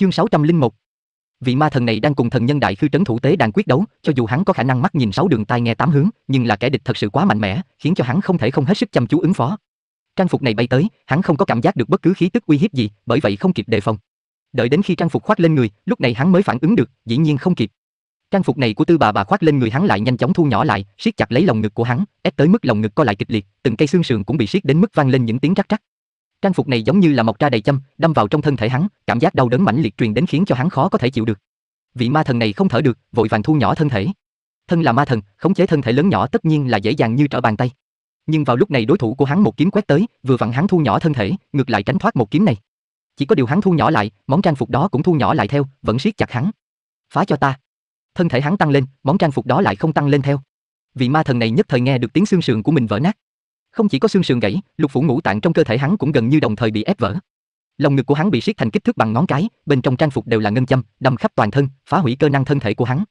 Chương 601 Vị ma thần này đang cùng thần nhân đại khư trấn thủ tế đang quyết đấu, cho dù hắn có khả năng mắt nhìn sáu đường tai nghe tám hướng, nhưng là kẻ địch thật sự quá mạnh mẽ, khiến cho hắn không thể không hết sức chăm chú ứng phó. Trang phục này bay tới, hắn không có cảm giác được bất cứ khí tức uy hiếp gì, bởi vậy không kịp đề phòng. Đợi đến khi trang phục khoác lên người, lúc này hắn mới phản ứng được, dĩ nhiên không kịp. Trang phục này của Tư bà bà khoác lên người hắn lại nhanh chóng thu nhỏ lại, siết chặt lấy lồng ngực của hắn, ép tới mức lồng ngực co lại kịch liệt, từng cây xương sườn cũng bị siết đến mức vang lên những tiếng rắc rắc. Trang phục này giống như là mọc ra đầy châm, đâm vào trong thân thể hắn, cảm giác đau đớn mãnh liệt truyền đến khiến cho hắn khó có thể chịu được. Vị ma thần này không thở được, vội vàng thu nhỏ thân thể. Thân là ma thần, khống chế thân thể lớn nhỏ tất nhiên là dễ dàng như trở bàn tay. Nhưng vào lúc này đối thủ của hắn một kiếm quét tới, vừa vặn hắn thu nhỏ thân thể, ngược lại tránh thoát một kiếm này. Chỉ có điều hắn thu nhỏ lại, món trang phục đó cũng thu nhỏ lại theo, vẫn siết chặt hắn. Phá cho ta. Thân thể hắn tăng lên, món trang phục đó lại không tăng lên theo. Vị ma thần này nhất thời nghe được tiếng xương sườn của mình vỡ nát. Không chỉ có xương sườn gãy, lục phủ ngũ tạng trong cơ thể hắn cũng gần như đồng thời bị ép vỡ. Lồng ngực của hắn bị siết thành kích thước bằng ngón cái, bên trong trang phục đều là ngân châm, đâm khắp toàn thân, phá hủy cơ năng thân thể của hắn.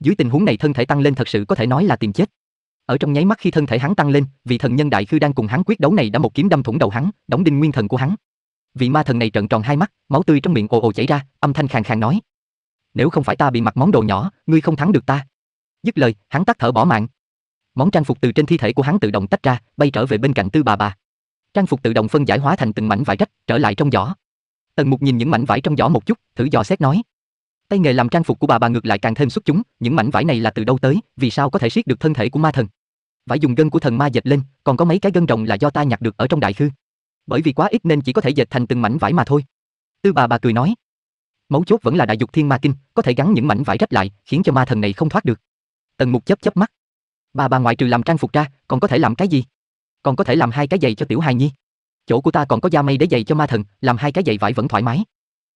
Dưới tình huống này thân thể tăng lên thật sự có thể nói là tìm chết. Ở trong nháy mắt khi thân thể hắn tăng lên, vị thần nhân đại khư đang cùng hắn quyết đấu này đã một kiếm đâm thủng đầu hắn, đóng đinh nguyên thần của hắn. Vị ma thần này trợn tròn hai mắt, máu tươi trong miệng ồ ồ chảy ra, âm thanh khàn khàn nói: "Nếu không phải ta bị mặc món đồ nhỏ, ngươi không thắng được ta." Dứt lời, hắn tắt thở bỏ mạng, món trang phục từ trên thi thể của hắn tự động tách ra, bay trở về bên cạnh Tư bà bà. Trang phục tự động phân giải hóa thành từng mảnh vải rách, trở lại trong giỏ. Tần Mục nhìn những mảnh vải trong giỏ một chút, thử dò xét nói: "Tay nghề làm trang phục của bà bà ngược lại càng thêm xuất chúng, những mảnh vải này là từ đâu tới, vì sao có thể siết được thân thể của ma thần?" Vải dùng gân của thần ma dệt lên, còn có mấy cái gân rồng là do ta nhặt được ở trong đại khư. Bởi vì quá ít nên chỉ có thể dệt thành từng mảnh vải mà thôi. Tư bà bà cười nói: "Mấu chốt vẫn là đại dục thiên ma kinh, có thể gắn những mảnh vải rách lại, khiến cho ma thần này không thoát được." Tần Mục chớp chớp mắt, Bà bà ngoại trừ làm trang phục ra, còn có thể làm cái gì? Còn có thể làm hai cái giày cho tiểu hài nhi. Chỗ của ta còn có da mây để giày cho ma thần, làm hai cái giày vải vẫn thoải mái.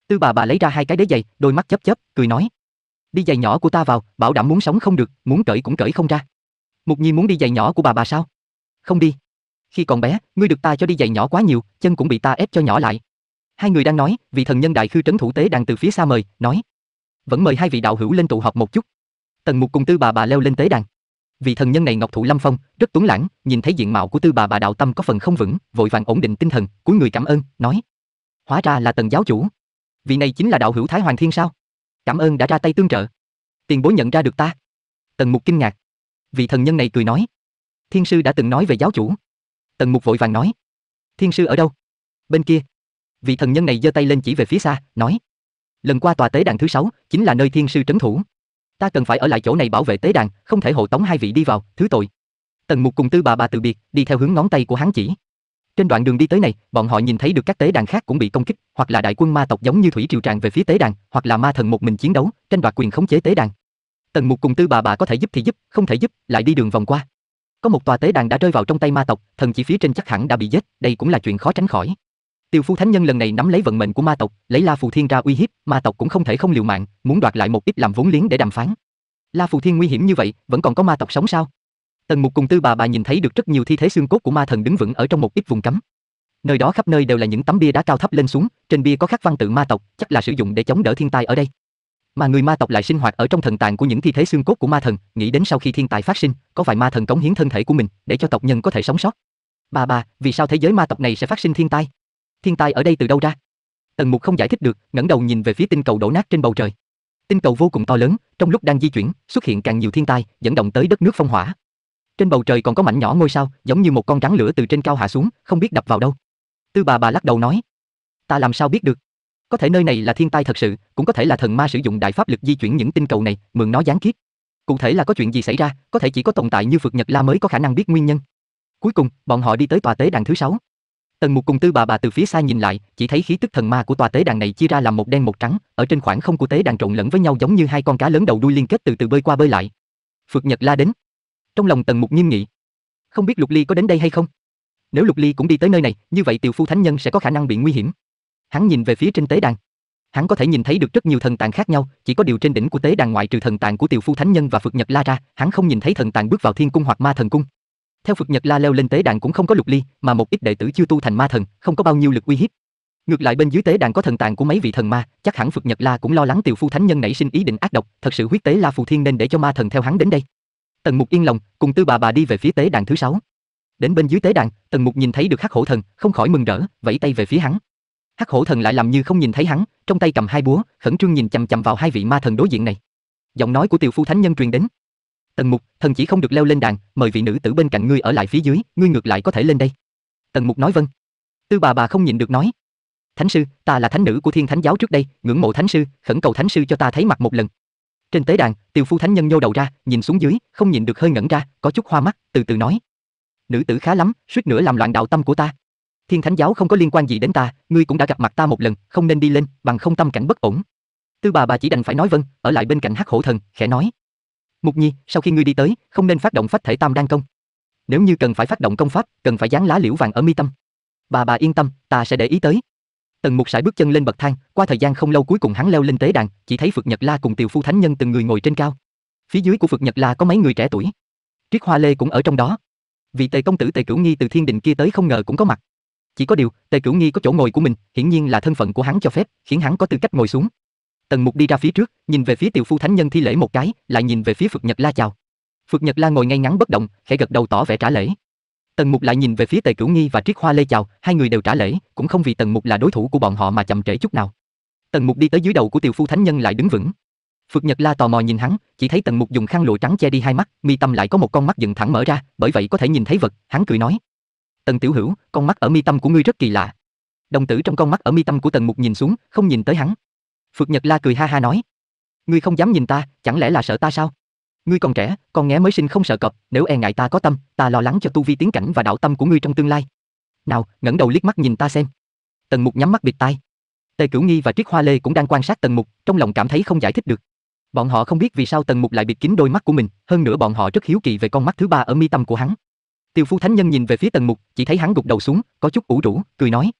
Tư bà bà lấy ra hai cái đế giày, đôi mắt chớp chớp, cười nói: "Đi giày nhỏ của ta vào, bảo đảm muốn sống không được, muốn cởi cũng cởi không ra." Mục Nhi muốn đi giày nhỏ của bà bà sao? Không đi. Khi còn bé, ngươi được ta cho đi giày nhỏ quá nhiều, chân cũng bị ta ép cho nhỏ lại. Hai người đang nói, vị thần nhân đại khư trấn thủ tế đang từ phía xa mời, nói: "Vẫn mời hai vị đạo hữu lên tụ họp một chút." Tần Mục cùng Tư bà bà leo lên tế đàn. Vị thần nhân này Ngọc Thụ Lâm Phong, rất tuấn lãng, nhìn thấy diện mạo của Tư bà bà đạo tâm có phần không vững, vội vàng ổn định tinh thần, cuối người cảm ơn, nói: "Hóa ra là Tần giáo chủ. Vị này chính là đạo hữu Thái Hoàng Thiên sao? Cảm ơn đã ra tay tương trợ." Tiền bối nhận ra được ta. Tần Mục kinh ngạc. Vị thần nhân này cười nói: "Thiên sư đã từng nói về giáo chủ." Tần Mục vội vàng nói: "Thiên sư ở đâu?" "Bên kia." Vị thần nhân này giơ tay lên chỉ về phía xa, nói: "Lần qua tòa tế đàn thứ sáu chính là nơi thiên sư trấn thủ." ta cần phải ở lại chỗ này bảo vệ tế đàn, không thể hộ tống hai vị đi vào, thứ tội. Tần Mục cùng Tư bà bà từ biệt, đi theo hướng ngón tay của hắn chỉ. Trên đoạn đường đi tới này, bọn họ nhìn thấy được các tế đàn khác cũng bị công kích, hoặc là đại quân ma tộc giống như thủy triều tràn về phía tế đàn, hoặc là ma thần một mình chiến đấu, tranh đoạt quyền khống chế tế đàn. Tần Mục cùng Tư bà bà có thể giúp thì giúp, không thể giúp, lại đi đường vòng qua. Có một tòa tế đàn đã rơi vào trong tay ma tộc, thần chỉ phía trên chắc hẳn đã bị giết, đây cũng là chuyện khó tránh khỏi. Tiêu Phu Thánh Nhân lần này nắm lấy vận mệnh của ma tộc, lấy La Phù Thiên ra uy hiếp, ma tộc cũng không thể không liều mạng, muốn đoạt lại một ít làm vốn liếng để đàm phán. La Phù Thiên nguy hiểm như vậy, vẫn còn có ma tộc sống sao? Tần Mục cùng Tư bà bà nhìn thấy được rất nhiều thi thể xương cốt của ma thần đứng vững ở trong một ít vùng cấm. Nơi đó khắp nơi đều là những tấm bia đá cao thấp lên xuống, trên bia có khắc văn tự ma tộc, chắc là sử dụng để chống đỡ thiên tai ở đây. Mà người ma tộc lại sinh hoạt ở trong thần tàng của những thi thể xương cốt của ma thần, nghĩ đến sau khi thiên tai phát sinh, có vài ma thần cống hiến thân thể của mình để cho tộc nhân có thể sống sót. Bà bà, vì sao thế giới ma tộc này sẽ phát sinh thiên tai? Thiên tai ở đây từ đâu ra? Tần Mục không giải thích được, ngẩng đầu nhìn về phía tinh cầu đổ nát trên bầu trời. Tinh cầu vô cùng to lớn, trong lúc đang di chuyển, xuất hiện càng nhiều thiên tai, dẫn động tới đất nước phong hỏa. Trên bầu trời còn có mảnh nhỏ ngôi sao, giống như một con rắn lửa từ trên cao hạ xuống, không biết đập vào đâu. Tư bà bà lắc đầu nói, ta làm sao biết được? Có thể nơi này là thiên tai thật sự, cũng có thể là thần ma sử dụng đại pháp lực di chuyển những tinh cầu này, mượn nó gián kiếp. Cụ thể là có chuyện gì xảy ra, có thể chỉ có tồn tại như Phật Nhật La mới có khả năng biết nguyên nhân. Cuối cùng, bọn họ đi tới tòa tế đàn thứ sáu. Tần Mục cùng Tư bà bà từ phía xa nhìn lại, chỉ thấy khí tức thần ma của tòa tế đàn này chia ra làm một đen một trắng, ở trên khoảng không của tế đàn trộn lẫn với nhau giống như hai con cá lớn đầu đuôi liên kết từ từ bơi qua bơi lại. Phược Nhật la đến. Trong lòng Tần Mục nghiêm nghị. Không biết Lục Ly có đến đây hay không? Nếu Lục Ly cũng đi tới nơi này, như vậy tiểu phu thánh nhân sẽ có khả năng bị nguy hiểm. Hắn nhìn về phía trên tế đàn. Hắn có thể nhìn thấy được rất nhiều thần tàng khác nhau, chỉ có điều trên đỉnh của tế đàn ngoại trừ thần tàng của tiểu phu thánh nhân và Phược Nhật la ra, hắn không nhìn thấy thần tàng bước vào Thiên cung hoặc Ma thần cung. Theo Phật Nhật La leo lên tế đàn cũng không có lục ly, mà một ít đệ tử chưa tu thành ma thần, không có bao nhiêu lực uy hiếp. Ngược lại bên dưới tế đàn có thần tạng của mấy vị thần ma, chắc hẳn Phật Nhật La cũng lo lắng tiểu phu thánh nhân nảy sinh ý định ác độc, thật sự huyết tế La phù thiên nên để cho ma thần theo hắn đến đây. Tần Mục yên lòng, cùng Tư bà bà đi về phía tế đàn thứ sáu. Đến bên dưới tế đàn, Tần Mục nhìn thấy được Hắc Hổ thần, không khỏi mừng rỡ, vẫy tay về phía hắn. Hắc Hổ thần lại làm như không nhìn thấy hắn, trong tay cầm hai búa, khẩn trương nhìn chằm chằm vào hai vị ma thần đối diện này. Giọng nói của tiểu phu thánh nhân truyền đến, Tần Mục, thần chỉ không được leo lên đàn, mời vị nữ tử bên cạnh ngươi ở lại phía dưới, ngươi ngược lại có thể lên đây. Tần Mục nói vâng. Tư bà bà không nhịn được nói. Thánh sư, ta là thánh nữ của Thiên Thánh giáo trước đây, ngưỡng mộ thánh sư, khẩn cầu thánh sư cho ta thấy mặt một lần. Trên tế đàn, Tiêu Phu thánh nhân nhô đầu ra, nhìn xuống dưới, không nhịn được hơi ngẩn ra, có chút hoa mắt, từ từ nói: "Nữ tử khá lắm, suýt nữa làm loạn đạo tâm của ta. Thiên Thánh giáo không có liên quan gì đến ta, ngươi cũng đã gặp mặt ta một lần, không nên đi lên, bằng không tâm cảnh bất ổn." Tư bà bà chỉ đành phải nói vâng, ở lại bên cạnh Hắc Hổ thần, khẽ nói: Mục Nhi, sau khi ngươi đi tới, không nên phát động phách thể tam đan công. Nếu như cần phải phát động công pháp, cần phải dán lá liễu vàng ở mi tâm. Bà bà yên tâm, ta sẽ để ý tới. Tần Mục sải bước chân lên bậc thang, qua thời gian không lâu cuối cùng hắn leo lên tế đàn, chỉ thấy Phượng Nhật La cùng Tiều Phu Thánh Nhân từng người ngồi trên cao. Phía dưới của Phượng Nhật La có mấy người trẻ tuổi. Triết Hoa Lê cũng ở trong đó. Vị Tề công tử Tề Cửu Nghi từ thiên đình kia tới không ngờ cũng có mặt. Chỉ có điều, Tề Cửu Nghi có chỗ ngồi của mình, hiển nhiên là thân phận của hắn cho phép, khiến hắn có tư cách ngồi xuống. Tần Mục đi ra phía trước, nhìn về phía tiểu phu thánh nhân thi lễ một cái, lại nhìn về phía Phật Nhật La chào. Phật Nhật La ngồi ngay ngắn bất động, khẽ gật đầu tỏ vẻ trả lễ. Tần Mục lại nhìn về phía Tề Cửu Nghi và Triết Hoa Lê chào, hai người đều trả lễ, cũng không vì Tần Mục là đối thủ của bọn họ mà chậm trễ chút nào. Tần Mục đi tới dưới đầu của tiểu phu thánh nhân lại đứng vững. Phật Nhật La tò mò nhìn hắn, chỉ thấy Tần Mục dùng khăn lụa trắng che đi hai mắt, mi tâm lại có một con mắt dựng thẳng mở ra, bởi vậy có thể nhìn thấy vật, hắn cười nói: "Tần tiểu hữu, con mắt ở mi tâm của ngươi rất kỳ lạ." Đồng tử trong con mắt ở mi tâm của Tần Mục nhìn xuống, không nhìn tới hắn, Phượng Nhật La cười ha ha nói. Ngươi không dám nhìn ta, chẳng lẽ là sợ ta sao? Ngươi còn trẻ, con nghe mới sinh không sợ cọp, nếu e ngại ta có tâm, ta lo lắng cho tu vi tiến cảnh và đạo tâm của ngươi trong tương lai. Nào, ngẩng đầu liếc mắt nhìn ta xem. Tần Mục nhắm mắt bịt tai. Tề Cửu Nghi và Triết Hoa Lê cũng đang quan sát Tần Mục, trong lòng cảm thấy không giải thích được. Bọn họ không biết vì sao Tần Mục lại bịt kín đôi mắt của mình, hơn nữa bọn họ rất hiếu kỳ về con mắt thứ ba ở mi tâm của hắn. Tiêu Phu Thánh Nhân nhìn về phía Tần Mục, chỉ thấy hắn gục đầu xuống, có chút ủ rũ, cười nói: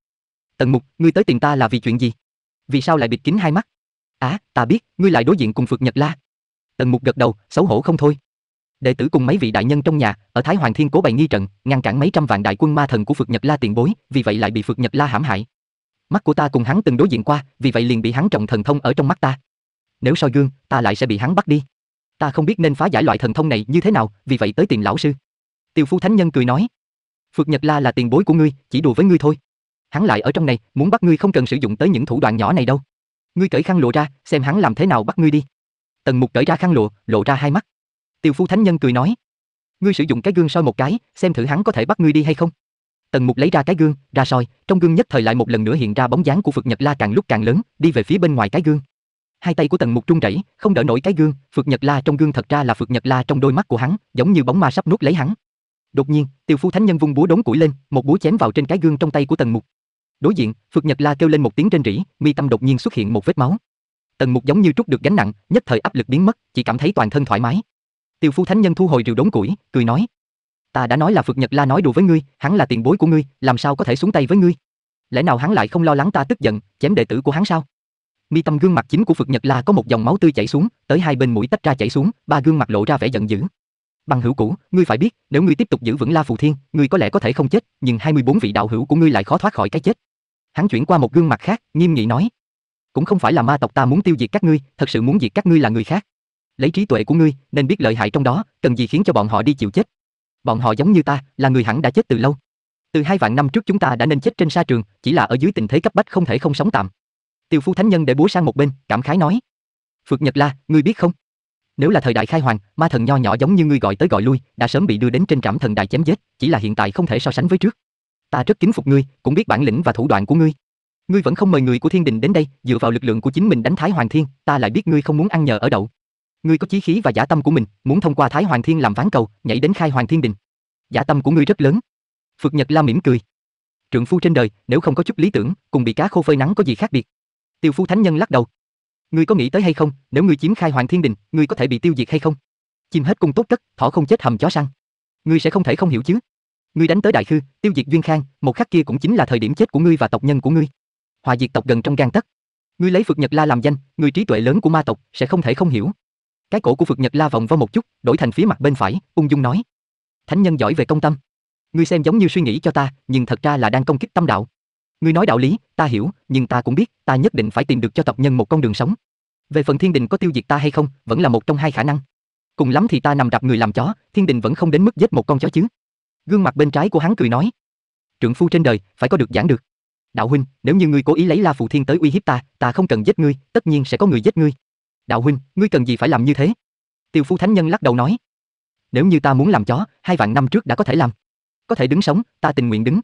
"Tần Mục, ngươi tới tìm ta là vì chuyện gì?" vì sao lại bịt kín hai mắt? À, ta biết, ngươi lại đối diện cùng Phược Nhật La. Tần Mục gật đầu, xấu hổ không thôi. Đệ tử cùng mấy vị đại nhân trong nhà, ở Thái Hoàng Thiên cố bày nghi trận, ngăn cản mấy trăm vạn đại quân ma thần của Phược Nhật La tiền bối, vì vậy lại bị Phược Nhật La hãm hại. Mắt của ta cùng hắn từng đối diện qua, vì vậy liền bị hắn trọng thần thông ở trong mắt ta. Nếu soi gương, ta lại sẽ bị hắn bắt đi. Ta không biết nên phá giải loại thần thông này như thế nào, vì vậy tới tìm lão sư. Tiêu Phu Thánh Nhân cười nói, Phược Nhật La là tiền bối của ngươi, chỉ đùa với ngươi thôi hắn lại ở trong này, muốn bắt ngươi không cần sử dụng tới những thủ đoạn nhỏ này đâu. Ngươi cởi khăn lụa ra, xem hắn làm thế nào bắt ngươi đi. Tần Mục cởi ra khăn lụa, lộ ra hai mắt. Tiêu Phu Thánh Nhân cười nói, ngươi sử dụng cái gương soi một cái, xem thử hắn có thể bắt ngươi đi hay không. Tần Mục lấy ra cái gương, ra soi, trong gương nhất thời lại một lần nữa hiện ra bóng dáng của Phật Nhật La càng lúc càng lớn, đi về phía bên ngoài cái gương. Hai tay của Tần Mục trung rẩy, không đỡ nổi cái gương, Phật Nhật La trong gương thật ra là Phật Nhật La trong đôi mắt của hắn, giống như bóng ma sắp nuốt lấy hắn. Đột nhiên, Tiêu Phu Thánh Nhân vung búa đốn củi lên, một búa chém vào trên cái gương trong tay của Tần Mục. Đối diện, phật Nhật La kêu lên một tiếng trên rỉ, mi tâm đột nhiên xuất hiện một vết máu. Tần Mục giống như trút được gánh nặng, nhất thời áp lực biến mất, chỉ cảm thấy toàn thân thoải mái. Tiêu Phu Thánh Nhân thu hồi rượu đốn củi, cười nói: Ta đã nói là phật Nhật La nói đùa với ngươi, hắn là tiền bối của ngươi, làm sao có thể xuống tay với ngươi? Lẽ nào hắn lại không lo lắng ta tức giận, chém đệ tử của hắn sao? Mi tâm gương mặt chính của phật Nhật La có một dòng máu tươi chảy xuống, tới hai bên mũi tách ra chảy xuống, ba gương mặt lộ ra vẻ giận dữ. Bằng hữu cũ, ngươi phải biết, nếu ngươi tiếp tục giữ vững La Phù Thiên, ngươi có lẽ có thể không chết, nhưng 24 vị đạo hữu của ngươi lại khó thoát khỏi cái chết, Hắn chuyển qua một gương mặt khác, nghiêm nghị nói: "Cũng không phải là ma tộc ta muốn tiêu diệt các ngươi, thật sự muốn diệt các ngươi là người khác. Lấy trí tuệ của ngươi, nên biết lợi hại trong đó, cần gì khiến cho bọn họ đi chịu chết. Bọn họ giống như ta, là người hẳn đã chết từ lâu. Từ hai vạn năm trước chúng ta đã nên chết trên sa trường, chỉ là ở dưới tình thế cấp bách không thể không sống tạm." Tiêu Phu Thánh Nhân để búa sang một bên, cảm khái nói: phượt Nhật La, ngươi biết không, nếu là thời đại khai hoàng, ma thần nho nhỏ giống như ngươi gọi tới gọi lui, đã sớm bị đưa đến trên trạm thần đài chém giết, chỉ là hiện tại không thể so sánh với trước, ta rất kính phục ngươi, cũng biết bản lĩnh và thủ đoạn của ngươi. Ngươi vẫn không mời người của Thiên Đình đến đây, dựa vào lực lượng của chính mình đánh Thái Hoàng Thiên, ta lại biết ngươi không muốn ăn nhờ ở đậu. Ngươi có chí khí và giả tâm của mình, muốn thông qua Thái Hoàng Thiên làm ván cầu, nhảy đến Khai Hoàng Thiên Đình. Giả tâm của ngươi rất lớn. phật Nhật La mỉm cười. Trượng phu trên đời, nếu không có chút lý tưởng, cùng bị cá khô phơi nắng có gì khác biệt? Tiêu Phu Thánh Nhân lắc đầu. Ngươi có nghĩ tới hay không, nếu ngươi chiếm Khai Hoàng Thiên Đình, ngươi có thể bị tiêu diệt hay không? Chim hết cung tốt cất, thỏ không chết hầm chó săn. Ngươi sẽ không thể không hiểu chứ? Ngươi đánh tới đại khư, tiêu diệt Duyên Khang, một khắc kia cũng chính là thời điểm chết của ngươi và tộc nhân của ngươi. Hòa diệt tộc gần trong gang tấc. Ngươi lấy phật Nhật La làm danh, người trí tuệ lớn của ma tộc sẽ không thể không hiểu. Cái cổ của phật Nhật La vòng vo một chút, đổi thành phía mặt bên phải, ung dung nói: "Thánh nhân giỏi về công tâm. Ngươi xem giống như suy nghĩ cho ta, nhưng thật ra là đang công kích tâm đạo. Ngươi nói đạo lý, ta hiểu, nhưng ta cũng biết, ta nhất định phải tìm được cho tộc nhân một con đường sống. Về phần thiên đình có tiêu diệt ta hay không, vẫn là một trong hai khả năng. Cùng lắm thì ta nằm đạp người làm chó, thiên đình vẫn không đến mức giết một con chó chứ." Gương mặt bên trái của hắn cười nói, trưởng phu trên đời phải có được giảng được. Đạo huynh, nếu như ngươi cố ý lấy La Phù Thiên tới uy hiếp ta, ta không cần giết ngươi, tất nhiên sẽ có người giết ngươi. Đạo huynh, ngươi cần gì phải làm như thế? Tiêu Phu Thánh Nhân lắc đầu nói, nếu như ta muốn làm chó, hai vạn năm trước đã có thể làm. Có thể đứng sống, ta tình nguyện đứng.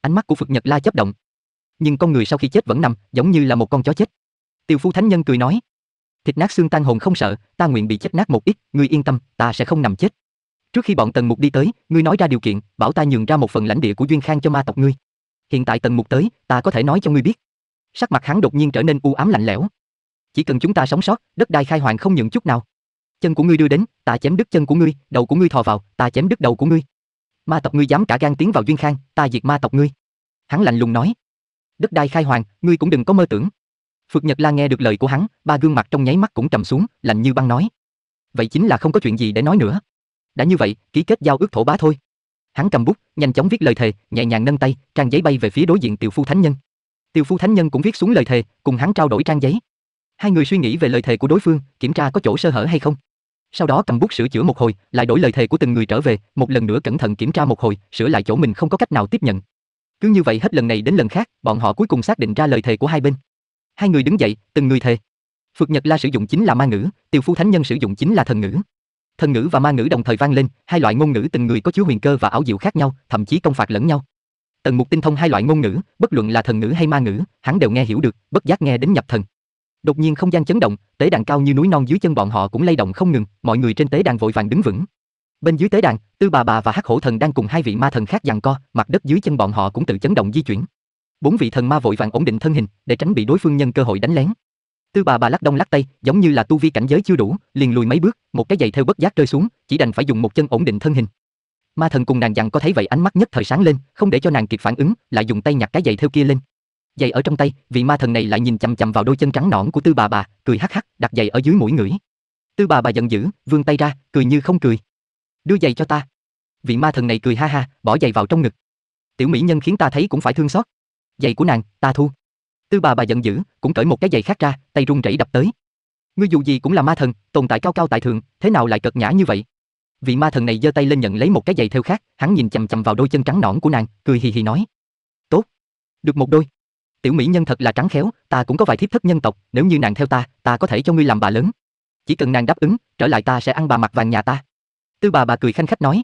Ánh mắt của Phật Nhật La chấp động. Nhưng con người sau khi chết vẫn nằm, giống như là một con chó chết. Tiêu Phu Thánh Nhân cười nói, thịt nát xương tan hồn không sợ, ta nguyện bị chết nát một ít, ngươi yên tâm, ta sẽ không nằm chết. Trước khi bọn Tần Mục đi tới, ngươi nói ra điều kiện, bảo ta nhường ra một phần lãnh địa của Duyên Khang cho ma tộc ngươi. Hiện tại Tần Mục tới, ta có thể nói cho ngươi biết. Sắc mặt hắn đột nhiên trở nên u ám lạnh lẽo. Chỉ cần chúng ta sống sót, đất đai khai hoàng không nhượng chút nào. Chân của ngươi đưa đến, ta chém đứt chân của ngươi, đầu của ngươi thò vào, ta chém đứt đầu của ngươi. Ma tộc ngươi dám cả gan tiến vào Duyên Khang, ta diệt ma tộc ngươi." Hắn lạnh lùng nói. "Đất đai khai hoàng, ngươi cũng đừng có mơ tưởng." Phược Nhật La nghe được lời của hắn, ba gương mặt trong nháy mắt cũng trầm xuống, lạnh như băng nói: "Vậy chính là không có chuyện gì để nói nữa." đã như vậy, ký kết giao ước thổ bá thôi. Hắn cầm bút, nhanh chóng viết lời thề, nhẹ nhàng nâng tay, trang giấy bay về phía đối diện Tiều Phu Thánh Nhân. Tiều Phu Thánh Nhân cũng viết xuống lời thề, cùng hắn trao đổi trang giấy. Hai người suy nghĩ về lời thề của đối phương, kiểm tra có chỗ sơ hở hay không. Sau đó cầm bút sửa chữa một hồi, lại đổi lời thề của từng người trở về, một lần nữa cẩn thận kiểm tra một hồi, sửa lại chỗ mình không có cách nào tiếp nhận. Cứ như vậy hết lần này đến lần khác, bọn họ cuối cùng xác định ra lời thề của hai bên. Hai người đứng dậy, từng người thề. Phược Nhật La sử dụng chính là ma ngữ, Tiêu Phu Thánh Nhân sử dụng chính là thần ngữ. Thần ngữ và ma ngữ đồng thời vang lên, hai loại ngôn ngữ từng người có chứa huyền cơ và ảo diệu khác nhau, thậm chí công phạt lẫn nhau. Tần Mục tinh thông hai loại ngôn ngữ, bất luận là thần ngữ hay ma ngữ, hắn đều nghe hiểu được, bất giác nghe đến nhập thần. Đột nhiên không gian chấn động, tế đàn cao như núi non dưới chân bọn họ cũng lay động không ngừng, mọi người trên tế đàn vội vàng đứng vững. Bên dưới tế đàn, Tư Bà Bà và Hắc Hổ Thần đang cùng hai vị ma thần khác giằng co, mặt đất dưới chân bọn họ cũng tự chấn động di chuyển. Bốn vị thần ma vội vàng ổn định thân hình để tránh bị đối phương nhân cơ hội đánh lén. Tư bà bà lắc đông lắc tây, giống như là tu vi cảnh giới chưa đủ, liền lùi mấy bước, một cái giày theo bất giác rơi xuống, chỉ đành phải dùng một chân ổn định thân hình. Ma thần cùng nàng dặn có thấy vậy ánh mắt nhất thời sáng lên, không để cho nàng kịp phản ứng, lại dùng tay nhặt cái giày theo kia lên. Giày ở trong tay, vị ma thần này lại nhìn chằm chằm vào đôi chân trắng nõn của Tư bà bà, cười hắc hắc, đặt giày ở dưới mũi ngửi. Tư bà bà giận dữ, vươn tay ra, cười như không cười. "Đưa giày cho ta." Vị ma thần này cười ha ha, bỏ giày vào trong ngực. Tiểu mỹ nhân khiến ta thấy cũng phải thương xót. Giày của nàng, ta thu. Tư bà bà giận dữ, cũng cởi một cái giày khác ra, tay run rẩy đập tới. Ngươi dù gì cũng là ma thần, tồn tại cao cao tại thượng, thế nào lại cật nhã như vậy? Vị ma thần này giơ tay lên nhận lấy một cái giày theo khác, hắn nhìn chằm chằm vào đôi chân trắng nõn của nàng, cười hì hì nói: "Tốt, được một đôi." Tiểu mỹ nhân thật là trắng khéo, ta cũng có vài thiếp thất nhân tộc, nếu như nàng theo ta, ta có thể cho ngươi làm bà lớn. Chỉ cần nàng đáp ứng, trở lại ta sẽ ăn bà mặt vàng nhà ta. Tư bà bà cười khanh khách nói: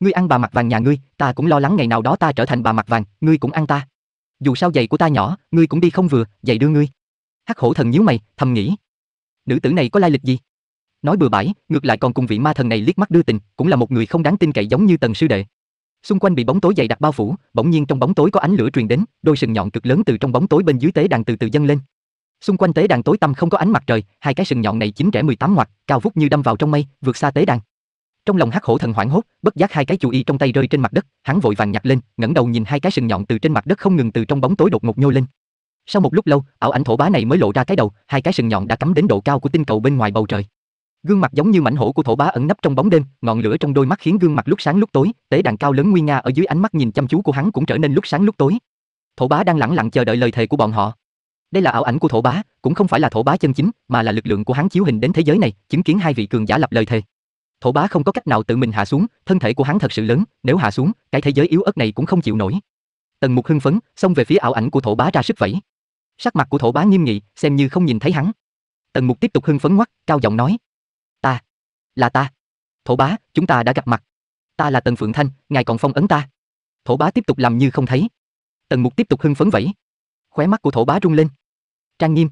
"Ngươi ăn bà mặt vàng nhà ngươi, ta cũng lo lắng ngày nào đó ta trở thành bà mặt vàng, ngươi cũng ăn ta." dù sao giày của ta nhỏ, ngươi cũng đi không vừa, giày đưa ngươi. Hắc hổ thần nhíu mày, thầm nghĩ, nữ tử này có lai lịch gì? Nói bừa bãi, ngược lại còn cùng vị ma thần này liếc mắt đưa tình, cũng là một người không đáng tin cậy giống như Tần sư đệ. Xung quanh bị bóng tối dày đặc bao phủ, bỗng nhiên trong bóng tối có ánh lửa truyền đến, đôi sừng nhọn cực lớn từ trong bóng tối bên dưới tế đàn từ từ dâng lên. Xung quanh tế đàn tối tăm không có ánh mặt trời, hai cái sừng nhọn này chín rẽ 18 ngoặt, cao vút như đâm vào trong mây, vượt xa tế đàn. Trong lòng Hắc Hổ thần hoảng hốt, bất giác hai cái chú y trong tay rơi trên mặt đất, hắn vội vàng nhặt lên, ngẩng đầu nhìn hai cái sừng nhọn từ trên mặt đất không ngừng từ trong bóng tối đột ngột nhô lên. Sau một lúc lâu, ảo ảnh thổ bá này mới lộ ra cái đầu, hai cái sừng nhọn đã cắm đến độ cao của tinh cầu bên ngoài bầu trời. Gương mặt giống như mảnh hổ của thổ bá ẩn nấp trong bóng đêm, ngọn lửa trong đôi mắt khiến gương mặt lúc sáng lúc tối, tế đàn cao lớn nguy nga ở dưới ánh mắt nhìn chăm chú của hắn cũng trở nên lúc sáng lúc tối. Thổ bá đang lặng lặng chờ đợi lời thề của bọn họ. Đây là ảo ảnh của thổ bá, cũng không phải là thổ bá chân chính, mà là lực lượng của hắn chiếu hình đến thế giới này, chứng kiến hai vị cường giả lập lời thề. Thổ bá không có cách nào tự mình hạ xuống, thân thể của hắn thật sự lớn, nếu hạ xuống, cái thế giới yếu ớt này cũng không chịu nổi. Tần Mục hưng phấn, xông về phía ảo ảnh của thổ bá ra sức vẫy. Sắc mặt của thổ bá nghiêm nghị, xem như không nhìn thấy hắn. Tần Mục tiếp tục hưng phấn ngoắc, cao giọng nói: "Ta, là ta. Thổ bá, chúng ta đã gặp mặt. Ta là Tần Phượng Thanh, ngài còn phong ấn ta." Thổ bá tiếp tục làm như không thấy. Tần Mục tiếp tục hưng phấn vẫy. Khóe mắt của thổ bá rung lên. Trang nghiêm,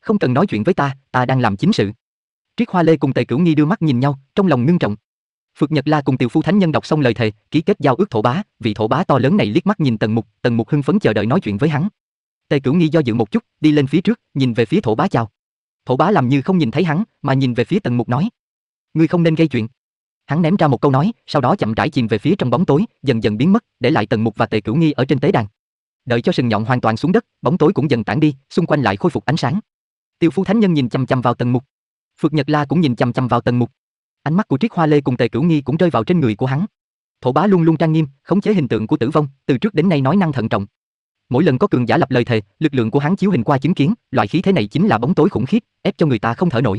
không cần nói chuyện với ta, ta đang làm chính sự. Triết Hoa Lê cùng Tề Cửu Nghi đưa mắt nhìn nhau, trong lòng ngưng trọng. Phược Nhật La cùng Tiểu Phu Thánh Nhân đọc xong lời thề, ký kết giao ước thổ bá, vị thổ bá to lớn này liếc mắt nhìn Tần Mục, Tần Mục hưng phấn chờ đợi nói chuyện với hắn. Tề Cửu Nghi do dự một chút, đi lên phía trước, nhìn về phía thổ bá chào. Thổ bá làm như không nhìn thấy hắn, mà nhìn về phía Tần Mục nói: "Ngươi không nên gây chuyện." Hắn ném ra một câu nói, sau đó chậm rãi chìm về phía trong bóng tối, dần dần biến mất, để lại Tần Mục và Tề Cửu Nghi ở trên tế đàn. Đợi cho sừng nhọn hoàn toàn xuống đất, bóng tối cũng dần tản đi, xung quanh lại khôi phục ánh sáng. Tiêu Phu Thánh Nhân nhìn chằm chằm vào Tần Mục, Phượng Nhật La cũng nhìn chằm chằm vào Tần Mục. Ánh mắt của Triết Hoa Lê cùng Tề Cửu Nghi cũng rơi vào trên người của hắn. Thổ bá luôn luôn trang nghiêm, khống chế hình tượng của tử vong, từ trước đến nay nói năng thận trọng. Mỗi lần có cường giả lập lời thề, lực lượng của hắn chiếu hình qua chứng kiến, loại khí thế này chính là bóng tối khủng khiếp, ép cho người ta không thở nổi.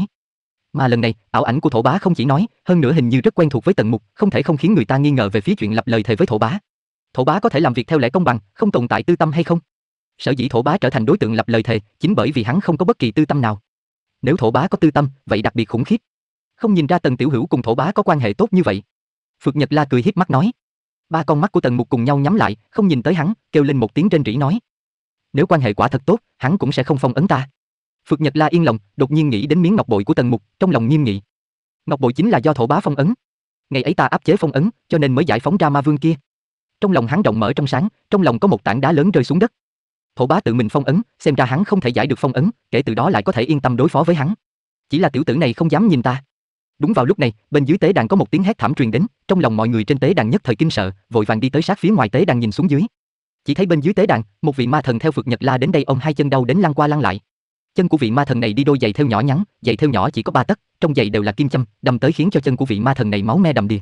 Mà lần này, ảo ảnh của thổ bá không chỉ nói, hơn nữa hình như rất quen thuộc với Tần Mục, không thể không khiến người ta nghi ngờ về phía chuyện lập lời thề với thổ bá. Thổ bá có thể làm việc theo lẽ công bằng, không tồn tại tư tâm hay không? Sở dĩ thổ bá trở thành đối tượng lập lời thề, chính bởi vì hắn không có bất kỳ tư tâm nào nếu thổ bá có tư tâm, vậy đặc biệt khủng khiếp. Không nhìn ra Tần Tiểu Hữu cùng thổ bá có quan hệ tốt như vậy. Phượng Nhật La cười híp mắt nói. Ba con mắt của Tần Mục cùng nhau nhắm lại, không nhìn tới hắn, kêu lên một tiếng trên rỉ nói. Nếu quan hệ quả thật tốt, hắn cũng sẽ không phong ấn ta. Phượng Nhật La yên lòng, đột nhiên nghĩ đến miếng ngọc bội của Tần Mục, trong lòng nghiêm nghị. Ngọc bội chính là do thổ bá phong ấn. Ngày ấy ta áp chế phong ấn, cho nên mới giải phóng ra ma vương kia. Trong lòng hắn rộng mở trong sáng, trong lòng có một tảng đá lớn rơi xuống đất. Thổ bá tự mình phong ấn, xem ra hắn không thể giải được phong ấn, kể từ đó lại có thể yên tâm đối phó với hắn. Chỉ là tiểu tử này không dám nhìn ta. Đúng vào lúc này, bên dưới tế đàn có một tiếng hét thảm truyền đến, trong lòng mọi người trên tế đàn nhất thời kinh sợ, vội vàng đi tới sát phía ngoài tế đàn nhìn xuống dưới. Chỉ thấy bên dưới tế đàn, một vị ma thần theo phượt Nhật La đến đây, ông hai chân đau đến lăn qua lăn lại. Chân của vị ma thần này đi đôi giày theo nhỏ nhắn, giày theo nhỏ chỉ có ba tấc, trong giày đều là kim châm, đâm tới khiến cho chân của vị ma thần này máu me đầm đìa.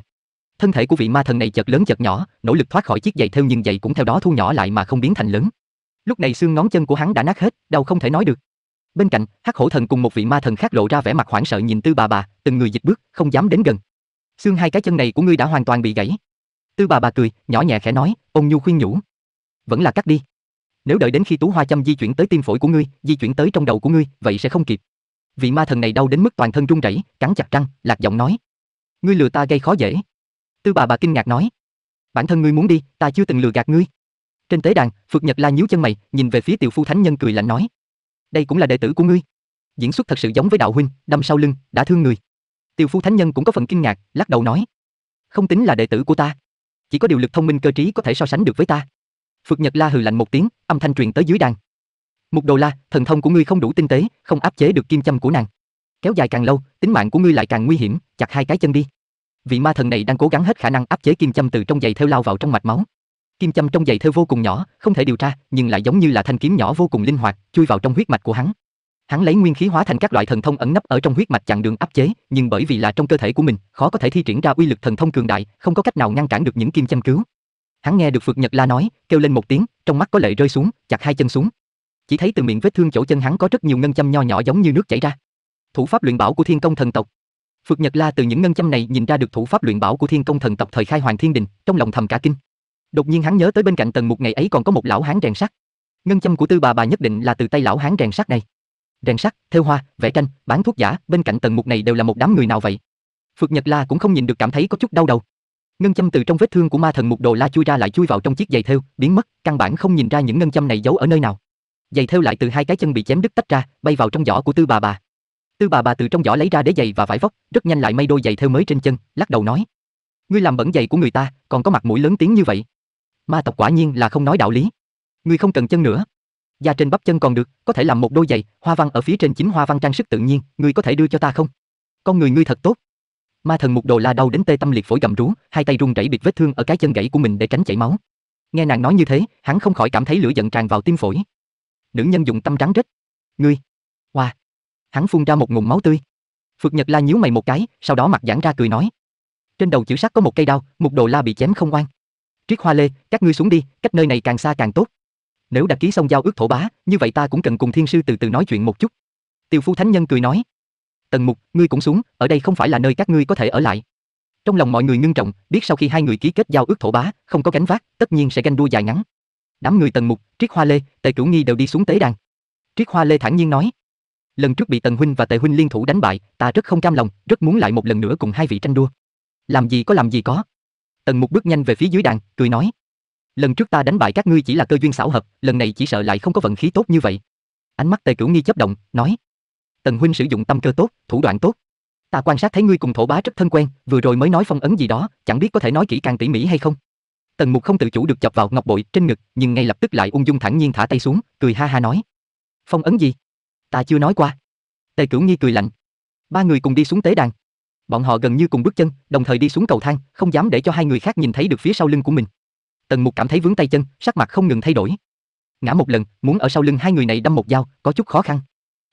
Thân thể của vị ma thần này chật lớn chật nhỏ, nỗ lực thoát khỏi chiếc giày theo nhưng giày cũng theo đó thu nhỏ lại mà không biến thành lớn. Lúc này xương ngón chân của hắn đã nát hết, đau không thể nói được. Bên cạnh, Hắc Hổ Thần cùng một vị ma thần khác lộ ra vẻ mặt hoảng sợ nhìn Tư Bà Bà, từng người dịch bước, không dám đến gần. Xương hai cái chân này của ngươi đã hoàn toàn bị gãy. Tư Bà Bà cười, nhỏ nhẹ khẽ nói, ông nhu khuyên nhủ, vẫn là cắt đi. Nếu đợi đến khi tú hoa châm di chuyển tới tim phổi của ngươi, di chuyển tới trong đầu của ngươi, vậy sẽ không kịp. Vị ma thần này đau đến mức toàn thân run rẩy, cắn chặt răng, lạc giọng nói: "Ngươi lừa ta gây khó dễ." Tư bà bà kinh ngạc nói: "Bản thân ngươi muốn đi, ta chưa từng lừa gạt ngươi." Trên tế đàn, Phượng Nhật La nhíu chân mày, nhìn về phía Tiểu Phu Thánh Nhân cười lạnh nói: "Đây cũng là đệ tử của ngươi." Diễn xuất thật sự giống với đạo huynh, đâm sau lưng, đã thương người. Tiểu Phu Thánh Nhân cũng có phần kinh ngạc, lắc đầu nói: "Không tính là đệ tử của ta, chỉ có điều lực thông minh cơ trí có thể so sánh được với ta." Phượng Nhật La hừ lạnh một tiếng, âm thanh truyền tới dưới đàn. "Mục Đồ La, thần thông của ngươi không đủ tinh tế, không áp chế được kim châm của nàng. Kéo dài càng lâu, tính mạng của ngươi lại càng nguy hiểm, chặt hai cái chân đi." Vị ma thần này đang cố gắng hết khả năng áp chế kim châm từ trong giày theo lao vào trong mạch máu, Kim châm trong giày thêu vô cùng nhỏ, không thể điều tra, nhưng lại giống như là thanh kiếm nhỏ vô cùng linh hoạt, chui vào trong huyết mạch của hắn. Hắn lấy nguyên khí hóa thành các loại thần thông ẩn nấp ở trong huyết mạch chặn đường áp chế, nhưng bởi vì là trong cơ thể của mình, khó có thể thi triển ra uy lực thần thông cường đại, không có cách nào ngăn cản được những kim châm cứu. Hắn nghe được Phược Nhật La nói, kêu lên một tiếng, trong mắt có lệ rơi xuống, chặt hai chân xuống. Chỉ thấy từ miệng vết thương chỗ chân hắn có rất nhiều ngân châm nho nhỏ giống như nước chảy ra. Thủ pháp luyện bảo của Thiên Công thần tộc. Phược Nhật La từ những ngân châm này nhìn ra được thủ pháp luyện bảo của Thiên Công thần tộc thời khai Hoàng Thiên Đình, trong lòng thầm cả kinh, Đột nhiên hắn nhớ tới bên cạnh tầng một ngày ấy còn có một lão hán rèn sắt. Ngân châm của tư bà bà nhất định là từ tay lão hán rèn sắt này. Rèn sắt, thêu hoa, vẽ tranh, bán thuốc giả, bên cạnh tầng một này đều là một đám người nào vậy? Phược Nhật La cũng không nhìn được cảm thấy có chút đau đầu. Ngân châm từ trong vết thương của ma thần mục đồ la chui ra lại chui vào trong chiếc giày thêu, biến mất, căn bản không nhìn ra những ngân châm này giấu ở nơi nào. Giày thêu lại từ hai cái chân bị chém đứt tách ra, bay vào trong giỏ của Tư bà bà. Tư bà bà từ trong giỏ lấy ra đế giày và vải vóc, rất nhanh lại may đôi giày thêu mới trên chân, lắc đầu nói: "Ngươi làm bẩn giày của người ta, còn có mặt mũi lớn tiếng như vậy?" ma tộc quả nhiên là không nói đạo lý. người không cần chân nữa. Da trên bắp chân còn được, có thể làm một đôi giày, hoa văn ở phía trên chính hoa văn trang sức tự nhiên, người có thể đưa cho ta không? Con người ngươi thật tốt. Ma thần mục đồ la đau đến tê tâm liệt phổi gầm rú, hai tay run rẩy bịt vết thương ở cái chân gãy của mình để tránh chảy máu. Nghe nàng nói như thế, hắn không khỏi cảm thấy lửa giận tràn vào tim phổi. Nữ nhân dùng tâm trắng rít. Ngươi. Hoa. Wow. Hắn phun ra một ngụm máu tươi. phượt Nhật La nhíu mày một cái, sau đó mặt giãn ra cười nói. Trên đầu chữ sắc có một cây đao, mục đồ la bị chém không oan, Triết Hoa Lê, các ngươi xuống đi, cách nơi này càng xa càng tốt. Nếu đã ký xong giao ước thổ bá, như vậy ta cũng cần cùng thiên sư từ từ nói chuyện một chút. Tiêu Phu Thánh Nhân cười nói. Tần Mục, ngươi cũng xuống, ở đây không phải là nơi các ngươi có thể ở lại. Trong lòng mọi người ngưng trọng, biết sau khi hai người ký kết giao ước thổ bá, không có gánh vác, tất nhiên sẽ ganh đua dài ngắn. Đám người Tần Mục, Triết Hoa Lê, Tề Cửu Nghi đều đi xuống tế đàn. Triết Hoa Lê thản nhiên nói, lần trước bị Tần huynh và Tề huynh liên thủ đánh bại, ta rất không cam lòng, rất muốn lại một lần nữa cùng hai vị tranh đua. Làm gì có làm gì có. Tần Mục bước nhanh về phía dưới đàn, cười nói: "Lần trước ta đánh bại các ngươi chỉ là cơ duyên xảo hợp, lần này chỉ sợ lại không có vận khí tốt như vậy." Ánh mắt Tề Cửu Nghi chớp động, nói: "Tần huynh sử dụng tâm cơ tốt, thủ đoạn tốt. Ta quan sát thấy ngươi cùng thổ bá rất thân quen, vừa rồi mới nói phong ấn gì đó, chẳng biết có thể nói kỹ càng tỉ mỉ hay không?" Tần Mục không tự chủ được chọc vào ngọc bội trên ngực, nhưng ngay lập tức lại ung dung thản nhiên thả tay xuống, cười ha ha nói: "Phong ấn gì? Ta chưa nói qua." Tề Cửu Nghi cười lạnh. Ba người cùng đi xuống tế đàn bọn họ gần như cùng bước chân, đồng thời đi xuống cầu thang, không dám để cho hai người khác nhìn thấy được phía sau lưng của mình. Tần Mục cảm thấy vướng tay chân, sắc mặt không ngừng thay đổi. Ngã một lần, muốn ở sau lưng hai người này đâm một dao, có chút khó khăn.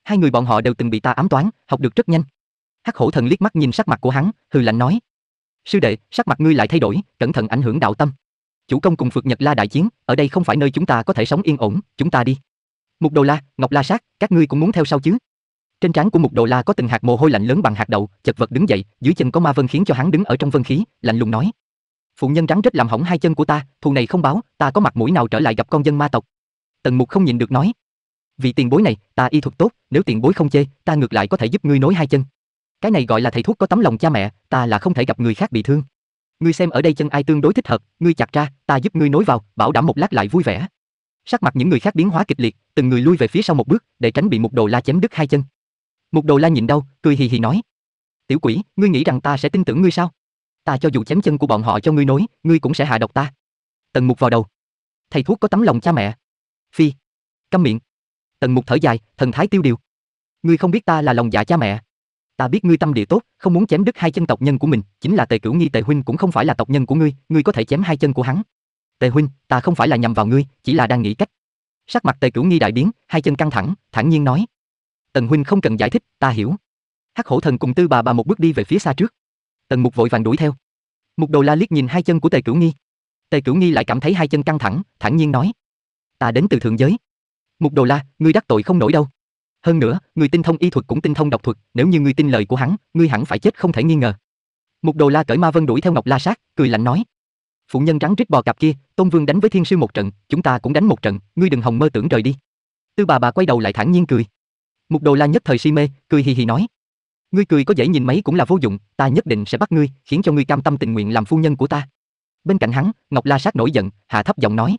Hai người bọn họ đều từng bị ta ám toán, học được rất nhanh. Hắc Hổ Thần liếc mắt nhìn sắc mặt của hắn, hừ lạnh nói: "Sư đệ, sắc mặt ngươi lại thay đổi, cẩn thận ảnh hưởng đạo tâm. Chủ công cùng Phược Nhật La đại chiến, ở đây không phải nơi chúng ta có thể sống yên ổn, chúng ta đi." Mục Đồ La, Ngọc La Sát, các ngươi cũng muốn theo sau chứ? Trên trán của Mục Đồ La có từng hạt mồ hôi lạnh lớn bằng hạt đậu, chật vật đứng dậy, dưới chân có ma vân khiến cho hắn đứng ở trong vân khí, lạnh lùng nói: "Phụ nhân rắn rết làm hỏng hai chân của ta, thù này không báo, ta có mặt mũi nào trở lại gặp con dân ma tộc?" Tần Mục không nhìn được nói: "Vì tiền bối này, ta y thuật tốt, nếu tiền bối không chê, ta ngược lại có thể giúp ngươi nối hai chân. Cái này gọi là thầy thuốc có tấm lòng cha mẹ, ta là không thể gặp người khác bị thương." ngươi xem ở đây chân ai tương đối thích hợp, ngươi chặt ra, ta giúp ngươi nối vào, bảo đảm một lát lại vui vẻ. Sắc mặt những người khác biến hóa kịch liệt, từng người lui về phía sau một bước, để tránh bị mục đồ la chém đứt hai chân. Một đầu la nhịn đau, cười hì hì nói. Tiểu quỷ, ngươi nghĩ rằng ta sẽ tin tưởng ngươi sao? Ta cho dù chém chân của bọn họ cho ngươi nối, ngươi cũng sẽ hạ độc ta. Tần mục vào đầu. Thầy thuốc có tấm lòng cha mẹ. Phi. Câm miệng. Tần mục thở dài, thần thái tiêu điều. Ngươi không biết ta là lòng dạ cha mẹ. Ta biết ngươi tâm địa tốt, không muốn chém đứt hai chân tộc nhân của mình, chính là tề cửu nghi tề huynh cũng không phải là tộc nhân của ngươi, ngươi có thể chém hai chân của hắn. Tề huynh, ta không phải là nhằm vào ngươi, chỉ là đang nghĩ cách. Sắc mặt tề cửu nghi đại biến, hai chân căng thẳng, thản nhiên nói. Tần huynh không cần giải thích, ta hiểu. Hắc hổ thần cùng tư bà bà một bước đi về phía xa trước. Tần mục vội vàng đuổi theo. Mục đầu la liếc nhìn hai chân của Tề Cửu Nghi. Tề Cửu Nghi lại cảm thấy hai chân căng thẳng, thản nhiên nói: "Ta đến từ thượng giới." Mục đầu la, ngươi đắc tội không nổi đâu. Hơn nữa, người tinh thông y thuật cũng tinh thông độc thuật, nếu như ngươi tin lời của hắn, ngươi hẳn phải chết không thể nghi ngờ. Mục Đồ La cởi Ma Vân đuổi theo Ngọc La Sát, cười lạnh nói: "Phụ nhân rắn rít bò cặp kia, Tôn Vương đánh với Thiên sư một trận, chúng ta cũng đánh một trận, ngươi đừng hồng mơ tưởng rời đi." Tư bà bà quay đầu lại thản nhiên cười. Mục Đồ La nhất thời si mê, cười hì hì nói: "Ngươi cười có dễ nhìn mấy cũng là vô dụng, ta nhất định sẽ bắt ngươi, khiến cho ngươi cam tâm tình nguyện làm phu nhân của ta." Bên cạnh hắn, Ngọc La Sát nổi giận, hạ thấp giọng nói: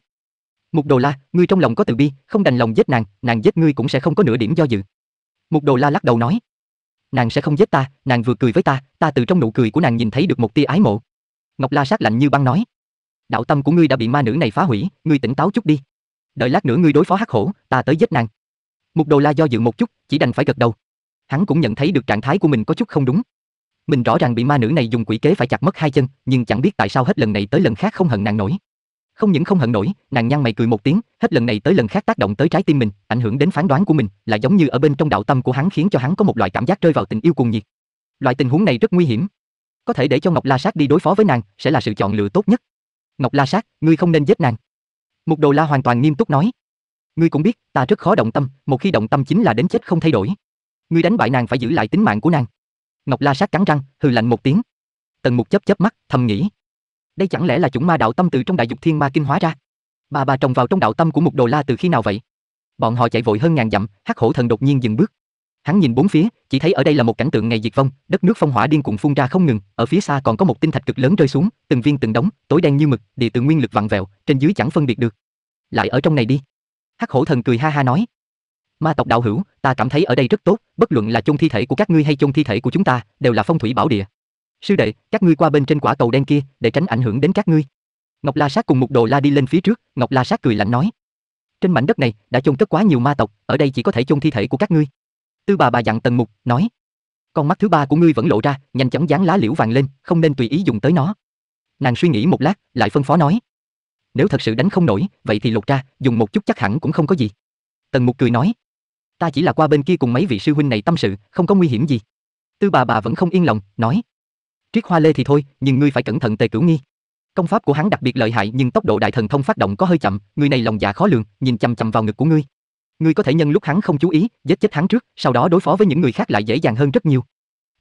"Mục Đồ La, ngươi trong lòng có từ bi, không đành lòng giết nàng, nàng giết ngươi cũng sẽ không có nửa điểm do dự." Mục Đồ La lắc đầu nói: "Nàng sẽ không giết ta, nàng vừa cười với ta, ta từ trong nụ cười của nàng nhìn thấy được một tia ái mộ." Ngọc La Sát lạnh như băng nói: "Đạo tâm của ngươi đã bị ma nữ này phá hủy, ngươi tỉnh táo chút đi. Đợi lát nữa ngươi đối phó Hắc Hổ, ta tới giết nàng." Mục đồ La do dự một chút, chỉ đành phải gật đầu. Hắn cũng nhận thấy được trạng thái của mình có chút không đúng. Mình rõ ràng bị ma nữ này dùng quỷ kế phải chặt mất hai chân, nhưng chẳng biết tại sao hết lần này tới lần khác không hận nàng nổi. Không những không hận nổi, nàng nhăn mày cười một tiếng, hết lần này tới lần khác tác động tới trái tim mình, ảnh hưởng đến phán đoán của mình, là giống như ở bên trong đạo tâm của hắn khiến cho hắn có một loại cảm giác rơi vào tình yêu cuồng nhiệt. Loại tình huống này rất nguy hiểm. Có thể để cho Ngọc La Sát đi đối phó với nàng, sẽ là sự chọn lựa tốt nhất. Ngọc La Sát, ngươi không nên giết nàng. Mục Đồ La hoàn toàn nghiêm túc nói. Ngươi cũng biết, ta rất khó động tâm, một khi động tâm chính là đến chết không thay đổi. Ngươi đánh bại nàng phải giữ lại tính mạng của nàng. Ngọc La sát cắn răng, hừ lạnh một tiếng. Tần Mục chớp chớp mắt, thầm nghĩ, đây chẳng lẽ là chủng ma đạo tâm từ trong đại dục thiên ma kinh hóa ra? Bà bà trồng vào trong đạo tâm của một đồ la từ khi nào vậy? Bọn họ chạy vội hơn ngàn dặm, Hắc Hổ thần đột nhiên dừng bước. Hắn nhìn bốn phía, chỉ thấy ở đây là một cảnh tượng ngày diệt vong, đất nước phong hỏa điên cuồng phun ra không ngừng, ở phía xa còn có một tinh thạch cực lớn rơi xuống, từng viên từng đống, tối đen như mực, địa tự nguyên lực vặn vẹo, trên dưới chẳng phân biệt được. Lại ở trong này đi. Hắc hổ thần cười ha ha nói. Ma tộc đạo hữu, ta cảm thấy ở đây rất tốt, bất luận là chôn thi thể của các ngươi hay chôn thi thể của chúng ta, đều là phong thủy bảo địa. Sư đệ, các ngươi qua bên trên quả cầu đen kia, để tránh ảnh hưởng đến các ngươi. Ngọc La Sát cùng Mục Đồ La đi lên phía trước, Ngọc La Sát cười lạnh nói: "Trên mảnh đất này đã chôn cất quá nhiều ma tộc, ở đây chỉ có thể chôn thi thể của các ngươi." Tư bà bà dặn Tần Mục, nói: "Con mắt thứ ba của ngươi vẫn lộ ra, nhanh chóng dán lá liễu vàng lên, không nên tùy ý dùng tới nó." Nàng suy nghĩ một lát, lại phân phó nói: nếu thật sự đánh không nổi, vậy thì lột ra, dùng một chút chắc hẳn cũng không có gì. Tần Mục cười nói, ta chỉ là qua bên kia cùng mấy vị sư huynh này tâm sự, không có nguy hiểm gì. Tư bà bà vẫn không yên lòng, nói, triết hoa lê thì thôi, nhưng ngươi phải cẩn thận tề cửu nghi. Công pháp của hắn đặc biệt lợi hại nhưng tốc độ đại thần thông phát động có hơi chậm, người này lòng dạ khó lường, nhìn chằm chằm vào ngực của ngươi. Ngươi có thể nhân lúc hắn không chú ý, giết chết hắn trước, sau đó đối phó với những người khác lại dễ dàng hơn rất nhiều.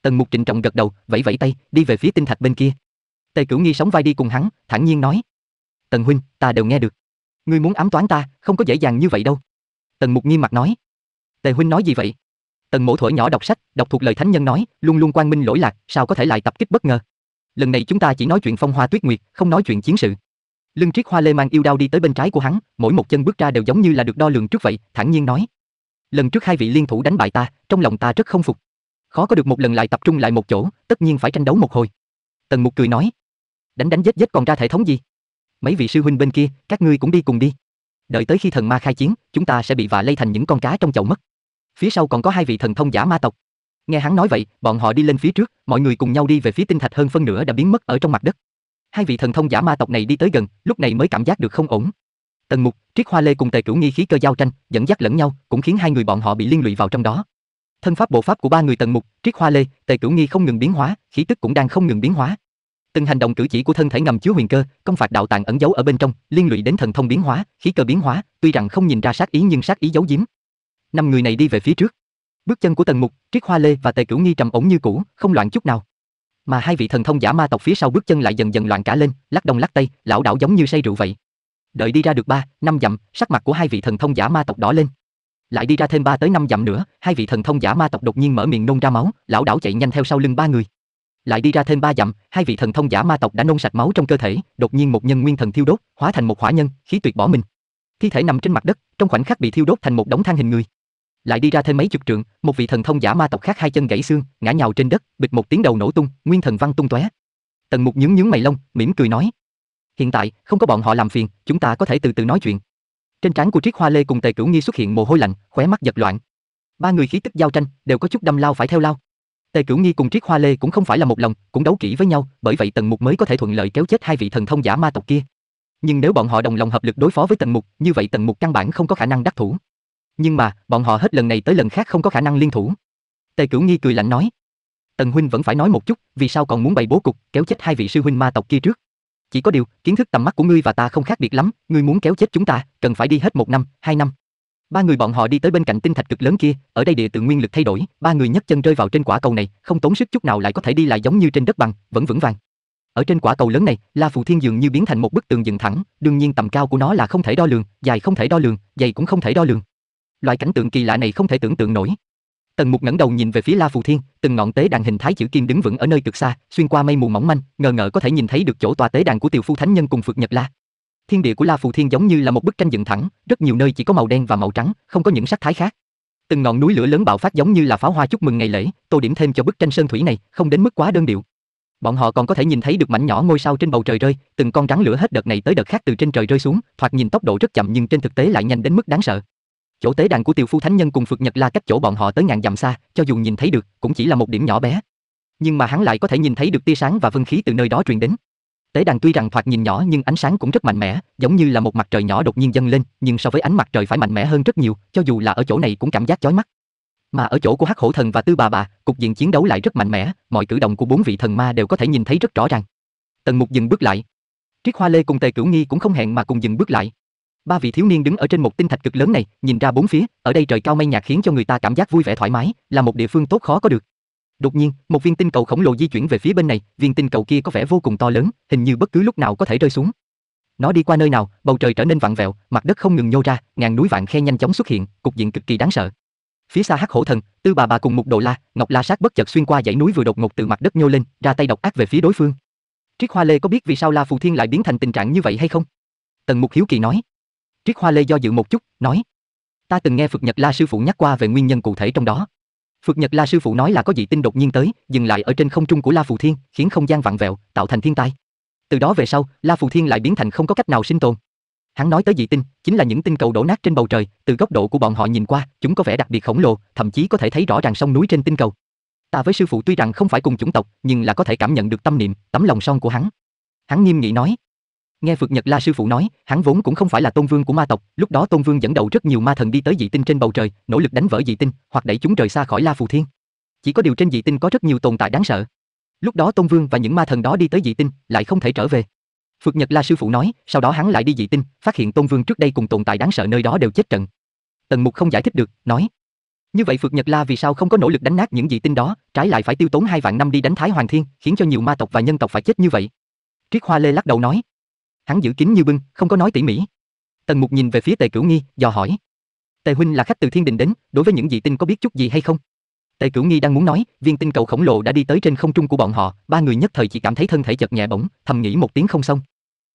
Tần Mục trịnh trọng gật đầu, vẫy vẫy tay, đi về phía tinh thạch bên kia. Tề Cửu Nghi sống vai đi cùng hắn, thản nhiên nói: Tần huynh, ta đều nghe được. Ngươi muốn ám toán ta, không có dễ dàng như vậy đâu. Tần mục nghiêm mặt nói. Tề huynh nói gì vậy? Tần mổ thuở nhỏ đọc sách, đọc thuộc lời thánh nhân nói, luôn luôn quang minh lỗi lạc, sao có thể lại tập kích bất ngờ. Lần này chúng ta chỉ nói chuyện phong hoa tuyết nguyệt, không nói chuyện chiến sự. Lưng triết hoa lê mang yêu đao đi tới bên trái của hắn, mỗi một chân bước ra đều giống như là được đo lường trước vậy, thản nhiên nói. Lần trước hai vị liên thủ đánh bại ta, trong lòng ta rất không phục. Khó có được một lần lại tập trung lại một chỗ, tất nhiên phải tranh đấu một hồi. Tần mục cười nói. Đánh đánh giết giết còn ra thể thống gì? mấy vị sư huynh bên kia, các ngươi cũng đi cùng đi. Đợi tới khi thần ma khai chiến, chúng ta sẽ bị vạ lây thành những con cá trong chậu mất. Phía sau còn có hai vị thần thông giả ma tộc. Nghe hắn nói vậy, bọn họ đi lên phía trước, mọi người cùng nhau đi về phía tinh thạch hơn phân nửa đã biến mất ở trong mặt đất. Hai vị thần thông giả ma tộc này đi tới gần, lúc này mới cảm giác được không ổn. Tần Mục, Triết Hoa Lê cùng Tề Cửu Nghi khí cơ giao tranh, dẫn dắt lẫn nhau, cũng khiến hai người bọn họ bị liên lụy vào trong đó. Thân pháp bộ pháp của ba người Tần Mục, Triết Hoa Lê, Tề Cửu Nghi không ngừng biến hóa, khí tức cũng đang không ngừng biến hóa. Từng hành động cử chỉ của thân thể ngầm chứa huyền cơ, công phạt đạo tàng ẩn giấu ở bên trong, liên lụy đến thần thông biến hóa, khí cơ biến hóa, tuy rằng không nhìn ra sát ý nhưng sát ý giấu giếm. Năm người này đi về phía trước. Bước chân của Tần Mục, Triết Hoa Lê và Tề Cửu Nghi trầm ổn như cũ, không loạn chút nào. Mà hai vị thần thông giả ma tộc phía sau bước chân lại dần dần loạn cả lên, lắc đông lắc tây, lão đảo giống như say rượu vậy. Đợi đi ra được ba, năm dặm, sắc mặt của hai vị thần thông giả ma tộc đỏ lên. Lại đi ra thêm ba tới năm dặm nữa, hai vị thần thông giả ma tộc đột nhiên mở miệng nôn ra máu, lão đảo chạy nhanh theo sau lưng ba người lại đi ra thêm ba dặm, hai vị thần thông giả ma tộc đã nôn sạch máu trong cơ thể, đột nhiên một nhân nguyên thần thiêu đốt, hóa thành một hỏa nhân, khí tuyệt bỏ mình. Thi thể nằm trên mặt đất, trong khoảnh khắc bị thiêu đốt thành một đống than hình người. Lại đi ra thêm mấy chục trượng, một vị thần thông giả ma tộc khác hai chân gãy xương, ngã nhào trên đất, bịch một tiếng đầu nổ tung, nguyên thần văng tung tóe. Tần Mục nhướng nhướng mày lông, mỉm cười nói: "Hiện tại, không có bọn họ làm phiền, chúng ta có thể từ từ nói chuyện." Trên trán của Triết Hoa Lê cùng Tề Cửu Nghi xuất hiện mồ hôi lạnh, khóe mắt giật loạn. Ba người khí tức giao tranh, đều có chút đâm lao phải theo lao. Tề Cửu Nghi cùng Triết Hoa Lê cũng không phải là một lòng, cũng đấu kỹ với nhau, bởi vậy Tần Mục mới có thể thuận lợi kéo chết hai vị thần thông giả ma tộc kia. Nhưng nếu bọn họ đồng lòng hợp lực đối phó với Tần Mục, như vậy Tần Mục căn bản không có khả năng đắc thủ. Nhưng mà, bọn họ hết lần này tới lần khác không có khả năng liên thủ. Tề Cửu Nghi cười lạnh nói: "Tần huynh vẫn phải nói một chút, vì sao còn muốn bày bố cục, kéo chết hai vị sư huynh ma tộc kia trước? Chỉ có điều, kiến thức tầm mắt của ngươi và ta không khác biệt lắm, ngươi muốn kéo chết chúng ta, cần phải đi hết một năm, hai năm, Ba người bọn họ đi tới bên cạnh tinh thạch cực lớn kia, ở đây địa tự nguyên lực thay đổi, ba người nhấc chân rơi vào trên quả cầu này, không tốn sức chút nào lại có thể đi lại giống như trên đất bằng, vẫn vững vàng. Ở trên quả cầu lớn này, La Phù Thiên dường như biến thành một bức tường dựng thẳng, đương nhiên tầm cao của nó là không thể đo lường, dài không thể đo lường, dày cũng không thể đo lường. Loại cảnh tượng kỳ lạ này không thể tưởng tượng nổi. Tần Mục ngẩng đầu nhìn về phía La Phù Thiên, từng ngọn tế đàn hình thái chữ kim đứng vững ở nơi cực xa, xuyên qua mây mù mỏng manh, ngờ ngợ có thể nhìn thấy được chỗ tòa tế đàn của Tiều Phu Thánh Nhân cùng Phật Nhật La. Thiên địa của La Phù Thiên giống như là một bức tranh dựng thẳng, rất nhiều nơi chỉ có màu đen và màu trắng, không có những sắc thái khác. Từng ngọn núi lửa lớn bạo phát giống như là pháo hoa chúc mừng ngày lễ, tô điểm thêm cho bức tranh sơn thủy này, không đến mức quá đơn điệu. Bọn họ còn có thể nhìn thấy được mảnh nhỏ ngôi sao trên bầu trời rơi, từng con rắn lửa hết đợt này tới đợt khác từ trên trời rơi xuống, thoạt nhìn tốc độ rất chậm nhưng trên thực tế lại nhanh đến mức đáng sợ. Chỗ tế đàn của Tiêu Phu Thánh Nhân cùng Phược Nhật La cách chỗ bọn họ tới ngàn dặm xa, cho dù nhìn thấy được, cũng chỉ là một điểm nhỏ bé. Nhưng mà hắn lại có thể nhìn thấy được tia sáng và vân khí từ nơi đó truyền đến. Tế đàn tuy rằng thoạt nhìn nhỏ nhưng ánh sáng cũng rất mạnh mẽ, giống như là một mặt trời nhỏ đột nhiên dâng lên, nhưng so với ánh mặt trời phải mạnh mẽ hơn rất nhiều, cho dù là ở chỗ này cũng cảm giác chói mắt. Mà ở chỗ của Hắc Hổ Thần và Tư Bà Bà, cục diện chiến đấu lại rất mạnh mẽ, mọi cử động của bốn vị thần ma đều có thể nhìn thấy rất rõ ràng. Tần Mục dừng bước lại. Triết Hoa Lê cùng Tề Cửu Nghi cũng không hẹn mà cùng dừng bước lại. Ba vị thiếu niên đứng ở trên một tinh thạch cực lớn này, nhìn ra bốn phía, ở đây trời cao mây nhạt khiến cho người ta cảm giác vui vẻ thoải mái, là một địa phương tốt khó có được. Đột nhiên, một viên tinh cầu khổng lồ di chuyển về phía bên này, viên tinh cầu kia có vẻ vô cùng to lớn, hình như bất cứ lúc nào có thể rơi xuống. Nó đi qua nơi nào, bầu trời trở nên vặn vẹo, mặt đất không ngừng nhô ra, ngàn núi vạn khe nhanh chóng xuất hiện, cục diện cực kỳ đáng sợ. Phía xa Hắc Hổ Thần, Tư Bà Bà cùng một Đồ La, Ngọc La Sát bất chợt xuyên qua dãy núi vừa đột ngột từ mặt đất nhô lên, ra tay độc ác về phía đối phương. Triết Hoa Lê có biết vì sao La Phù Thiên lại biến thành tình trạng như vậy hay không? Tần Mục Hiếu Kỳ nói. Triết Hoa Lê do dự một chút, nói: "Ta từng nghe Phật Nhật La sư phụ nhắc qua về nguyên nhân cụ thể trong đó. Phược Nhật La sư phụ nói là có dị tinh đột nhiên tới, dừng lại ở trên không trung của La Phù Thiên, khiến không gian vặn vẹo, tạo thành thiên tai. Từ đó về sau, La Phù Thiên lại biến thành không có cách nào sinh tồn. Hắn nói tới dị tinh, chính là những tinh cầu đổ nát trên bầu trời, từ góc độ của bọn họ nhìn qua, chúng có vẻ đặc biệt khổng lồ, thậm chí có thể thấy rõ ràng sông núi trên tinh cầu. Ta với sư phụ tuy rằng không phải cùng chủng tộc, nhưng là có thể cảm nhận được tâm niệm, tấm lòng son của hắn. Hắn nghiêm nghị nói, Nghe phật Nhật La sư phụ nói, hắn vốn cũng không phải là tôn vương của ma tộc, lúc đó tôn vương dẫn đầu rất nhiều ma thần đi tới dị tinh trên bầu trời, nỗ lực đánh vỡ dị tinh, hoặc đẩy chúng rời xa khỏi La Phù Thiên. Chỉ có điều trên dị tinh có rất nhiều tồn tại đáng sợ. Lúc đó tôn vương và những ma thần đó đi tới dị tinh, lại không thể trở về. Phược Nhật La sư phụ nói, sau đó hắn lại đi dị tinh, phát hiện tôn vương trước đây cùng tồn tại đáng sợ nơi đó đều chết trận. Tần Mục không giải thích được, nói: "Như vậy Phược Nhật La vì sao không có nỗ lực đánh nát những dị tinh đó, trái lại phải tiêu tốn hai vạn năm đi đánh Thái Hoàng Thiên, khiến cho nhiều ma tộc và nhân tộc phải chết như vậy?" Triết Hoa Lê lắc đầu nói: hắn giữ kín như bưng, không có nói tỉ mỉ. Tần Mục nhìn về phía Tề Cửu Nghi, dò hỏi: "Tề huynh là khách từ thiên đình đến, đối với những dị tinh có biết chút gì hay không?" Tề Cửu Nghi đang muốn nói, viên tinh cầu khổng lồ đã đi tới trên không trung của bọn họ, ba người nhất thời chỉ cảm thấy thân thể chợt nhẹ bỗng, thầm nghĩ một tiếng không xong.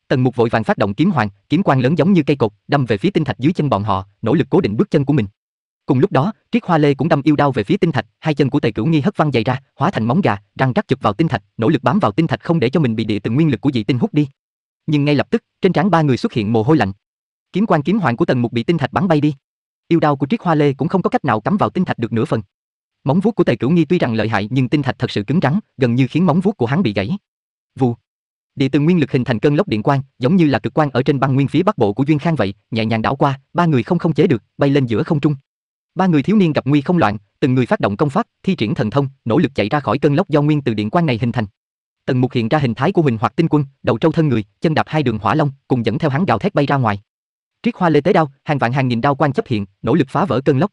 Tần Mục vội vàng phát động kiếm hoàng, kiếm quang lớn giống như cây cột, đâm về phía tinh thạch dưới chân bọn họ, nỗ lực cố định bước chân của mình. Cùng lúc đó, Triết Hoa Lê cũng đâm yêu đao về phía tinh thạch, hai chân của Tề Cửu Nghi hất văng dày ra, hóa thành móng gà, răng rắc chụp vào tinh thạch, nỗ lực bám vào tinh thạch không để cho mình bị địa từng nguyên lực của dị tinh hút đi nhưng ngay lập tức, trên trán ba người xuất hiện mồ hôi lạnh. Kiếm quan kiếm hoàng của Tần Mục bị tinh thạch bắn bay đi. Yêu đao của Triết Hoa Lê cũng không có cách nào cắm vào tinh thạch được nửa phần. Móng vuốt của Tề Cửu Nghi tuy rằng lợi hại nhưng tinh thạch thật sự cứng rắn, gần như khiến móng vuốt của hắn bị gãy. Vù. Địa từ nguyên lực hình thành cơn lốc điện quan giống như là cực quan ở trên băng nguyên phía bắc bộ của Duyên Khang vậy, nhẹ nhàng đảo qua, ba người không không chế được, bay lên giữa không trung. Ba người thiếu niên gặp nguy không loạn, từng người phát động công pháp, thi triển thần thông, nỗ lực chạy ra khỏi cơn lốc do nguyên từ điện quan này hình thành tần mục hiện ra hình thái của huỳnh hoặc tinh quân, đầu trâu thân người, chân đạp hai đường hỏa long, cùng dẫn theo hắn gào thét bay ra ngoài. Triết hoa lê tế đao, hàng vạn hàng nghìn đao quang chấp hiện, nỗ lực phá vỡ cơn lốc.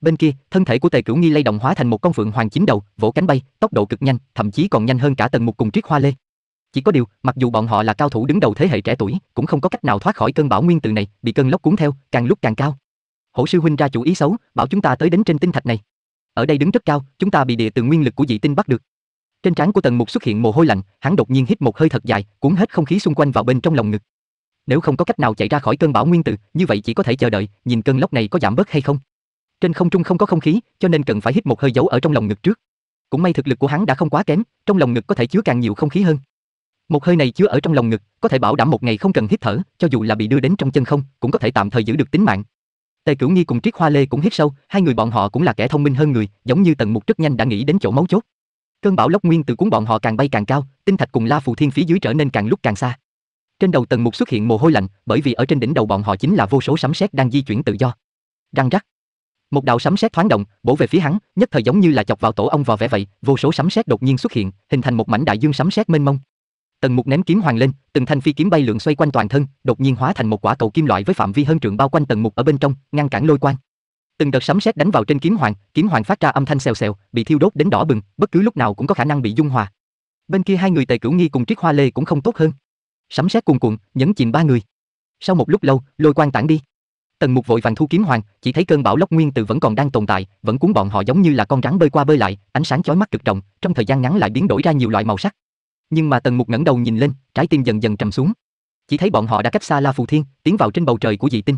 Bên kia, thân thể của Tề Cửu Nghi lay động hóa thành một con phượng hoàng chín đầu, vỗ cánh bay, tốc độ cực nhanh, thậm chí còn nhanh hơn cả Tần Mục cùng Triết Hoa Lê. Chỉ có điều, mặc dù bọn họ là cao thủ đứng đầu thế hệ trẻ tuổi, cũng không có cách nào thoát khỏi cơn bão nguyên từ này, bị cơn lốc cuốn theo, càng lúc càng cao. Hổ sư huynh ra chủ ý xấu, bảo chúng ta tới đến trên tinh thạch này. Ở đây đứng rất cao, chúng ta bị địa từ nguyên lực của dị tinh bắt được. Trên trán của Tần Mục xuất hiện mồ hôi lạnh, hắn đột nhiên hít một hơi thật dài, cuốn hết không khí xung quanh vào bên trong lòng ngực. Nếu không có cách nào chạy ra khỏi cơn bão nguyên tử, như vậy chỉ có thể chờ đợi, nhìn cơn lốc này có giảm bớt hay không. Trên không trung không có không khí, cho nên cần phải hít một hơi giấu ở trong lòng ngực trước. Cũng may thực lực của hắn đã không quá kém, trong lòng ngực có thể chứa càng nhiều không khí hơn. Một hơi này chứa ở trong lòng ngực, có thể bảo đảm một ngày không cần hít thở, cho dù là bị đưa đến trong chân không, cũng có thể tạm thời giữ được tính mạng. Tề Cửu Nghi cùng Triết Hoa Lê cũng hít sâu, hai người bọn họ cũng là kẻ thông minh hơn người, giống như Tần Mục rất nhanh đã nghĩ đến chỗ mấu chốt. Cơn bão lốc nguyên từ cuốn bọn họ càng bay càng cao, tinh thạch cùng La Phù Thiên phía dưới trở nên càng lúc càng xa. Trên đầu Tần Mục xuất hiện mồ hôi lạnh, bởi vì ở trên đỉnh đầu bọn họ chính là vô số sấm sét đang di chuyển tự do. Răng rắc. Một đạo sấm sét thoáng động, bổ về phía hắn, nhất thời giống như là chọc vào tổ ông vò vẽ vậy, vô số sấm sét đột nhiên xuất hiện, hình thành một mảnh đại dương sấm sét mênh mông. Tần Mục ném kiếm hoàng lên, từng thanh phi kiếm bay lượn xoay quanh toàn thân, đột nhiên hóa thành một quả cầu kim loại với phạm vi hơn trượng bao quanh Tần Mục ở bên trong, ngăn cản lôi quang. Từng đợt sấm sét đánh vào trên kiếm hoàng, kiếm hoàng phát ra âm thanh xèo xèo, bị thiêu đốt đến đỏ bừng, bất cứ lúc nào cũng có khả năng bị dung hòa. Bên kia hai người Tề Cửu Nghi cùng Triết Hoa Lê cũng không tốt hơn. Sấm sét cuồn cuộn, nhấn chìm ba người. Sau một lúc lâu, lôi quang tản đi. Tần Mục vội vàng thu kiếm hoàng, chỉ thấy cơn bão lốc nguyên từ vẫn còn đang tồn tại, vẫn cuốn bọn họ giống như là con rắn bơi qua bơi lại, ánh sáng chói mắt cực rộng, trong thời gian ngắn lại biến đổi ra nhiều loại màu sắc. Nhưng mà Tần Mục ngẩng đầu nhìn lên, trái tim dần dần trầm xuống. Chỉ thấy bọn họ đã cách xa La Phù Thiên, tiến vào trên bầu trời của dị tinh.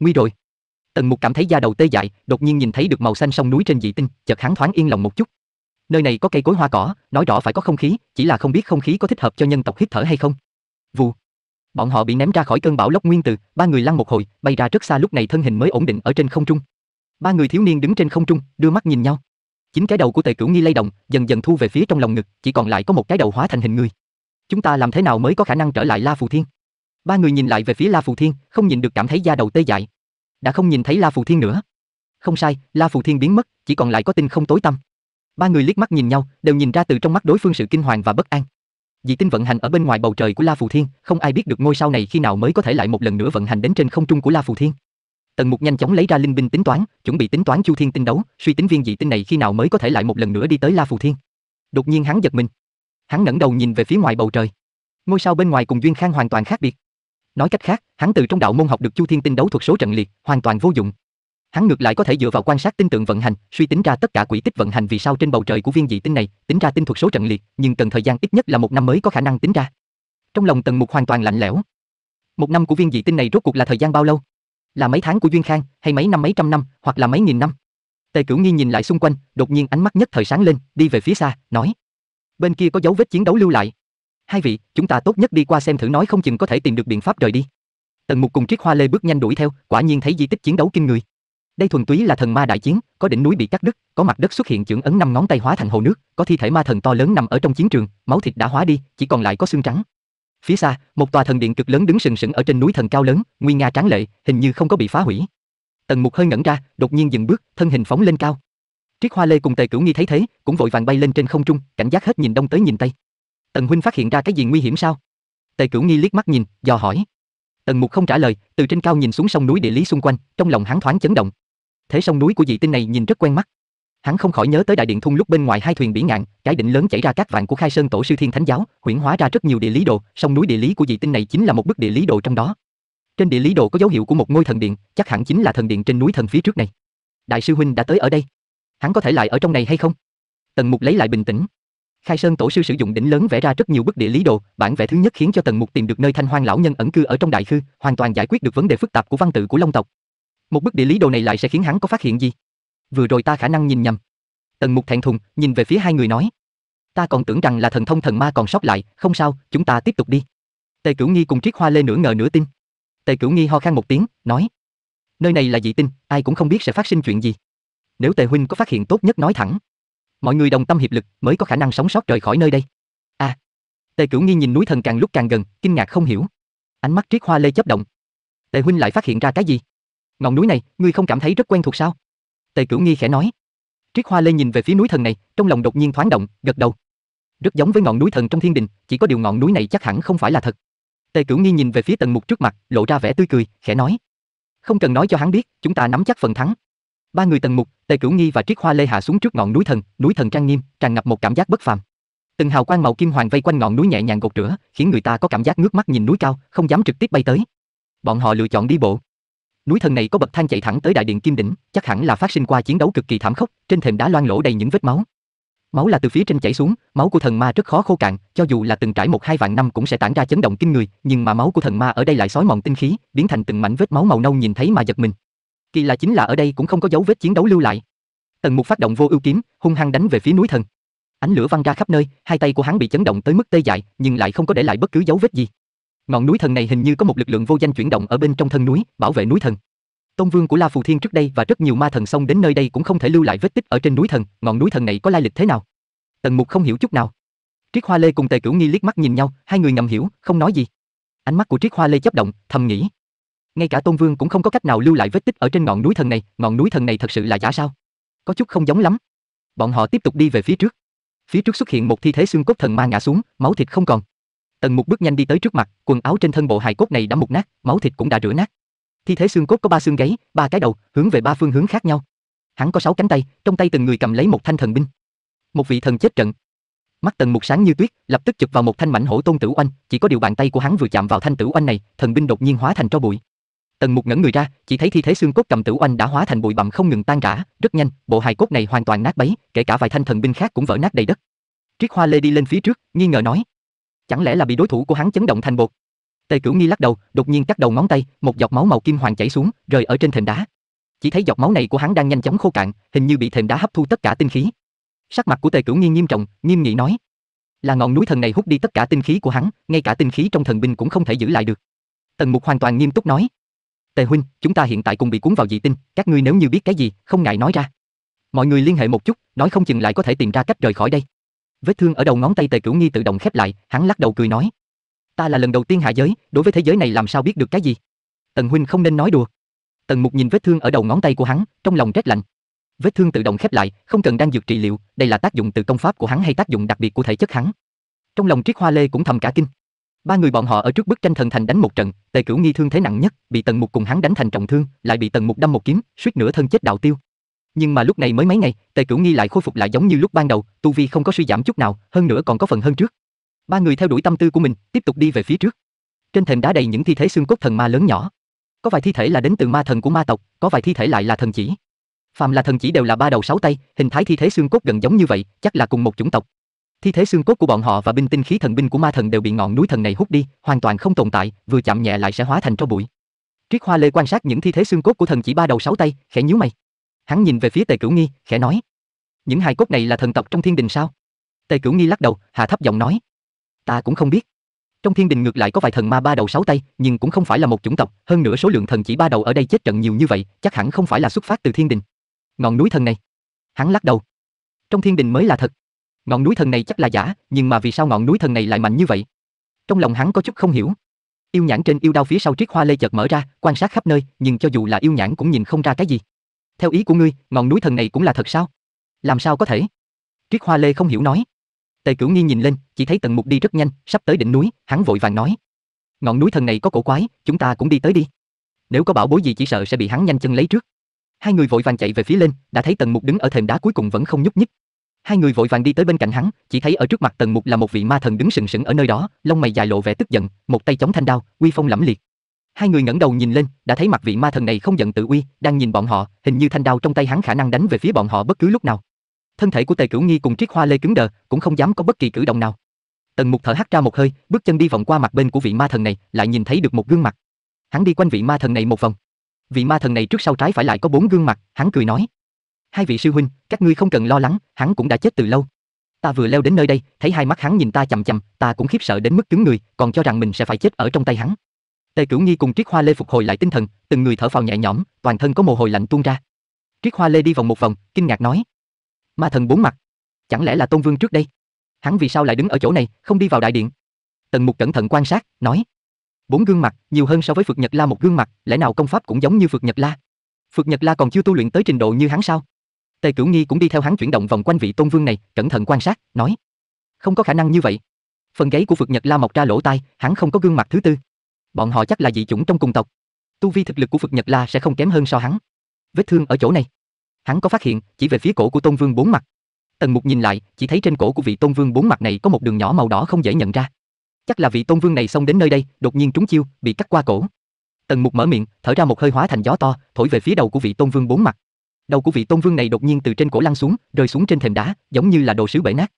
Nguy rồi. Tần Mục cảm thấy da đầu tê dại, đột nhiên nhìn thấy được màu xanh sông núi trên dị tinh, chợt hắn thoáng yên lòng một chút. Nơi này có cây cối hoa cỏ, nói rõ phải có không khí, chỉ là không biết không khí có thích hợp cho nhân tộc hít thở hay không. Vù. Bọn họ bị ném ra khỏi cơn bão lốc nguyên từ, ba người lăn một hồi, bay ra rất xa lúc này thân hình mới ổn định ở trên không trung. Ba người thiếu niên đứng trên không trung, đưa mắt nhìn nhau. Chính cái đầu của Tề Cửu Nghi lay động, dần dần thu về phía trong lòng ngực, chỉ còn lại có một cái đầu hóa thành hình người. Chúng ta làm thế nào mới có khả năng trở lại La Phù Thiên? Ba người nhìn lại về phía La Phù Thiên, không nhìn được cảm thấy da đầu tê dại đã không nhìn thấy La Phù Thiên nữa. Không sai, La Phù Thiên biến mất, chỉ còn lại có tinh không tối tăm. Ba người liếc mắt nhìn nhau, đều nhìn ra từ trong mắt đối phương sự kinh hoàng và bất an. Dị tinh vận hành ở bên ngoài bầu trời của La Phù Thiên, không ai biết được ngôi sao này khi nào mới có thể lại một lần nữa vận hành đến trên không trung của La Phù Thiên. Tần Mục nhanh chóng lấy ra linh binh tính toán, chuẩn bị tính toán Chu Thiên tinh đấu, suy tính viên dị tinh này khi nào mới có thể lại một lần nữa đi tới La Phù Thiên. Đột nhiên hắn giật mình. Hắn ngẩng đầu nhìn về phía ngoài bầu trời. Ngôi sao bên ngoài cùng Duyên Khang hoàn toàn khác biệt. Nói cách khác, hắn từ trong đạo môn học được Chu Thiên Tinh đấu thuật số trận liệt, hoàn toàn vô dụng. Hắn ngược lại có thể dựa vào quan sát tinh tượng vận hành, suy tính ra tất cả quỹ tích vận hành vì sao trên bầu trời của viên dị tinh này, tính ra tinh thuật số trận liệt, nhưng cần thời gian ít nhất là một năm mới có khả năng tính ra. Trong lòng Tần Mục hoàn toàn lạnh lẽo. Một năm của viên dị tinh này rốt cuộc là thời gian bao lâu? Là mấy tháng của Duyên Khang, hay mấy năm mấy trăm năm, hoặc là mấy nghìn năm? Tề Cửu Nghi nhìn lại xung quanh, đột nhiên ánh mắt nhất thời sáng lên, đi về phía xa, nói: "Bên kia có dấu vết chiến đấu lưu lại." hai vị, chúng ta tốt nhất đi qua xem thử nói không chừng có thể tìm được biện pháp rời đi. Tần Mục cùng Triết Hoa Lê bước nhanh đuổi theo, quả nhiên thấy di tích chiến đấu kinh người. Đây thuần túy là thần ma đại chiến, có đỉnh núi bị cắt đứt, có mặt đất xuất hiện chưởng ấn năm ngón tay hóa thành hồ nước, có thi thể ma thần to lớn nằm ở trong chiến trường, máu thịt đã hóa đi, chỉ còn lại có xương trắng. Phía xa, một tòa thần điện cực lớn đứng sừng sững ở trên núi thần cao lớn, nguy nga tráng lệ, hình như không có bị phá hủy. Tần Mục hơi ngẩn ra, đột nhiên dừng bước, thân hình phóng lên cao. Triết Hoa Lê cùng Tề Cửu Nghi thấy thế, cũng vội vàng bay lên trên không trung, cảnh giác hết nhìn đông tới nhìn tây. Tần huynh phát hiện ra cái gì nguy hiểm sao? Tề Cửu Nghi liếc mắt nhìn, dò hỏi. Tần Mục không trả lời, từ trên cao nhìn xuống sông núi địa lý xung quanh, trong lòng hắn thoáng chấn động. Thế sông núi của dị tinh này nhìn rất quen mắt. Hắn không khỏi nhớ tới đại điện thung lúc bên ngoài hai thuyền biển ngạn, cái đỉnh lớn chảy ra các vạn của Khai Sơn Tổ sư Thiên Thánh giáo, huyễn hóa ra rất nhiều địa lý đồ, sông núi địa lý của dị tinh này chính là một bức địa lý đồ trong đó. Trên địa lý đồ có dấu hiệu của một ngôi thần điện, chắc hẳn chính là thần điện trên núi thần phía trước này. Đại sư huynh đã tới ở đây. Hắn có thể lại ở trong này hay không? Tần Mục lấy lại bình tĩnh, Khai Sơn tổ sư sử dụng đỉnh lớn vẽ ra rất nhiều bức địa lý đồ, bản vẽ thứ nhất khiến cho Tần Mục tìm được nơi Thanh Hoang lão nhân ẩn cư ở trong đại khư, hoàn toàn giải quyết được vấn đề phức tạp của văn tự của Long tộc. Một bức địa lý đồ này lại sẽ khiến hắn có phát hiện gì? Vừa rồi ta khả năng nhìn nhầm. Tần Mục thẹn thùng, nhìn về phía hai người nói: "Ta còn tưởng rằng là thần thông thần ma còn sót lại, không sao, chúng ta tiếp tục đi." Tề Cửu Nghi cùng Triết Hoa Lê nửa ngờ nửa tin. Tề Cửu Nghi ho khan một tiếng, nói: "Nơi này là dị tinh, ai cũng không biết sẽ phát sinh chuyện gì. Nếu Tề huynh có phát hiện tốt nhất nói thẳng." mọi người đồng tâm hiệp lực mới có khả năng sống sót rời khỏi nơi đây. A. À, Tề Cửu Nghi nhìn núi thần càng lúc càng gần, kinh ngạc không hiểu. Ánh mắt Triết Hoa Lê chớp động. Tề huynh lại phát hiện ra cái gì? Ngọn núi này, ngươi không cảm thấy rất quen thuộc sao? Tề Cửu Nghi khẽ nói. Triết Hoa Lê nhìn về phía núi thần này, trong lòng đột nhiên thoáng động, gật đầu. Rất giống với ngọn núi thần trong thiên đình, chỉ có điều ngọn núi này chắc hẳn không phải là thật. Tề Cửu Nghi nhìn về phía Tần Mục trước mặt, lộ ra vẻ tươi cười, khẽ nói: "Không cần nói cho hắn biết, chúng ta nắm chắc phần thắng." Ba người Tần Mục, Tề Cửu Nghi và Triết Hoa Lê hạ xuống trước ngọn núi thần, núi thần trang nghiêm, tràn ngập một cảm giác bất phàm. Từng hào quang màu kim hoàng vây quanh ngọn núi nhẹ nhàng gột rửa, khiến người ta có cảm giác ngước mắt nhìn núi cao, không dám trực tiếp bay tới. Bọn họ lựa chọn đi bộ. Núi thần này có bậc thang chạy thẳng tới đại điện kim đỉnh, chắc hẳn là phát sinh qua chiến đấu cực kỳ thảm khốc, trên thềm đá loang lổ đầy những vết máu. Máu là từ phía trên chảy xuống, máu của thần ma rất khó khô cạn, cho dù là từng trải một hai vạn năm cũng sẽ tản ra chấn động kinh người, nhưng mà máu của thần ma ở đây lại sói mòn tinh khí, biến thành từng mảnh vết máu màu nâu nhìn thấy mà giật mình. Kỳ lạ chính là ở đây cũng không có dấu vết chiến đấu lưu lại. Tần Mục phát động vô ưu kiếm, hung hăng đánh về phía núi thần. Ánh lửa văng ra khắp nơi, hai tay của hắn bị chấn động tới mức tê dại, nhưng lại không có để lại bất cứ dấu vết gì. Ngọn núi thần này hình như có một lực lượng vô danh chuyển động ở bên trong thân núi, bảo vệ núi thần. Tôn Vương của La Phù Thiên trước đây và rất nhiều ma thần xông đến nơi đây cũng không thể lưu lại vết tích ở trên núi thần, ngọn núi thần này có lai lịch thế nào? Tần Mục không hiểu chút nào. Triết Hoa Lê cùng Tề Cửu Nghi liếc mắt nhìn nhau, hai người ngầm hiểu, không nói gì. Ánh mắt của Triết Hoa Lê chớp động, thầm nghĩ, ngay cả Tôn Vương cũng không có cách nào lưu lại vết tích ở trên ngọn núi thần này, ngọn núi thần này thật sự là giả sao? Có chút không giống lắm. Bọn họ tiếp tục đi về phía trước. Phía trước xuất hiện một thi thế xương cốt thần ma ngã xuống, máu thịt không còn. Tần Mục bước nhanh đi tới trước mặt, quần áo trên thân bộ hài cốt này đã mục nát, máu thịt cũng đã rửa nát. Thi thế xương cốt có ba xương gáy, ba cái đầu, hướng về ba phương hướng khác nhau. Hắn có sáu cánh tay, trong tay từng người cầm lấy một thanh thần binh. Một vị thần chết trận. Mắt Tần Mục sáng như tuyết, lập tức chụp vào một thanh mảnh hổ tôn tử oanh, chỉ có điều bàn tay của hắn vừa chạm vào thanh tử oanh này, thần binh đột nhiên hóa thành tro bụi. Tần Mục ngẩng người ra, chỉ thấy thi Thế xương cốt cầm tử oanh đã hóa thành bụi bặm không ngừng tan rã, rất nhanh, bộ hài cốt này hoàn toàn nát bấy, kể cả vài thanh thần binh khác cũng vỡ nát đầy đất. Triết Hoa Lê đi lên phía trước, nghi ngờ nói: "Chẳng lẽ là bị đối thủ của hắn chấn động thành bột?" Tề Cửu Nghi lắc đầu, đột nhiên cắt đầu ngón tay, một giọt máu màu kim hoàng chảy xuống, rơi ở trên thềm đá. Chỉ thấy giọt máu này của hắn đang nhanh chóng khô cạn, hình như bị thềm đá hấp thu tất cả tinh khí. Sắc mặt của Tề Cửu Nghi nghiêm trọng, nghiêm nghị nói: "Là ngọn núi thần này hút đi tất cả tinh khí của hắn, ngay cả tinh khí trong thần binh cũng không thể giữ lại được." Tần Mục hoàn toàn nghiêm túc nói: Tề huynh, chúng ta hiện tại cùng bị cuốn vào dị tinh, các ngươi nếu như biết cái gì, không ngại nói ra. Mọi người liên hệ một chút, nói không chừng lại có thể tìm ra cách rời khỏi đây. Vết thương ở đầu ngón tay Tề Cửu Nghi tự động khép lại, hắn lắc đầu cười nói: "Ta là lần đầu tiên hạ giới, đối với thế giới này làm sao biết được cái gì? Tần huynh không nên nói đùa." Tần Mục nhìn vết thương ở đầu ngón tay của hắn, trong lòng rét lạnh. Vết thương tự động khép lại, không cần đang dược trị liệu, đây là tác dụng từ công pháp của hắn hay tác dụng đặc biệt của thể chất hắn. Trong lòng Triết Hoa Lê cũng thầm cả kinh. Ba người bọn họ ở trước bức tranh thần thành đánh một trận, Tề Cửu Nghi thương thế nặng nhất, bị Tần Mục cùng hắn đánh thành trọng thương, lại bị Tần Mục đâm một kiếm, suýt nửa thân chết đạo tiêu. Nhưng mà lúc này mới mấy ngày, Tề Cửu Nghi lại khôi phục lại giống như lúc ban đầu, tu vi không có suy giảm chút nào, hơn nữa còn có phần hơn trước. Ba người theo đuổi tâm tư của mình, tiếp tục đi về phía trước. Trên thềm đá đầy những thi thể xương cốt thần ma lớn nhỏ. Có vài thi thể là đến từ ma thần của ma tộc, có vài thi thể lại là thần chỉ. Phàm là thần chỉ đều là ba đầu sáu tay, hình thái thi thể xương cốt gần giống như vậy, chắc là cùng một chủng tộc, Thi thế xương cốt của bọn họ và binh tinh khí thần binh của ma thần đều bị ngọn núi thần này hút đi, hoàn toàn không tồn tại, vừa chạm nhẹ lại sẽ hóa thành tro bụi. Triết Hoa Lê quan sát những thi thế xương cốt của thần chỉ ba đầu sáu tay, khẽ nhíu mày. Hắn nhìn về phía Tề Cửu Nghi, khẽ nói: "Những hài cốt này là thần tộc trong Thiên Đình sao?" Tề Cửu Nghi lắc đầu, hạ thấp giọng nói: "Ta cũng không biết. Trong Thiên Đình ngược lại có vài thần ma ba đầu sáu tay, nhưng cũng không phải là một chủng tộc, hơn nữa số lượng thần chỉ ba đầu ở đây chết trận nhiều như vậy, chắc hẳn không phải là xuất phát từ Thiên Đình." Ngọn núi thần này, hắn lắc đầu. Trong Thiên Đình mới là thật, Ngọn núi thần này chắc là giả, nhưng mà vì sao ngọn núi thần này lại mạnh như vậy? Trong lòng hắn có chút không hiểu. Yêu nhãn trên yêu đao phía sau Triết Hoa Lê chợt mở ra, quan sát khắp nơi, nhưng cho dù là yêu nhãn cũng nhìn không ra cái gì. Theo ý của ngươi, ngọn núi thần này cũng là thật sao? Làm sao có thể? Triết Hoa Lê không hiểu nói. Tề Cửu Nghi nhìn lên, chỉ thấy Tần Mục đi rất nhanh, sắp tới đỉnh núi, hắn vội vàng nói: "Ngọn núi thần này có cổ quái, chúng ta cũng đi tới đi. Nếu có bảo bối gì chỉ sợ sẽ bị hắn nhanh chân lấy trước." Hai người vội vàng chạy về phía lên, đã thấy Tần Mục đứng ở thềm đá cuối cùng vẫn không nhúc nhích, Hai người vội vàng đi tới bên cạnh hắn, chỉ thấy ở trước mặt Tần Mục là một vị ma thần đứng sừng sững ở nơi đó, lông mày dài lộ vẻ tức giận, một tay chống thanh đao, uy phong lẫm liệt. Hai người ngẩng đầu nhìn lên, đã thấy mặt vị ma thần này không giận tự uy, đang nhìn bọn họ, hình như thanh đao trong tay hắn khả năng đánh về phía bọn họ bất cứ lúc nào. Thân thể của Tề Cửu Nghi cùng Triết Hoa Lê cứng đờ, cũng không dám có bất kỳ cử động nào. Tần Mục thở hắt ra một hơi, bước chân đi vòng qua mặt bên của vị ma thần này, lại nhìn thấy được một gương mặt. Hắn đi quanh vị ma thần này một vòng. Vị ma thần này trước sau trái phải lại có bốn gương mặt, hắn cười nói: Hai vị sư huynh, các ngươi không cần lo lắng, hắn cũng đã chết từ lâu. Ta vừa leo đến nơi đây, thấy hai mắt hắn nhìn ta chằm chằm, ta cũng khiếp sợ đến mức cứng người, còn cho rằng mình sẽ phải chết ở trong tay hắn. Tề Cửu Nghi cùng Triết Hoa Lê phục hồi lại tinh thần, từng người thở phào nhẹ nhõm, toàn thân có mồ hôi lạnh tuôn ra. Triết Hoa Lê đi vòng một vòng, kinh ngạc nói: "Ma thần bốn mặt, chẳng lẽ là Tôn Vương trước đây? Hắn vì sao lại đứng ở chỗ này, không đi vào đại điện?" Tần Mục cẩn thận quan sát, nói: "Bốn gương mặt, nhiều hơn so với Phược Nhật La một gương mặt, lẽ nào công pháp cũng giống như Phược Nhật La? Phược Nhật La còn chưa tu luyện tới trình độ như hắn sao? Tề Cửu Nghi cũng đi theo hắn chuyển động vòng quanh vị tôn vương này, cẩn thận quan sát, nói: "Không có khả năng như vậy." Phần gáy của vực Nhật La mọc ra lỗ tai, hắn không có gương mặt thứ tư. Bọn họ chắc là dị chủng trong cùng tộc. Tu vi thực lực của vực Nhật La sẽ không kém hơn so hắn. Vết thương ở chỗ này, hắn có phát hiện, chỉ về phía cổ của Tôn Vương bốn mặt. Tần Mục nhìn lại, chỉ thấy trên cổ của vị Tôn Vương bốn mặt này có một đường nhỏ màu đỏ không dễ nhận ra. Chắc là vị Tôn Vương này xông đến nơi đây, đột nhiên trúng chiêu, bị cắt qua cổ. Tần Mục mở miệng, thở ra một hơi hóa thành gió to, thổi về phía đầu của vị Tôn Vương bốn mặt. Đầu của vị tôn vương này đột nhiên từ trên cổ lăn xuống, rơi xuống trên thềm đá, giống như là đồ sứ bể nát.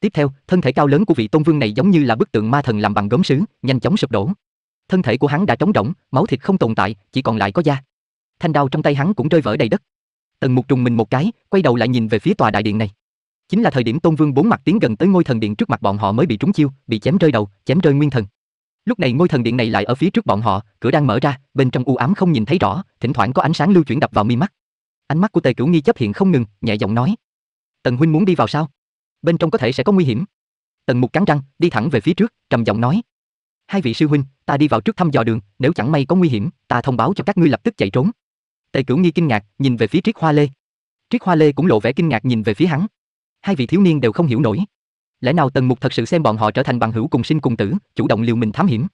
Tiếp theo, thân thể cao lớn của vị tôn vương này giống như là bức tượng ma thần làm bằng gốm sứ, nhanh chóng sụp đổ. Thân thể của hắn đã trống rỗng, máu thịt không tồn tại, chỉ còn lại có da. Thanh đao trong tay hắn cũng rơi vỡ đầy đất. Tần Mục trùng mình một cái, quay đầu lại nhìn về phía tòa đại điện này. Chính là thời điểm Tôn Vương bốn mặt tiến gần tới ngôi thần điện trước mặt bọn họ mới bị trúng chiêu, bị chém rơi đầu, chém rơi nguyên thần. Lúc này ngôi thần điện này lại ở phía trước bọn họ, cửa đang mở ra, bên trong u ám không nhìn thấy rõ, thỉnh thoảng có ánh sáng lưu chuyển đập vào mi mắt. Ánh mắt của Tề Cửu Nghi chấp hiện không ngừng, nhẹ giọng nói: "Tần huynh muốn đi vào sao? Bên trong có thể sẽ có nguy hiểm." Tần Mục cắn răng, đi thẳng về phía trước, trầm giọng nói: "Hai vị sư huynh, ta đi vào trước thăm dò đường, nếu chẳng may có nguy hiểm, ta thông báo cho các ngươi lập tức chạy trốn." Tề Cửu Nghi kinh ngạc, nhìn về phía Triết Hoa Lê. Triết Hoa Lê cũng lộ vẻ kinh ngạc nhìn về phía hắn. Hai vị thiếu niên đều không hiểu nổi. Lẽ nào Tần Mục thật sự xem bọn họ trở thành bằng hữu cùng sinh cùng tử, chủ động liều mình thám hiểm?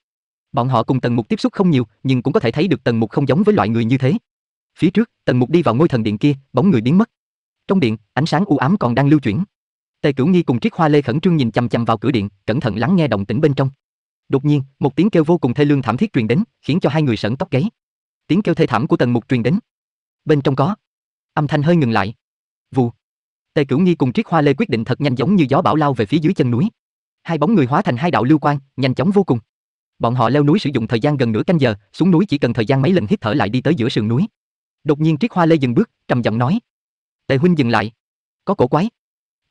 Bọn họ cùng Tần Mục tiếp xúc không nhiều, nhưng cũng có thể thấy được Tần Mục không giống với loại người như thế. Phía trước, Tần Mục đi vào ngôi thần điện kia, bóng người biến mất. Trong điện, ánh sáng u ám còn đang lưu chuyển. Tề Cửu Nghi cùng Triết Hoa Lê khẩn trương nhìn chằm chằm vào cửa điện, cẩn thận lắng nghe động tĩnh bên trong. Đột nhiên, một tiếng kêu vô cùng thê lương thảm thiết truyền đến, khiến cho hai người sởn tóc gáy. Tiếng kêu thê thảm của Tần Mục truyền đến. Bên trong có. Âm thanh hơi ngừng lại. Vù. Tề Cửu Nghi cùng Triết Hoa Lê quyết định thật nhanh giống như gió bão lao về phía dưới chân núi. Hai bóng người hóa thành hai đạo lưu quang, nhanh chóng vô cùng. Bọn họ leo núi sử dụng thời gian gần nửa canh giờ, xuống núi chỉ cần thời gian mấy lần hít thở lại đi tới giữa sườn núi. Đột nhiên Triết Hoa Lê dừng bước, trầm giọng nói: "Tề huynh dừng lại, có cổ quái."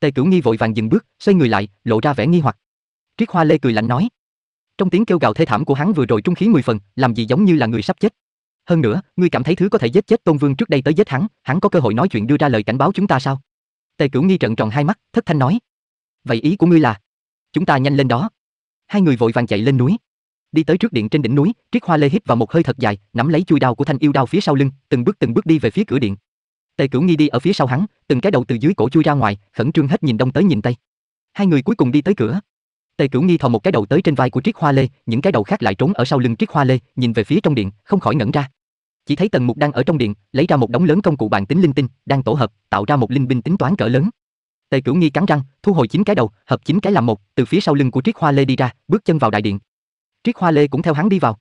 Tề Cửu Nghi vội vàng dừng bước, xoay người lại, lộ ra vẻ nghi hoặc. Triết Hoa Lê cười lạnh nói: "Trong tiếng kêu gào thê thảm của hắn vừa rồi trung khí mười phần, làm gì giống như là người sắp chết. Hơn nữa, ngươi cảm thấy thứ có thể giết chết Tôn Vương trước đây tới giết hắn, hắn có cơ hội nói chuyện đưa ra lời cảnh báo chúng ta sao?" Tề Cửu Nghi trợn tròn hai mắt, thất thanh nói: "Vậy ý của ngươi là?" Chúng ta nhanh lên đó. Hai người vội vàng chạy lên núi. Đi tới trước điện trên đỉnh núi, Triết Hoa Lê hít vào một hơi thật dài, nắm lấy chui đao của thanh yêu đao phía sau lưng, từng bước từng bước đi về phía cửa điện. Tề Cửu Nghi đi ở phía sau hắn, từng cái đầu từ dưới cổ chui ra ngoài, khẩn trương hết nhìn đông tới nhìn tây. Hai người cuối cùng đi tới cửa. Tề Cửu Nghi thò một cái đầu tới trên vai của Triết Hoa Lê, những cái đầu khác lại trốn ở sau lưng Triết Hoa Lê, nhìn về phía trong điện, không khỏi ngẩn ra. Chỉ thấy Tần Mục đang ở trong điện, lấy ra một đống lớn công cụ bàn tính linh tinh, đang tổ hợp, tạo ra một linh binh tính toán cỡ lớn. Tề Cửu Nghi cắn răng, thu hồi chín cái đầu, hợp chín cái làm một, từ phía sau lưng của Triết Hoa Lê đi ra, bước chân vào đại điện. Triết Hoa Lê cũng theo hắn đi vào.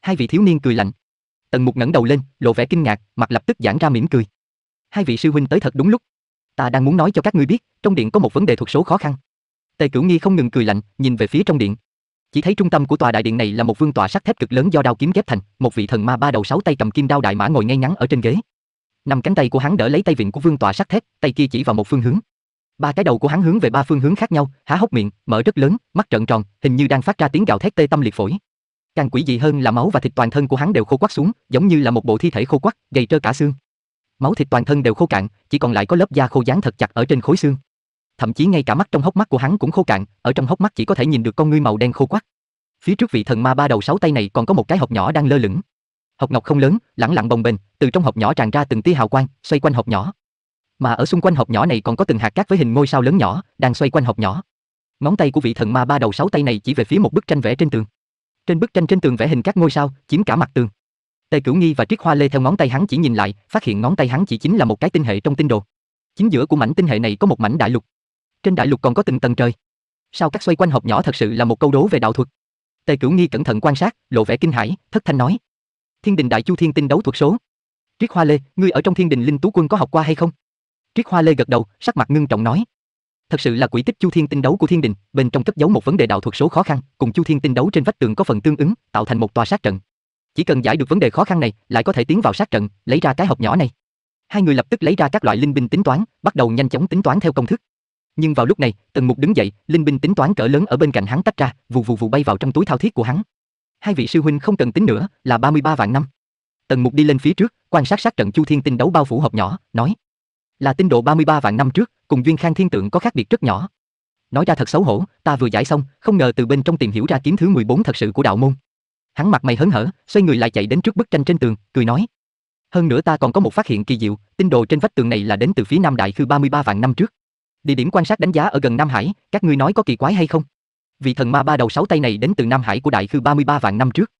Hai vị thiếu niên cười lạnh. Tần Mục ngẩng đầu lên, lộ vẻ kinh ngạc, mặt lập tức giãn ra mỉm cười. Hai vị sư huynh tới thật đúng lúc. Ta đang muốn nói cho các ngươi biết, trong điện có một vấn đề thuộc số khó khăn. Tề Cửu Nghi không ngừng cười lạnh, nhìn về phía trong điện. Chỉ thấy trung tâm của tòa đại điện này là một vương tòa sắt thép cực lớn do đao kiếm ghép thành, một vị thần ma ba đầu sáu tay cầm kim đao đại mã ngồi ngay ngắn ở trên ghế. Năm cánh tay của hắn đỡ lấy tay vịn của vương tòa sắt thép, tay kia chỉ vào một phương hướng. Ba cái đầu của hắn hướng về ba phương hướng khác nhau, há hốc miệng, mở rất lớn, mắt trợn tròn, hình như đang phát ra tiếng gào thét tê tâm liệt phổi. Càng quỷ dị hơn là máu và thịt toàn thân của hắn đều khô quắt xuống, giống như là một bộ thi thể khô quắt, gầy trơ cả xương. Máu thịt toàn thân đều khô cạn, chỉ còn lại có lớp da khô dán thật chặt ở trên khối xương. Thậm chí ngay cả mắt trong hốc mắt của hắn cũng khô cạn, ở trong hốc mắt chỉ có thể nhìn được con ngươi màu đen khô quắt. Phía trước vị thần ma ba đầu sáu tay này còn có một cái hộp nhỏ đang lơ lửng. Hộp ngọc không lớn, lẳng lặng bồng bềnh, từ trong hộp nhỏ tràn ra từng tia hào quang, xoay quanh hộp nhỏ, mà ở xung quanh hộp nhỏ này còn có từng hạt cát với hình ngôi sao lớn nhỏ, đang xoay quanh hộp nhỏ. Ngón tay của vị thần ma ba đầu sáu tay này chỉ về phía một bức tranh vẽ trên tường. Trên bức tranh trên tường vẽ hình các ngôi sao, chiếm cả mặt tường. Tề Cửu Nghi và Triết Hoa Lê theo ngón tay hắn chỉ nhìn lại, phát hiện ngón tay hắn chỉ chính là một cái tinh hệ trong tinh đồ. Chính giữa của mảnh tinh hệ này có một mảnh đại lục. Trên đại lục còn có từng tầng trời. Sao các xoay quanh hộp nhỏ thật sự là một câu đố về đạo thuật. Tề Cửu Nghi cẩn thận quan sát, lộ vẻ kinh hãi, thất thanh nói: "Thiên đình đại chu thiên tinh đấu thuật số." Triết Hoa Lê, ngươi ở trong Thiên đình linh tú quân có học qua hay không? Triết Hoa Lê gật đầu, sắc mặt ngưng trọng nói: Thật sự là quỷ tích Chu Thiên tinh đấu của Thiên Đình, bên trong cất giấu một vấn đề đạo thuật số khó khăn, cùng Chu Thiên tinh đấu trên vách tường có phần tương ứng, tạo thành một tòa sát trận. Chỉ cần giải được vấn đề khó khăn này, lại có thể tiến vào sát trận, lấy ra cái hộp nhỏ này. Hai người lập tức lấy ra các loại linh binh tính toán, bắt đầu nhanh chóng tính toán theo công thức. Nhưng vào lúc này, Tần Mục đứng dậy, linh binh tính toán cỡ lớn ở bên cạnh hắn tách ra, vù vù vù bay vào trong túi thao thiết của hắn. Hai vị sư huynh không cần tính nữa, là 33 vạn năm. Tần Mục đi lên phía trước, quan sát sát trận Chu Thiên tinh đấu bao phủ hộp nhỏ, nói: là tinh độ 33 vạn năm trước, cùng Duyên Khang Thiên Tượng có khác biệt rất nhỏ. Nói ra thật xấu hổ, ta vừa giải xong, không ngờ từ bên trong tìm hiểu ra kiếm thứ 14 thật sự của đạo môn. Hắn mặt mày hớn hở, xoay người lại chạy đến trước bức tranh trên tường, cười nói: "Hơn nữa ta còn có một phát hiện kỳ diệu, tinh đồ trên vách tường này là đến từ phía Nam Đại Khư 33 vạn năm trước. Địa điểm quan sát đánh giá ở gần Nam Hải, các ngươi nói có kỳ quái hay không?" Vị thần ma ba đầu sáu tay này đến từ Nam Hải của Đại Khư 33 vạn năm trước.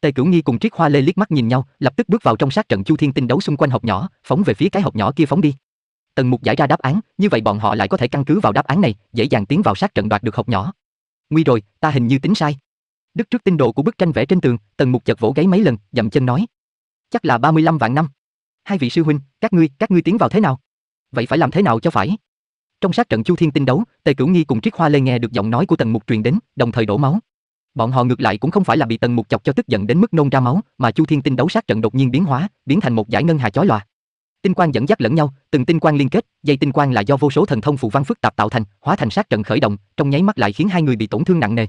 Tề Cửu Nghi cùng Triết Hoa Lê liếc mắt nhìn nhau, lập tức bước vào trong sát trận Chu Thiên Tinh đấu xung quanh hộp nhỏ, phóng về phía cái hộp nhỏ kia phóng đi. Tần Mục giải ra đáp án, như vậy bọn họ lại có thể căn cứ vào đáp án này, dễ dàng tiến vào sát trận đoạt được hộp nhỏ. Nguy rồi, ta hình như tính sai. Đức trước tinh độ của bức tranh vẽ trên tường, Tần Mục chật vỗ gáy mấy lần, dậm chân nói: "Chắc là 35 vạn năm." Hai vị sư huynh, các ngươi, các ngươi tiến vào thế nào? Vậy phải làm thế nào cho phải? Trong sát trận Chu Thiên tinh đấu, Tề Cửu Nghi cùng Triết Hoa Lê nghe được giọng nói của Tần Mục truyền đến, đồng thời đổ máu. Bọn họ ngược lại cũng không phải là bị Tần Mục chọc cho tức giận đến mức nôn ra máu, mà Chu Thiên tinh đấu sát trận đột nhiên biến hóa, biến thành một giải ngân hà chói lòa. Tinh quang dẫn dắt lẫn nhau, từng tinh quang liên kết, dây tinh quang là do vô số thần thông phù văn phức tạp tạo thành, hóa thành sát trận khởi động, trong nháy mắt lại khiến hai người bị tổn thương nặng nề.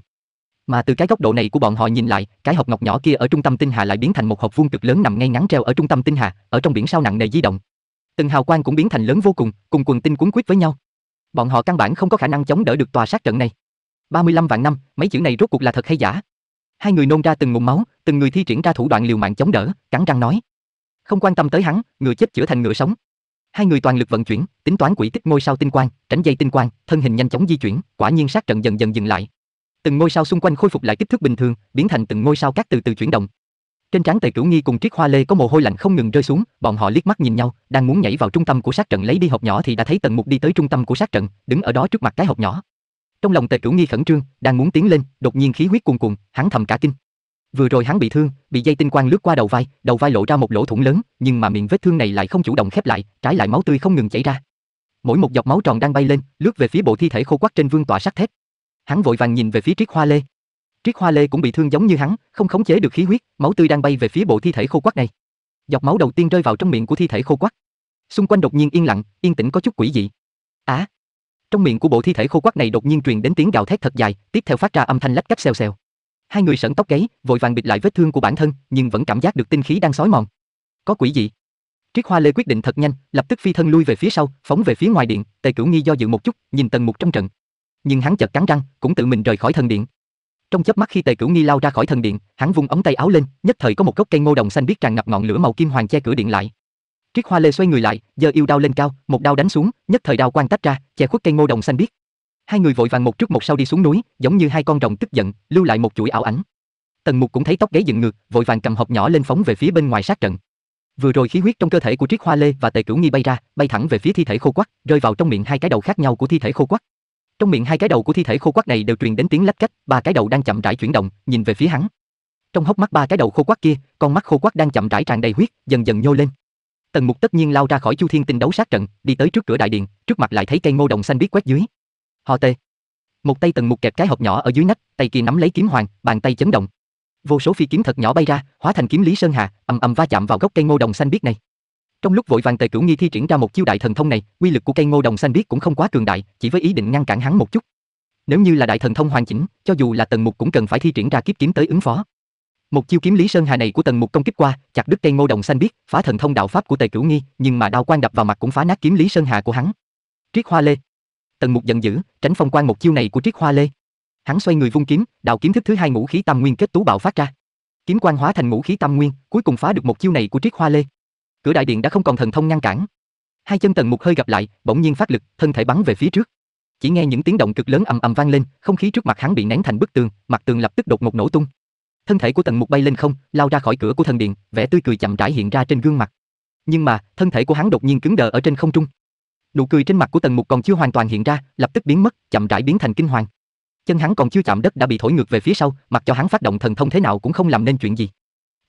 Mà từ cái góc độ này của bọn họ nhìn lại, cái hộp ngọc nhỏ kia ở trung tâm tinh hà lại biến thành một hộp vuông cực lớn nằm ngay ngắn treo ở trung tâm tinh hà, ở trong biển sao nặng nề di động. Từng hào quang cũng biến thành lớn vô cùng, cùng quần tinh cuốn quyết với nhau. Bọn họ căn bản không có khả năng chống đỡ được tòa sát trận này. 35 vạn năm, mấy chữ này rốt cuộc là thật hay giả? Hai người nôn ra từng ngụm máu, từng người thi triển ra thủ đoạn liều mạng chống đỡ, cắn răng nói, không quan tâm tới hắn, ngựa chết chữa thành ngựa sống. Hai người toàn lực vận chuyển, tính toán quỹ tích ngôi sao tinh quang, tránh dây tinh quang, thân hình nhanh chóng di chuyển, quả nhiên sát trận dần dần dừng lại. Từng ngôi sao xung quanh khôi phục lại kích thước bình thường, biến thành từng ngôi sao cát từ từ chuyển động. Trên trán Tề Cửu Nghi cùng Triết Hoa Lê có mồ hôi lạnh không ngừng rơi xuống, bọn họ liếc mắt nhìn nhau, đang muốn nhảy vào trung tâm của sát trận lấy đi hộp nhỏ thì đã thấy Tần Mục đi tới trung tâm của sát trận, đứng ở đó trước mặt cái hộp nhỏ. Trong lòng Tề Cửu Nghi khẩn trương, đang muốn tiến lên, đột nhiên khí huyết cuồn cuộn, hắn thầm cả kinh. Vừa rồi hắn bị thương, bị dây tinh quang lướt qua đầu vai, đầu vai lộ ra một lỗ thủng lớn, nhưng mà miệng vết thương này lại không chủ động khép lại, trái lại máu tươi không ngừng chảy ra. Mỗi một giọt máu tròn đang bay lên, lướt về phía bộ thi thể khô quắt trên vương tọa sắt thép. Hắn vội vàng nhìn về phía Triết Hoa Lê. Triết Hoa Lê cũng bị thương giống như hắn, không khống chế được khí huyết, máu tươi đang bay về phía bộ thi thể khô quắt này. Giọt máu đầu tiên rơi vào trong miệng của thi thể khô quắt. Xung quanh đột nhiên yên lặng, yên tĩnh có chút quỷ dị. Á! trong miệng của bộ thi thể khô quắt này đột nhiên truyền đến tiếng gào thét thật dài, tiếp theo phát ra âm thanh lách cách xèo xèo hai người sẩn tóc gáy, vội vàng bịt lại vết thương của bản thân, nhưng vẫn cảm giác được tinh khí đang sói mòn. Có quỷ gì? Triết Hoa Lê quyết định thật nhanh, lập tức phi thân lui về phía sau, phóng về phía ngoài điện, Tề Cửu Nghi do dự một chút, nhìn tầng một trong trận. Nhưng hắn chợt cắn răng, cũng tự mình rời khỏi thần điện. Trong chớp mắt khi Tề Cửu Nghi lao ra khỏi thần điện, hắn vung ống tay áo lên, nhất thời có một gốc cây ngô đồng xanh biếc tràn ngập ngọn lửa màu kim hoàng che cửa điện lại. Triết Hoa Lê xoay người lại, giơ yêu đao lên cao, một đao đánh xuống, nhất thời đao quang tách ra, che khuất cây ngô đồng xanh biếc. Hai người vội vàng một trước một sau đi xuống núi, giống như hai con rồng tức giận, lưu lại một chuỗi ảo ảnh. Tần Mục cũng thấy tóc gáy dựng ngược, vội vàng cầm hộp nhỏ lên phóng về phía bên ngoài sát trận. Vừa rồi khí huyết trong cơ thể của Triết Hoa Lê và Tề Cửu Nghi bay ra, bay thẳng về phía thi thể khô quắc, rơi vào trong miệng hai cái đầu khác nhau của thi thể khô quắc. Trong miệng hai cái đầu của thi thể khô quắc này đều truyền đến tiếng lách cách, ba cái đầu đang chậm rãi chuyển động, nhìn về phía hắn. Trong hốc mắt ba cái đầu khô quắc kia, con mắt khô quắc đang chậm rãi tràn đầy huyết, dần dần nhô lên. Tần Mục tất nhiên lao ra khỏi Chu Thiên Tinh đấu sát trận, đi tới trước cửa đại điện, trước mặt lại thấy cây ngô đồng xanh biết quét dưới, Họ tê. Một tay tần mục kẹp cái hộp nhỏ ở dưới nách, tay kia nắm lấy kiếm hoàng, bàn tay chấn động. Vô số phi kiếm thật nhỏ bay ra, hóa thành kiếm lý sơn hà, ầm ầm va chạm vào gốc cây ngô đồng xanh biếc này. Trong lúc vội vàng Tề Cửu Nghi thi triển ra một chiêu đại thần thông này, uy lực của cây ngô đồng xanh biếc cũng không quá cường đại, chỉ với ý định ngăn cản hắn một chút. Nếu như là đại thần thông hoàn chỉnh, cho dù là tần mục cũng cần phải thi triển ra kiếp kiếm tới ứng phó. Một chiêu kiếm lý sơn hà này của tần mục công kích qua, chặt đứt cây ngô đồng xanh biếc, phá thần thông đạo pháp của Tề Cửu Nghi, nhưng mà đao quan đập vào mặt cũng phá nát kiếm lý sơn hà của hắn. Triết Hoa Lê Tần Mục giận dữ, tránh phong quan một chiêu này của Triết Hoa Lê. Hắn xoay người vung kiếm, đạo kiếm thức thứ hai ngũ khí tam nguyên kết tú bạo phát ra. Kiếm quang hóa thành ngũ khí tam nguyên, cuối cùng phá được một chiêu này của Triết Hoa Lê. Cửa đại điện đã không còn thần thông ngăn cản. Hai chân Tần Mục hơi gặp lại, bỗng nhiên phát lực, thân thể bắn về phía trước. Chỉ nghe những tiếng động cực lớn ầm ầm vang lên, không khí trước mặt hắn bị nén thành bức tường, mặt tường lập tức đột ngột nổ tung. Thân thể của Tần Mục bay lên không, lao ra khỏi cửa của thần điện, vẻ tươi cười chậm rãi hiện ra trên gương mặt. Nhưng mà, thân thể của hắn đột nhiên cứng đờ ở trên không trung. Nụ cười trên mặt của Tần Mục còn chưa hoàn toàn hiện ra, lập tức biến mất, chậm rãi biến thành kinh hoàng. Chân hắn còn chưa chạm đất đã bị thổi ngược về phía sau, mặc cho hắn phát động thần thông thế nào cũng không làm nên chuyện gì.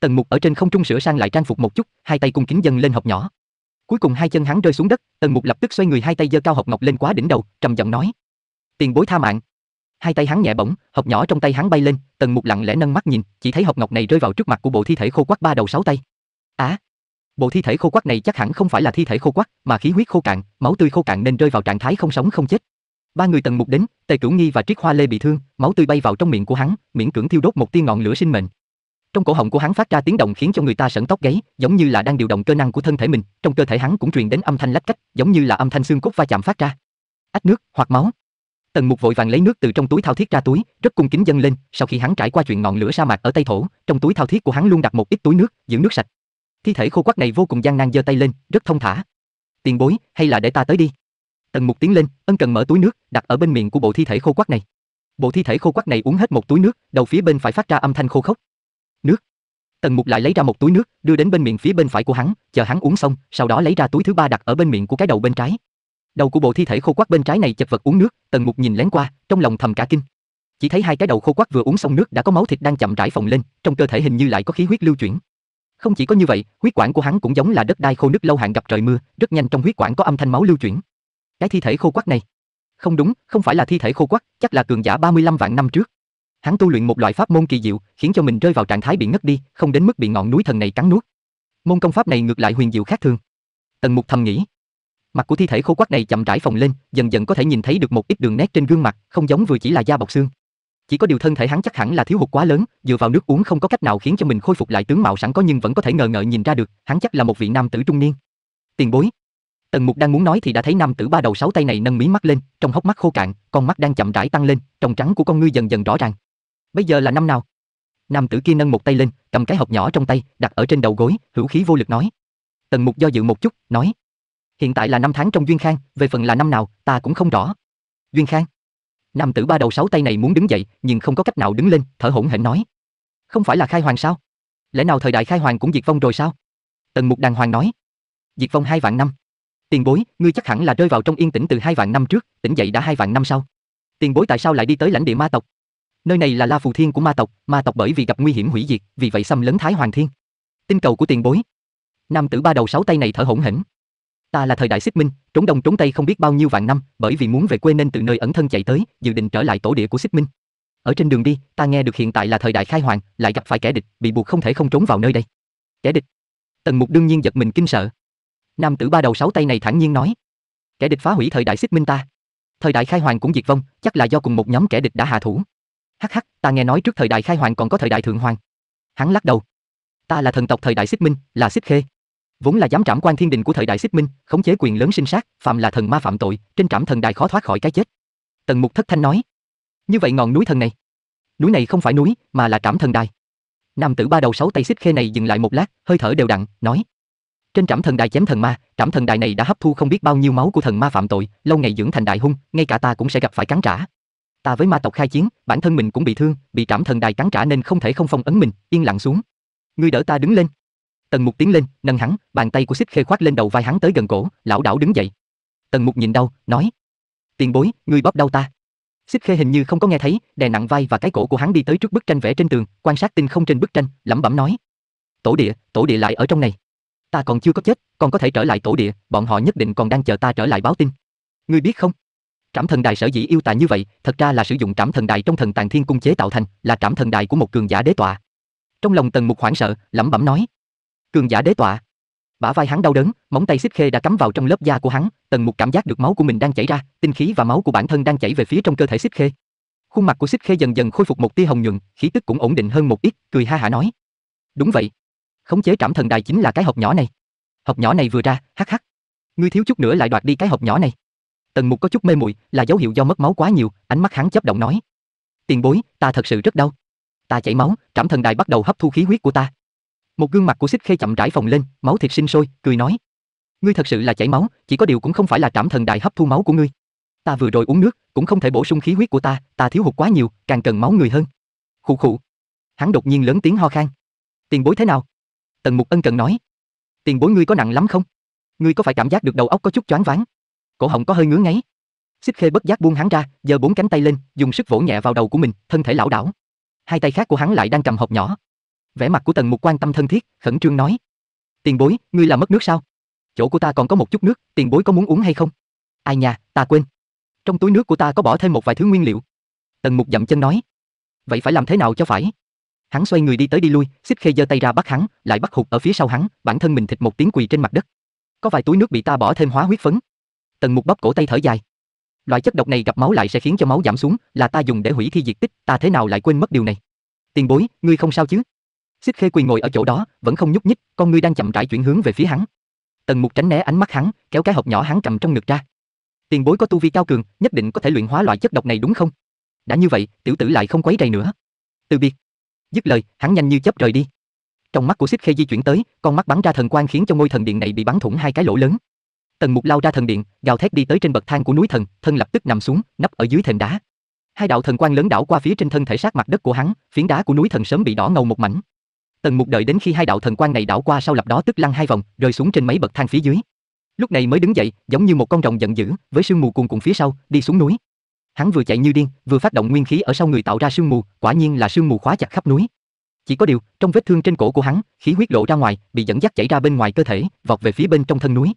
Tần Mục ở trên không trung sửa sang lại trang phục một chút, hai tay cung kính dâng lên hộp nhỏ. Cuối cùng hai chân hắn rơi xuống đất, Tần Mục lập tức xoay người hai tay giơ cao hộp ngọc lên quá đỉnh đầu, trầm giọng nói: "Tiền bối tha mạng." Hai tay hắn nhẹ bỗng, hộp nhỏ trong tay hắn bay lên, Tần Mục lặng lẽ nâng mắt nhìn, chỉ thấy hộp ngọc này rơi vào trước mặt của bộ thi thể khô quắc ba đầu sáu tay. Á! À, Bộ thi thể khô quắc này chắc hẳn không phải là thi thể khô quắc, mà khí huyết khô cạn, máu tươi khô cạn nên rơi vào trạng thái không sống không chết. Ba người tần mục đến, Tề Cửu Nghi và Triết Hoa Lê bị thương, máu tươi bay vào trong miệng của hắn, miễn cưỡng thiêu đốt một tia ngọn lửa sinh mệnh. Trong cổ họng của hắn phát ra tiếng động khiến cho người ta sẩn tóc gáy, giống như là đang điều động cơ năng của thân thể mình, trong cơ thể hắn cũng truyền đến âm thanh lách cách, giống như là âm thanh xương cốt va chạm phát ra. Ách nước, hoặc máu. Tần Mục vội vàng lấy nước từ trong túi thao thiết ra túi, rất cung kính dâng lên, sau khi hắn trải qua chuyện ngọn lửa sa mạc ở Tây Thổ, trong túi thao thiết của hắn luôn đặt một ít túi nước, giữ nước sạch, Thi thể khô quắc này vô cùng gian nan giơ tay lên, rất thông thả. Tiền bối, hay là để ta tới đi. Tần Mục tiến lên, ân cần mở túi nước, đặt ở bên miệng của bộ thi thể khô quắc này. Bộ thi thể khô quắc này uống hết một túi nước, đầu phía bên phải phát ra âm thanh khô khốc. Nước. Tần Mục lại lấy ra một túi nước, đưa đến bên miệng phía bên phải của hắn, chờ hắn uống xong, sau đó lấy ra túi thứ ba đặt ở bên miệng của cái đầu bên trái. Đầu của bộ thi thể khô quắc bên trái này chật vật uống nước, Tần Mục nhìn lén qua, trong lòng thầm cả kinh. Chỉ thấy hai cái đầu khô quắc vừa uống xong nước đã có máu thịt đang chậm rãi phồng lên, trong cơ thể hình như lại có khí huyết lưu chuyển. Không chỉ có như vậy, huyết quản của hắn cũng giống là đất đai khô nước lâu hạn gặp trời mưa, rất nhanh trong huyết quản có âm thanh máu lưu chuyển. Cái thi thể khô quắc này, không đúng, không phải là thi thể khô quắc, chắc là cường giả 35 vạn năm trước. Hắn tu luyện một loại pháp môn kỳ diệu, khiến cho mình rơi vào trạng thái bị ngất đi, không đến mức bị ngọn núi thần này cắn nuốt. Môn công pháp này ngược lại huyền diệu khác thường. Tần Mục thầm nghĩ, mặt của thi thể khô quắc này chậm rãi phồng lên, dần dần có thể nhìn thấy được một ít đường nét trên gương mặt, không giống vừa chỉ là da bọc xương. Chỉ có điều thân thể hắn chắc hẳn là thiếu hụt quá lớn, dựa vào nước uống không có cách nào khiến cho mình khôi phục lại tướng mạo sẵn có nhưng vẫn có thể ngờ ngợ nhìn ra được, hắn chắc là một vị nam tử trung niên. Tiền bối. Tần Mục đang muốn nói thì đã thấy nam tử ba đầu sáu tay này nâng mí mắt lên, trong hốc mắt khô cạn, con mắt đang chậm rãi tăng lên, trong trắng của con ngươi dần dần rõ ràng. Bây giờ là năm nào? Nam tử kia nâng một tay lên, cầm cái hộp nhỏ trong tay, đặt ở trên đầu gối, hữu khí vô lực nói. Tần Mục do dự một chút, nói: "Hiện tại là năm tháng trong Duyên Khang, về phần là năm nào, ta cũng không rõ." Duyên Khang? Nam tử ba đầu sáu tay này muốn đứng dậy, nhưng không có cách nào đứng lên, thở hổn hển nói: "Không phải là khai hoàng sao? Lẽ nào thời đại khai hoàng cũng diệt vong rồi sao?" Tần Mục đàng hoàng nói: "Diệt vong hai vạn năm. Tiền bối, ngươi chắc hẳn là rơi vào trong yên tĩnh từ hai vạn năm trước, tỉnh dậy đã hai vạn năm sau. Tiền bối tại sao lại đi tới lãnh địa ma tộc? Nơi này là La Phù Thiên của ma tộc, ma tộc bởi vì gặp nguy hiểm hủy diệt, vì vậy xâm lấn Thái Hoàng Thiên. Tinh cầu của tiền bối." Nam tử ba đầu sáu tay này thở hổn hển, Ta là thời đại xích minh, trốn đông trốn tây không biết bao nhiêu vạn năm, bởi vì muốn về quê nên từ nơi ẩn thân chạy tới, dự định trở lại tổ địa của xích minh. Ở trên đường đi, ta nghe được hiện tại là thời đại khai hoàng, lại gặp phải kẻ địch, bị buộc không thể không trốn vào nơi đây. Kẻ địch? Tần Mục đương nhiên giật mình kinh sợ. Nam tử ba đầu sáu tay này thản nhiên nói, kẻ địch phá hủy thời đại xích minh ta. Thời đại khai hoàng cũng diệt vong, chắc là do cùng một nhóm kẻ địch đã hạ thủ. Hắc hắc, ta nghe nói trước thời đại khai hoàng còn có thời đại thượng hoàng. Hắn lắc đầu. Ta là thần tộc thời đại xích minh, là xích khê vốn là giám trảm quan thiên đình của thời đại xích minh, khống chế quyền lớn sinh sát, phạm là thần ma phạm tội, trên trảm thần đài khó thoát khỏi cái chết. Tần Mục thất thanh nói, như vậy ngọn núi thần này, núi này không phải núi mà là trảm thần đài. Nam tử ba đầu sáu tay xích khê này dừng lại một lát, hơi thở đều đặn, nói: trên trảm thần đài chém thần ma, trảm thần đài này đã hấp thu không biết bao nhiêu máu của thần ma phạm tội, lâu ngày dưỡng thành đại hung, ngay cả ta cũng sẽ gặp phải cắn trả. Ta với ma tộc khai chiến, bản thân mình cũng bị thương, bị trảm thần đài cắn trả nên không thể không phong ấn mình, yên lặng xuống. Ngươi đỡ ta đứng lên. Tần Mục tiến lên, nâng hắn, bàn tay của Xích Khê khoác lên đầu vai hắn tới gần cổ, lão đảo đứng dậy. Tần Mục nhìn đau, nói: "Tiền bối, ngươi bóp đau ta." Xích Khê hình như không có nghe thấy, đè nặng vai và cái cổ của hắn đi tới trước bức tranh vẽ trên tường, quan sát tinh không trên bức tranh, lẩm bẩm nói: "Tổ địa, tổ địa lại ở trong này. Ta còn chưa có chết, còn có thể trở lại tổ địa, bọn họ nhất định còn đang chờ ta trở lại báo tin. Ngươi biết không?" Trảm thần đài sở dĩ yêu tà như vậy, thật ra là sử dụng Trảm thần đài trong thần tàng thiên cung chế tạo thành, là Trảm thần đài của một cường giả đế tọa. Trong lòng Tần Mục hoảng sợ, lẩm bẩm nói: cường giả đế tọa. Bả vai hắn đau đớn, móng tay xích khê đã cắm vào trong lớp da của hắn, Tần Mục cảm giác được máu của mình đang chảy ra, tinh khí và máu của bản thân đang chảy về phía trong cơ thể xích khê. Khuôn mặt của xích khê dần dần khôi phục một tia hồng nhuận, khí tức cũng ổn định hơn một ít, cười ha hả nói: "Đúng vậy, khống chế trảm thần đài chính là cái hộp nhỏ này. Hộp nhỏ này vừa ra, hắc hắc. Ngươi thiếu chút nữa lại đoạt đi cái hộp nhỏ này." Tần Mục có chút mê muội, là dấu hiệu do mất máu quá nhiều, ánh mắt hắn chớp động nói: "Tiền bối, ta thật sự rất đau. Ta chảy máu, trảm thần đài bắt đầu hấp thu khí huyết của ta." Một gương mặt của Xích Khê chậm rãi phồng lên, máu thịt sinh sôi, cười nói: "Ngươi thật sự là chảy máu, chỉ có điều cũng không phải là Trảm Thần Đại hấp thu máu của ngươi. Ta vừa rồi uống nước, cũng không thể bổ sung khí huyết của ta, ta thiếu hụt quá nhiều, càng cần máu người hơn." Khụ khụ. Hắn đột nhiên lớn tiếng ho khan. "Tiền bối thế nào?" Tần Mục Ân cần nói: "Tiền bối ngươi có nặng lắm không? Ngươi có phải cảm giác được đầu óc có chút choáng váng, cổ họng có hơi ngứa ngáy?" Xích Khê bất giác buông hắn ra, giơ bốn cánh tay lên, dùng sức vỗ nhẹ vào đầu của mình, thân thể lão đảo. Hai tay khác của hắn lại đang cầm hộp nhỏ, vẻ mặt của Tần Mục quan tâm thân thiết, khẩn trương nói: "Tiền bối, ngươi là mất nước sao? Chỗ của ta còn có một chút nước, tiền bối có muốn uống hay không?" "Ai nha, ta quên. Trong túi nước của ta có bỏ thêm một vài thứ nguyên liệu." Tần Mục dậm chân nói: "Vậy phải làm thế nào cho phải?" Hắn xoay người đi tới đi lui, xích khê giơ tay ra bắt hắn, lại bắt hụt ở phía sau hắn, bản thân mình thịt một tiếng quỳ trên mặt đất. Có vài túi nước bị ta bỏ thêm hóa huyết phấn. Tần Mục bắp cổ tay thở dài. Loại chất độc này gặp máu lại sẽ khiến cho máu giảm xuống, là ta dùng để hủy thi diệt tích, ta thế nào lại quên mất điều này. Tiền bối, ngươi không sao chứ? Xích Khê Quỳ ngồi ở chỗ đó, vẫn không nhúc nhích, con ngươi đang chậm rãi chuyển hướng về phía hắn. Tần Mục tránh né ánh mắt hắn, kéo cái hộp nhỏ hắn cầm trong ngực ra. Tiền bối có tu vi cao cường, nhất định có thể luyện hóa loại chất độc này đúng không? Đã như vậy, tiểu tử lại không quấy rầy nữa. Từ biệt. Dứt lời, hắn nhanh như chớp rời đi. Trong mắt của Xích Khê di chuyển tới, con mắt bắn ra thần quang khiến cho ngôi thần điện này bị bắn thủng hai cái lỗ lớn. Tần Mục lao ra thần điện, gào thét đi tới trên bậc thang của núi thần, thân lập tức nằm xuống, nấp ở dưới thềm đá. Hai đạo thần quang lớn đảo qua phía trên thân thể sát mặt đất của hắn, phiến đá của núi thần sớm bị đỏ ngầu một mảnh. Tần Mục đợi đến khi hai đạo thần quan này đảo qua sau lập đó tức lăn hai vòng, rồi xuống trên mấy bậc thang phía dưới. Lúc này mới đứng dậy, giống như một con rồng giận dữ, với sương mù cuồn cuộn phía sau, đi xuống núi. Hắn vừa chạy như điên, vừa phát động nguyên khí ở sau người tạo ra sương mù, quả nhiên là sương mù khóa chặt khắp núi. Chỉ có điều, trong vết thương trên cổ của hắn, khí huyết lộ ra ngoài, bị dẫn dắt chảy ra bên ngoài cơ thể, vọt về phía bên trong thân núi.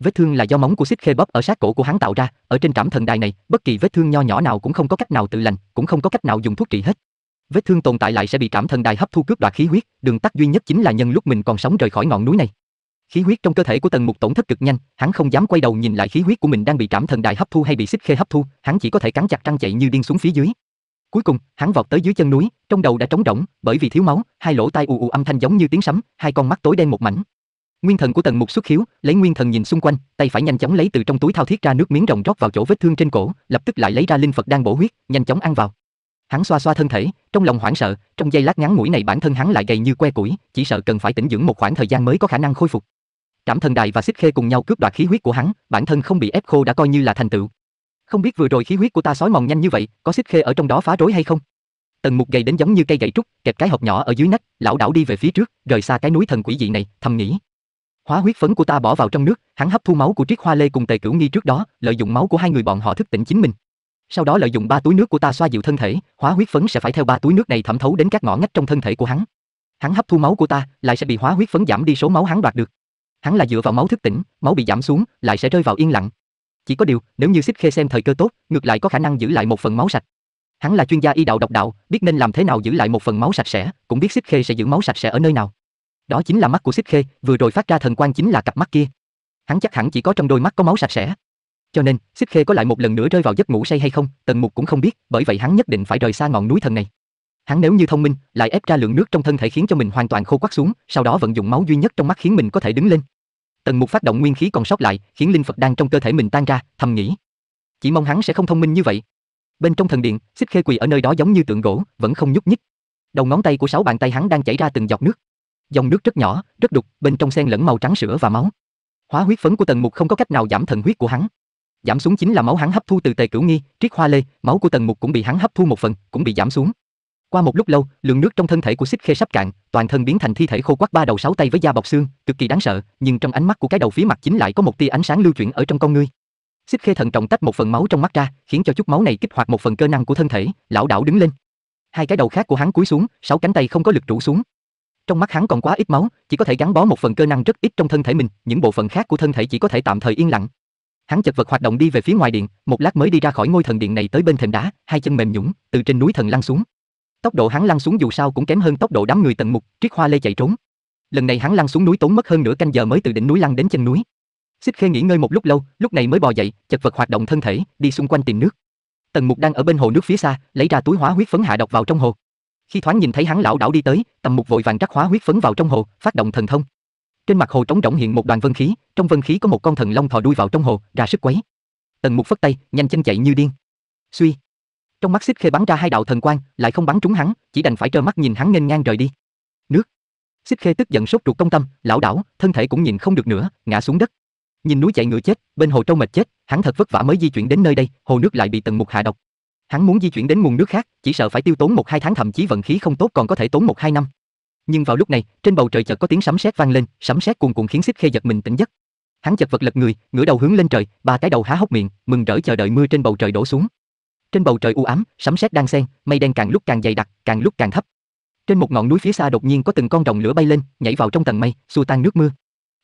Vết thương là do móng của Xích Khê bóp ở sát cổ của hắn tạo ra, ở trên trảm thần đài này, bất kỳ vết thương nho nhỏ nào cũng không có cách nào tự lành, cũng không có cách nào dùng thuốc trị hết, Vết thương tồn tại lại sẽ bị cảm thần đài hấp thu cướp đoạt khí huyết, đường tắt duy nhất chính là nhân lúc mình còn sống rời khỏi ngọn núi này. Khí huyết trong cơ thể của Tần Mục tổn thất cực nhanh, hắn không dám quay đầu nhìn lại khí huyết của mình đang bị cảm thần đài hấp thu hay bị xích khê hấp thu, hắn chỉ có thể cắn chặt răng chạy như điên xuống phía dưới. Cuối cùng, hắn vọt tới dưới chân núi, trong đầu đã trống rỗng, bởi vì thiếu máu, hai lỗ tai ù ù âm thanh giống như tiếng sấm, hai con mắt tối đen một mảnh. Nguyên thần của Tần Mục xuất khiếu, lấy nguyên thần nhìn xung quanh, tay phải nhanh chóng lấy từ trong túi thao thiết ra nước miếng rồng rót vào chỗ vết thương trên cổ, lập tức lại lấy ra linh Phật đang bổ huyết, nhanh chóng ăn vào. Hắn xoa xoa thân thể, trong lòng hoảng sợ, trong giây lát ngắn mũi này bản thân hắn lại gầy như que củi, chỉ sợ cần phải tĩnh dưỡng một khoảng thời gian mới có khả năng khôi phục. Trảm thần đài và xích khê cùng nhau cướp đoạt khí huyết của hắn, bản thân không bị ép khô đã coi như là thành tựu. Không biết vừa rồi khí huyết của ta sói mòn nhanh như vậy, có xích khê ở trong đó phá rối hay không? Tần Mục gầy đến giống như cây gậy trúc, kẹp cái hộp nhỏ ở dưới nách, lão đảo đi về phía trước, rời xa cái núi thần quỷ dị này, thầm nghĩ. Hóa huyết phấn của ta bỏ vào trong nước, hắn hấp thu máu của Triết Hoa Lê cùng Tề Cửu Nghi trước đó, lợi dụng máu của hai người bọn họ thức tỉnh chính mình sau đó lợi dụng ba túi nước của ta xoa dịu thân thể, hóa huyết phấn sẽ phải theo ba túi nước này thẩm thấu đến các ngõ ngách trong thân thể của hắn. Hắn hấp thu máu của ta, lại sẽ bị hóa huyết phấn giảm đi số máu hắn đoạt được. Hắn là dựa vào máu thức tỉnh, máu bị giảm xuống, lại sẽ rơi vào yên lặng. Chỉ có điều, nếu như Xích Khê xem thời cơ tốt, ngược lại có khả năng giữ lại một phần máu sạch. Hắn là chuyên gia y đạo độc đạo, biết nên làm thế nào giữ lại một phần máu sạch sẽ, cũng biết Xích Khê sẽ giữ máu sạch sẽ ở nơi nào. Đó chính là mắt của Xích Khê, vừa rồi phát ra thần quang chính là cặp mắt kia. Hắn chắc hẳn chỉ có trong đôi mắt có máu sạch sẽ, cho nên, Xích Khê có lại một lần nữa rơi vào giấc ngủ say hay không, Tần Mục cũng không biết, bởi vậy hắn nhất định phải rời xa ngọn núi thần này. Hắn nếu như thông minh, lại ép ra lượng nước trong thân thể khiến cho mình hoàn toàn khô quắt xuống, sau đó vận dụng máu duy nhất trong mắt khiến mình có thể đứng lên. Tần Mục phát động nguyên khí còn sót lại, khiến linh Phật đang trong cơ thể mình tan ra, thầm nghĩ, chỉ mong hắn sẽ không thông minh như vậy. Bên trong thần điện, Xích Khê quỳ ở nơi đó giống như tượng gỗ, vẫn không nhúc nhích. Đầu ngón tay của sáu bàn tay hắn đang chảy ra từng giọt nước. Dòng nước rất nhỏ, rất đục, bên trong xen lẫn màu trắng sữa và máu. Hóa huyết phấn của Tần Mục không có cách nào giảm thần huyết của hắn, Giảm xuống chính là máu hắn hấp thu từ Tề Cửu Nghi, Triết Hoa Lê, máu của Tần Mục cũng bị hắn hấp thu một phần, cũng bị giảm xuống. Qua một lúc lâu, lượng nước trong thân thể của Xích Khê sắp cạn, toàn thân biến thành thi thể khô quắt ba đầu sáu tay với da bọc xương, cực kỳ đáng sợ, nhưng trong ánh mắt của cái đầu phía mặt chính lại có một tia ánh sáng lưu chuyển ở trong con ngươi. Xích Khê thận trọng tách một phần máu trong mắt ra, khiến cho chút máu này kích hoạt một phần cơ năng của thân thể, lão đảo đứng lên. Hai cái đầu khác của hắn cúi xuống, sáu cánh tay không có lực trụ xuống. Trong mắt hắn còn quá ít máu, chỉ có thể gắn bó một phần cơ năng rất ít trong thân thể mình, những bộ phận khác của thân thể chỉ có thể tạm thời yên lặng. Hắn chật vật hoạt động đi về phía ngoài điện, một lát mới đi ra khỏi ngôi thần điện này tới bên thềm đá, hai chân mềm nhũn, từ trên núi thần lăn xuống. Tốc độ hắn lăn xuống dù sao cũng kém hơn tốc độ đám người tận mục, Triết Hoa Lê chạy trốn. Lần này hắn lăn xuống núi tốn mất hơn nửa canh giờ mới từ đỉnh núi lăn đến chân núi. Xích Khê nghỉ ngơi một lúc lâu, lúc này mới bò dậy, chật vật hoạt động thân thể, đi xung quanh tìm nước. Tần Mục đang ở bên hồ nước phía xa, lấy ra túi hóa huyết phấn hạ độc vào trong hồ. Khi thoáng nhìn thấy hắn lão đảo đi tới, Tần Mục vội vàng rắc hóa huyết phấn vào trong hồ, phát động thần thông. Trên mặt hồ trống rỗng hiện một đoàn vân khí, trong vân khí có một con thần long thò đuôi vào trong hồ, ra sức quấy. Tần Mục phất tay, nhanh chân chạy như điên. Suy, trong mắt xích khê bắn ra hai đạo thần quang, lại không bắn trúng hắn, chỉ đành phải trơ mắt nhìn hắn nghênh ngang rời đi. Nước. Xích khê tức giận sốt ruột công tâm, lão đảo, thân thể cũng nhìn không được nữa, ngã xuống đất. Nhìn núi chạy ngựa chết, bên hồ trâu mệt chết, hắn thật vất vả mới di chuyển đến nơi đây, hồ nước lại bị Tần Mục hạ độc. Hắn muốn di chuyển đến nguồn nước khác, chỉ sợ phải tiêu tốn một hai tháng thậm chí vận khí không tốt còn có thể tốn một hai năm. Nhưng vào lúc này, trên bầu trời chợt có tiếng sấm sét vang lên, sấm sét cuồn cuộn khiến Xích Khê giật mình tỉnh giấc. Hắn chật vật lật người, ngửa đầu hướng lên trời, ba cái đầu há hốc miệng, mừng rỡ chờ đợi mưa trên bầu trời đổ xuống. Trên bầu trời u ám, sấm sét đang xen, mây đen càng lúc càng dày đặc, càng lúc càng thấp. Trên một ngọn núi phía xa đột nhiên có từng con rồng lửa bay lên, nhảy vào trong tầng mây, xua tan nước mưa.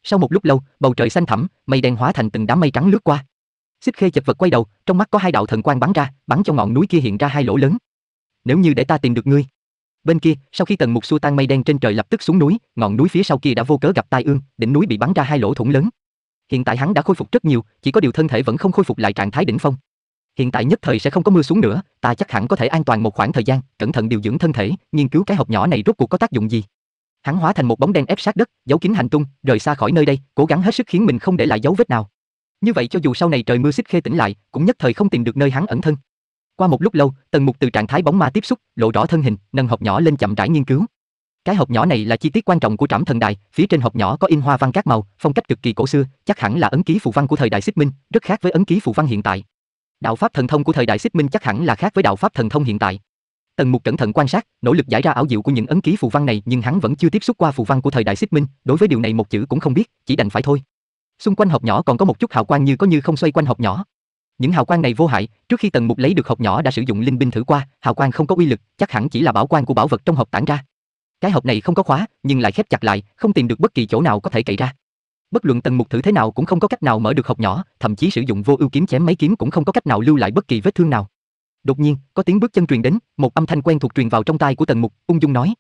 Sau một lúc lâu, bầu trời xanh thẳm, mây đen hóa thành từng đám mây trắng lướt qua. Xích Khê chật vật quay đầu, trong mắt có hai đạo thần quang bắn ra, bắn cho ngọn núi kia hiện ra hai lỗ lớn. Nếu như để ta tìm được ngươi, Bên kia, sau khi tần mục xua tan mây đen trên trời lập tức xuống núi, ngọn núi phía sau kia đã vô cớ gặp tai ương, đỉnh núi bị bắn ra hai lỗ thủng lớn. Hiện tại hắn đã khôi phục rất nhiều, chỉ có điều thân thể vẫn không khôi phục lại trạng thái đỉnh phong. Hiện tại nhất thời sẽ không có mưa xuống nữa, ta chắc hẳn có thể an toàn một khoảng thời gian, cẩn thận điều dưỡng thân thể, nghiên cứu cái hộp nhỏ này rốt cuộc có tác dụng gì. Hắn hóa thành một bóng đen ép sát đất, giấu kín hành tung, rời xa khỏi nơi đây, cố gắng hết sức khiến mình không để lại dấu vết nào. Như vậy cho dù sau này trời mưa xích khê tỉnh lại, cũng nhất thời không tìm được nơi hắn ẩn thân. Qua một lúc lâu, Tần Mục từ trạng thái bóng ma tiếp xúc, lộ rõ thân hình, nâng hộp nhỏ lên chậm rãi nghiên cứu. Cái hộp nhỏ này là chi tiết quan trọng của Trảm Thần Đài, phía trên hộp nhỏ có in hoa văn các màu, phong cách cực kỳ cổ xưa, chắc hẳn là ấn ký phù văn của thời đại Xích Minh, rất khác với ấn ký phù văn hiện tại. Đạo pháp thần thông của thời đại Xích Minh chắc hẳn là khác với đạo pháp thần thông hiện tại. Tần Mục cẩn thận quan sát, nỗ lực giải ra ảo diệu của những ấn ký phù văn này, nhưng hắn vẫn chưa tiếp xúc qua phù văn của thời đại Xích Minh, đối với điều này một chữ cũng không biết, chỉ đành phải thôi. Xung quanh hộp nhỏ còn có một chút hào quang như có như không xoay quanh hộp nhỏ. Những hào quang này vô hại, trước khi Tần Mục lấy được hộp nhỏ đã sử dụng linh binh thử qua, hào quang không có uy lực, chắc hẳn chỉ là bảo quang của bảo vật trong hộp tản ra. Cái hộp này không có khóa, nhưng lại khép chặt lại, không tìm được bất kỳ chỗ nào có thể cậy ra. Bất luận Tần Mục thử thế nào cũng không có cách nào mở được hộp nhỏ, thậm chí sử dụng vô ưu kiếm chém mấy kiếm cũng không có cách nào lưu lại bất kỳ vết thương nào. Đột nhiên, có tiếng bước chân truyền đến, một âm thanh quen thuộc truyền vào trong tai của Tần Mục, ung dung nói: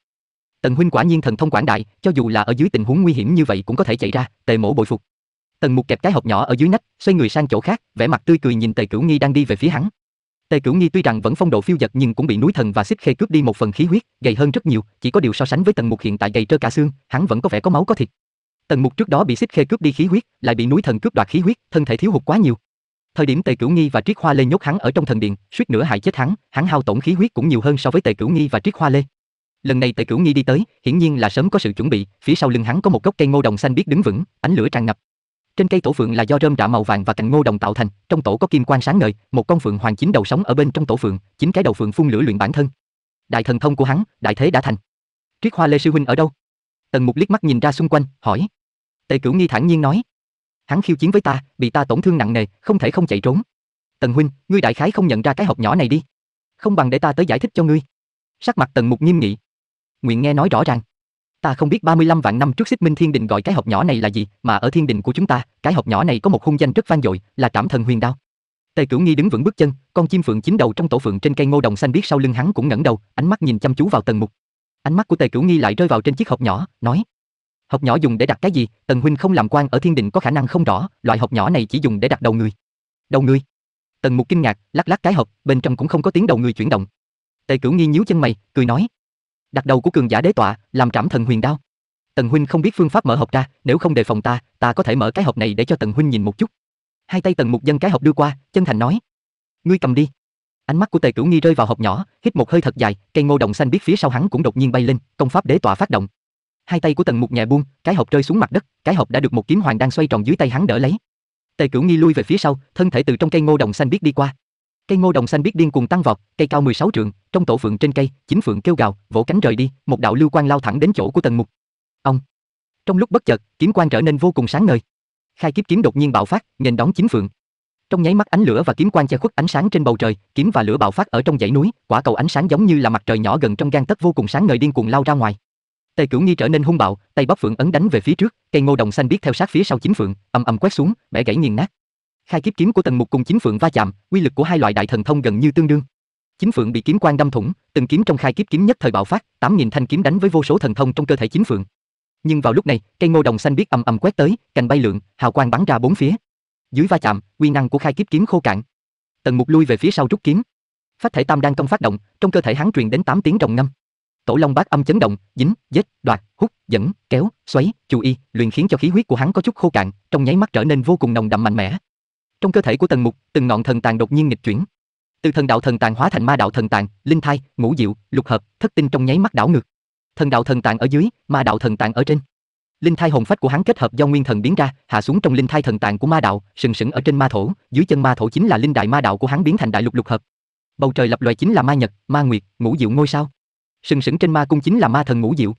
"Tần huynh quả nhiên thần thông quảng đại, cho dù là ở dưới tình huống nguy hiểm như vậy cũng có thể chạy ra, Tề mổ bội phục." Tần Mục kẹp cái hộp nhỏ ở dưới nách, xoay người sang chỗ khác, vẻ mặt tươi cười nhìn Tề Cửu Nghi đang đi về phía hắn. Tề Cửu Nghi tuy rằng vẫn phong độ phiêu dật nhưng cũng bị núi thần và xích khê cướp đi một phần khí huyết, gầy hơn rất nhiều, chỉ có điều so sánh với Tần Mục hiện tại gầy trơ cả xương, hắn vẫn có vẻ có máu có thịt. Tần Mục trước đó bị xích khê cướp đi khí huyết, lại bị núi thần cướp đoạt khí huyết, thân thể thiếu hụt quá nhiều. Thời điểm Tề Cửu Nghi và Triết Hoa Lê nhốt hắn ở trong thần điện, suýt nữa hại chết hắn, hắn hao tổn khí huyết cũng nhiều hơn so với Tề Cửu Nghi và Triết Hoa Lê. Lần này Tề Cửu Nghi đi tới, hiển nhiên là sớm có sự chuẩn bị, phía sau lưng hắn có một gốc cây ngô đồng xanh biết đứng vững, ánh lửa tràn ngập. Trên cây tổ phượng là do rơm rạ màu vàng và cành ngô đồng tạo thành, trong tổ có kim quang sáng ngời, một con phượng hoàng chín đầu sống ở bên trong tổ phượng, chín cái đầu phượng phun lửa luyện bản thân. Đại thần thông của hắn, đại thế đã thành. Triết Hoa Lê sư huynh ở đâu? Tần Mục liếc mắt nhìn ra xung quanh, hỏi. Tề Cửu Nghi thản nhiên nói, hắn khiêu chiến với ta, bị ta tổn thương nặng nề, không thể không chạy trốn. Tần huynh, ngươi đại khái không nhận ra cái hộp nhỏ này đi, không bằng để ta tới giải thích cho ngươi. Sắc mặt Tần Mục nghiêm nghị. Nguyện nghe nói rõ ràng. Ta không biết 35 vạn năm trước Xích Minh Thiên Đình gọi cái hộp nhỏ này là gì, mà ở thiên đình của chúng ta, cái hộp nhỏ này có một hung danh rất vang dội, là Trảm Thần Huyền Đao. Tề Cửu Nghi đứng vững bước chân, con chim phượng chín đầu trong tổ phượng trên cây ngô đồng xanh biết sau lưng hắn cũng ngẩng đầu, ánh mắt nhìn chăm chú vào Tần Mục. Ánh mắt của Tề Cửu Nghi lại rơi vào trên chiếc hộp nhỏ, nói: "Hộp nhỏ dùng để đặt cái gì? Tần huynh không làm quan ở thiên đình có khả năng không rõ, loại hộp nhỏ này chỉ dùng để đặt đầu người." "Đầu người?" Tần Mục kinh ngạc, lắc lắc cái hộp, bên trong cũng không có tiếng đầu người chuyển động. Tề Cửu Nghi nhíu chân mày, cười nói: đặt đầu của cường giả đế tọa, làm trảm thần huyền đao. Tần huynh không biết phương pháp mở hộp ra, nếu không đề phòng ta, ta có thể mở cái hộp này để cho Tần huynh nhìn một chút. Hai tay Tần Mục Dân cái hộp đưa qua, chân thành nói: "Ngươi cầm đi." Ánh mắt của Tề Cửu Nghi rơi vào hộp nhỏ, hít một hơi thật dài, cây ngô đồng xanh biết phía sau hắn cũng đột nhiên bay lên, công pháp đế tọa phát động. Hai tay của Tần Mục nhẹ buông, cái hộp rơi xuống mặt đất, cái hộp đã được một kiếm hoàng đang xoay tròn dưới tay hắn đỡ lấy. Tề Cửu Nghi lui về phía sau, thân thể từ trong cây ngô đồng xanh biết đi qua, Cây ngô đồng xanh biết điên cuồng tăng vọt, cây cao 16 trượng, trong tổ phượng trên cây, chính phượng kêu gào, vỗ cánh rời đi, một đạo lưu quan lao thẳng đến chỗ của Tần Mục. Ông. Trong lúc bất chợt, kiếm quan trở nên vô cùng sáng ngời. Khai kiếp kiếm đột nhiên bạo phát, nhìn đón chính phượng. Trong nháy mắt ánh lửa và kiếm quan che khuất ánh sáng trên bầu trời, kiếm và lửa bạo phát ở trong dãy núi, quả cầu ánh sáng giống như là mặt trời nhỏ gần trong gang tất vô cùng sáng ngời điên cuồng lao ra ngoài. Tề Cửu Nghi trở nên hung bạo, tay bắp phượng ấn đánh về phía trước, cây ngô đồng xanh biết theo sát phía sau chính phượng, ầm ầm quét xuống, bẻ gãy nghiền nát. Khai kiếp kiếm của Tần Mục cùng Chính Phượng va chạm, quy lực của hai loại đại thần thông gần như tương đương. Chính Phượng bị kiếm quan đâm thủng, từng kiếm trong khai kiếp kiếm nhất thời bạo phát, tám nghìn thanh kiếm đánh với vô số thần thông trong cơ thể Chính Phượng. Nhưng vào lúc này, cây ngô đồng xanh biết ầm ầm quét tới, cành bay lượn, hào quang bắn ra bốn phía. Dưới va chạm, uy năng của khai kiếp kiếm khô cạn. Tần Mục lui về phía sau rút kiếm. Phát thể Tam đang công phát động, trong cơ thể hắn truyền đến tám tiếng rồng ngâm. Tổ Long Bát âm chấn động, dính, dết, đoạt, hút, dẫn, kéo, xoáy, chú y, luyện khiến cho khí huyết của hắn có chút khô cạn, trong nháy mắt trở nên vô cùng nồng đậm mạnh mẽ. Trong cơ thể của Tần Mục, từng ngọn thần tàn đột nhiên nghịch chuyển. Từ thần đạo thần tàn hóa thành ma đạo thần tàn, linh thai, ngũ diệu, lục hợp, thất tinh trong nháy mắt đảo ngược. Thần đạo thần tàn ở dưới, ma đạo thần tàn ở trên. Linh thai hồn phách của hắn kết hợp do nguyên thần biến ra, hạ xuống trong linh thai thần tàn của ma đạo, sừng sững ở trên ma thổ, dưới chân ma thổ chính là linh đại ma đạo của hắn biến thành đại lục lục hợp. Bầu trời lập loài chính là ma nhật, ma nguyệt, ngũ diệu ngôi sao. Sừng sững trên ma cung chính là ma thần ngũ diệu.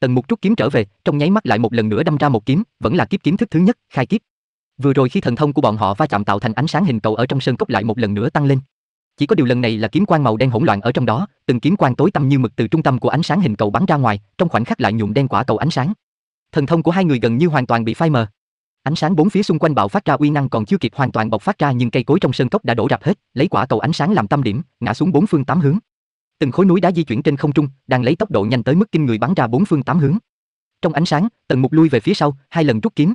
Tần Mục rút kiếm trở về, trong nháy mắt lại một lần nữa đâm ra một kiếm, vẫn là kiếp kiếm thức thứ nhất, khai kiếp. Vừa rồi khi thần thông của bọn họ va chạm tạo thành ánh sáng hình cầu ở trong sơn cốc lại một lần nữa tăng lên. Chỉ có điều lần này là kiếm quang màu đen hỗn loạn ở trong đó, từng kiếm quang tối tăm như mực từ trung tâm của ánh sáng hình cầu bắn ra ngoài, trong khoảnh khắc lại nhuộm đen quả cầu ánh sáng. Thần thông của hai người gần như hoàn toàn bị phai mờ. Ánh sáng bốn phía xung quanh bạo phát ra uy năng còn chưa kịp hoàn toàn bộc phát ra nhưng cây cối trong sơn cốc đã đổ rạp hết, lấy quả cầu ánh sáng làm tâm điểm, ngã xuống bốn phương tám hướng. Từng khối núi đá di chuyển trên không trung, đang lấy tốc độ nhanh tới mức kinh người bắn ra bốn phương tám hướng. Trong ánh sáng, Tần Mục lui về phía sau, hai lần rút kiếm,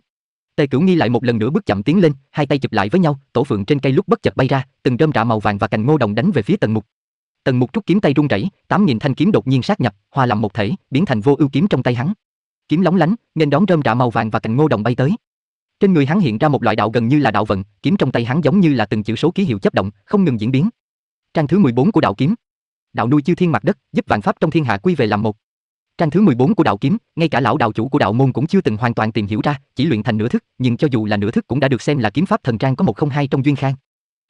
Tề Cửu Nghi lại một lần nữa bước chậm tiến lên, hai tay chụp lại với nhau, tổ phượng trên cây lúc bất chợt bay ra, từng đơm rạ màu vàng và cành ngô đồng đánh về phía Tần Mục. Tần Mục trúc kiếm tay rung rẩy, tám nghìn thanh kiếm đột nhiên sát nhập, hòa làm một thể, biến thành vô ưu kiếm trong tay hắn. Kiếm lóng lánh, nên đón rơm rạ màu vàng và cành ngô đồng bay tới. Trên người hắn hiện ra một loại đạo gần như là đạo vận, kiếm trong tay hắn giống như là từng chữ số ký hiệu chấp động, không ngừng diễn biến. Trang thứ 14 của đạo kiếm. Đạo nuôi chư thiên mặt đất, giúp vạn pháp trong thiên hạ quy về làm một. Trang thứ 14 của đạo kiếm, ngay cả lão đạo chủ của đạo môn cũng chưa từng hoàn toàn tìm hiểu ra, chỉ luyện thành nửa thức, nhưng cho dù là nửa thức cũng đã được xem là kiếm pháp thần trang có một không hai trong duyên khang.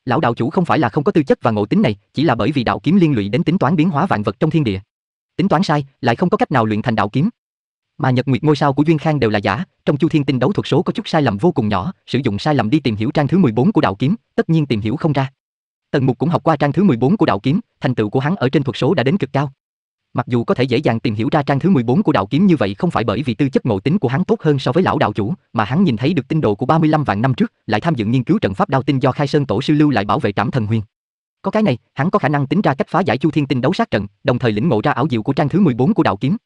Lão đạo chủ không phải là không có tư chất và ngộ tính này, chỉ là bởi vì đạo kiếm liên lụy đến tính toán biến hóa vạn vật trong thiên địa. Tính toán sai, lại không có cách nào luyện thành đạo kiếm. Mà Nhật Nguyệt ngôi sao của Duyên Khang đều là giả, trong Chu Thiên Tinh đấu thuật số có chút sai lầm vô cùng nhỏ, sử dụng sai lầm đi tìm hiểu trang thứ 14 của đạo kiếm, tất nhiên tìm hiểu không ra. Tần Mục cũng học qua trang thứ 14 của đạo kiếm, thành tựu của hắn ở trên thuật số đã đến cực cao. Mặc dù có thể dễ dàng tìm hiểu ra trang thứ 14 của đạo kiếm như vậy không phải bởi vì tư chất ngộ tính của hắn tốt hơn so với lão đạo chủ, mà hắn nhìn thấy được tinh đồ của 35 vạn năm trước, lại tham dự nghiên cứu trận pháp đao tinh do Khai Sơn tổ sư lưu lại bảo vệ Trảm Thần Huyền. Có cái này, hắn có khả năng tính ra cách phá giải Chu Thiên Tinh đấu sát trận, đồng thời lĩnh ngộ ra ảo diệu của trang thứ 14 của đạo kiếm.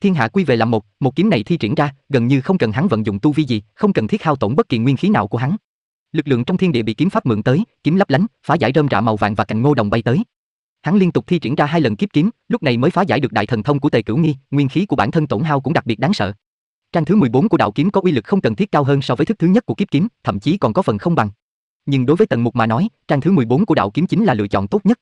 Thiên hạ quy về làm một, một kiếm này thi triển ra, gần như không cần hắn vận dụng tu vi gì, không cần thiết hao tổn bất kỳ nguyên khí nào của hắn. Lực lượng trong thiên địa bị kiếm pháp mượn tới, kiếm lấp lánh, phá giải rơm rạ màu vàng và cành ngô đồng bay tới. Hắn liên tục thi triển ra hai lần kiếp kiếm, lúc này mới phá giải được đại thần thông của Tề Cửu Nghi, nguyên khí của bản thân tổn hao cũng đặc biệt đáng sợ. Trang thứ 14 của đạo kiếm có uy lực không cần thiết cao hơn so với thức thứ nhất của kiếp kiếm, thậm chí còn có phần không bằng. Nhưng đối với Tần Mục mà nói, trang thứ 14 của đạo kiếm chính là lựa chọn tốt nhất.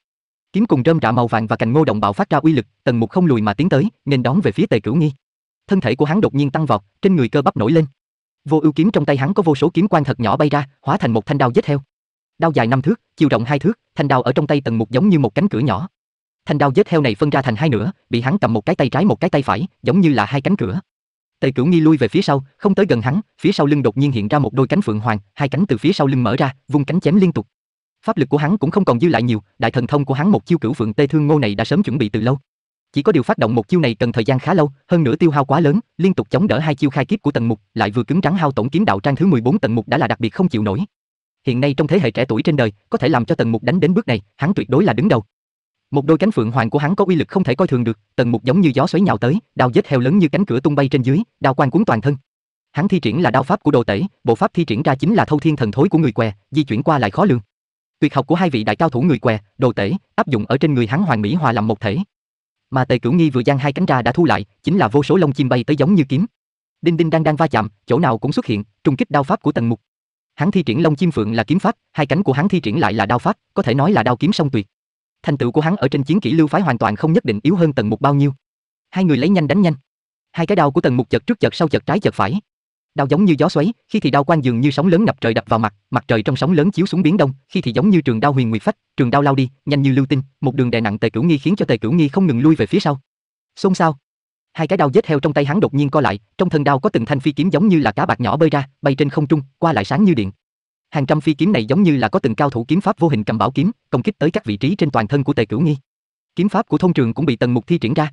Kiếm cùng rơm rạ màu vàng và cành ngô động bạo phát ra uy lực, Tần Mục không lùi mà tiến tới, nên đón về phía Tề Cửu Nghi. Thân thể của hắn đột nhiên tăng vọt, trên người cơ bắp nổi lên. Vô ưu kiếm trong tay hắn có vô số kiếm quan thật nhỏ bay ra, hóa thành một thanh đao giết heo đao dài năm thước, chiều rộng hai thước, thanh đao ở trong tay Tần Mục giống như một cánh cửa nhỏ. Thanh đao vết heo này phân ra thành hai nửa, bị hắn cầm một cái tay trái một cái tay phải, giống như là hai cánh cửa. Tề Cửu Nghi lui về phía sau, không tới gần hắn, phía sau lưng đột nhiên hiện ra một đôi cánh phượng hoàng, hai cánh từ phía sau lưng mở ra, vung cánh chém liên tục. Pháp lực của hắn cũng không còn dư lại nhiều, đại thần thông của hắn một chiêu cửu phượng tê thương ngô này đã sớm chuẩn bị từ lâu. Chỉ có điều phát động một chiêu này cần thời gian khá lâu, hơn nữa tiêu hao quá lớn, liên tục chống đỡ hai chiêu khai kiếp của Tần Mục, lại vừa cứng rắn hao tổng kiếm đạo trang thứ 14 Tần Mục đã là đặc biệt không chịu nổi, hiện nay trong thế hệ trẻ tuổi trên đời, có thể làm cho Tần Mục đánh đến bước này, hắn tuyệt đối là đứng đầu. Một đôi cánh phượng hoàng của hắn có uy lực không thể coi thường được, Tần Mục giống như gió xoáy nhào tới, đao giết heo lớn như cánh cửa tung bay trên dưới, đao quang cuốn toàn thân. Hắn thi triển là đao pháp của Đồ Tể, bộ pháp thi triển ra chính là Thâu Thiên Thần Thối của người què, di chuyển qua lại khó lường. Tuyệt học của hai vị đại cao thủ người què, Đồ Tể, áp dụng ở trên người hắn hoàng mỹ hòa làm một thể. Mà Tề Cửu Nghi vừa giang hai cánh ra đã thu lại, chính là vô số lông chim bay tới giống như kiếm. Đinh đinh đang đang va chạm, chỗ nào cũng xuất hiện, trùng kích đao pháp của Tần Mục. Hắn thi triển Long Chim Phượng là kiếm pháp, hai cánh của hắn thi triển lại là đao pháp, có thể nói là đao kiếm song tuyệt. Thành tựu của hắn ở trên chiến kỹ lưu phái hoàn toàn không nhất định yếu hơn Tần Mục bao nhiêu. Hai người lấy nhanh đánh nhanh. Hai cái đao của Tần Mục chật trước chật sau chật trái chật phải. Đao giống như gió xoáy, khi thì đao quang dường như sóng lớn ngập trời đập vào mặt, mặt trời trong sóng lớn chiếu xuống biển đông, khi thì giống như trường đao huyền nguyệt phách, trường đao lao đi, nhanh như lưu tinh, một đường đè nặng Tề Cửu Nghi khiến cho Tề Cửu Nghi không ngừng lui về phía sau. Xôn xao, Hai cái đao vết heo trong tay hắn đột nhiên co lại, trong thân đao có từng thanh phi kiếm giống như là cá bạc nhỏ bơi ra, bay trên không trung, qua lại sáng như điện. Hàng trăm phi kiếm này giống như là có từng cao thủ kiếm pháp vô hình cầm bảo kiếm, công kích tới các vị trí trên toàn thân của Tề Cửu Nghi. Kiếm pháp của thông trường cũng bị Tần Mục thi triển ra.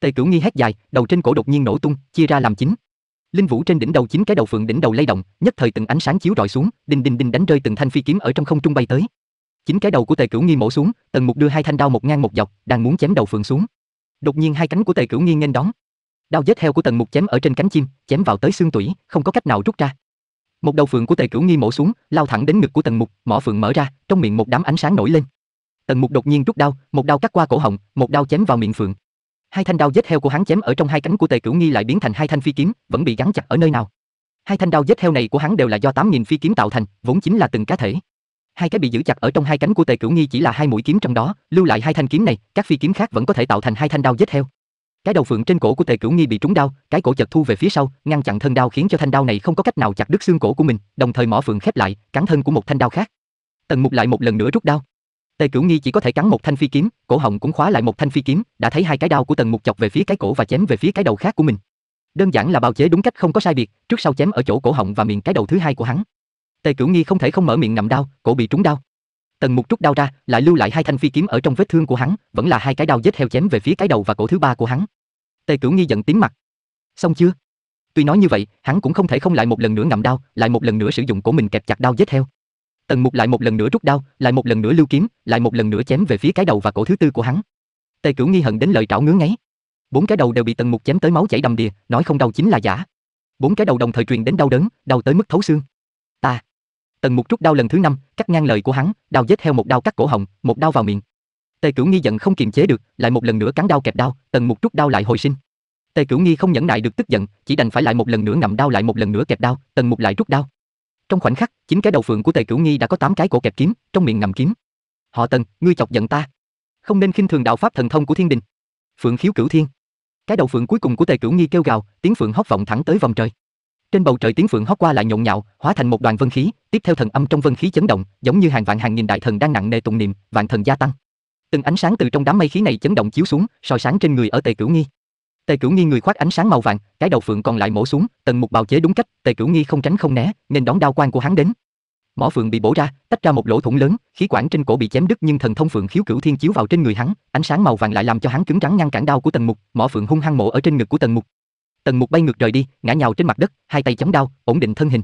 Tề Cửu Nghi hét dài, đầu trên cổ đột nhiên nổ tung, chia ra làm chín. Linh vũ trên đỉnh đầu chín cái đầu phượng đỉnh đầu lay động, nhất thời từng ánh sáng chiếu rọi xuống, đinh đinh đinh đánh rơi từng thanh phi kiếm ở trong không trung bay tới. Chín cái đầu của Tề Cửu Nghi mổ xuống, Tần Mục đưa hai thanh đao một ngang một dọc, đang muốn chém đầu phượng xuống, Đột nhiên hai cánh của Tề Cửu Nghiên nghênh đón. Đao vết heo của Tần Mục chém ở trên cánh chim, chém vào tới xương tủy, không có cách nào rút ra. Một đầu phượng của Tề Cửu Nghi mổ xuống, lao thẳng đến ngực của Tần Mục, mỏ phượng mở ra, trong miệng một đám ánh sáng nổi lên. Tần Mục đột nhiên rút đao, một đao cắt qua cổ họng, một đao chém vào miệng phượng. Hai thanh đao vết heo của hắn chém ở trong hai cánh của Tề Cửu Nghi lại biến thành hai thanh phi kiếm, vẫn bị gắn chặt ở nơi nào. Hai thanh đao vết heo này của hắn đều là do tám nghìn phi kiếm tạo thành, vốn chính là từng cá thể. Hai cái bị giữ chặt ở trong hai cánh của Tề Cửu Nghi chỉ là hai mũi kiếm trong đó, lưu lại hai thanh kiếm này, các phi kiếm khác vẫn có thể tạo thành hai thanh đao giết heo. Cái đầu phượng trên cổ của Tề Cửu Nghi bị trúng đao, cái cổ chật thu về phía sau, ngăn chặn thân đao khiến cho thanh đao này không có cách nào chặt đứt xương cổ của mình, đồng thời mỏ phượng khép lại, cắn thân của một thanh đao khác. Tần Mục lại một lần nữa rút đao. Tề Cửu Nghi chỉ có thể cắn một thanh phi kiếm, cổ họng cũng khóa lại một thanh phi kiếm, đã thấy hai cái đao của Tần Mục chọc về phía cái cổ và chém về phía cái đầu khác của mình. Đơn giản là bào chế đúng cách không có sai biệt, trước sau chém ở chỗ cổ họng và miệng cái đầu thứ hai của hắn. Tề Cửu Nghi không thể không mở miệng ngậm đau, cổ bị trúng đau. Tần Mục rút đau ra, lại lưu lại hai thanh phi kiếm ở trong vết thương của hắn, vẫn là hai cái đao giết heo chém về phía cái đầu và cổ thứ ba của hắn. Tề Cửu Nghi giận tím mặt. Xong chưa? Tuy nói như vậy, hắn cũng không thể không lại một lần nữa ngậm đau, lại một lần nữa sử dụng của mình kẹp chặt đau giết heo. Tần Mục lại một lần nữa rút đau, lại một lần nữa lưu kiếm, lại một lần nữa chém về phía cái đầu và cổ thứ tư của hắn. Tề Cửu Nghi hận đến lời trảo ngứa ngáy. Bốn cái đầu đều bị Tần Mục chém tới máu chảy đầm đìa, nói không đau chính là giả. Bốn cái đầu đồng thời truyền đến đau đớn, đau tới mức thấu xương. Tần Mục rút đao lần thứ năm, cắt ngang lời của hắn, đao giết heo một đao cắt cổ họng, một đao vào miệng. Tề Cửu Nghi giận không kiềm chế được, lại một lần nữa cắn đao kẹp đao, Tần Mục rút đao lại hồi sinh. Tề Cửu Nghi không nhẫn nại được tức giận, chỉ đành phải lại một lần nữa ngậm đao lại một lần nữa kẹp đao, Tần Mục lại rút đao. Trong khoảnh khắc, chính cái đầu phượng của Tề Cửu Nghi đã có tám cái cổ kẹp kiếm, trong miệng ngậm kiếm. "Họ Tần, ngươi chọc giận ta, không nên khinh thường đạo pháp thần thông của Thiên Đình." Phượng Khiếu Cửu Thiên. Cái đầu phượng cuối cùng của Tề Cửu Nghi kêu gào, tiếng phượng hót vọng thẳng tới vòng trời. Trên bầu trời tiếng phượng hót qua lại nhộn nhạo, hóa thành một đoàn vân khí, tiếp theo thần âm trong vân khí chấn động, giống như hàng vạn hàng nghìn đại thần đang nặng nề tụng niệm, vạn thần gia tăng. Từng ánh sáng từ trong đám mây khí này chấn động chiếu xuống, soi sáng trên người ở Tề Cửu Nghi. Tề Cửu Nghi người khoác ánh sáng màu vàng, cái đầu phượng còn lại mổ xuống, tần mục bào chế đúng cách, Tề Cửu Nghi không tránh không né, nên đón đao quan của hắn đến. Mỏ phượng bị bổ ra, tách ra một lỗ thủng lớn, khí quản trên cổ bị chém đứt nhưng thần thông phượng khiếu cửu thiên chiếu vào trên người hắn, ánh sáng màu vàng lại làm cho hắn cứng rắn ngăn cản đao của tần mục, mỏ phượng hung hăng mổ ở trên ngực của tần mục, Tần Mục bay ngược rời đi, ngã nhào trên mặt đất, hai tay chống đau, ổn định thân hình.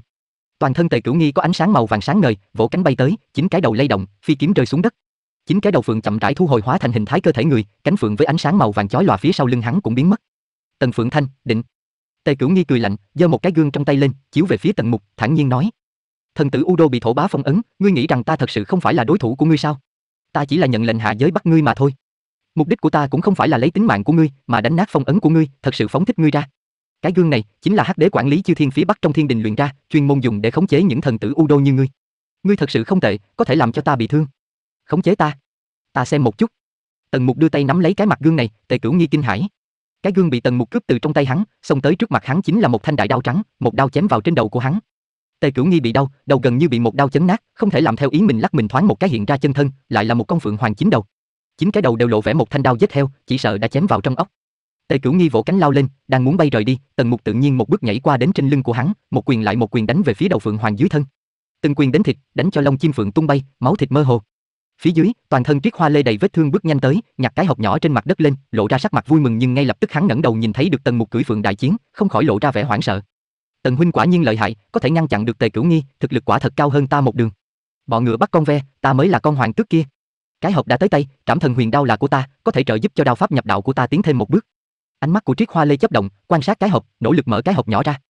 Toàn thân Tề Cửu Nghi có ánh sáng màu vàng sáng ngời, vỗ cánh bay tới, chín cái đầu lay động, phi kiếm rơi xuống đất. Chín cái đầu phượng chậm rãi thu hồi hóa thành hình thái cơ thể người, cánh phượng với ánh sáng màu vàng chói lòa phía sau lưng hắn cũng biến mất. Tần Phượng Thanh, định. Tề Cửu Nghi cười lạnh, giơ một cái gương trong tay lên, chiếu về phía Tần Mục, thản nhiên nói: "Thần tử Udo bị thổ bá phong ấn, ngươi nghĩ rằng ta thật sự không phải là đối thủ của ngươi sao? Ta chỉ là nhận lệnh hạ giới bắt ngươi mà thôi. Mục đích của ta cũng không phải là lấy tính mạng của ngươi, mà đánh nát phong ấn của ngươi, thật sự phóng thích ngươi ra." Cái gương này chính là hắc đế quản lý chư thiên phía bắc trong thiên đình luyện ra, chuyên môn dùng để khống chế những thần tử u đô như ngươi. Ngươi thật sự không tệ, có thể làm cho ta bị thương. Khống chế ta? Ta xem một chút. Tần Mục đưa tay nắm lấy cái mặt gương này, Tề Cửu Nghi kinh hãi. Cái gương bị Tần Mục cướp từ trong tay hắn, xông tới trước mặt hắn chính là một thanh đại đao trắng, một đao chém vào trên đầu của hắn. Tề Cửu Nghi bị đau, đầu gần như bị một đao chấn nát, không thể làm theo ý mình lắc mình thoáng một cái hiện ra chân thân, lại là một con phượng hoàng chín đầu. Chín cái đầu đều lộ vẻ một thanh đao giết heo, chỉ sợ đã chém vào trong ốc Tề Cửu Nghi vỗ cánh lao lên, đang muốn bay rời đi, Tần Mục tự nhiên một bước nhảy qua đến trên lưng của hắn, một quyền lại một quyền đánh về phía đầu phượng hoàng dưới thân. Từng quyền đến thịt, đánh cho lông chim phượng tung bay, máu thịt mơ hồ. Phía dưới, toàn thân Triết Hoa Lê đầy vết thương bước nhanh tới, nhặt cái hộp nhỏ trên mặt đất lên, lộ ra sắc mặt vui mừng nhưng ngay lập tức hắn ngẩng đầu nhìn thấy được Tần Mục cưỡi phượng đại chiến, không khỏi lộ ra vẻ hoảng sợ. Tần huynh quả nhiên lợi hại, có thể ngăn chặn được Tề Cửu Nghi, thực lực quả thật cao hơn ta một đường. Bọ ngựa bắt con ve, ta mới là con hoàng tước kia. Cái hộp đã tới tay, Trảm Thần Huyền Đao là của ta, có thể trợ giúp cho đao pháp nhập đạo của ta tiến thêm một bước. Ánh mắt của Triết Hoa Lê chớp động, quan sát cái hộp, nỗ lực mở cái hộp nhỏ ra.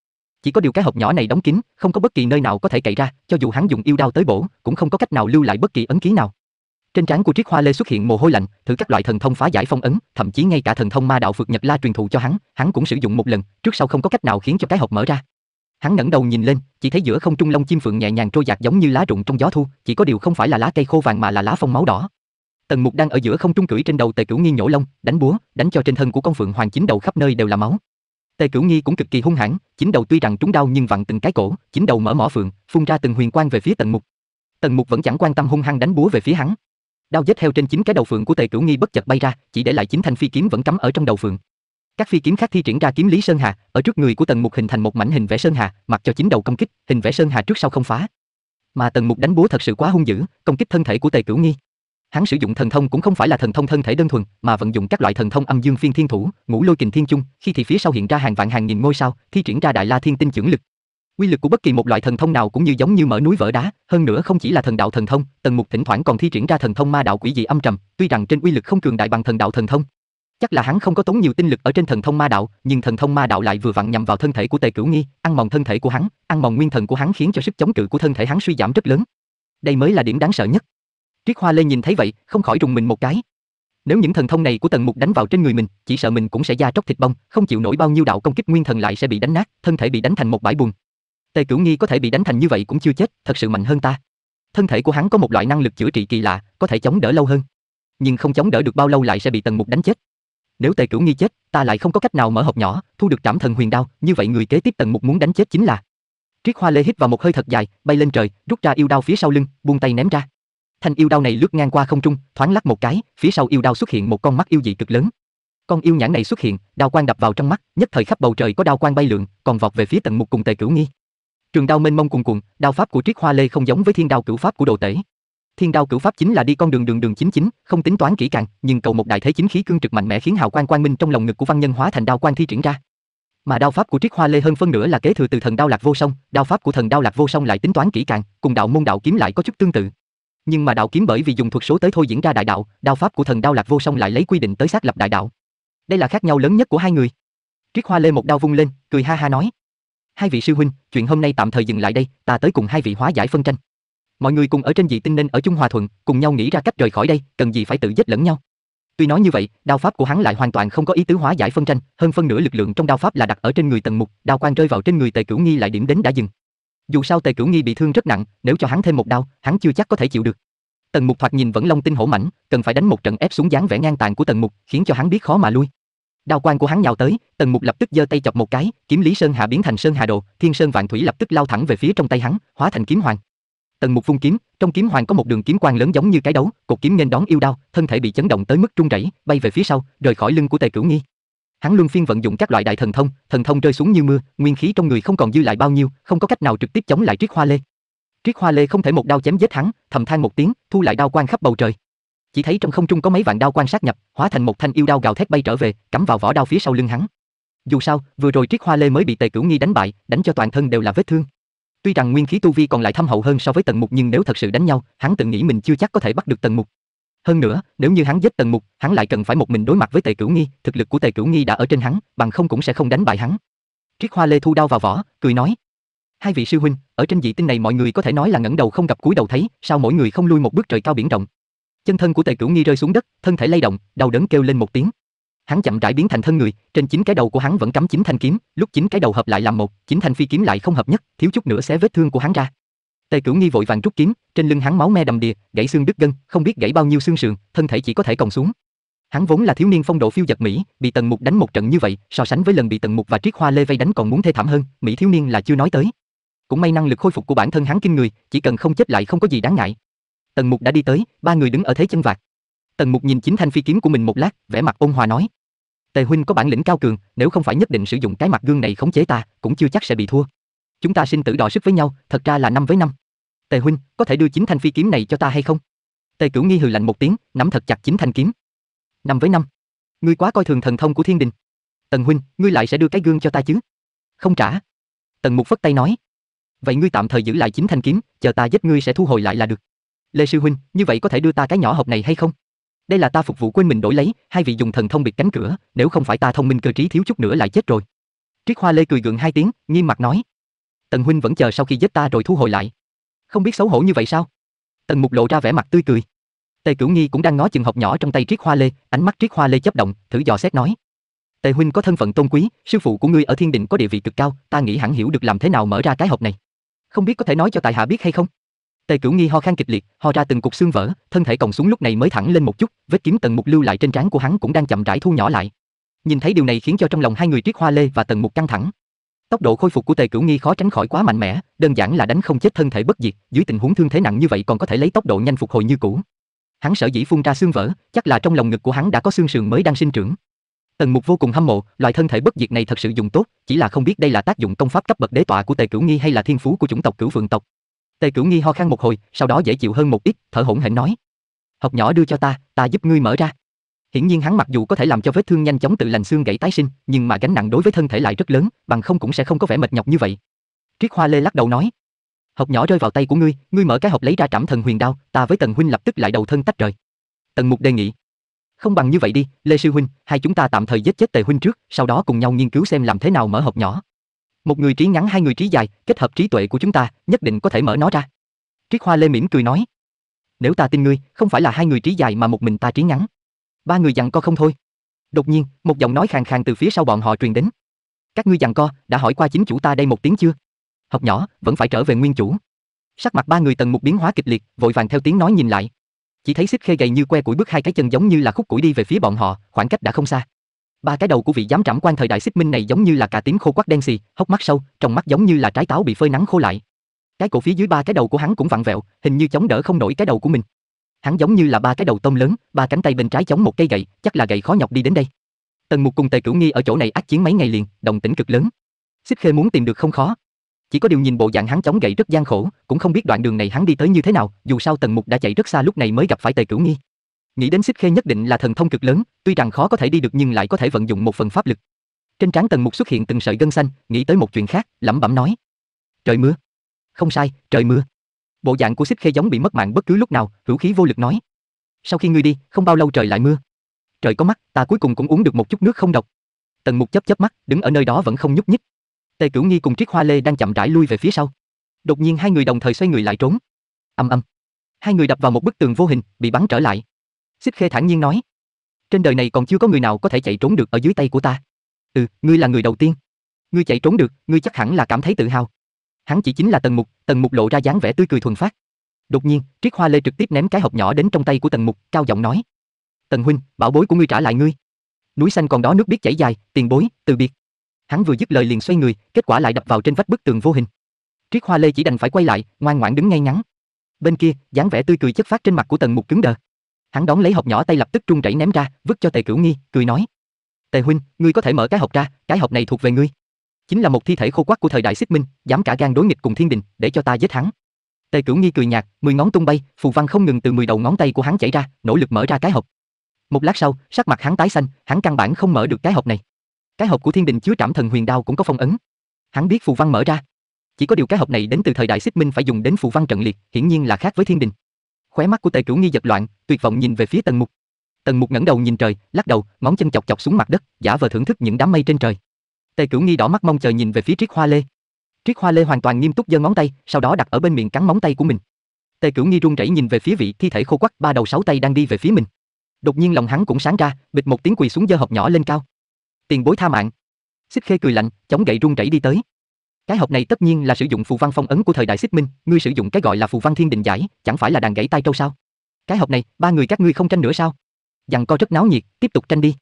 Chỉ có điều cái hộp nhỏ này đóng kín, không có bất kỳ nơi nào có thể cậy ra, cho dù hắn dùng yêu đao tới bổ, cũng không có cách nào lưu lại bất kỳ ấn ký nào. Trên trán của Triết Hoa Lê xuất hiện mồ hôi lạnh, thử các loại thần thông phá giải phong ấn, thậm chí ngay cả thần thông ma đạo phược Nhật La truyền thụ cho hắn, hắn cũng sử dụng một lần, trước sau không có cách nào khiến cho cái hộp mở ra. Hắn ngẩng đầu nhìn lên, chỉ thấy giữa không trung long chim phượng nhẹ nhàng trôi giạt giống như lá rụng trong gió thu, chỉ có điều không phải là lá cây khô vàng mà là lá phong máu đỏ. Tần Mục đang ở giữa không trung cưỡi trên đầu Tề Cửu Nghi nhổ lông, đánh búa, đánh cho trên thân của con phượng hoàng chín đầu khắp nơi đều là máu. Tề Cửu Nghi cũng cực kỳ hung hãn, chín đầu tuy rằng trúng đau nhưng vặn từng cái cổ, chín đầu mở mỏ phượng, phun ra từng huyền quang về phía Tần Mục. Tần Mục vẫn chẳng quan tâm hung hăng đánh búa về phía hắn. Đao giết heo trên chín cái đầu phượng của Tề Cửu Nghi bất chợt bay ra, chỉ để lại chín thanh phi kiếm vẫn cắm ở trong đầu phượng. Các phi kiếm khác thi triển ra kiếm lý sơn hà, ở trước người của Tần Mục hình thành một mảnh hình vẽ sơn hà, mặc cho chín đầu công kích, hình vẽ sơn hà trước sau không phá. Mà Tần Mục đánh búa thật sự quá hung dữ, công kích thân thể của Tề Cửu Nghi. Hắn sử dụng thần thông cũng không phải là thần thông thân thể đơn thuần, mà vận dụng các loại thần thông âm dương phiên thiên thủ, ngũ lôi kình thiên chung, khi thì phía sau hiện ra hàng vạn hàng nghìn ngôi sao, thi triển ra đại la thiên tinh chưởng lực. Quy lực của bất kỳ một loại thần thông nào cũng như giống như mở núi vỡ đá, hơn nữa không chỉ là thần đạo thần thông, Tần Mục thỉnh thoảng còn thi triển ra thần thông ma đạo quỷ dị âm trầm, tuy rằng trên quy lực không cường đại bằng thần đạo thần thông. Chắc là hắn không có tốn nhiều tinh lực ở trên thần thông ma đạo, nhưng thần thông ma đạo lại vừa vặn nhằm vào thân thể của Tề Cửu Nghi, ăn mòn thân thể của hắn, ăn mòn nguyên thần của hắn khiến cho sức chống cự của thân thể hắn suy giảm rất lớn. Đây mới là điểm đáng sợ nhất. Triết Hoa Lê nhìn thấy vậy, không khỏi rùng mình một cái. Nếu những thần thông này của Tần Mục đánh vào trên người mình, chỉ sợ mình cũng sẽ da tróc thịt bong, không chịu nổi bao nhiêu đạo công kích nguyên thần lại sẽ bị đánh nát, thân thể bị đánh thành một bãi bùn. Tề Cửu Nghi có thể bị đánh thành như vậy cũng chưa chết, thật sự mạnh hơn ta. Thân thể của hắn có một loại năng lực chữa trị kỳ lạ, có thể chống đỡ lâu hơn. Nhưng không chống đỡ được bao lâu lại sẽ bị Tần Mục đánh chết. Nếu Tề Cửu Nghi chết, ta lại không có cách nào mở hộp nhỏ, thu được Trảm Thần Huyền Đao, như vậy người kế tiếp Tần Mục muốn đánh chết chính là Triết Hoa Lê hít vào một hơi thật dài, bay lên trời, rút ra yêu đao phía sau lưng, buông tay ném ra. Thanh yêu đao này lướt ngang qua không trung, thoáng lắc một cái, phía sau yêu đao xuất hiện một con mắt yêu dị cực lớn. Con yêu nhãn này xuất hiện, đao quang đập vào trong mắt, nhất thời khắp bầu trời có đao quang bay lượn, còn vọt về phía tận mục cùng Tề Cửu Nghi. Trường đao mênh mông cuồn cuộn, đao pháp của Triết Hoa Lê không giống với thiên đao cửu pháp của Đồ Tể. Thiên đao cửu pháp chính là đi con đường đường đường chính chính, không tính toán kỹ càng, nhưng cầu một đại thế chính khí cương trực mạnh mẽ khiến hào quang quang minh trong lòng ngực của văn nhân hóa thành đao quang thi triển ra. Mà đao pháp của Triết Hoa Lê hơn phân nửa là kế thừa từ thần đao lạc vô song, đao pháp của thần đao lạc vô song lại tính toán kỹ càng, cùng đạo môn đạo kiếm lại có chút tương tự, nhưng mà đạo kiếm bởi vì dùng thuật số tới thôi diễn ra đại đạo, đạo pháp của thần đao lạc vô song lại lấy quy định tới xác lập đại đạo. Đây là khác nhau lớn nhất của hai người. Triết Hoa Lê một đao vung lên, cười ha ha nói: "Hai vị sư huynh, chuyện hôm nay tạm thời dừng lại đây, ta tới cùng hai vị hóa giải phân tranh. Mọi người cùng ở trên dị tinh nên ở chung hòa thuận, cùng nhau nghĩ ra cách rời khỏi đây, cần gì phải tự giết lẫn nhau." Tuy nói như vậy, đao pháp của hắn lại hoàn toàn không có ý tứ hóa giải phân tranh, hơn phân nửa lực lượng trong đao pháp là đặt ở trên người Tần Mục, đao quang rơi vào trên người Tề Cửu Nghi lại điểm đến đã dừng. Dù sao Tề Cửu Nghi bị thương rất nặng, nếu cho hắn thêm một đau, hắn chưa chắc có thể chịu được. Tần Mục thoạt nhìn vẫn long tinh hổ mảnh, cần phải đánh một trận ép xuống dáng vẻ ngang tàn của Tần Mục, khiến cho hắn biết khó mà lui. Đao quan của hắn nhào tới, Tần Mục lập tức giơ tay chọc một cái, kiếm Lý Sơn Hạ biến thành Sơn Hà Đồ, Thiên Sơn Vạn Thủy lập tức lao thẳng về phía trong tay hắn, hóa thành kiếm hoàng. Tần Mục phun kiếm, trong kiếm hoàng có một đường kiếm quang lớn giống như cái đấu, cột kiếm nghênh đón yêu đao, thân thể bị chấn động tới mức trung rẩy, bay về phía sau, rời khỏi lưng của Tề Cửu Nghi. Hắn luân phiên vận dụng các loại đại thần thông, thần thông rơi xuống như mưa, nguyên khí trong người không còn dư lại bao nhiêu, không có cách nào trực tiếp chống lại Triết Hoa Lê. Triết Hoa Lê không thể một đao chém giết hắn, thầm than một tiếng, thu lại đao quang khắp bầu trời. Chỉ thấy trong không trung có mấy vạn đao quang sát nhập, hóa thành một thanh yêu đao gào thét bay trở về, cắm vào vỏ đao phía sau lưng hắn. Dù sao, vừa rồi Triết Hoa Lê mới bị Tề Cửu Nghi đánh bại, đánh cho toàn thân đều là vết thương. Tuy rằng nguyên khí tu vi còn lại thâm hậu hơn so với Tần Mục nhưng nếu thật sự đánh nhau, hắn tự nghĩ mình chưa chắc có thể bắt được Tần Mục. Hơn nữa, nếu như hắn giết Tần Mục, hắn lại cần phải một mình đối mặt với Tề Cửu Nghi, thực lực của Tề Cửu Nghi đã ở trên hắn, bằng không cũng sẽ không đánh bại hắn. Triết Hoa Lê thu đao vào vỏ, cười nói: "Hai vị sư huynh, ở trên dị tinh này mọi người có thể nói là ngẩng đầu không gặp cúi đầu thấy, sao mỗi người không lui một bước trời cao biển rộng?" Chân thân của Tề Cửu Nghi rơi xuống đất, thân thể lay động, đau đớn kêu lên một tiếng. Hắn chậm rãi biến thành thân người, trên chín cái đầu của hắn vẫn cắm chín thanh kiếm, lúc chín cái đầu hợp lại làm một, chín thanh phi kiếm lại không hợp nhất, thiếu chút nữa sẽ vết thương của hắn ra. Tề Cửu Nghi vội vàng rút kiếm, trên lưng hắn máu me đầm đìa, gãy xương đứt gân, không biết gãy bao nhiêu xương sườn, thân thể chỉ có thể còng xuống. Hắn vốn là thiếu niên phong độ phiêu giật mỹ, bị Tần Mục đánh một trận như vậy, so sánh với lần bị Tần Mục và Triết Hoa Lê vây đánh còn muốn thê thảm hơn, mỹ thiếu niên là chưa nói tới. Cũng may năng lực khôi phục của bản thân hắn kinh người, chỉ cần không chết lại không có gì đáng ngại. Tần Mục đã đi tới, ba người đứng ở thế chân vạc. Tần Mục nhìn chính thanh phi kiếm của mình một lát, vẻ mặt ôn hòa nói: "Tề huynh có bản lĩnh cao cường, nếu không phải nhất định sử dụng cái mặt gương này khống chế ta, cũng chưa chắc sẽ bị thua." Chúng ta sinh tử đọ sức với nhau, thật ra là năm với năm. Tề huynh, có thể đưa chính thanh phi kiếm này cho ta hay không? Tề Cửu Nghi hừ lạnh một tiếng, nắm thật chặt chính thanh kiếm. Năm với năm. Ngươi quá coi thường thần thông của Thiên Đình. Tần huynh, ngươi lại sẽ đưa cái gương cho ta chứ? Không trả. Tần Mục phất tay nói. Vậy ngươi tạm thời giữ lại chính thanh kiếm, chờ ta giết ngươi sẽ thu hồi lại là được. Lê sư huynh, như vậy có thể đưa ta cái nhỏ hộp này hay không? Đây là ta phục vụ quên mình đổi lấy, hai vị dùng thần thông biệt cánh cửa, nếu không phải ta thông minh cơ trí thiếu chút nữa lại chết rồi. Triết Hoa Lê cười gượng hai tiếng, nghiêm mặt nói, Tần huynh vẫn chờ sau khi giết ta rồi thu hồi lại. Không biết xấu hổ như vậy sao? Tần Mục lộ ra vẻ mặt tươi cười. Tề Cửu Nghi cũng đang ngó chừng học nhỏ trong tay Triết Hoa Lê, ánh mắt Triết Hoa Lê chấp động, thử dò xét nói: "Tề huynh có thân phận tôn quý, sư phụ của ngươi ở Thiên Đình có địa vị cực cao, ta nghĩ hẳn hiểu được làm thế nào mở ra cái hộp này. Không biết có thể nói cho tại hạ biết hay không?" Tề Cửu Nghi ho khan kịch liệt, ho ra từng cục xương vỡ, thân thể còng xuống lúc này mới thẳng lên một chút, vết kiếm Tần Mục lưu lại trên trán của hắn cũng đang chậm rãi thu nhỏ lại. Nhìn thấy điều này khiến cho trong lòng hai người Triết Hoa Lê và Tần Mục căng thẳng. Tốc độ khôi phục của Tề Cửu Nghi khó tránh khỏi quá mạnh mẽ, đơn giản là đánh không chết thân thể bất diệt, dưới tình huống thương thế nặng như vậy còn có thể lấy tốc độ nhanh phục hồi như cũ. Hắn sở dĩ phun ra xương vỡ, chắc là trong lòng ngực của hắn đã có xương sườn mới đang sinh trưởng. Tần Mục vô cùng hâm mộ, loại thân thể bất diệt này thật sự dùng tốt, chỉ là không biết đây là tác dụng công pháp cấp bậc đế tọa của Tề Cửu Nghi hay là thiên phú của chủng tộc Cửu Vượng tộc. Tề Cửu Nghi ho khan một hồi, sau đó dễ chịu hơn một ít, thở hổn hển nói: "Học nhỏ đưa cho ta, ta giúp ngươi mở ra." Hiển nhiên hắn mặc dù có thể làm cho vết thương nhanh chóng tự lành xương gãy tái sinh, nhưng mà gánh nặng đối với thân thể lại rất lớn, bằng không cũng sẽ không có vẻ mệt nhọc như vậy. Triết Hoa Lê lắc đầu nói, hộp nhỏ rơi vào tay của ngươi, ngươi mở cái hộp lấy ra trảm thần huyền đao, ta với Tần huynh lập tức lại đầu thân tách rời. Tần Mục đề nghị, không bằng như vậy đi, Lê sư huynh, hai chúng ta tạm thời giết chết Tề huynh trước, sau đó cùng nhau nghiên cứu xem làm thế nào mở hộp nhỏ. Một người trí ngắn hai người trí dài, kết hợp trí tuệ của chúng ta, nhất định có thể mở nó ra. Triết Hoa Lê mỉm cười nói, nếu ta tin ngươi, không phải là hai người trí dài mà một mình ta trí ngắn ba người dặn co không thôi. Đột nhiên, một giọng nói khàn khàn từ phía sau bọn họ truyền đến. Các ngươi dặn co, đã hỏi qua chính chủ ta đây một tiếng chưa? Học nhỏ, vẫn phải trở về nguyên chủ. Sắc mặt ba người tần mục biến hóa kịch liệt, vội vàng theo tiếng nói nhìn lại. Chỉ thấy xích khê gầy như que củi bước hai cái chân giống như là khúc củi đi về phía bọn họ, khoảng cách đã không xa. Ba cái đầu của vị giám trảm quan thời đại xích minh này giống như là cà tím khô quắc đen xì, hốc mắt sâu, trong mắt giống như là trái táo bị phơi nắng khô lại. Cái cổ phía dưới ba cái đầu của hắn cũng vặn vẹo, hình như chống đỡ không nổi cái đầu của mình. Hắn giống như là ba cái đầu tôm lớn, ba cánh tay bên trái chống một cây gậy, chắc là gậy khó nhọc đi đến đây. Tần Mục cùng Tề Cửu Nghi ở chỗ này ác chiến mấy ngày liền, đồng tĩnh cực lớn. Xích Khê muốn tìm được không khó. Chỉ có điều nhìn bộ dạng hắn chống gậy rất gian khổ, cũng không biết đoạn đường này hắn đi tới như thế nào, dù sao Tần Mục đã chạy rất xa lúc này mới gặp phải Tề Cửu Nghi. Nghĩ đến Xích Khê nhất định là thần thông cực lớn, tuy rằng khó có thể đi được nhưng lại có thể vận dụng một phần pháp lực. Trên trán Tần Mục xuất hiện từng sợi gân xanh, nghĩ tới một chuyện khác, lẩm bẩm nói: "Trời mưa." Không sai, trời mưa. Bộ dạng của Xích Khê giống bị mất mạng bất cứ lúc nào, hữu khí vô lực nói: "Sau khi ngươi đi, không bao lâu trời lại mưa. Trời có mắt, ta cuối cùng cũng uống được một chút nước không độc." Tần Mục chớp chớp mắt, đứng ở nơi đó vẫn không nhúc nhích. Tề Cửu Nghi cùng Triết Hoa Lê đang chậm rãi lui về phía sau. Đột nhiên hai người đồng thời xoay người lại trốn. Ầm ầm. Hai người đập vào một bức tường vô hình, bị bắn trở lại. Xích Khê thản nhiên nói: "Trên đời này còn chưa có người nào có thể chạy trốn được ở dưới tay của ta. Ừ, ngươi là người đầu tiên. Ngươi chạy trốn được, ngươi chắc hẳn là cảm thấy tự hào." hắn chỉ chính là tần mục, tần mục lộ ra dáng vẻ tươi cười thuần phát. Đột nhiên, Triết Hoa Lê trực tiếp ném cái hộp nhỏ đến trong tay của tần mục, cao giọng nói: "Tần huynh, bảo bối của ngươi trả lại ngươi." Núi xanh còn đó nước biết chảy dài, tiền bối, từ biệt. Hắn vừa dứt lời liền xoay người, kết quả lại đập vào trên vách bức tường vô hình. Triết Hoa Lê chỉ đành phải quay lại, ngoan ngoãn đứng ngay ngắn. Bên kia, dáng vẻ tươi cười chất phát trên mặt của Tần Mục cứng đờ. Hắn đón lấy hộp nhỏ tay lập tức trung chảy ném ra, vứt cho Tề Cửu Nghi, cười nói: "Tề huynh, ngươi có thể mở cái hộp ra, cái hộp này thuộc về ngươi." chính là một thi thể khô quắc của thời đại xích minh, dám cả gan đối nghịch cùng thiên đình, để cho ta giết hắn. Tề Cửu Nghi cười nhạt, mười ngón tung bay, phù văn không ngừng từ mười đầu ngón tay của hắn chảy ra, nỗ lực mở ra cái hộp. Một lát sau, sắc mặt hắn tái xanh, hắn căn bản không mở được cái hộp này. Cái hộp của Thiên Đình chứa Trảm Thần Huyền Đao cũng có phong ấn. Hắn biết phù văn mở ra, chỉ có điều cái hộp này đến từ thời đại Xích Minh phải dùng đến phù văn trận liệt, hiển nhiên là khác với Thiên Đình. Khóe mắt của Tề Cửu Nghi giật loạn, tuyệt vọng nhìn về phía Tần Mục. Tần Mục ngẩng đầu nhìn trời, lắc đầu, ngón chân chọc chọc xuống mặt đất, giả vờ thưởng thức những đám mây trên trời. Tề Cửu Nghi đỏ mắt mong chờ nhìn về phía Triết Hoa Lê. Triết Hoa Lê hoàn toàn nghiêm túc giơ ngón tay, sau đó đặt ở bên miệng cắn móng tay của mình. Tề Cửu Nghi run rẩy nhìn về phía vị thi thể khô quắc ba đầu sáu tay đang đi về phía mình. Đột nhiên lòng hắn cũng sáng ra, bịch một tiếng quỳ xuống giơ hộp nhỏ lên cao. Tiền bối tha mạng. Xích Khê cười lạnh, chống gậy run rẩy đi tới. Cái hộp này tất nhiên là sử dụng phù văn phong ấn của thời đại Xích Minh, ngươi sử dụng cái gọi là phù văn thiên định giải, chẳng phải là đàn gãy tay trâu sao? Cái hộp này, ba người các ngươi không tranh nữa sao? Dặn co rất náo nhiệt, tiếp tục tranh đi.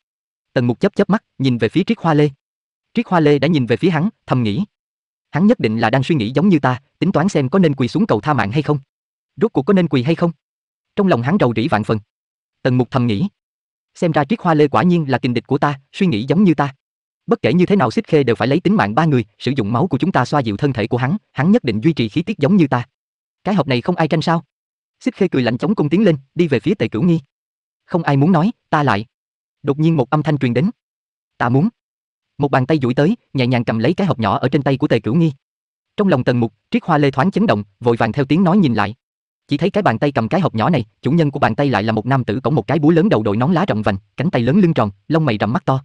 Tần Mục chớp chớp mắt, nhìn về phía Triết Hoa Lê, Triết Hoa Lê đã nhìn về phía hắn, thầm nghĩ. Hắn nhất định là đang suy nghĩ giống như ta, tính toán xem có nên quỳ xuống cầu tha mạng hay không. Rốt cuộc có nên quỳ hay không? Trong lòng hắn rầu rĩ vạn phần. Tần Mục thầm nghĩ. Xem ra Triết Hoa Lê quả nhiên là kình địch của ta, suy nghĩ giống như ta. Bất kể như thế nào Xích Khê đều phải lấy tính mạng ba người, sử dụng máu của chúng ta xoa dịu thân thể của hắn, hắn nhất định duy trì khí tiết giống như ta. Cái hộp này không ai tranh sao? Xích Khê cười lạnh chống cung tiến lên, đi về phía Tề Cửu Nghi. Không ai muốn nói, ta lại. Đột nhiên một âm thanh truyền đến. Ta muốn một bàn tay duỗi tới, nhẹ nhàng cầm lấy cái hộp nhỏ ở trên tay của Tề Cửu Nghi. Trong lòng Tần Mục, Triết Hoa Lê thoáng chấn động, vội vàng theo tiếng nói nhìn lại. Chỉ thấy cái bàn tay cầm cái hộp nhỏ này, chủ nhân của bàn tay lại là một nam tử cõng một cái búa lớn đầu đội nón lá rộng vành, cánh tay lớn lưng tròn, lông mày rậm mắt to.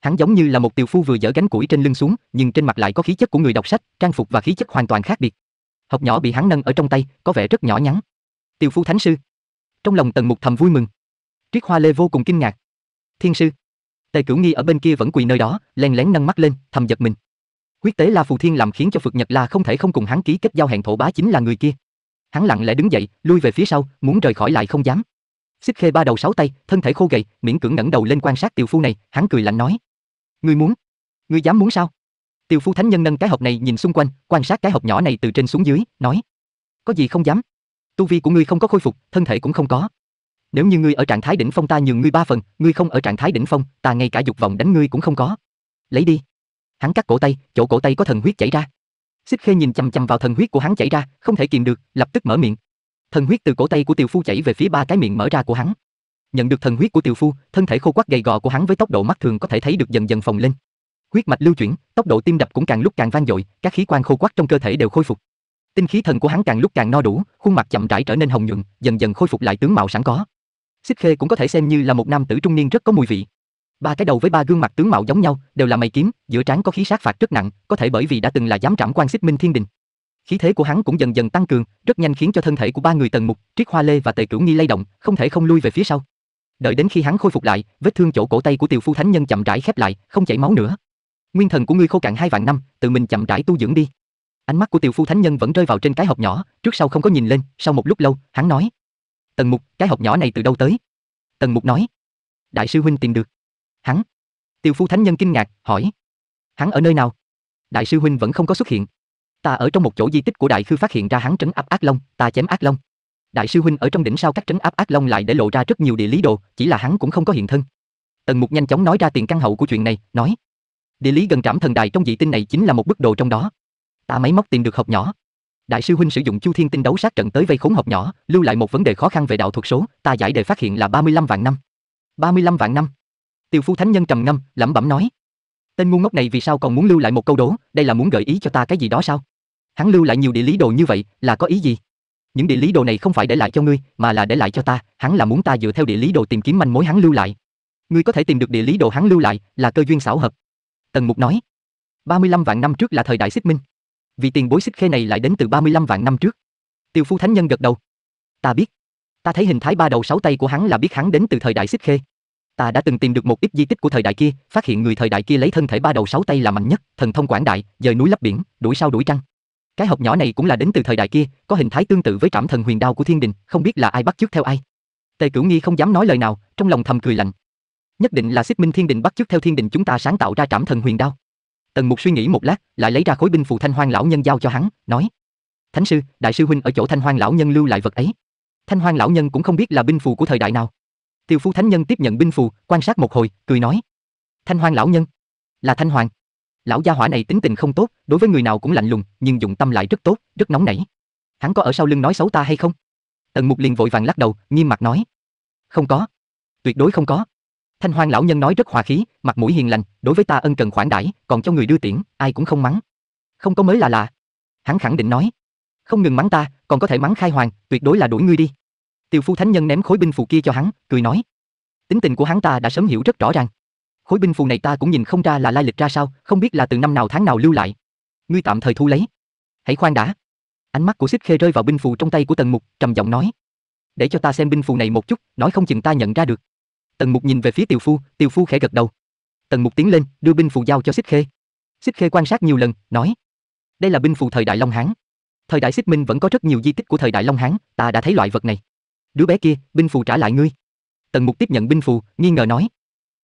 Hắn giống như là một tiểu phu vừa dở gánh củi trên lưng xuống, nhưng trên mặt lại có khí chất của người đọc sách, trang phục và khí chất hoàn toàn khác biệt. Hộp nhỏ bị hắn nâng ở trong tay, có vẻ rất nhỏ nhắn. Tiểu phu thánh sư. Trong lòng Tần Mục thầm vui mừng. Triết Hoa Lê vô cùng kinh ngạc. Thiên sư, Tề Cửu Nghi ở bên kia vẫn quỳ nơi đó, lén lén nâng mắt lên, thầm giật mình. Quyết tế La Phù Thiên làm khiến cho Phật Nhật La không thể không cùng hắn ký kết giao hẹn thổ bá chính là người kia. Hắn lặng lẽ đứng dậy, lui về phía sau, muốn rời khỏi lại không dám. Xích Khê ba đầu sáu tay, thân thể khô gầy, miễn cưỡng ngẩng đầu lên quan sát tiểu phu này, hắn cười lạnh nói: "Ngươi muốn? Ngươi dám muốn sao?" Tiểu phu thánh nhân nâng cái hộp này nhìn xung quanh, quan sát cái hộp nhỏ này từ trên xuống dưới, nói: "Có gì không dám? Tu vi của ngươi không có khôi phục, thân thể cũng không có, nếu như ngươi ở trạng thái đỉnh phong ta nhường ngươi ba phần, ngươi không ở trạng thái đỉnh phong, ta ngay cả dục vọng đánh ngươi cũng không có. Lấy đi. Hắn cắt cổ tay, chỗ cổ tay có thần huyết chảy ra. Xích Khê nhìn chằm chằm vào thần huyết của hắn chảy ra, không thể kìm được, lập tức mở miệng. Thần huyết từ cổ tay của Tiều Phu chảy về phía ba cái miệng mở ra của hắn. Nhận được thần huyết của Tiều Phu, thân thể khô quắc gầy gò của hắn với tốc độ mắt thường có thể thấy được dần dần phồng lên. Huyết mạch lưu chuyển, tốc độ tim đập cũng càng lúc càng vang dội, các khí quan khô quắc trong cơ thể đều khôi phục. Tinh khí thần của hắn càng lúc càng no đủ, khuôn mặt chậm rãi trở nên hồng nhuận, dần dần khôi phục lại tướng mạo sẵn có. Xích Khê cũng có thể xem như là một nam tử trung niên rất có mùi vị. Ba cái đầu với ba gương mặt tướng mạo giống nhau, đều là mày kiếm, giữa trán có khí sát phạt rất nặng, có thể bởi vì đã từng là giám trảm quan Xích Minh Thiên Đình. Khí thế của hắn cũng dần dần tăng cường, rất nhanh khiến cho thân thể của ba người Tần Mục, Triết Hoa Lê và Tề Cửu Nghi lay động, không thể không lui về phía sau. Đợi đến khi hắn khôi phục lại, vết thương chỗ cổ tay của Tiều Phu Thánh Nhân chậm rãi khép lại, không chảy máu nữa. Nguyên thần của ngươi khô cạn hai vạn năm, tự mình chậm rãi tu dưỡng đi. Ánh mắt của Tiều Phu Thánh Nhân vẫn rơi vào trên cái hộp nhỏ, trước sau không có nhìn lên, sau một lúc lâu, hắn nói: Tần Mục, cái hộp nhỏ này từ đâu tới? Tần Mục nói. Đại sư huynh tìm được. Hắn. Tiêu Phu Thánh Nhân kinh ngạc, hỏi. Hắn ở nơi nào? Đại sư huynh vẫn không có xuất hiện. Ta ở trong một chỗ di tích của Đại Khư phát hiện ra hắn trấn áp ác long, ta chém ác long. Đại sư huynh ở trong đỉnh sao các trấn áp ác long lại để lộ ra rất nhiều địa lý đồ, chỉ là hắn cũng không có hiện thân. Tần Mục nhanh chóng nói ra tiền căn hậu của chuyện này, nói: "Địa lý gần trảm thần đài trong dị tinh này chính là một bức đồ trong đó. Ta máy móc tìm được hộp nhỏ, đại sư huynh sử dụng chu thiên tinh đấu sát trận tới vây khốn học nhỏ, lưu lại một vấn đề khó khăn về đạo thuật số, ta giải đề phát hiện là 35 vạn năm. 35 vạn năm. Tiêu phu thánh nhân trầm ngâm, lẩm bẩm nói. Tên ngu ngốc này vì sao còn muốn lưu lại một câu đố, đây là muốn gợi ý cho ta cái gì đó sao? Hắn lưu lại nhiều địa lý đồ như vậy, là có ý gì? Những địa lý đồ này không phải để lại cho ngươi, mà là để lại cho ta, hắn là muốn ta dựa theo địa lý đồ tìm kiếm manh mối hắn lưu lại. Ngươi có thể tìm được địa lý đồ hắn lưu lại, là cơ duyên xảo hợp." Tần Mục nói. 35 vạn năm trước là thời đại Xích Minh, vì tiền bối xích khê này lại đến từ 35 vạn năm trước. Tiêu Phu Thánh Nhân gật đầu. Ta biết. Ta thấy hình thái ba đầu sáu tay của hắn là biết hắn đến từ thời đại xích khê. Ta đã từng tìm được một ít di tích của thời đại kia, phát hiện người thời đại kia lấy thân thể ba đầu sáu tay là mạnh nhất, thần thông quảng đại, dời núi lấp biển, đuổi sao đuổi trăng. Cái hộp nhỏ này cũng là đến từ thời đại kia, có hình thái tương tự với trảm thần huyền đao của thiên đình, không biết là ai bắt chước theo ai. Tề Cửu Nghi không dám nói lời nào, trong lòng thầm cười lạnh. Nhất định là Xích Minh Thiên Đình bắt chước theo Thiên Đình chúng ta sáng tạo ra Trảm Thần Huyền Đao. Tần Mục suy nghĩ một lát, lại lấy ra khối binh phù Thanh Hoang lão nhân giao cho hắn, nói: "Thánh sư, đại sư huynh ở chỗ Thanh Hoang lão nhân lưu lại vật ấy." Thanh Hoang lão nhân cũng không biết là binh phù của thời đại nào. Tiêu Phu thánh nhân tiếp nhận binh phù, quan sát một hồi, cười nói: "Thanh Hoang lão nhân, là Thanh Hoàng." Lão gia hỏa này tính tình không tốt, đối với người nào cũng lạnh lùng, nhưng dụng tâm lại rất tốt, rất nóng nảy. Hắn có ở sau lưng nói xấu ta hay không? Tần Mục liền vội vàng lắc đầu, nghiêm mặt nói: "Không có, tuyệt đối không có." Thanh Hoang lão nhân nói rất hòa khí, mặt mũi hiền lành, đối với ta ân cần khoản đãi, còn cho người đưa tiễn, ai cũng không mắng. Không có mới là lạ. Hắn khẳng định nói, không ngừng mắng ta, còn có thể mắng khai hoàng, tuyệt đối là đuổi ngươi đi. Tiêu Phu Thánh Nhân ném khối binh phù kia cho hắn, cười nói, tính tình của hắn ta đã sớm hiểu rất rõ ràng. Khối binh phù này ta cũng nhìn không ra là lai lịch ra sao, không biết là từ năm nào tháng nào lưu lại. Ngươi tạm thời thu lấy. Hãy khoan đã. Ánh mắt của Xích Khê rơi vào binh phù trong tay của Tần Mục, trầm giọng nói, để cho ta xem binh phù này một chút, nói không chừng ta nhận ra được. Tần Mục nhìn về phía Tiều Phu, Tiều Phu khẽ gật đầu. Tần Mục tiến lên, đưa binh phù giao cho Xích Khê. Xích Khê quan sát nhiều lần, nói: "Đây là binh phù thời đại Long Hán. Thời đại Xích Minh vẫn có rất nhiều di tích của thời đại Long Hán, ta đã thấy loại vật này. Đứa bé kia, binh phù trả lại ngươi." Tần Mục tiếp nhận binh phù, nghi ngờ nói: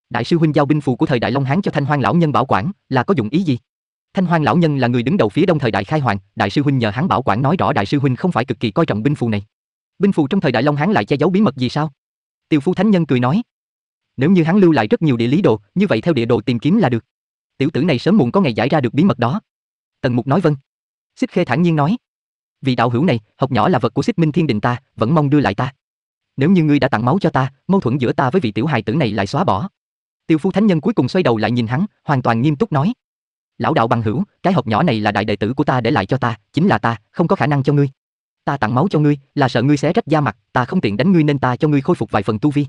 "Đại sư huynh giao binh phù của thời đại Long Hán cho Thanh Hoang lão nhân bảo quản, là có dụng ý gì?" Thanh Hoang lão nhân là người đứng đầu phía Đông thời đại khai hoàng, đại sư huynh nhờ hắn bảo quản nói rõ đại sư huynh không phải cực kỳ coi trọng binh phù này. Binh phù trong thời đại Long Hán lại che giấu bí mật gì sao? Tiêu Phu Thánh Nhân cười nói, nếu như hắn lưu lại rất nhiều địa lý đồ, như vậy theo địa đồ tìm kiếm là được. Tiểu tử này sớm muộn có ngày giải ra được bí mật đó. Tần Mục nói vâng. Xích Khê thản nhiên nói, vì đạo hữu này, học nhỏ là vật của Xích Minh Thiên Đình ta, vẫn mong đưa lại ta. Nếu như ngươi đã tặng máu cho ta, mâu thuẫn giữa ta với vị tiểu hài tử này lại xóa bỏ. Tiêu Phu Thánh Nhân cuối cùng xoay đầu lại nhìn hắn, hoàn toàn nghiêm túc nói: Lão đạo bằng hữu, cái hộp nhỏ này là đại đệ tử của ta để lại cho ta, chính là ta, không có khả năng cho ngươi. Ta tặng máu cho ngươi, là sợ ngươi sẽ rách da mặt, ta không tiện đánh ngươi nên ta cho ngươi khôi phục vài phần tu vi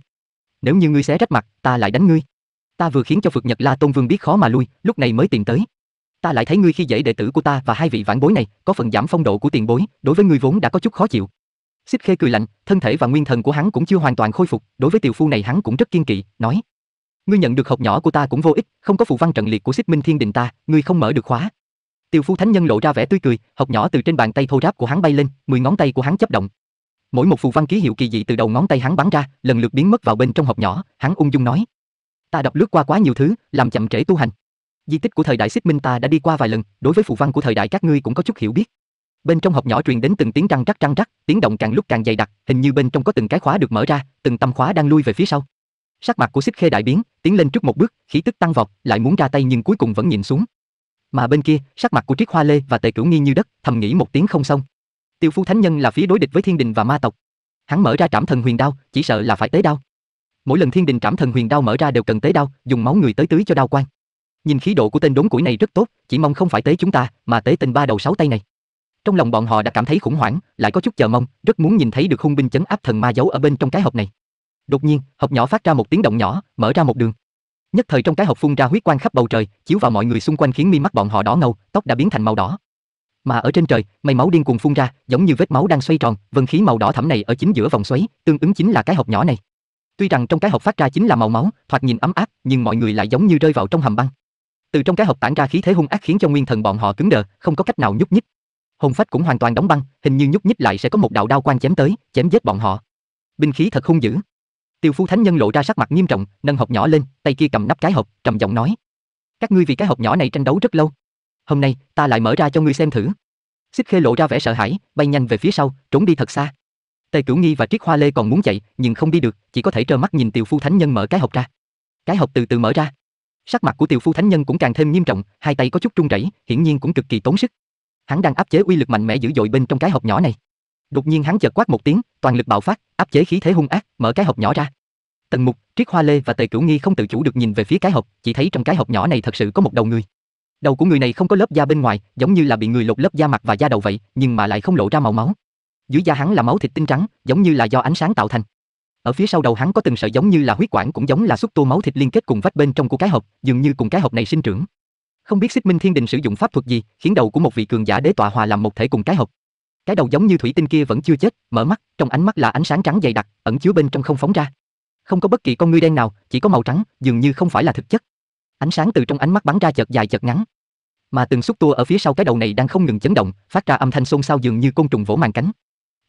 nếu như ngươi xé rách mặt, ta lại đánh ngươi. Ta vừa khiến cho Phược Nhật La Tôn Vương biết khó mà lui, lúc này mới tìm tới. Ta lại thấy ngươi khi dễ đệ tử của ta và hai vị vãn bối này, có phần giảm phong độ của tiền bối, đối với ngươi vốn đã có chút khó chịu. Xích Khê cười lạnh, thân thể và nguyên thần của hắn cũng chưa hoàn toàn khôi phục, đối với tiểu phu này hắn cũng rất kiên kỵ, nói: "Ngươi nhận được học nhỏ của ta cũng vô ích, không có phụ văn trận liệt của Xích Minh Thiên Đình ta, ngươi không mở được khóa." Tiểu phu thánh nhân lộ ra vẻ tươi cười, học nhỏ từ trên bàn tay thô ráp của hắn bay lên, mười ngón tay của hắn chấp động, Mỗi một phù văn ký hiệu kỳ dị từ đầu ngón tay hắn bắn ra, lần lượt biến mất vào bên trong hộp nhỏ, hắn ung dung nói: "Ta đọc lướt qua quá nhiều thứ, làm chậm trễ tu hành. Di tích của thời đại Xích Minh ta đã đi qua vài lần, đối với phù văn của thời đại các ngươi cũng có chút hiểu biết." Bên trong hộp nhỏ truyền đến từng tiếng răng rắc răng rắc, tiếng động càng lúc càng dày đặc, hình như bên trong có từng cái khóa được mở ra, từng tâm khóa đang lui về phía sau. Sắc mặt của Xích Khê đại biến, tiến lên trước một bước, khí tức tăng vọt, lại muốn ra tay nhưng cuối cùng vẫn nhìn xuống. Mà bên kia, sắc mặt của Triết Hoa Lê và Tề Cửu Nghi như đất, thầm nghĩ một tiếng không xong. Tiêu Phu Thánh Nhân là phía đối địch với Thiên Đình và ma tộc. Hắn mở ra Trảm Thần Huyền Đao, chỉ sợ là phải tế đao. Mỗi lần Thiên Đình Trảm Thần Huyền Đao mở ra đều cần tế đao, dùng máu người tới tưới cho đao quang. Nhìn khí độ của tên đốn củi này rất tốt, chỉ mong không phải tế chúng ta, mà tế tên ba đầu sáu tay này. Trong lòng bọn họ đã cảm thấy khủng hoảng, lại có chút chờ mong, rất muốn nhìn thấy được hung binh chấn áp thần ma giấu ở bên trong cái hộp này. Đột nhiên, hộp nhỏ phát ra một tiếng động nhỏ, mở ra một đường. Nhất thời trong cái hộp phun ra huyết quang khắp bầu trời, chiếu vào mọi người xung quanh khiến mi mắt bọn họ đỏ ngầu, tóc đã biến thành màu đỏ mà ở trên trời, mây máu điên cuồng phun ra, giống như vết máu đang xoay tròn, vân khí màu đỏ thẫm này ở chính giữa vòng xoáy, tương ứng chính là cái hộp nhỏ này. Tuy rằng trong cái hộp phát ra chính là màu máu, thoạt nhìn ấm áp, nhưng mọi người lại giống như rơi vào trong hầm băng. Từ trong cái hộp tản ra khí thế hung ác khiến cho nguyên thần bọn họ cứng đờ, không có cách nào nhúc nhích. Hồn phách cũng hoàn toàn đóng băng, hình như nhúc nhích lại sẽ có một đạo đao quang chém tới, chém giết bọn họ. Binh khí thật hung dữ. Tiêu phu Thánh Nhân lộ ra sắc mặt nghiêm trọng, nâng hộp nhỏ lên, tay kia cầm nắp cái hộp, trầm giọng nói: "Các ngươi vì cái hộp nhỏ này tranh đấu rất lâu, hôm nay ta lại mở ra cho ngươi xem thử. Xích Khê lộ ra vẻ sợ hãi, bay nhanh về phía sau, trốn đi thật xa. Tề Cửu Nghi và Triết Hoa Lê còn muốn chạy, nhưng không đi được, chỉ có thể trơ mắt nhìn Tiều Phu Thánh Nhân mở cái hộp ra. Cái hộp từ từ mở ra. Sắc mặt của Tiều Phu Thánh Nhân cũng càng thêm nghiêm trọng, hai tay có chút run rẩy, hiển nhiên cũng cực kỳ tốn sức. Hắn đang áp chế uy lực mạnh mẽ dữ dội bên trong cái hộp nhỏ này. Đột nhiên hắn chợt quát một tiếng, toàn lực bạo phát, áp chế khí thế hung ác, mở cái hộp nhỏ ra. Tần Mục, Triết Hoa Lê và Tề Cửu Nghi không tự chủ được nhìn về phía cái hộp, chỉ thấy trong cái hộp nhỏ này thật sự có một đầu người. Đầu của người này không có lớp da bên ngoài, giống như là bị người lột lớp da mặt và da đầu vậy, nhưng mà lại không lộ ra màu máu. Dưới da hắn là máu thịt tinh trắng, giống như là do ánh sáng tạo thành. Ở phía sau đầu hắn có từng sợi giống như là huyết quản cũng giống là xúc tua máu thịt liên kết cùng vách bên trong của cái hộp, dường như cùng cái hộp này sinh trưởng. Không biết Xích Minh Thiên Đình sử dụng pháp thuật gì, khiến đầu của một vị cường giả đế tọa hòa làm một thể cùng cái hộp. Cái đầu giống như thủy tinh kia vẫn chưa chết, mở mắt, trong ánh mắt là ánh sáng trắng dày đặc, ẩn chứa bên trong không phóng ra. Không có bất kỳ con ngươi đen nào, chỉ có màu trắng, dường như không phải là thực chất. Ánh sáng từ trong ánh mắt bắn ra chợt dài chợt ngắn. Mà từng xúc tua ở phía sau cái đầu này đang không ngừng chấn động, phát ra âm thanh xôn xao dường như côn trùng vỗ màn cánh.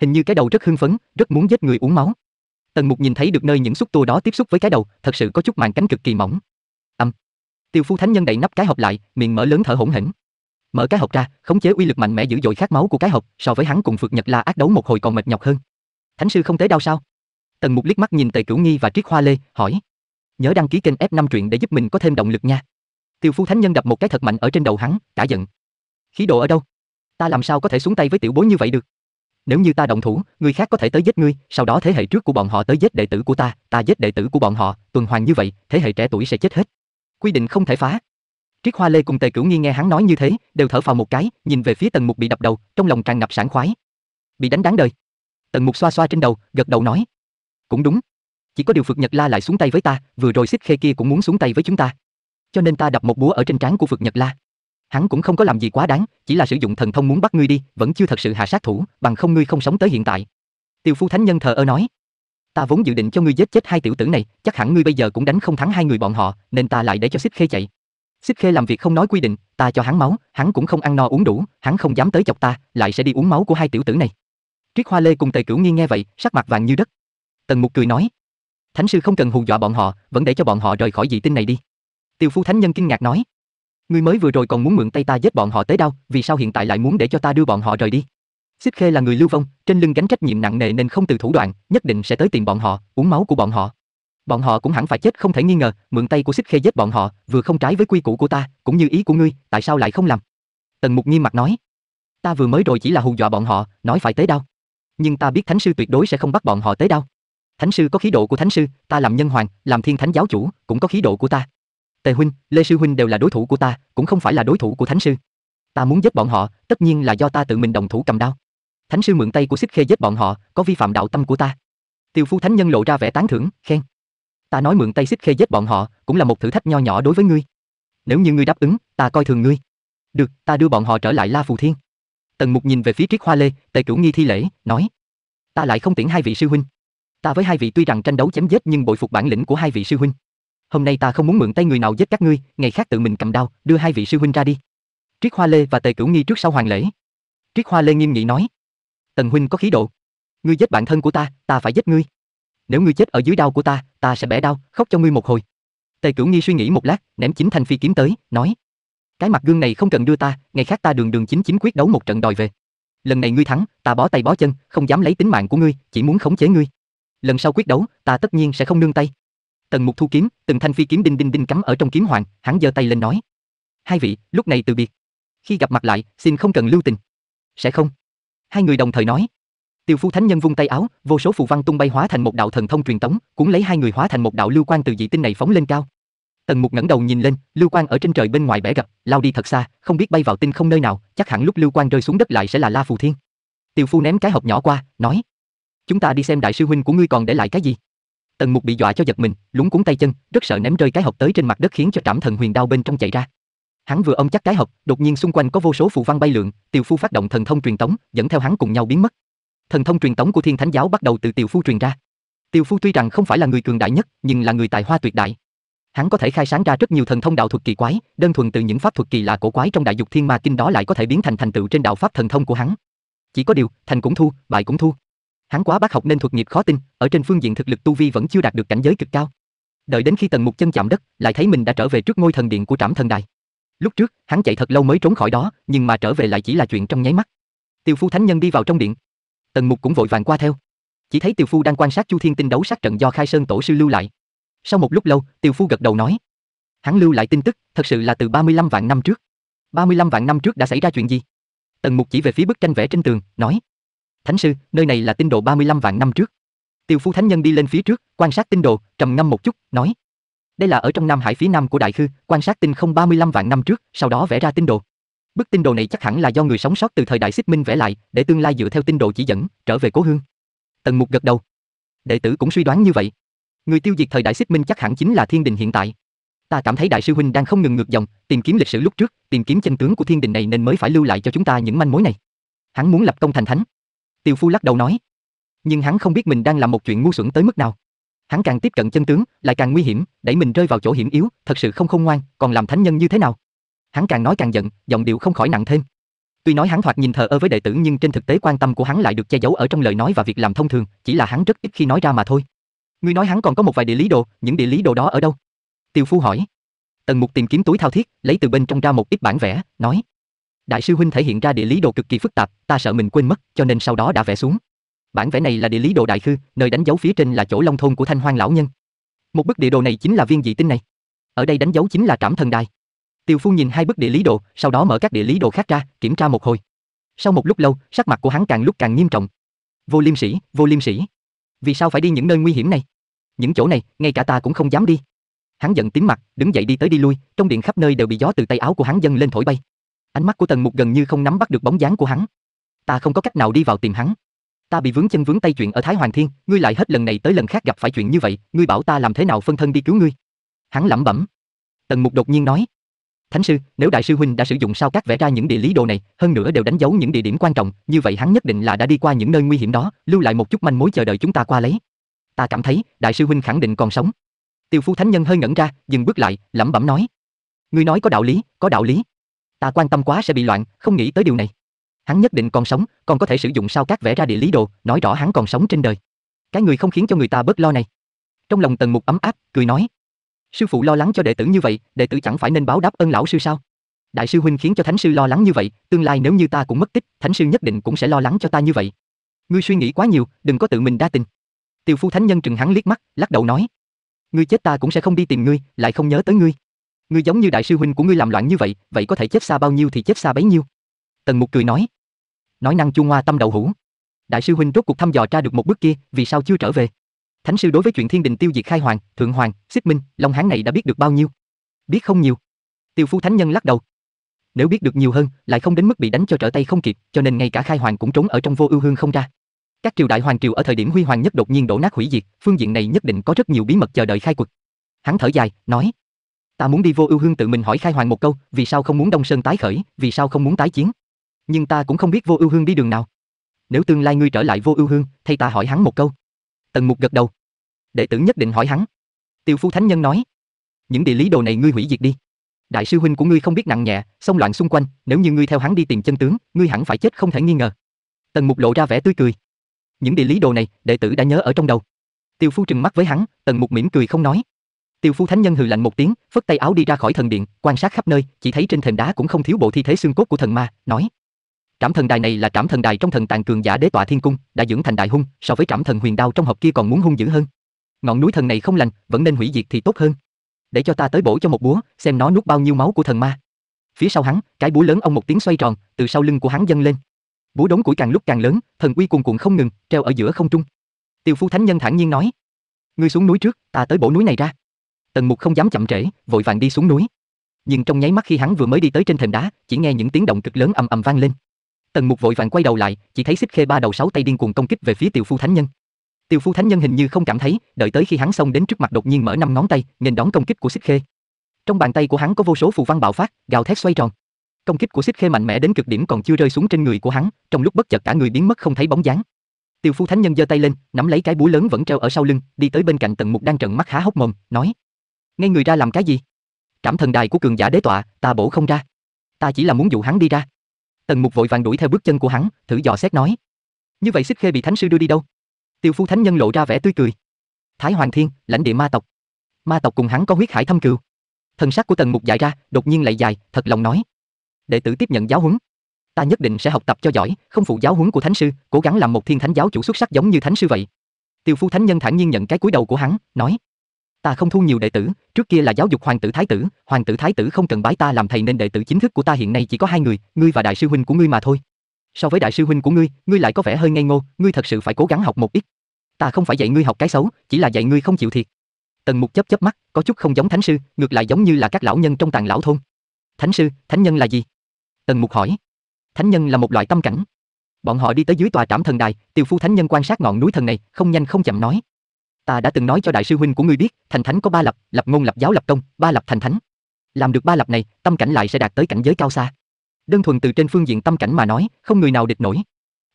Hình như cái đầu rất hưng phấn, rất muốn giết người uống máu. Tần Mục nhìn thấy được nơi những xúc tua đó tiếp xúc với cái đầu, thật sự có chút màn cánh cực kỳ mỏng. Âm. Tiêu Phu Thánh Nhân đậy nắp cái hộp lại, miệng mở lớn thở hổn hển. Mở cái hộp ra, khống chế uy lực mạnh mẽ dữ dội khát máu của cái hộp, so với hắn cùng Phượt Nhật La ác đấu một hồi còn mệt nhọc hơn. Thánh sư không tới đau sao? Tần Mục liếc mắt nhìn Tề Cửu Nghi và Triết Hoa Lê, hỏi: nhớ đăng ký kênh F5 truyện để giúp mình có thêm động lực nha. Tiêu Phú Thánh Nhân đập một cái thật mạnh ở trên đầu hắn, cả giận. Khí độ ở đâu? Ta làm sao có thể xuống tay với tiểu bối như vậy được? Nếu như ta động thủ, người khác có thể tới giết ngươi, sau đó thế hệ trước của bọn họ tới giết đệ tử của ta, ta giết đệ tử của bọn họ, tuần hoàn như vậy, thế hệ trẻ tuổi sẽ chết hết. Quy định không thể phá. Triết Hoa Lê cùng Tề Cửu Nghi nghe hắn nói như thế, đều thở phào một cái, nhìn về phía Tần Mục bị đập đầu, trong lòng tràn ngập sảng khoái. Bị đánh đáng đời. Tần Mục xoa xoa trên đầu, gật đầu nói, cũng đúng, chỉ có điều phật Nhật La lại xuống tay với ta, vừa rồi xích khê kia cũng muốn xuống tay với chúng ta. Cho nên ta đập một búa ở trên trán của phật Nhật La. Hắn cũng không có làm gì quá đáng, chỉ là sử dụng thần thông muốn bắt ngươi đi, vẫn chưa thật sự hạ sát thủ, bằng không ngươi không sống tới hiện tại. Tiêu Phu Thánh Nhân thờ ơ nói. Ta vốn dự định cho ngươi giết chết hai tiểu tử này, chắc hẳn ngươi bây giờ cũng đánh không thắng hai người bọn họ, nên ta lại để cho xích khê chạy. Xích Khê làm việc không nói quy định, ta cho hắn máu, hắn cũng không ăn no uống đủ, hắn không dám tới chọc ta, lại sẽ đi uống máu của hai tiểu tử này. Triết Hoa Lê cùng Tề Cửu Nghi nghe vậy, sắc mặt vàng như đất. Tần Mục cười nói, Thánh sư không cần hù dọa bọn họ, vẫn để cho bọn họ rời khỏi dị tinh này đi. Tiêu Phu Thánh Nhân kinh ngạc nói. Ngươi mới vừa rồi còn muốn mượn tay ta giết bọn họ tới đâu, vì sao hiện tại lại muốn để cho ta đưa bọn họ rời đi? Xích Khê là người lưu vong, trên lưng gánh trách nhiệm nặng nề nên không từ thủ đoạn, nhất định sẽ tới tìm bọn họ, uống máu của bọn họ. Bọn họ cũng hẳn phải chết không thể nghi ngờ, mượn tay của Xích Khê giết bọn họ, vừa không trái với quy củ của ta, cũng như ý của ngươi, tại sao lại không làm? Tần Mục nghiêm mặt nói. Ta vừa mới rồi chỉ là hù dọa bọn họ, nói phải tới đâu, Nhưng ta biết thánh sư tuyệt đối sẽ không bắt bọn họ tới đâu. Thánh sư có khí độ của thánh sư, ta làm nhân hoàng, làm thiên thánh giáo chủ, cũng có khí độ của ta. Tề huynh, Lê sư huynh đều là đối thủ của ta, cũng không phải là đối thủ của thánh sư. Ta muốn giết bọn họ, tất nhiên là do ta tự mình đồng thủ cầm đao. Thánh sư mượn tay của Xích Khê giết bọn họ, có vi phạm đạo tâm của ta. Tiêu Phu thánh nhân lộ ra vẻ tán thưởng, khen: "Ta nói mượn tay Xích Khê giết bọn họ, cũng là một thử thách nho nhỏ đối với ngươi. Nếu như ngươi đáp ứng, ta coi thường ngươi." "Được, ta đưa bọn họ trở lại La Phù Thiên." Tần Mục nhìn về phía Triết Hoa Lê, Tề Cửu Nghi thi lễ, nói: "Ta lại không tiễn hai vị sư huynh." Ta với hai vị tuy rằng tranh đấu chém giết nhưng bội phục bản lĩnh của hai vị sư huynh. Hôm nay ta không muốn mượn tay người nào giết các ngươi, ngày khác tự mình cầm đao, đưa hai vị sư huynh ra đi. Triết Hoa Lê và Tề Cửu Nghi trước sau hoàng lễ. Triết Hoa Lê nghiêm nghị nói: "Tần huynh có khí độ. Ngươi giết bản thân của ta, ta phải giết ngươi. Nếu ngươi chết ở dưới đao của ta, ta sẽ bẻ đao, khóc cho ngươi một hồi." Tề Cửu Nghi suy nghĩ một lát, ném chính thanh phi kiếm tới, nói: "Cái mặt gương này không cần đưa ta, ngày khác ta đường đường chính chính quyết đấu một trận đòi về. Lần này ngươi thắng, ta bó tay bó chân, không dám lấy tính mạng của ngươi, chỉ muốn khống chế ngươi." lần sau quyết đấu, ta tất nhiên sẽ không nương tay. Tần Mục thu kiếm, từng thanh phi kiếm đinh đinh đinh cắm ở trong kiếm hoàng, hắn giơ tay lên nói: "Hai vị, lúc này từ biệt. Khi gặp mặt lại, xin không cần lưu tình." "Sẽ không." Hai người đồng thời nói. Tiêu Phu Thánh Nhân vung tay áo, vô số phù văn tung bay hóa thành một đạo thần thông truyền tống, cuốn lấy hai người hóa thành một đạo lưu quan từ dị tinh này phóng lên cao. Tần Mục ngẩng đầu nhìn lên, lưu quan ở trên trời bên ngoài bẻ gặp, lao đi thật xa, không biết bay vào tinh không nơi nào, chắc hẳn lúc lưu quan rơi xuống đất lại sẽ là La Phù Thiên. Tiêu Phu ném cái hộp nhỏ qua, nói: chúng ta đi xem đại sư huynh của ngươi còn để lại cái gì. Tần Mục bị dọa cho giật mình, lúng cuốn tay chân, rất sợ ném rơi cái hộp tới trên mặt đất khiến cho Trảm Thần Huyền Đao bên trong chạy ra. Hắn vừa ôm chắc cái hộp, đột nhiên xung quanh có vô số phù văn bay lượn, Tiểu Phu phát động thần thông truyền tống, dẫn theo hắn cùng nhau biến mất. Thần thông truyền tống của Thiên Thánh giáo bắt đầu từ Tiểu Phu truyền ra. Tiểu Phu tuy rằng không phải là người cường đại nhất, nhưng là người tài hoa tuyệt đại. Hắn có thể khai sáng ra rất nhiều thần thông đạo thuật kỳ quái, đơn thuần từ những pháp thuật kỳ lạ cổ quái trong Đại Dục Thiên Ma Kinh đó lại có thể biến thành thành tựu trên đạo pháp thần thông của hắn. Chỉ có điều, thành cũng thu, bại cũng thu. Hắn quá bác học nên thuật nghiệp khó tin, ở trên phương diện thực lực tu vi vẫn chưa đạt được cảnh giới cực cao. Đợi đến khi Tần Mục chân chạm đất, lại thấy mình đã trở về trước ngôi thần điện của Trảm Thần Đài. Lúc trước, hắn chạy thật lâu mới trốn khỏi đó, nhưng mà trở về lại chỉ là chuyện trong nháy mắt. Tiêu Phu Thánh Nhân đi vào trong điện. Tần Mục cũng vội vàng qua theo. Chỉ thấy Tiêu Phu đang quan sát Chu Thiên Tinh đấu sát trận do Khai Sơn Tổ sư lưu lại. Sau một lúc lâu, Tiêu Phu gật đầu nói. Hắn lưu lại tin tức, thật sự là từ 35 vạn năm trước. 35 vạn năm trước đã xảy ra chuyện gì? Tần Mục chỉ về phía bức tranh vẽ trên tường, nói: Thánh sư, nơi này là tinh độ 35 vạn năm trước. Tiêu Phú Thánh Nhân đi lên phía trước, quan sát tinh độ, trầm ngâm một chút, nói. Đây là ở trong Nam Hải phía nam của Đại Khư, quan sát tinh không 35 vạn năm trước, sau đó vẽ ra tinh đồ. Bức tinh đồ này chắc hẳn là do người sống sót từ thời đại Xích Minh vẽ lại, để tương lai dựa theo tinh đồ chỉ dẫn, trở về cố hương. Tần Mục gật đầu. Đệ tử cũng suy đoán như vậy. Người tiêu diệt thời đại Xích Minh chắc hẳn chính là Thiên Đình hiện tại. Ta cảm thấy đại sư huynh đang không ngừng ngược dòng, tìm kiếm lịch sử lúc trước, tìm kiếm chân tướng của thiên đình này nên mới phải lưu lại cho chúng ta những manh mối này. Hắn muốn lập công thành thánh. Tiêu Phu lắc đầu nói. Nhưng hắn không biết mình đang làm một chuyện ngu xuẩn tới mức nào. Hắn càng tiếp cận chân tướng, lại càng nguy hiểm, đẩy mình rơi vào chỗ hiểm yếu, thật sự không khôn ngoan, còn làm thánh nhân như thế nào? Hắn càng nói càng giận, giọng điệu không khỏi nặng thêm. Tuy nói hắn thoạt nhìn thờ ơ với đệ tử nhưng trên thực tế quan tâm của hắn lại được che giấu ở trong lời nói và việc làm thông thường, chỉ là hắn rất ít khi nói ra mà thôi. Ngươi nói hắn còn có một vài địa lý đồ, những địa lý đồ đó ở đâu? Tiêu Phu hỏi. Tần Mục tìm kiếm túi thao thiết, lấy từ bên trong ra một ít bản vẽ, nói: Đại sư huynh thể hiện ra địa lý đồ cực kỳ phức tạp, ta sợ mình quên mất, cho nên sau đó đã vẽ xuống. Bản vẽ này là địa lý đồ đại khư, nơi đánh dấu phía trên là chỗ Long thôn của Thanh Hoang lão nhân. Một bức địa đồ này chính là viên dị tinh này. Ở đây đánh dấu chính là Trảm Thần Đài. Tiêu Phu nhìn hai bức địa lý đồ, sau đó mở các địa lý đồ khác ra, kiểm tra một hồi. Sau một lúc lâu, sắc mặt của hắn càng lúc càng nghiêm trọng. Vô Liêm Sĩ, Vô Liêm Sĩ, vì sao phải đi những nơi nguy hiểm này? Những chỗ này, ngay cả ta cũng không dám đi. Hắn giận tím mặt, đứng dậy đi tới đi lui, trong điện khắp nơi đều bị gió từ tay áo của hắn dâng lên thổi bay. Ánh mắt của Tần Mục gần như không nắm bắt được bóng dáng của hắn. Ta không có cách nào đi vào tìm hắn. Ta bị vướng chân vướng tay chuyện ở Thái Hoàng Thiên, ngươi lại hết lần này tới lần khác gặp phải chuyện như vậy, ngươi bảo ta làm thế nào phân thân đi cứu ngươi? Hắn lẩm bẩm. Tần Mục đột nhiên nói, Thánh sư, nếu đại sư huynh đã sử dụng sao các vẽ ra những địa lý đồ này, hơn nữa đều đánh dấu những địa điểm quan trọng, như vậy hắn nhất định là đã đi qua những nơi nguy hiểm đó, lưu lại một chút manh mối chờ đợi chúng ta qua lấy. Ta cảm thấy, đại sư huynh khẳng định còn sống. Tiêu Phu thánh nhân hơi ngẩn ra, dừng bước lại, lẩm bẩm nói: "Ngươi nói có đạo lý, có đạo lý." Ta quan tâm quá sẽ bị loạn, không nghĩ tới điều này. Hắn nhất định còn sống, còn có thể sử dụng sao các vẽ ra địa lý đồ, nói rõ hắn còn sống trên đời. Cái người không khiến cho người ta bớt lo này. Trong lòng Tần Mục ấm áp, cười nói: "Sư phụ lo lắng cho đệ tử như vậy, đệ tử chẳng phải nên báo đáp ơn lão sư sao?" Đại sư huynh khiến cho thánh sư lo lắng như vậy, tương lai nếu như ta cũng mất tích, thánh sư nhất định cũng sẽ lo lắng cho ta như vậy. Ngươi suy nghĩ quá nhiều, đừng có tự mình đa tình. Tiêu phu thánh nhân trừng hắn liếc mắt, lắc đầu nói: Ngươi chết ta cũng sẽ không đi tìm ngươi, lại không nhớ tới ngươi. Ngươi giống như đại sư huynh của ngươi làm loạn như vậy, vậy có thể chết xa bao nhiêu thì chết xa bấy nhiêu. Tần Mục cười nói. Nói năng chuông hoa tâm đầu hũ. Đại sư huynh rốt cuộc thăm dò tra được một bước kia, vì sao chưa trở về? Thánh sư đối với chuyện Thiên Đình tiêu diệt khai hoàng, thượng hoàng, xích minh, long hán này đã biết được bao nhiêu? Biết không nhiều. Tiêu Phu Thánh Nhân lắc đầu. Nếu biết được nhiều hơn, lại không đến mức bị đánh cho trở tay không kịp, cho nên ngay cả khai hoàng cũng trốn ở trong vô ưu hương không ra. Các triều đại hoàng triều ở thời điểm huy hoàng nhất đột nhiên đổ nát hủy diệt, phương diện này nhất định có rất nhiều bí mật chờ đợi khai quật. Hắn thở dài, nói: Ta muốn đi vô ưu hương tự mình hỏi khai hoàng một câu, vì sao không muốn Đông Sơn tái khởi, vì sao không muốn tái chiến. Nhưng ta cũng không biết vô ưu hương đi đường nào. Nếu tương lai ngươi trở lại vô ưu hương, thay ta hỏi hắn một câu. Tần Mục gật đầu. Đệ tử nhất định hỏi hắn. Tiêu Phu Thánh Nhân nói. Những địa lý đồ này ngươi hủy diệt đi. Đại sư huynh của ngươi không biết nặng nhẹ, xông loạn xung quanh, nếu như ngươi theo hắn đi tìm chân tướng, ngươi hẳn phải chết không thể nghi ngờ. Tần Mục lộ ra vẻ tươi cười. Những địa lý đồ này, đệ tử đã nhớ ở trong đầu. Tiêu Phu trừng mắt với hắn, Tần Mục mỉm cười không nói. Tiêu Phu Thánh Nhân hừ lạnh một tiếng, phất tay áo đi ra khỏi thần điện, quan sát khắp nơi, chỉ thấy trên thềm đá cũng không thiếu bộ thi thể xương cốt của thần ma, nói: Trảm thần đài này là trảm thần đài trong thần tàng cường giả đế tọa thiên cung, đã dưỡng thành đại hung, so với trảm thần huyền đao trong hộp kia còn muốn hung dữ hơn. Ngọn núi thần này không lành, vẫn nên hủy diệt thì tốt hơn. Để cho ta tới bổ cho một búa, xem nó nuốt bao nhiêu máu của thần ma. Phía sau hắn, cái búa lớn ông một tiếng xoay tròn, từ sau lưng của hắn dâng lên. Búa đống củi càng lúc càng lớn, thần uy cuồn cuộn không ngừng, treo ở giữa không trung. Tiêu Phu Thánh Nhân thản nhiên nói: "Ngươi xuống núi trước, ta tới bổ núi này ra." Tần Mục không dám chậm trễ, vội vàng đi xuống núi. Nhưng trong nháy mắt khi hắn vừa mới đi tới trên thềm đá, chỉ nghe những tiếng động cực lớn ầm ầm vang lên. Tần Mục vội vàng quay đầu lại, chỉ thấy Xích Khê ba đầu sáu tay điên cuồng công kích về phía Tiều Phu Thánh Nhân. Tiều Phu Thánh Nhân hình như không cảm thấy, đợi tới khi hắn xông đến trước mặt đột nhiên mở năm ngón tay, nên đón công kích của Xích Khê. Trong bàn tay của hắn có vô số phù văn bạo phát, gào thét xoay tròn. Công kích của Xích Khê mạnh mẽ đến cực điểm còn chưa rơi xuống trên người của hắn, trong lúc bất chợt cả người biến mất không thấy bóng dáng. Tiêu Phu Thánh Nhân giơ tay lên, nắm lấy cái búa lớn vẫn treo ở sau lưng, đi tới bên cạnh Tần Mục đang trợn mắt há hốc mồm, nói: ngay người ra làm cái gì? Trảm thần đài của cường giả đế tọa, ta bổ không ra. Ta chỉ là muốn dụ hắn đi ra. Tần Mục vội vàng đuổi theo bước chân của hắn, thử dò xét nói. Như vậy Xích Khê bị thánh sư đưa đi đâu? Tiêu Phu thánh nhân lộ ra vẻ tươi cười. Thái Hoàng Thiên, lãnh địa ma tộc. Ma tộc cùng hắn có huyết hải thâm cừu. Thần sắc của Tần Mục dại ra, đột nhiên lại dài, thật lòng nói: "Đệ tử tiếp nhận giáo huấn, ta nhất định sẽ học tập cho giỏi, không phụ giáo huấn của thánh sư, cố gắng làm một thiên thánh giáo chủ xuất sắc giống như thánh sư vậy." Tiêu Phu thánh nhân thản nhiên nhận cái cúi đầu của hắn, nói: ta không thu nhiều đệ tử, trước kia là giáo dục hoàng tử thái tử, hoàng tử thái tử không cần bái ta làm thầy nên đệ tử chính thức của ta hiện nay chỉ có hai người, ngươi và đại sư huynh của ngươi mà thôi. So với đại sư huynh của ngươi, ngươi lại có vẻ hơi ngây ngô, ngươi thật sự phải cố gắng học một ít. Ta không phải dạy ngươi học cái xấu, chỉ là dạy ngươi không chịu thiệt. Tần Mục chớp chớp mắt, có chút không giống thánh sư, ngược lại giống như là các lão nhân trong tàng lão thôn. Thánh sư, thánh nhân là gì? Tần Mục hỏi. Thánh nhân là một loại tâm cảnh. Bọn họ đi tới dưới tòa trảm thần đài, Tiều Phu thánh nhân quan sát ngọn núi thần này, không nhanh không chậm nói, Ta đã từng nói cho đại sư huynh của ngươi biết, thành thánh có ba lập, lập ngôn lập giáo lập công, ba lập thành thánh. Làm được ba lập này, tâm cảnh lại sẽ đạt tới cảnh giới cao xa. Đơn thuần từ trên phương diện tâm cảnh mà nói, không người nào địch nổi.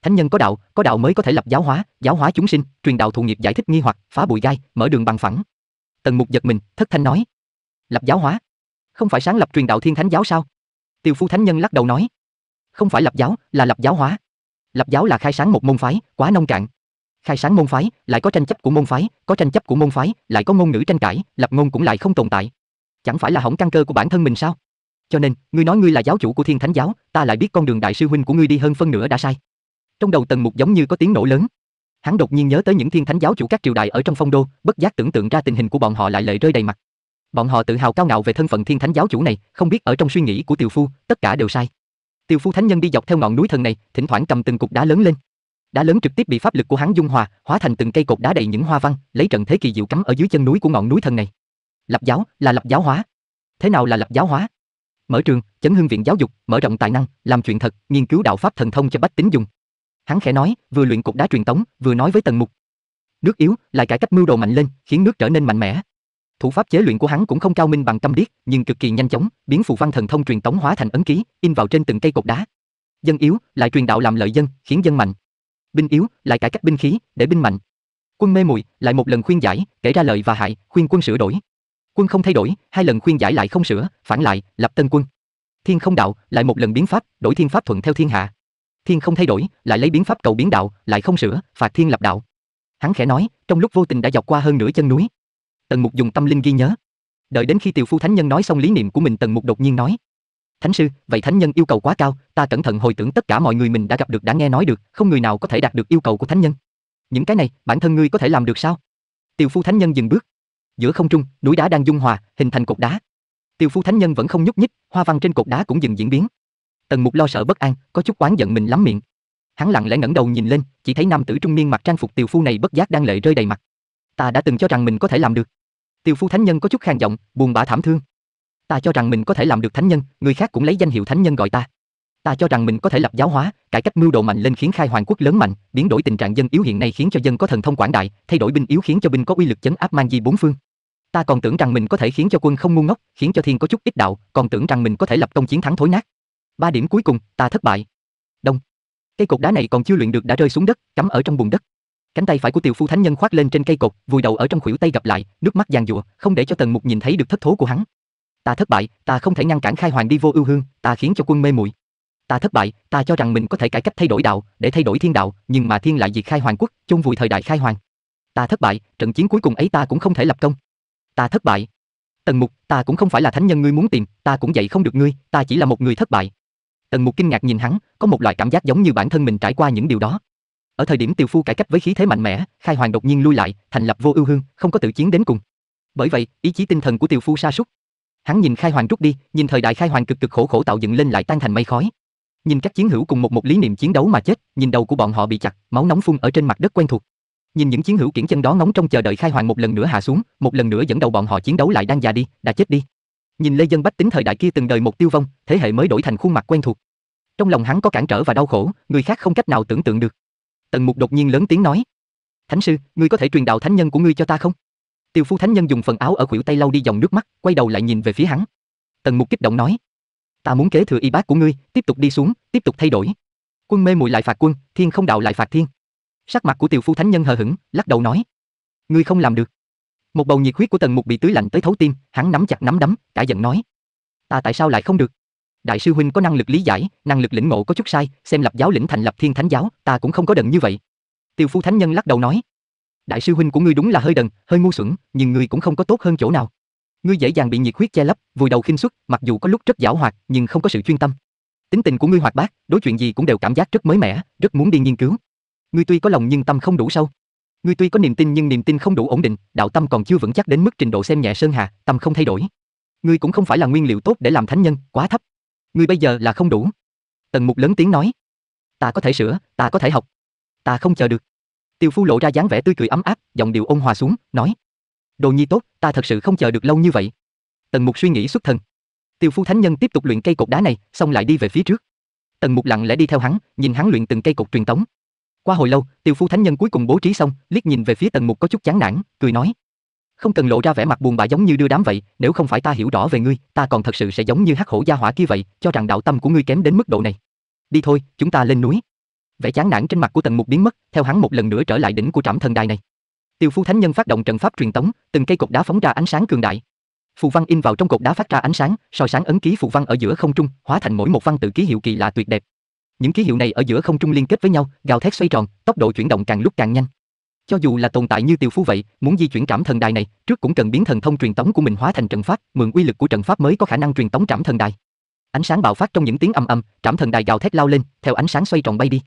Thánh nhân có đạo, có đạo mới có thể lập giáo hóa, giáo hóa chúng sinh, truyền đạo thụ nghiệp giải thích nghi hoặc, phá bụi gai, mở đường bằng phẳng. Tần Mục giật mình, thất thanh nói: "Lập giáo hóa? Không phải sáng lập truyền đạo thiên thánh giáo sao?" Tiêu Phu thánh nhân lắc đầu nói: "Không phải lập giáo, là lập giáo hóa. Lập giáo là khai sáng một môn phái, quá nông cạn, khai sáng môn phái, lại có tranh chấp của môn phái, có tranh chấp của môn phái, lại có ngôn ngữ tranh cãi, lập ngôn cũng lại không tồn tại. Chẳng phải là hỏng căn cơ của bản thân mình sao? Cho nên, ngươi nói ngươi là giáo chủ của Thiên Thánh giáo, ta lại biết con đường đại sư huynh của ngươi đi hơn phân nửa đã sai. Trong đầu Tần Mục giống như có tiếng nổ lớn. Hắn đột nhiên nhớ tới những thiên thánh giáo chủ các triều đại ở trong phong đô, bất giác tưởng tượng ra tình hình của bọn họ lại lệ rơi đầy mặt. Bọn họ tự hào cao ngạo về thân phận thiên thánh giáo chủ này, không biết ở trong suy nghĩ của Tiều Phu, tất cả đều sai. Tiều Phu thánh nhân đi dọc theo ngọn núi thần này, thỉnh thoảng cầm từng cục đá lớn lên, đá lớn trực tiếp bị pháp lực của hắn dung hòa, hóa thành từng cây cột đá đầy những hoa văn, lấy trận thế kỳ diệu cắm ở dưới chân núi của ngọn núi thần này. Lập giáo là lập giáo hóa. Thế nào là lập giáo hóa? Mở trường, chấn hương viện giáo dục, mở rộng tài năng, làm chuyện thật, nghiên cứu đạo pháp thần thông cho bách tính dùng. Hắn khẽ nói, vừa luyện cục đá truyền tống, vừa nói với Tần Mục. Nước yếu, lại cải cách mưu đồ mạnh lên, khiến nước trở nên mạnh mẽ. Thủ pháp chế luyện của hắn cũng không cao minh bằng tâm điếc, nhưng cực kỳ nhanh chóng, biến phù văn thần thông truyền tống hóa thành ấn ký, in vào trên từng cây cột đá. Dân yếu, lại truyền đạo làm lợi dân, khiến dân mạnh, binh yếu, lại cải cách binh khí, để binh mạnh. Quân mê muội lại một lần khuyên giải, kể ra lợi và hại, khuyên quân sửa đổi. Quân không thay đổi, hai lần khuyên giải lại không sửa, phản lại, lập tân quân. Thiên không đạo, lại một lần biến pháp, đổi thiên pháp thuận theo thiên hạ. Thiên không thay đổi, lại lấy biến pháp cầu biến đạo, lại không sửa, phạt thiên lập đạo. Hắn khẽ nói, trong lúc vô tình đã dọc qua hơn nửa chân núi. Tần Mục dùng tâm linh ghi nhớ. Đợi đến khi Tiều Phu Thánh Nhân nói xong lý niệm của mình Tần Mục đột nhiên nói. Thánh sư, vậy thánh nhân yêu cầu quá cao, ta cẩn thận hồi tưởng tất cả mọi người mình đã gặp được đã nghe nói được, không người nào có thể đạt được yêu cầu của thánh nhân. Những cái này, bản thân ngươi có thể làm được sao? Tiêu Phu thánh nhân dừng bước. Giữa không trung, núi đá đang dung hòa, hình thành cột đá. Tiêu Phu thánh nhân vẫn không nhúc nhích, hoa văn trên cột đá cũng dừng diễn biến. Tần Mục lo sợ bất an, có chút oán giận mình lắm miệng. Hắn lặng lẽ ngẩng đầu nhìn lên, chỉ thấy nam tử trung niên mặc trang phục tiểu phu này bất giác đang lệ rơi đầy mặt. Ta đã từng cho rằng mình có thể làm được. Tiêu Phu thánh nhân có chút khàn giọng, buồn bã thảm thương. Ta cho rằng mình có thể làm được thánh nhân, người khác cũng lấy danh hiệu thánh nhân gọi ta. Ta cho rằng mình có thể lập giáo hóa, cải cách mưu đồ mạnh lên khiến khai hoàng quốc lớn mạnh, biến đổi tình trạng dân yếu hiện nay khiến cho dân có thần thông quảng đại, thay đổi binh yếu khiến cho binh có uy lực chấn áp man di bốn phương. Ta còn tưởng rằng mình có thể khiến cho quân không ngu ngốc, khiến cho thiên có chút ít đạo, còn tưởng rằng mình có thể lập công chiến thắng thối nát. Ba điểm cuối cùng, ta thất bại. Đông. Cây cột đá này còn chưa luyện được đã rơi xuống đất, cắm ở trong bùn đất. Cánh tay phải của tiểu Phu Thánh Nhân khoác lên trên cây cột, vùi đầu ở trong khuỷu tay gặp lại, nước mắt giàn giụa, không để cho Tần Mục nhìn thấy được thất thố của hắn, Ta thất bại, ta không thể ngăn cản khai hoàng đi vô ưu hương, ta khiến cho quân mê muội. Ta thất bại, ta cho rằng mình có thể cải cách thay đổi đạo, để thay đổi thiên đạo, nhưng mà thiên lại diệt khai hoàng quốc, chung vùi thời đại khai hoàng. Ta thất bại, trận chiến cuối cùng ấy ta cũng không thể lập công. Ta thất bại. Tần Mục, ta cũng không phải là thánh nhân ngươi muốn tìm, ta cũng dạy không được ngươi, ta chỉ là một người thất bại. Tần Mục kinh ngạc nhìn hắn, có một loại cảm giác giống như bản thân mình trải qua những điều đó. Ở thời điểm Tiều Phu cải cách với khí thế mạnh mẽ, Khai Hoàng đột nhiên lui lại, thành lập Vô Ưu Hương, không có tự chiến đến cùng. Bởi vậy, ý chí tinh thần của Tiều Phu sa sút, Hắn nhìn khai hoàng rút đi, nhìn thời đại khai hoàng cực cực khổ khổ tạo dựng lên lại tan thành mây khói. Nhìn các chiến hữu cùng một một lý niệm chiến đấu mà chết, nhìn đầu của bọn họ bị chặt, máu nóng phun ở trên mặt đất quen thuộc. Nhìn những chiến hữu kiển chân đó ngóng trong chờ đợi khai hoàng một lần nữa hạ xuống, một lần nữa dẫn đầu bọn họ chiến đấu lại đang già đi, đã chết đi. Nhìn Lê Dân Bách tính thời đại kia từng đời một tiêu vong, thế hệ mới đổi thành khuôn mặt quen thuộc. Trong lòng hắn có cản trở và đau khổ, người khác không cách nào tưởng tượng được. Tần Mục đột nhiên lớn tiếng nói: "Thánh sư, ngươi có thể truyền đạo thánh nhân của ngươi cho ta không?" Tiêu Phu Thánh Nhân dùng phần áo ở khuỷu tay lau đi dòng nước mắt, quay đầu lại nhìn về phía hắn. Tần Mục kích động nói: "Ta muốn kế thừa y bát của ngươi, tiếp tục đi xuống, tiếp tục thay đổi." Quân mê muội lại phạt quân, thiên không đạo lại phạt thiên. Sắc mặt của Tiêu Phu Thánh Nhân hờ hững, lắc đầu nói: "Ngươi không làm được." Một bầu nhiệt huyết của Tần Mục bị tưới lạnh tới thấu tim, hắn nắm chặt nắm đấm, cả giận nói: "Ta tại sao lại không được? Đại sư huynh có năng lực lý giải, năng lực lĩnh ngộ có chút sai, xem lập giáo lĩnh thành lập thiên thánh giáo, ta cũng không có đần như vậy." Tiêu Phu Thánh Nhân lắc đầu nói: Đại sư huynh của ngươi đúng là hơi đần, hơi ngu xuẩn, nhưng ngươi cũng không có tốt hơn chỗ nào. Ngươi dễ dàng bị nhiệt huyết che lấp, vùi đầu khinh suất, mặc dù có lúc rất giảo hoạt, nhưng không có sự chuyên tâm. Tính tình của ngươi hoạt bát, đối chuyện gì cũng đều cảm giác rất mới mẻ, rất muốn đi nghiên cứu. Ngươi tuy có lòng nhưng tâm không đủ sâu. Ngươi tuy có niềm tin nhưng niềm tin không đủ ổn định, đạo tâm còn chưa vững chắc đến mức trình độ xem nhẹ sơn hà, tâm không thay đổi. Ngươi cũng không phải là nguyên liệu tốt để làm thánh nhân, quá thấp. Ngươi bây giờ là không đủ. Tần Mục lớn tiếng nói, ta có thể sửa, ta có thể học, ta không chờ được. Tiêu Phu lộ ra dáng vẻ tươi cười ấm áp, giọng điệu ôn hòa xuống, nói: "Đồ nhi tốt, ta thật sự không chờ được lâu như vậy." Tần Mục suy nghĩ xuất thần. Tiêu Phu thánh nhân tiếp tục luyện cây cột đá này, xong lại đi về phía trước. Tần Mục lặng lẽ đi theo hắn, nhìn hắn luyện từng cây cột truyền tống. Qua hồi lâu, Tiêu Phu thánh nhân cuối cùng bố trí xong, liếc nhìn về phía Tần Mục có chút chán nản, cười nói: "Không cần lộ ra vẻ mặt buồn bã giống như đưa đám vậy, nếu không phải ta hiểu rõ về ngươi, ta còn thật sự sẽ giống như hắc hổ gia hỏa kia vậy, cho rằng đạo tâm của ngươi kém đến mức độ này. Đi thôi, chúng ta lên núi." vẻ chán nản trên mặt của tần mục biến mất, theo hắn một lần nữa trở lại đỉnh của trạm thần đài này. Tiêu Phu Thánh Nhân phát động trận pháp truyền tống, từng cây cột đá phóng ra ánh sáng cường đại. Phù văn in vào trong cột đá phát ra ánh sáng, soi sáng ấn ký phù văn ở giữa không trung, hóa thành mỗi một văn tự ký hiệu kỳ lạ tuyệt đẹp. Những ký hiệu này ở giữa không trung liên kết với nhau, gào thét xoay tròn, tốc độ chuyển động càng lúc càng nhanh. Cho dù là tồn tại như Tiêu Phu vậy, muốn di chuyển trạm thần đài này, trước cũng cần biến thần thông truyền tống của mình hóa thành trận pháp, mượn uy lực của trận pháp mới có khả năng truyền tống trạm thần đài. Ánh sáng bạo phát trong những tiếng ầm ầm, trạm thần đài gào thét lao lên, theo ánh sáng xoay tròn bay đi.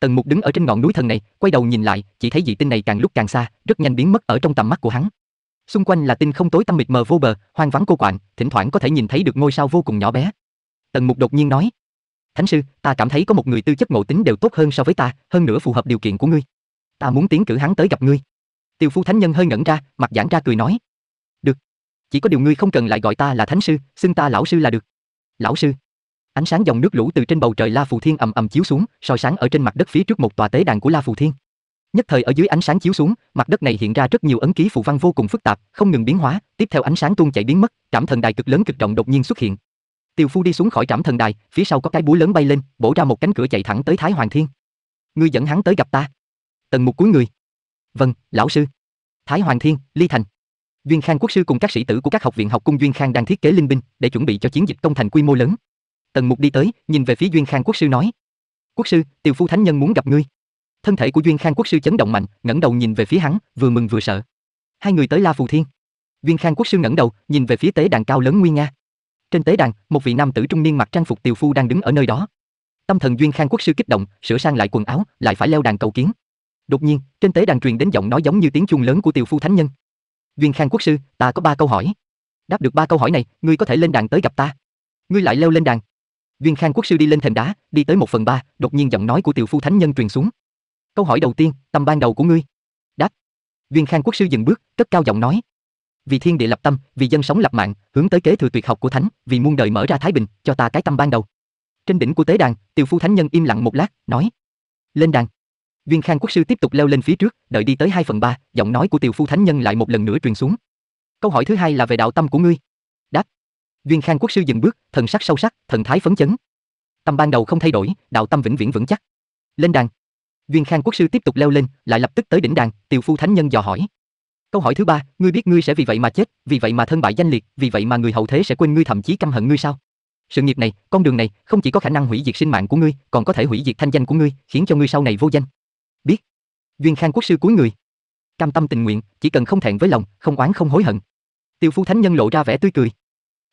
Tần Mục đứng ở trên ngọn núi thần này, quay đầu nhìn lại, chỉ thấy dị tinh này càng lúc càng xa, rất nhanh biến mất ở trong tầm mắt của hắn. Xung quanh là tinh không tối tăm mịt mờ vô bờ, hoang vắng cô quạnh, thỉnh thoảng có thể nhìn thấy được ngôi sao vô cùng nhỏ bé. Tần Mục đột nhiên nói: "Thánh sư, ta cảm thấy có một người tư chất ngộ tính đều tốt hơn so với ta, hơn nữa phù hợp điều kiện của ngươi. Ta muốn tiến cử hắn tới gặp ngươi." Tiêu Phu Thánh Nhân hơi ngẩn ra, mặt giãn ra cười nói: "Được, chỉ có điều ngươi không cần lại gọi ta là thánh sư, xưng ta lão sư là được." "Lão sư?" Ánh sáng dòng nước lũ từ trên bầu trời La Phù Thiên ầm ầm chiếu xuống, soi sáng ở trên mặt đất phía trước một tòa tế đàn của La Phù Thiên. Nhất thời ở dưới ánh sáng chiếu xuống, mặt đất này hiện ra rất nhiều ấn ký phù văn vô cùng phức tạp, không ngừng biến hóa, tiếp theo ánh sáng tuôn chảy biến mất, trảm thần đài cực lớn cực trọng đột nhiên xuất hiện. Tiêu Phu đi xuống khỏi trảm thần đài, phía sau có cái búa lớn bay lên, bổ ra một cánh cửa chạy thẳng tới Thái Hoàng Thiên. Ngươi dẫn hắn tới gặp ta. Tần Mục cuối người. Vâng, lão sư. Thái Hoàng Thiên, Ly Thành. Duyên Khang quốc sư cùng các sĩ tử của các học viện học cung Duyên Khang đang thiết kế linh binh để chuẩn bị cho chiến dịch công thành quy mô lớn. Tần Mục đi tới, nhìn về phía Duyên Khang quốc sư nói: "Quốc sư, tiểu phu thánh nhân muốn gặp ngươi." Thân thể của Duyên Khang quốc sư chấn động mạnh, ngẩng đầu nhìn về phía hắn, vừa mừng vừa sợ. Hai người tới La Phù Thiên. Duyên Khang quốc sư ngẩng đầu, nhìn về phía tế đàn cao lớn nguy nga. Trên tế đàn, một vị nam tử trung niên mặc trang phục tiểu phu đang đứng ở nơi đó. Tâm thần Duyên Khang quốc sư kích động, sửa sang lại quần áo, lại phải leo đàn cầu kiến. Đột nhiên, trên tế đàn truyền đến giọng nói giống như tiếng chuông lớn của tiểu phu thánh nhân. "Duyên Khang quốc sư, ta có ba câu hỏi." Đáp được ba câu hỏi này, ngươi có thể lên đàn tới gặp ta. Ngươi lại leo lên đàn, Viên Khang quốc sư đi lên thềm đá, đi tới một phần ba, đột nhiên giọng nói của tiểu phu thánh nhân truyền xuống. Câu hỏi đầu tiên, tâm ban đầu của ngươi. Đáp. Viên Khang quốc sư dừng bước, cất cao giọng nói. Vì thiên địa lập tâm, vì dân sống lập mạng, hướng tới kế thừa tuyệt học của thánh, vì muôn đời mở ra thái bình, cho ta cái tâm ban đầu. Trên đỉnh của tế đàn, tiểu phu thánh nhân im lặng một lát, nói. Lên đàn. Viên Khang quốc sư tiếp tục leo lên phía trước, đợi đi tới 2 phần 3, giọng nói của tiểu phu thánh nhân lại một lần nữa truyền xuống. Câu hỏi thứ hai là về đạo tâm của ngươi. Duyên Khang quốc sư dừng bước, thần sắc sâu sắc, thần thái phấn chấn. Tâm ban đầu không thay đổi, đạo tâm vĩnh viễn vững chắc. Lên đàn. Duyên Khang quốc sư tiếp tục leo lên, lại lập tức tới đỉnh đàn, Tiều Phu thánh nhân dò hỏi. Câu hỏi thứ ba, ngươi biết ngươi sẽ vì vậy mà chết, vì vậy mà thân bại danh liệt, vì vậy mà người hậu thế sẽ quên ngươi thậm chí căm hận ngươi sao? Sự nghiệp này, con đường này, không chỉ có khả năng hủy diệt sinh mạng của ngươi, còn có thể hủy diệt thanh danh của ngươi, khiến cho ngươi sau này vô danh. Biết. Duyên Khang quốc sư cúi người, cam tâm tình nguyện, chỉ cần không thẹn với lòng, không oán không hối hận. Tiêu Phu Thánh Nhân lộ ra vẻ tươi cười.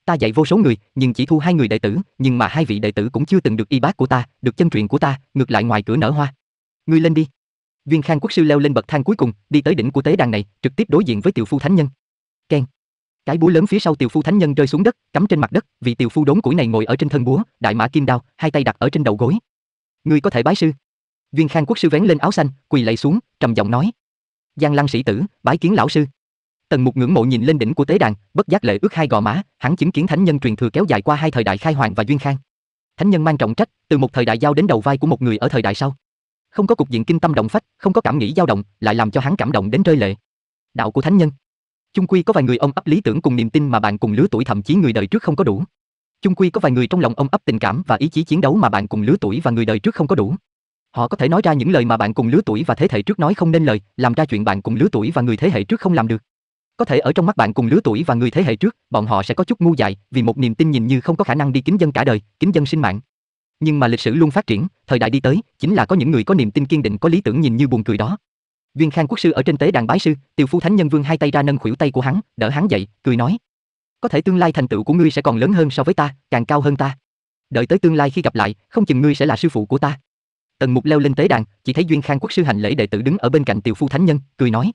Ta dạy vô số người, nhưng chỉ thu hai người đệ tử, nhưng mà hai vị đệ tử cũng chưa từng được y bác của ta, được chân truyền của ta, ngược lại ngoài cửa nở hoa. Ngươi lên đi. viên Khang quốc sư leo lên bậc thang cuối cùng, đi tới đỉnh của tế đàn này, trực tiếp đối diện với tiểu phu thánh nhân. Keng. Cái búa lớn phía sau tiểu phu thánh nhân rơi xuống đất, cắm trên mặt đất, vị tiểu phu đốn củi này ngồi ở trên thân búa, đại mã kim đao, hai tay đặt ở trên đầu gối. Ngươi có thể bái sư. viên Khang quốc sư vén lên áo xanh, quỳ lạy xuống, trầm giọng nói: "Giang Lăng sĩ tử, bái kiến lão sư." Tần Mục ngưỡng mộ nhìn lên đỉnh của tế đàn, bất giác lệ ướt hai gò má, hắn chứng kiến thánh nhân truyền thừa kéo dài qua hai thời đại khai hoàng và duyên khang. Thánh nhân mang trọng trách, từ một thời đại giao đến đầu vai của một người ở thời đại sau. Không có cục diện kinh tâm động phách, không có cảm nghĩ dao động, lại làm cho hắn cảm động đến rơi lệ. Đạo của thánh nhân. Chung quy có vài người ông ấp lý tưởng cùng niềm tin mà bạn cùng lứa tuổi thậm chí người đời trước không có đủ. Chung quy có vài người trong lòng ông ấp tình cảm và ý chí chiến đấu mà bạn cùng lứa tuổi và người đời trước không có đủ. Họ có thể nói ra những lời mà bạn cùng lứa tuổi và thế hệ trước nói không nên lời, làm ra chuyện bạn cùng lứa tuổi và người thế hệ trước không làm được. Có thể ở trong mắt bạn cùng lứa tuổi và người thế hệ trước, bọn họ sẽ có chút ngu dại, vì một niềm tin nhìn như không có khả năng đi kính dân cả đời, kính dân sinh mạng. Nhưng mà lịch sử luôn phát triển, thời đại đi tới, chính là có những người có niềm tin kiên định có lý tưởng nhìn như buồn cười đó. viên Khang quốc sư ở trên tế đàn bái sư, Tiêu Phu Thánh Nhân Vương hai tay ra nâng khuỷu tay của hắn, đỡ hắn dậy, cười nói: "Có thể tương lai thành tựu của ngươi sẽ còn lớn hơn so với ta, càng cao hơn ta. Đợi tới tương lai khi gặp lại, không chừng ngươi sẽ là sư phụ của ta." Tần Mục leo lên tế đàn, chỉ thấy Duyên Khang quốc sư hành lễ đệ tử đứng ở bên cạnh tiểu Phu Thánh Nhân, cười nói: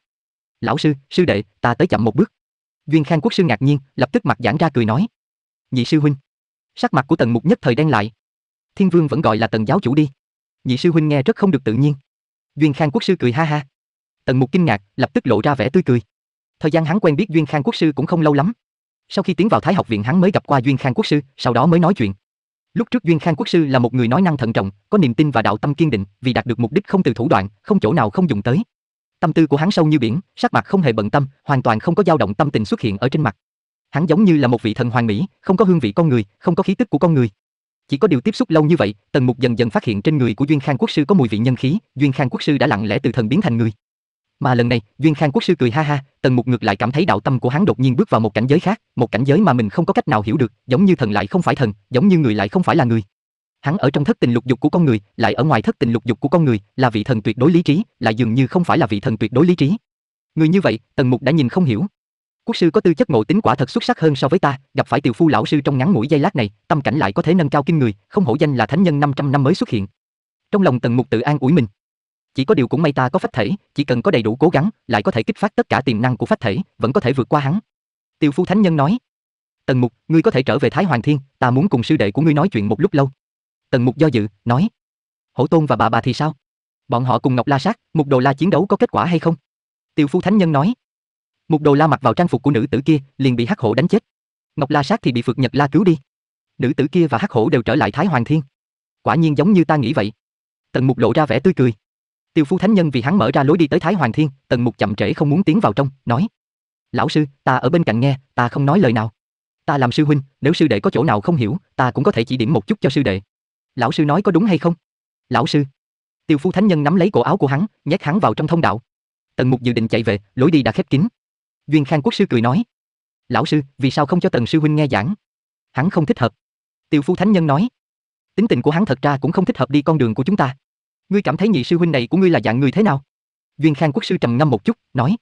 lão sư, sư đệ, ta tới chậm một bước. Duyên Khang Quốc sư ngạc nhiên, lập tức mặt giãn ra cười nói. Nhị sư huynh. Sắc mặt của Tần Mục nhất thời đen lại. Thiên Vương vẫn gọi là Tần giáo chủ đi. Nhị sư huynh nghe rất không được tự nhiên. Duyên Khang Quốc sư cười ha ha. Tần Mục kinh ngạc, lập tức lộ ra vẻ tươi cười. Thời gian hắn quen biết Duyên Khang Quốc sư cũng không lâu lắm. Sau khi tiến vào Thái học viện hắn mới gặp qua Duyên Khang Quốc sư, sau đó mới nói chuyện. Lúc trước Duyên Khang Quốc sư là một người nói năng thận trọng, có niềm tin và đạo tâm kiên định, vì đạt được mục đích không từ thủ đoạn, không chỗ nào không dùng tới. Tâm tư của hắn sâu như biển, sắc mặt không hề bận tâm, hoàn toàn không có dao động tâm tình xuất hiện ở trên mặt. Hắn giống như là một vị thần hoàng mỹ, không có hương vị con người, không có khí tức của con người. Chỉ có điều tiếp xúc lâu như vậy, Tần Mục dần dần phát hiện trên người của Duyên Khang quốc sư có mùi vị nhân khí, Duyên Khang quốc sư đã lặng lẽ từ thần biến thành người. Mà lần này, Duyên Khang quốc sư cười ha ha, Tần Mục ngược lại cảm thấy đạo tâm của hắn đột nhiên bước vào một cảnh giới khác, một cảnh giới mà mình không có cách nào hiểu được, giống như thần lại không phải thần, giống như người lại không phải là người. Hắn ở trong thất tình lục dục của con người, lại ở ngoài thất tình lục dục của con người, là vị thần tuyệt đối lý trí, lại dường như không phải là vị thần tuyệt đối lý trí. Người như vậy, Tần Mục đã nhìn không hiểu. Quốc sư có tư chất ngộ tính quả thật xuất sắc hơn so với ta, gặp phải tiểu Phu lão sư trong ngắn mũi giây lát này, tâm cảnh lại có thể nâng cao kinh người, không hổ danh là thánh nhân 500 năm mới xuất hiện. Trong lòng Tần Mục tự an ủi mình. Chỉ có điều cũng may ta có phách thể, chỉ cần có đầy đủ cố gắng, lại có thể kích phát tất cả tiềm năng của phách thể, vẫn có thể vượt qua hắn. tiểu Phu thánh nhân nói. Tần Mục, ngươi có thể trở về Thái Hoàng Thiên, ta muốn cùng sư đệ của ngươi nói chuyện một lúc lâu. Tần Mục do dự, nói: "Hổ Tôn và bà bà thì sao? Bọn họ cùng Ngọc La sát, Mục Đồ La chiến đấu có kết quả hay không?" Tiêu Phu Thánh Nhân nói: "Mục Đồ La mặc vào trang phục của nữ tử kia, liền bị Hắc Hổ đánh chết. Ngọc La sát thì bị Phược Nhật La cứu đi. Nữ tử kia và Hắc Hổ đều trở lại Thái Hoàng Thiên. Quả nhiên giống như ta nghĩ vậy." Tần Mục lộ ra vẻ tươi cười. Tiêu Phu Thánh Nhân vì hắn mở ra lối đi tới Thái Hoàng Thiên, Tần Mục chậm trễ không muốn tiến vào trong, nói: "Lão sư, ta ở bên cạnh nghe, ta không nói lời nào." ta làm sư huynh, nếu sư đệ có chỗ nào không hiểu, ta cũng có thể chỉ điểm một chút cho sư đệ lão sư nói có đúng hay không? Lão sư. Tiêu Phu Thánh Nhân nắm lấy cổ áo của hắn, nhét hắn vào trong thông đạo. Tần Mục dự định chạy về, lối đi đã khép kín. Duyên Khang Quốc sư cười nói: "Lão sư, vì sao không cho Tần sư huynh nghe giảng? Hắn không thích hợp." Tiêu Phu Thánh Nhân nói: "Tính tình của hắn thật ra cũng không thích hợp đi con đường của chúng ta. Ngươi cảm thấy nhị sư huynh này của ngươi là dạng người thế nào?" Duyên Khang Quốc sư trầm ngâm một chút, nói: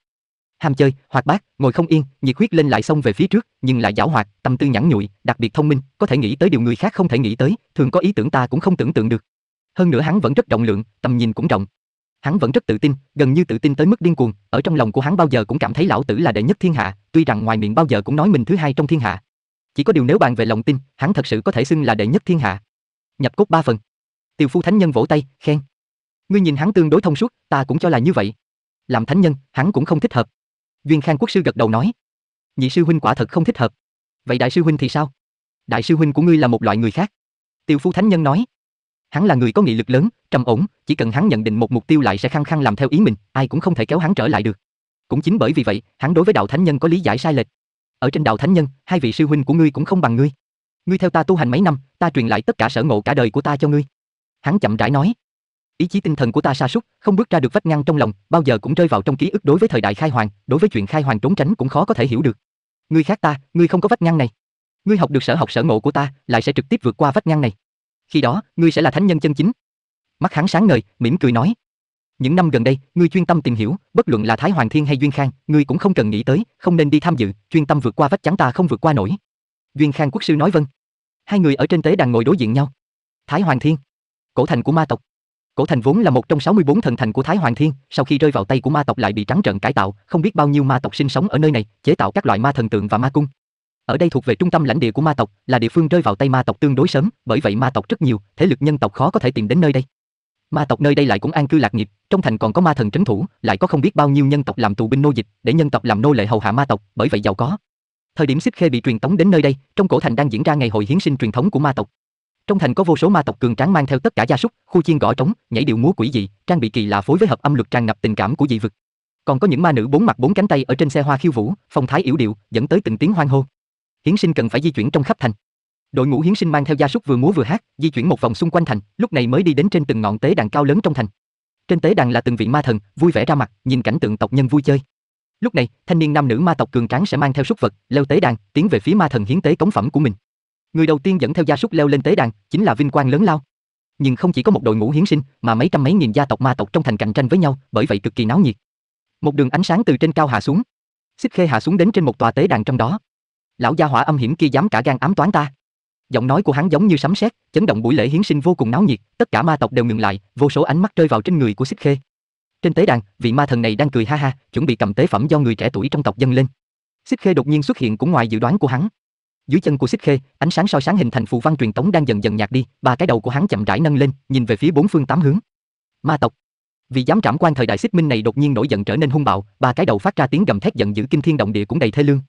ham chơi, hoạt bát, ngồi không yên, nhiệt huyết lên lại xông về phía trước, nhưng lại giảo hoạt, tâm tư nhẵn nhụi, đặc biệt thông minh, có thể nghĩ tới điều người khác không thể nghĩ tới, thường có ý tưởng ta cũng không tưởng tượng được. Hơn nữa hắn vẫn rất rộng lượng, tầm nhìn cũng rộng. Hắn vẫn rất tự tin, gần như tự tin tới mức điên cuồng, ở trong lòng của hắn bao giờ cũng cảm thấy lão tử là đệ nhất thiên hạ, tuy rằng ngoài miệng bao giờ cũng nói mình thứ hai trong thiên hạ. Chỉ có điều nếu bàn về lòng tin, hắn thật sự có thể xưng là đệ nhất thiên hạ. Nhập cốt ba phần. Tiêu phu thánh nhân vỗ tay, khen. Ngươi nhìn hắn tương đối thông suốt, ta cũng cho là như vậy. Làm thánh nhân, hắn cũng không thích hợp. Viên Khang quốc sư gật đầu nói, nhị sư huynh quả thật không thích hợp. Vậy đại sư huynh thì sao? Đại sư huynh của ngươi là một loại người khác. Tiêu Phu Thánh Nhân nói, hắn là người có nghị lực lớn, trầm ổn, chỉ cần hắn nhận định một mục tiêu lại sẽ khăng khăng làm theo ý mình, ai cũng không thể kéo hắn trở lại được. Cũng chính bởi vì vậy, hắn đối với đạo thánh nhân có lý giải sai lệch. Ở trên đạo thánh nhân, hai vị sư huynh của ngươi cũng không bằng ngươi. Ngươi theo ta tu hành mấy năm, ta truyền lại tất cả sở ngộ cả đời của ta cho ngươi." Hắn chậm rãi nói ý chí tinh thần của ta sa sút, không bước ra được vách ngăn trong lòng, bao giờ cũng rơi vào trong ký ức đối với thời đại khai hoàng, đối với chuyện khai hoàng trốn tránh cũng khó có thể hiểu được. Ngươi khác ta, ngươi không có vách ngăn này. Ngươi học được sở học sở ngộ của ta, lại sẽ trực tiếp vượt qua vách ngăn này. Khi đó, ngươi sẽ là thánh nhân chân chính. Mắt hắn sáng ngời, mỉm cười nói: "Những năm gần đây, ngươi chuyên tâm tìm hiểu, bất luận là Thái Hoàng Thiên hay Duyên Khang, ngươi cũng không cần nghĩ tới, không nên đi tham dự, chuyên tâm vượt qua vách chắn ta không vượt qua nổi." Duyên Khang quốc sư nói vâng. Hai người ở trên tế đàn ngồi đối diện nhau. Thái Hoàng Thiên, cổ thành của ma tộc. Cổ thành vốn là một trong 64 thần thành của Thái Hoàng Thiên, sau khi rơi vào tay của ma tộc lại bị trắng trợn cải tạo, không biết bao nhiêu ma tộc sinh sống ở nơi này, chế tạo các loại ma thần tượng và ma cung. Ở đây thuộc về trung tâm lãnh địa của ma tộc, là địa phương rơi vào tay ma tộc tương đối sớm, bởi vậy ma tộc rất nhiều, thế lực nhân tộc khó có thể tìm đến nơi đây. Ma tộc nơi đây lại cũng an cư lạc nghiệp, trong thành còn có ma thần trấn thủ, lại có không biết bao nhiêu nhân tộc làm tù binh nô dịch, để nhân tộc làm nô lệ hầu hạ ma tộc, bởi vậy giàu có. Thời điểm Xích Khê bị truyền tống đến nơi đây, trong cổ thành đang diễn ra ngày hội hiến sinh truyền thống của ma tộc. Trong thành có vô số ma tộc cường tráng mang theo tất cả gia súc, khu chiên gõ trống, nhảy điệu múa quỷ dị, trang bị kỳ lạ phối với hợp âm luật tràn ngập tình cảm của dị vực. Còn có những ma nữ bốn mặt bốn cánh tay ở trên xe hoa khiêu vũ, phong thái yếu điệu, dẫn tới từng tiếng hoan hô. Hiến sinh cần phải di chuyển trong khắp thành. Đội ngũ hiến sinh mang theo gia súc vừa múa vừa hát, di chuyển một vòng xung quanh thành, lúc này mới đi đến trên từng ngọn tế đàn cao lớn trong thành. Trên tế đàn là từng vị ma thần, vui vẻ ra mặt, nhìn cảnh tượng tộc nhân vui chơi. Lúc này, thanh niên nam nữ ma tộc cường tráng sẽ mang theo súc vật, leo tế đàn, tiến về phía ma thần hiến tế cống phẩm của mình. Người đầu tiên dẫn theo gia súc leo lên tế đàn chính là vinh quang lớn lao. Nhưng không chỉ có một đội ngũ hiến sinh, mà mấy trăm mấy nghìn gia tộc ma tộc trong thành cạnh tranh với nhau, bởi vậy cực kỳ náo nhiệt. Một đường ánh sáng từ trên cao hạ xuống, xích khê hạ xuống đến trên một tòa tế đàn trong đó. Lão gia hỏa âm hiểm kia dám cả gan ám toán ta. Giọng nói của hắn giống như sấm sét, chấn động buổi lễ hiến sinh vô cùng náo nhiệt, tất cả ma tộc đều ngừng lại, vô số ánh mắt rơi vào trên người của xích khê. Trên tế đàn, vị ma thần này đang cười ha ha, chuẩn bị cầm tế phẩm do người trẻ tuổi trong tộc dâng lên. Xích Khê đột nhiên xuất hiện cũng ngoài dự đoán của hắn, dưới chân của Xích Khê, ánh sáng soi sáng hình thành phù văn truyền tống đang dần dần nhạt đi, ba cái đầu của hắn chậm rãi nâng lên, nhìn về phía bốn phương tám hướng. Ma tộc. Vì dám trảm quan thời đại Xích Minh này đột nhiên nổi giận trở nên hung bạo, ba cái đầu phát ra tiếng gầm thét giận dữ kinh thiên động địa cũng đầy thê lương.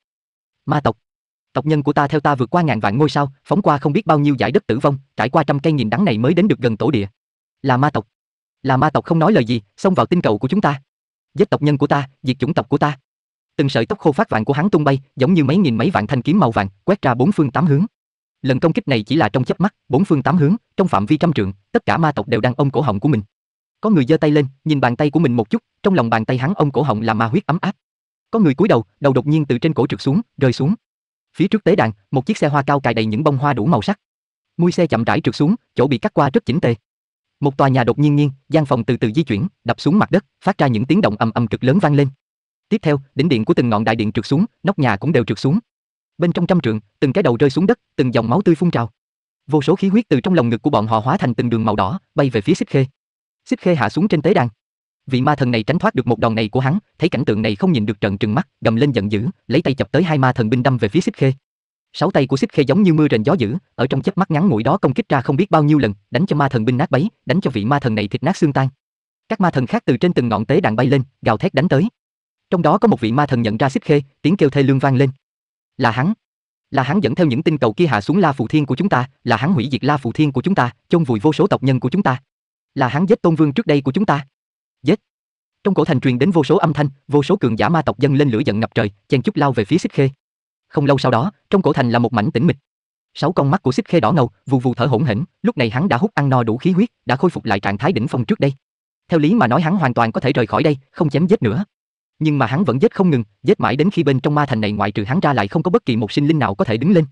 Ma tộc. Tộc nhân của ta theo ta vượt qua ngàn vạn ngôi sao, phóng qua không biết bao nhiêu giải đất tử vong, trải qua trăm cây nhìn đắng này mới đến được gần tổ địa. Là ma tộc. Là ma tộc không nói lời gì, xông vào tinh cầu của chúng ta. Giết tộc nhân của ta, diệt chủng tộc của ta. Từng sợi tóc khô phát vàng của hắn tung bay, giống như mấy nghìn mấy vạn thanh kiếm màu vàng, quét ra bốn phương tám hướng. Lần công kích này chỉ là trong chớp mắt, bốn phương tám hướng, trong phạm vi trăm trượng, tất cả ma tộc đều đang ông cổ họng của mình. Có người giơ tay lên, nhìn bàn tay của mình một chút, trong lòng bàn tay hắn ông cổ họng là ma huyết ấm áp. Có người cúi đầu, đầu đột nhiên từ trên cổ trượt xuống, rơi xuống. Phía trước tế đàn, một chiếc xe hoa cao cài đầy những bông hoa đủ màu sắc. Mui xe chậm rãi trượt xuống, chỗ bị cắt qua rất chỉnh tề. Một tòa nhà đột nhiên nghiêng, gian phòng từ từ di chuyển, đập xuống mặt đất, phát ra những tiếng động ầm ầm cực lớn vang lên. Tiếp theo, đỉnh điện của từng ngọn đại điện trượt xuống, nóc nhà cũng đều trượt xuống. Bên trong trăm trượng, từng cái đầu rơi xuống đất, từng dòng máu tươi phun trào. Vô số khí huyết từ trong lòng ngực của bọn họ hóa thành từng đường màu đỏ, bay về phía Xích Khê. Xích Khê hạ xuống trên tế đàn. Vị ma thần này tránh thoát được một đòn này của hắn, thấy cảnh tượng này không nhìn được trợn trừng mắt, gầm lên giận dữ, lấy tay chập tới hai ma thần binh đâm về phía Xích Khê. Sáu tay của Xích Khê giống như mưa rền gió dữ, ở trong chớp mắt ngắn ngủi đó công kích ra không biết bao nhiêu lần, đánh cho ma thần binh nát bấy, đánh cho vị ma thần này thịt nát xương tan. Các ma thần khác từ trên từng ngọn tế đàn bay lên, gào thét đánh tới. Trong đó có một vị ma thần nhận ra xích khê, tiếng kêu thê lương vang lên. Là hắn, là hắn dẫn theo những tinh cầu kia hạ xuống La Phù Thiên của chúng ta, là hắn hủy diệt La Phù Thiên của chúng ta, chôn vùi vô số tộc nhân của chúng ta, là hắn giết tôn vương trước đây của chúng ta. Giết. Trong cổ thành truyền đến vô số âm thanh, vô số cường giả ma tộc dân lên lửa giận ngập trời, chen chúc lao về phía Xích Khê. Không lâu sau đó, trong cổ thành là một mảnh tĩnh mịch. Sáu con mắt của Xích Khê đỏ ngầu, vù vù thở hổn hển, lúc này hắn đã hút ăn no đủ khí huyết, đã khôi phục lại trạng thái đỉnh phong trước đây. Theo lý mà nói hắn hoàn toàn có thể rời khỏi đây, không chém giết nữa nhưng mà hắn vẫn giết không ngừng, giết mãi đến khi bên trong ma thành này ngoại trừ hắn ra lại không có bất kỳ một sinh linh nào có thể đứng lên.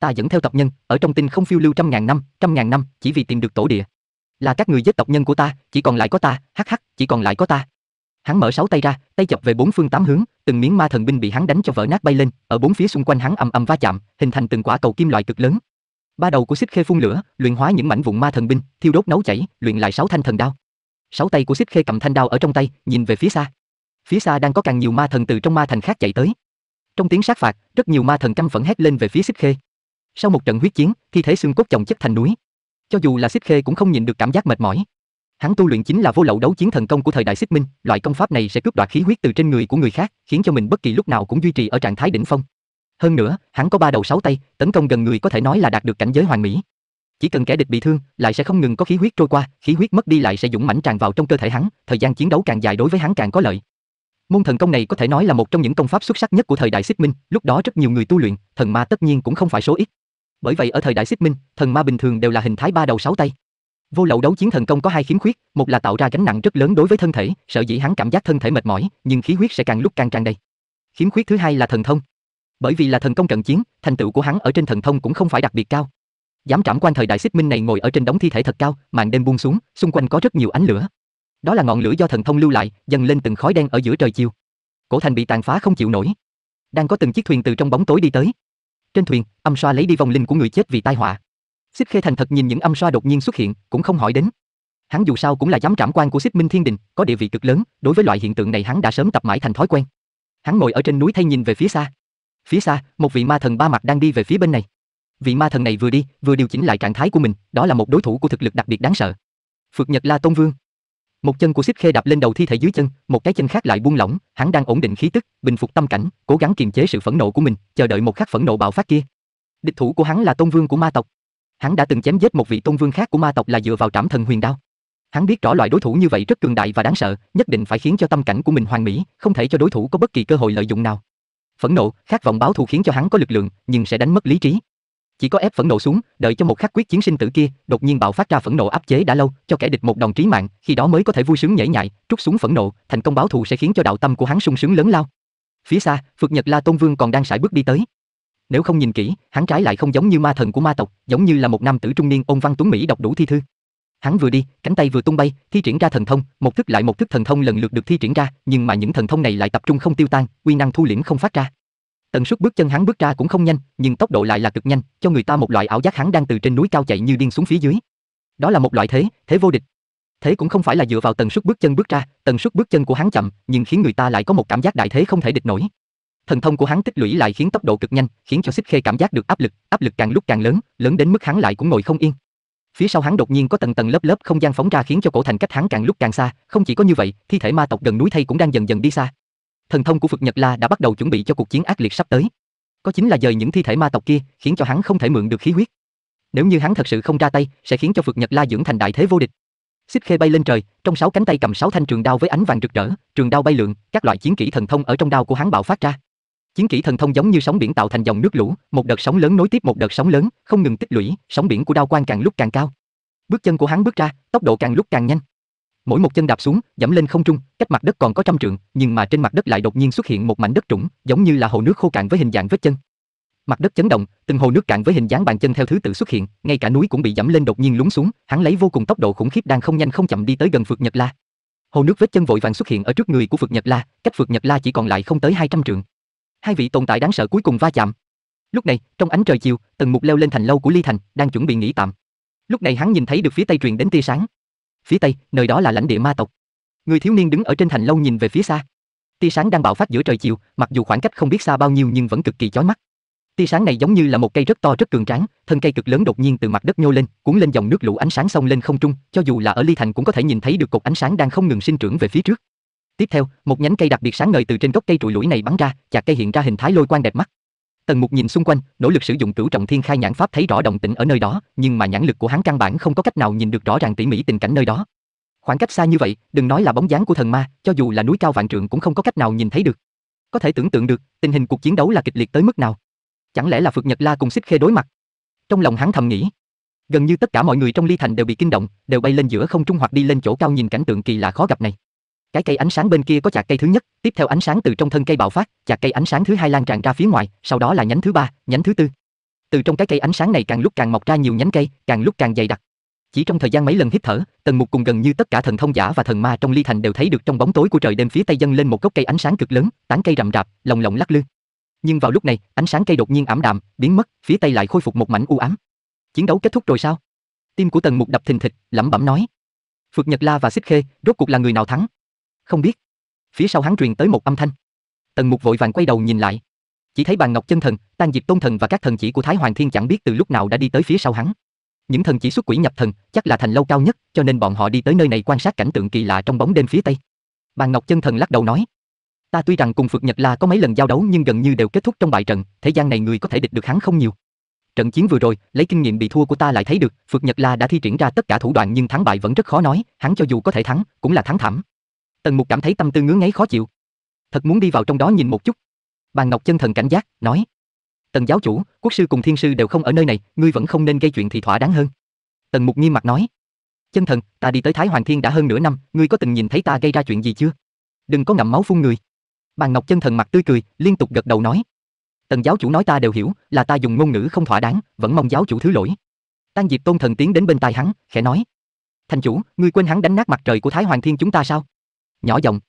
Ta dẫn theo tộc nhân, ở trong tinh không phiêu lưu trăm ngàn năm, trăm ngàn năm, chỉ vì tìm được tổ địa. Là các người giết tộc nhân của ta, chỉ còn lại có ta, hắc hắc, chỉ còn lại có ta. Hắn mở sáu tay ra, tay chập về bốn phương tám hướng, từng miếng ma thần binh bị hắn đánh cho vỡ nát bay lên, ở bốn phía xung quanh hắn ầm ầm va chạm, hình thành từng quả cầu kim loại cực lớn. Ba đầu của Xích Khê phun lửa, luyện hóa những mảnh vụn ma thần binh, thiêu đốt nấu chảy, luyện lại sáu thanh thần đao. Sáu tay của Xích Khê cầm thanh đao ở trong tay, nhìn về phía xa. Phía xa đang có càng nhiều ma thần từ trong ma thành khác chạy tới. Trong tiếng sát phạt, rất nhiều ma thần căm phẫn hét lên về phía Xích Khê. Sau một trận huyết chiến, thi thể xương cốt chồng chất thành núi. Cho dù là Xích Khê cũng không nhìn được cảm giác mệt mỏi. Hắn tu luyện chính là vô lậu đấu chiến thần công của thời đại Xích Minh, loại công pháp này sẽ cướp đoạt khí huyết từ trên người của người khác, khiến cho mình bất kỳ lúc nào cũng duy trì ở trạng thái đỉnh phong. Hơn nữa, hắn có ba đầu sáu tay, tấn công gần người có thể nói là đạt được cảnh giới hoàng mỹ. Chỉ cần kẻ địch bị thương, lại sẽ không ngừng có khí huyết trôi qua, khí huyết mất đi lại sẽ dũng mãnh tràn vào trong cơ thể hắn, thời gian chiến đấu càng dài đối với hắn càng có lợi. Môn thần công này có thể nói là một trong những công pháp xuất sắc nhất của thời đại Xích Minh, lúc đó rất nhiều người tu luyện, thần ma tất nhiên cũng không phải số ít. Bởi vậy ở thời đại Xích Minh, thần ma bình thường đều là hình thái ba đầu sáu tay. Vô lậu đấu chiến thần công có hai khiếm khuyết, một là tạo ra gánh nặng rất lớn đối với thân thể, sợ dĩ hắn cảm giác thân thể mệt mỏi, nhưng khí huyết sẽ càng lúc càng tràn đầy. Khiếm khuyết thứ hai là thần thông. Bởi vì là thần công trận chiến, thành tựu của hắn ở trên thần thông cũng không phải đặc biệt cao. Giám trảm quan thời đại Xích Minh này ngồi ở trên đống thi thể thật cao, màn đêm buông xuống, xung quanh có rất nhiều ánh lửa, đó là ngọn lửa do thần thông lưu lại, dần lên từng khói đen ở giữa trời chiều. Cổ thành bị tàn phá không chịu nổi. Đang có từng chiếc thuyền từ trong bóng tối đi tới. Trên thuyền, âm xoa lấy đi vòng linh của người chết vì tai họa. Xích Khê thành thật nhìn những âm xoa đột nhiên xuất hiện, cũng không hỏi đến. Hắn dù sao cũng là giám trảm quan của Xích Minh Thiên Đình, có địa vị cực lớn, đối với loại hiện tượng này hắn đã sớm tập mãi thành thói quen. Hắn ngồi ở trên núi thay nhìn về phía xa. Phía xa, một vị ma thần ba mặt đang đi về phía bên này. Vị ma thần này vừa đi, vừa điều chỉnh lại trạng thái của mình, đó là một đối thủ của thực lực đặc biệt đáng sợ. Phượt Nhật La Tôn Vương. Một chân của Xích Khê đạp lên đầu thi thể dưới chân, một cái chân khác lại buông lỏng, hắn đang ổn định khí tức, bình phục tâm cảnh, cố gắng kiềm chế sự phẫn nộ của mình, chờ đợi một khắc phẫn nộ bạo phát kia. Địch thủ của hắn là Tôn Vương của ma tộc. Hắn đã từng chém giết một vị Tôn Vương khác của ma tộc là dựa vào Trảm Thần Huyền Đao. Hắn biết rõ loại đối thủ như vậy rất cường đại và đáng sợ, nhất định phải khiến cho tâm cảnh của mình hoàn mỹ, không thể cho đối thủ có bất kỳ cơ hội lợi dụng nào. Phẫn nộ, khát vọng báo thù khiến cho hắn có lực lượng, nhưng sẽ đánh mất lý trí chỉ có ép phẫn nộ xuống, đợi cho một khắc quyết chiến sinh tử kia, đột nhiên bạo phát ra phẫn nộ áp chế đã lâu, cho kẻ địch một đòn trí mạng, khi đó mới có thể vui sướng nhảy nhại, trút xuống phẫn nộ, thành công báo thù sẽ khiến cho đạo tâm của hắn sung sướng lớn lao. Phía xa, phật Nhật La Tôn Vương còn đang sải bước đi tới. Nếu không nhìn kỹ, hắn trái lại không giống như ma thần của ma tộc, giống như là một nam tử trung niên ôn văn tuấn mỹ đọc đủ thi thư. Hắn vừa đi, cánh tay vừa tung bay, thi triển ra thần thông, một thức lại một thức thần thông lần lượt được thi triển ra, nhưng mà những thần thông này lại tập trung không tiêu tan, uy năng thu liễm không phát ra. Tần suất bước chân hắn bước ra cũng không nhanh, nhưng tốc độ lại là cực nhanh, cho người ta một loại ảo giác hắn đang từ trên núi cao chạy như điên xuống phía dưới. Đó là một loại thế, thế vô địch. Thế cũng không phải là dựa vào tần suất bước chân bước ra, tần suất bước chân của hắn chậm, nhưng khiến người ta lại có một cảm giác đại thế không thể địch nổi. Thần thông của hắn tích lũy lại khiến tốc độ cực nhanh, khiến cho Xích Khê cảm giác được áp lực, áp lực càng lúc càng lớn, lớn đến mức hắn lại cũng ngồi không yên. Phía sau hắn đột nhiên có tầng tầng lớp lớp không gian phóng ra khiến cho cổ thành cách hắn càng lúc càng xa, không chỉ có như vậy, thi thể ma tộc gần núi thây cũng đang dần dần đi xa thần thông của Phật Nhật La đã bắt đầu chuẩn bị cho cuộc chiến ác liệt sắp tới. Có chính là dời những thi thể ma tộc kia, khiến cho hắn không thể mượn được khí huyết. Nếu như hắn thật sự không ra tay, sẽ khiến cho Phật Nhật La dưỡng thành đại thế vô địch. Xích Khê bay lên trời, trong sáu cánh tay cầm sáu thanh trường đao với ánh vàng rực rỡ, trường đao bay lượn, các loại chiến kỹ thần thông ở trong đao của hắn bạo phát ra. Chiến kỹ thần thông giống như sóng biển tạo thành dòng nước lũ, một đợt sóng lớn nối tiếp một đợt sóng lớn, không ngừng tích lũy, sóng biển của đao quang càng lúc càng cao. Bước chân của hắn bước ra, tốc độ càng lúc càng nhanh mỗi một chân đạp xuống, dẫm lên không trung, cách mặt đất còn có trăm trượng, nhưng mà trên mặt đất lại đột nhiên xuất hiện một mảnh đất trũng, giống như là hồ nước khô cạn với hình dạng vết chân. Mặt đất chấn động, từng hồ nước cạn với hình dáng bàn chân theo thứ tự xuất hiện, ngay cả núi cũng bị dẫm lên đột nhiên lún xuống, hắn lấy vô cùng tốc độ khủng khiếp đang không nhanh không chậm đi tới gần vực Nhật La. Hồ nước vết chân vội vàng xuất hiện ở trước người của vực Nhật La, cách vực Nhật La chỉ còn lại không tới hai trăm trượng. Hai vị tồn tại đáng sợ cuối cùng va chạm. Lúc này, trong ánh trời chiều, Tần Mục leo lên thành lâu của Ly Thành, đang chuẩn bị nghỉ tạm. Lúc này hắn nhìn thấy được phía tây truyền đến tia sáng, Phía tây, nơi đó là lãnh địa ma tộc. Người thiếu niên đứng ở trên thành lâu nhìn về phía xa. Tia sáng đang bạo phát giữa trời chiều, mặc dù khoảng cách không biết xa bao nhiêu nhưng vẫn cực kỳ chói mắt. Tia sáng này giống như là một cây rất to rất cường tráng, thân cây cực lớn đột nhiên từ mặt đất nhô lên, cuốn lên dòng nước lũ ánh sáng xông lên không trung, cho dù là ở ly thành cũng có thể nhìn thấy được cột ánh sáng đang không ngừng sinh trưởng về phía trước. Tiếp theo, một nhánh cây đặc biệt sáng ngời từ trên gốc cây trụi lủi này bắn ra, chặt cây hiện ra hình thái lôi quang đẹp mắt, Tần Mục nhìn xung quanh, nỗ lực sử dụng cửu trọng thiên khai nhãn pháp thấy rõ động tĩnh ở nơi đó, nhưng mà nhãn lực của hắn căn bản không có cách nào nhìn được rõ ràng tỉ mỉ tình cảnh nơi đó. Khoảng cách xa như vậy, đừng nói là bóng dáng của thần ma, cho dù là núi cao vạn trượng cũng không có cách nào nhìn thấy được. Có thể tưởng tượng được, tình hình cuộc chiến đấu là kịch liệt tới mức nào. Chẳng lẽ là phật Nhật La cùng Xích Khê đối mặt? Trong lòng hắn thầm nghĩ. Gần như tất cả mọi người trong ly thành đều bị kinh động, đều bay lên giữa không trung hoặc đi lên chỗ cao nhìn cảnh tượng kỳ lạ khó gặp này. Cái cây ánh sáng bên kia có chạc cây thứ nhất, tiếp theo ánh sáng từ trong thân cây bạo phát, chạc cây ánh sáng thứ hai lan tràn ra phía ngoài, sau đó là nhánh thứ ba, nhánh thứ tư. Từ trong cái cây ánh sáng này càng lúc càng mọc ra nhiều nhánh cây, càng lúc càng dày đặc. Chỉ trong thời gian mấy lần hít thở, Tần Mục cùng gần như tất cả thần thông giả và thần ma trong ly thành đều thấy được trong bóng tối của trời đêm phía tây dâng lên một gốc cây ánh sáng cực lớn, tán cây rậm rạp, lồng lộng lắc lư. Nhưng vào lúc này, ánh sáng cây đột nhiên ảm đạm, biến mất, phía tây lại khôi phục một mảnh u ám. Chiến đấu kết thúc rồi sao? Tim của Tần Mục đập thình thịch, lẩm bẩm nói. Phược Nhật La và Xích Khê, rốt cuộc là người nào thắng? Không biết. Phía sau hắn truyền tới một âm thanh. Tần Mục vội vàng quay đầu nhìn lại. Chỉ thấy bàn ngọc chân thần, tan diệt tôn thần và các thần chỉ của Thái Hoàng Thiên chẳng biết từ lúc nào đã đi tới phía sau hắn. Những thần chỉ xuất quỷ nhập thần, chắc là thành lâu cao nhất, cho nên bọn họ đi tới nơi này quan sát cảnh tượng kỳ lạ trong bóng đêm phía tây. Bàn ngọc chân thần lắc đầu nói: "Ta tuy rằng cùng phượt Nhật La có mấy lần giao đấu nhưng gần như đều kết thúc trong bại trận, thế gian này người có thể địch được hắn không nhiều." Trận chiến vừa rồi, lấy kinh nghiệm bị thua của ta lại thấy được, phượt Nhật La đã thi triển ra tất cả thủ đoạn nhưng thắng bại vẫn rất khó nói, hắn cho dù có thể thắng, cũng là thắng thảm. Tần Mục cảm thấy tâm tư ngứa ngáy khó chịu. Thật muốn đi vào trong đó nhìn một chút. Bàn Ngọc chân thần cảnh giác, nói: "Tần giáo chủ, quốc sư cùng thiên sư đều không ở nơi này, ngươi vẫn không nên gây chuyện thì thỏa đáng hơn." Tần Mục nghiêm mặt nói: "Chân thần, ta đi tới Thái Hoàng Thiên đã hơn nửa năm, ngươi có từng nhìn thấy ta gây ra chuyện gì chưa? Đừng có ngậm máu phun người." Bàn Ngọc chân thần mặt tươi cười, liên tục gật đầu nói: "Tần giáo chủ nói ta đều hiểu, là ta dùng ngôn ngữ không thỏa đáng, vẫn mong giáo chủ thứ lỗi." Tăng Diệp Tôn thần tiến đến bên tai hắn, khẽ nói: "Thành chủ, ngươi quên hắn đánh nát mặt trời của Thái Hoàng Thiên chúng ta sao?" nhỏ giọng.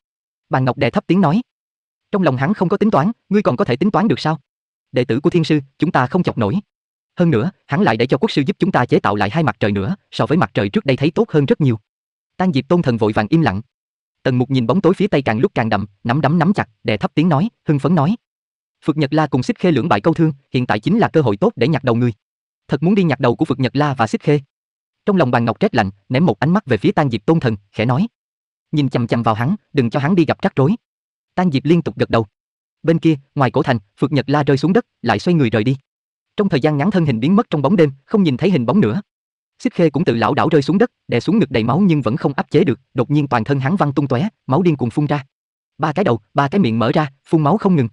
Bàn Ngọc đè thấp tiếng nói. Trong lòng hắn không có tính toán, ngươi còn có thể tính toán được sao? Đệ tử của thiên sư, chúng ta không chọc nổi. Hơn nữa, hắn lại để cho quốc sư giúp chúng ta chế tạo lại hai mặt trời nữa, so với mặt trời trước đây thấy tốt hơn rất nhiều. Tang Diệp Tôn Thần vội vàng im lặng. Tần Mục nhìn bóng tối phía tây càng lúc càng đậm, nắm đấm nắm chặt, đè thấp tiếng nói, hưng phấn nói: "Phật Nhật La cùng Xích Khê lưỡng bại câu thương, hiện tại chính là cơ hội tốt để nhặt đầu ngươi. Thật muốn đi nhặt đầu của Phật Nhật La và Xích Khê." Trong lòng Bàn Ngọc rét lạnh, ném một ánh mắt về phía Tang Diệp Tôn Thần, khẽ nói: nhìn chằm chằm vào hắn, đừng cho hắn đi gặp rắc rối. Tang Diệp liên tục gật đầu. Bên kia, ngoài cổ thành, Phượng Nhật La rơi xuống đất, lại xoay người rời đi. Trong thời gian ngắn thân hình biến mất trong bóng đêm, không nhìn thấy hình bóng nữa. Xích Khê cũng tự lão đảo rơi xuống đất, đè xuống ngực đầy máu nhưng vẫn không áp chế được, đột nhiên toàn thân hắn văng tung tóe, máu điên cuồng phun ra. Ba cái đầu, ba cái miệng mở ra, phun máu không ngừng.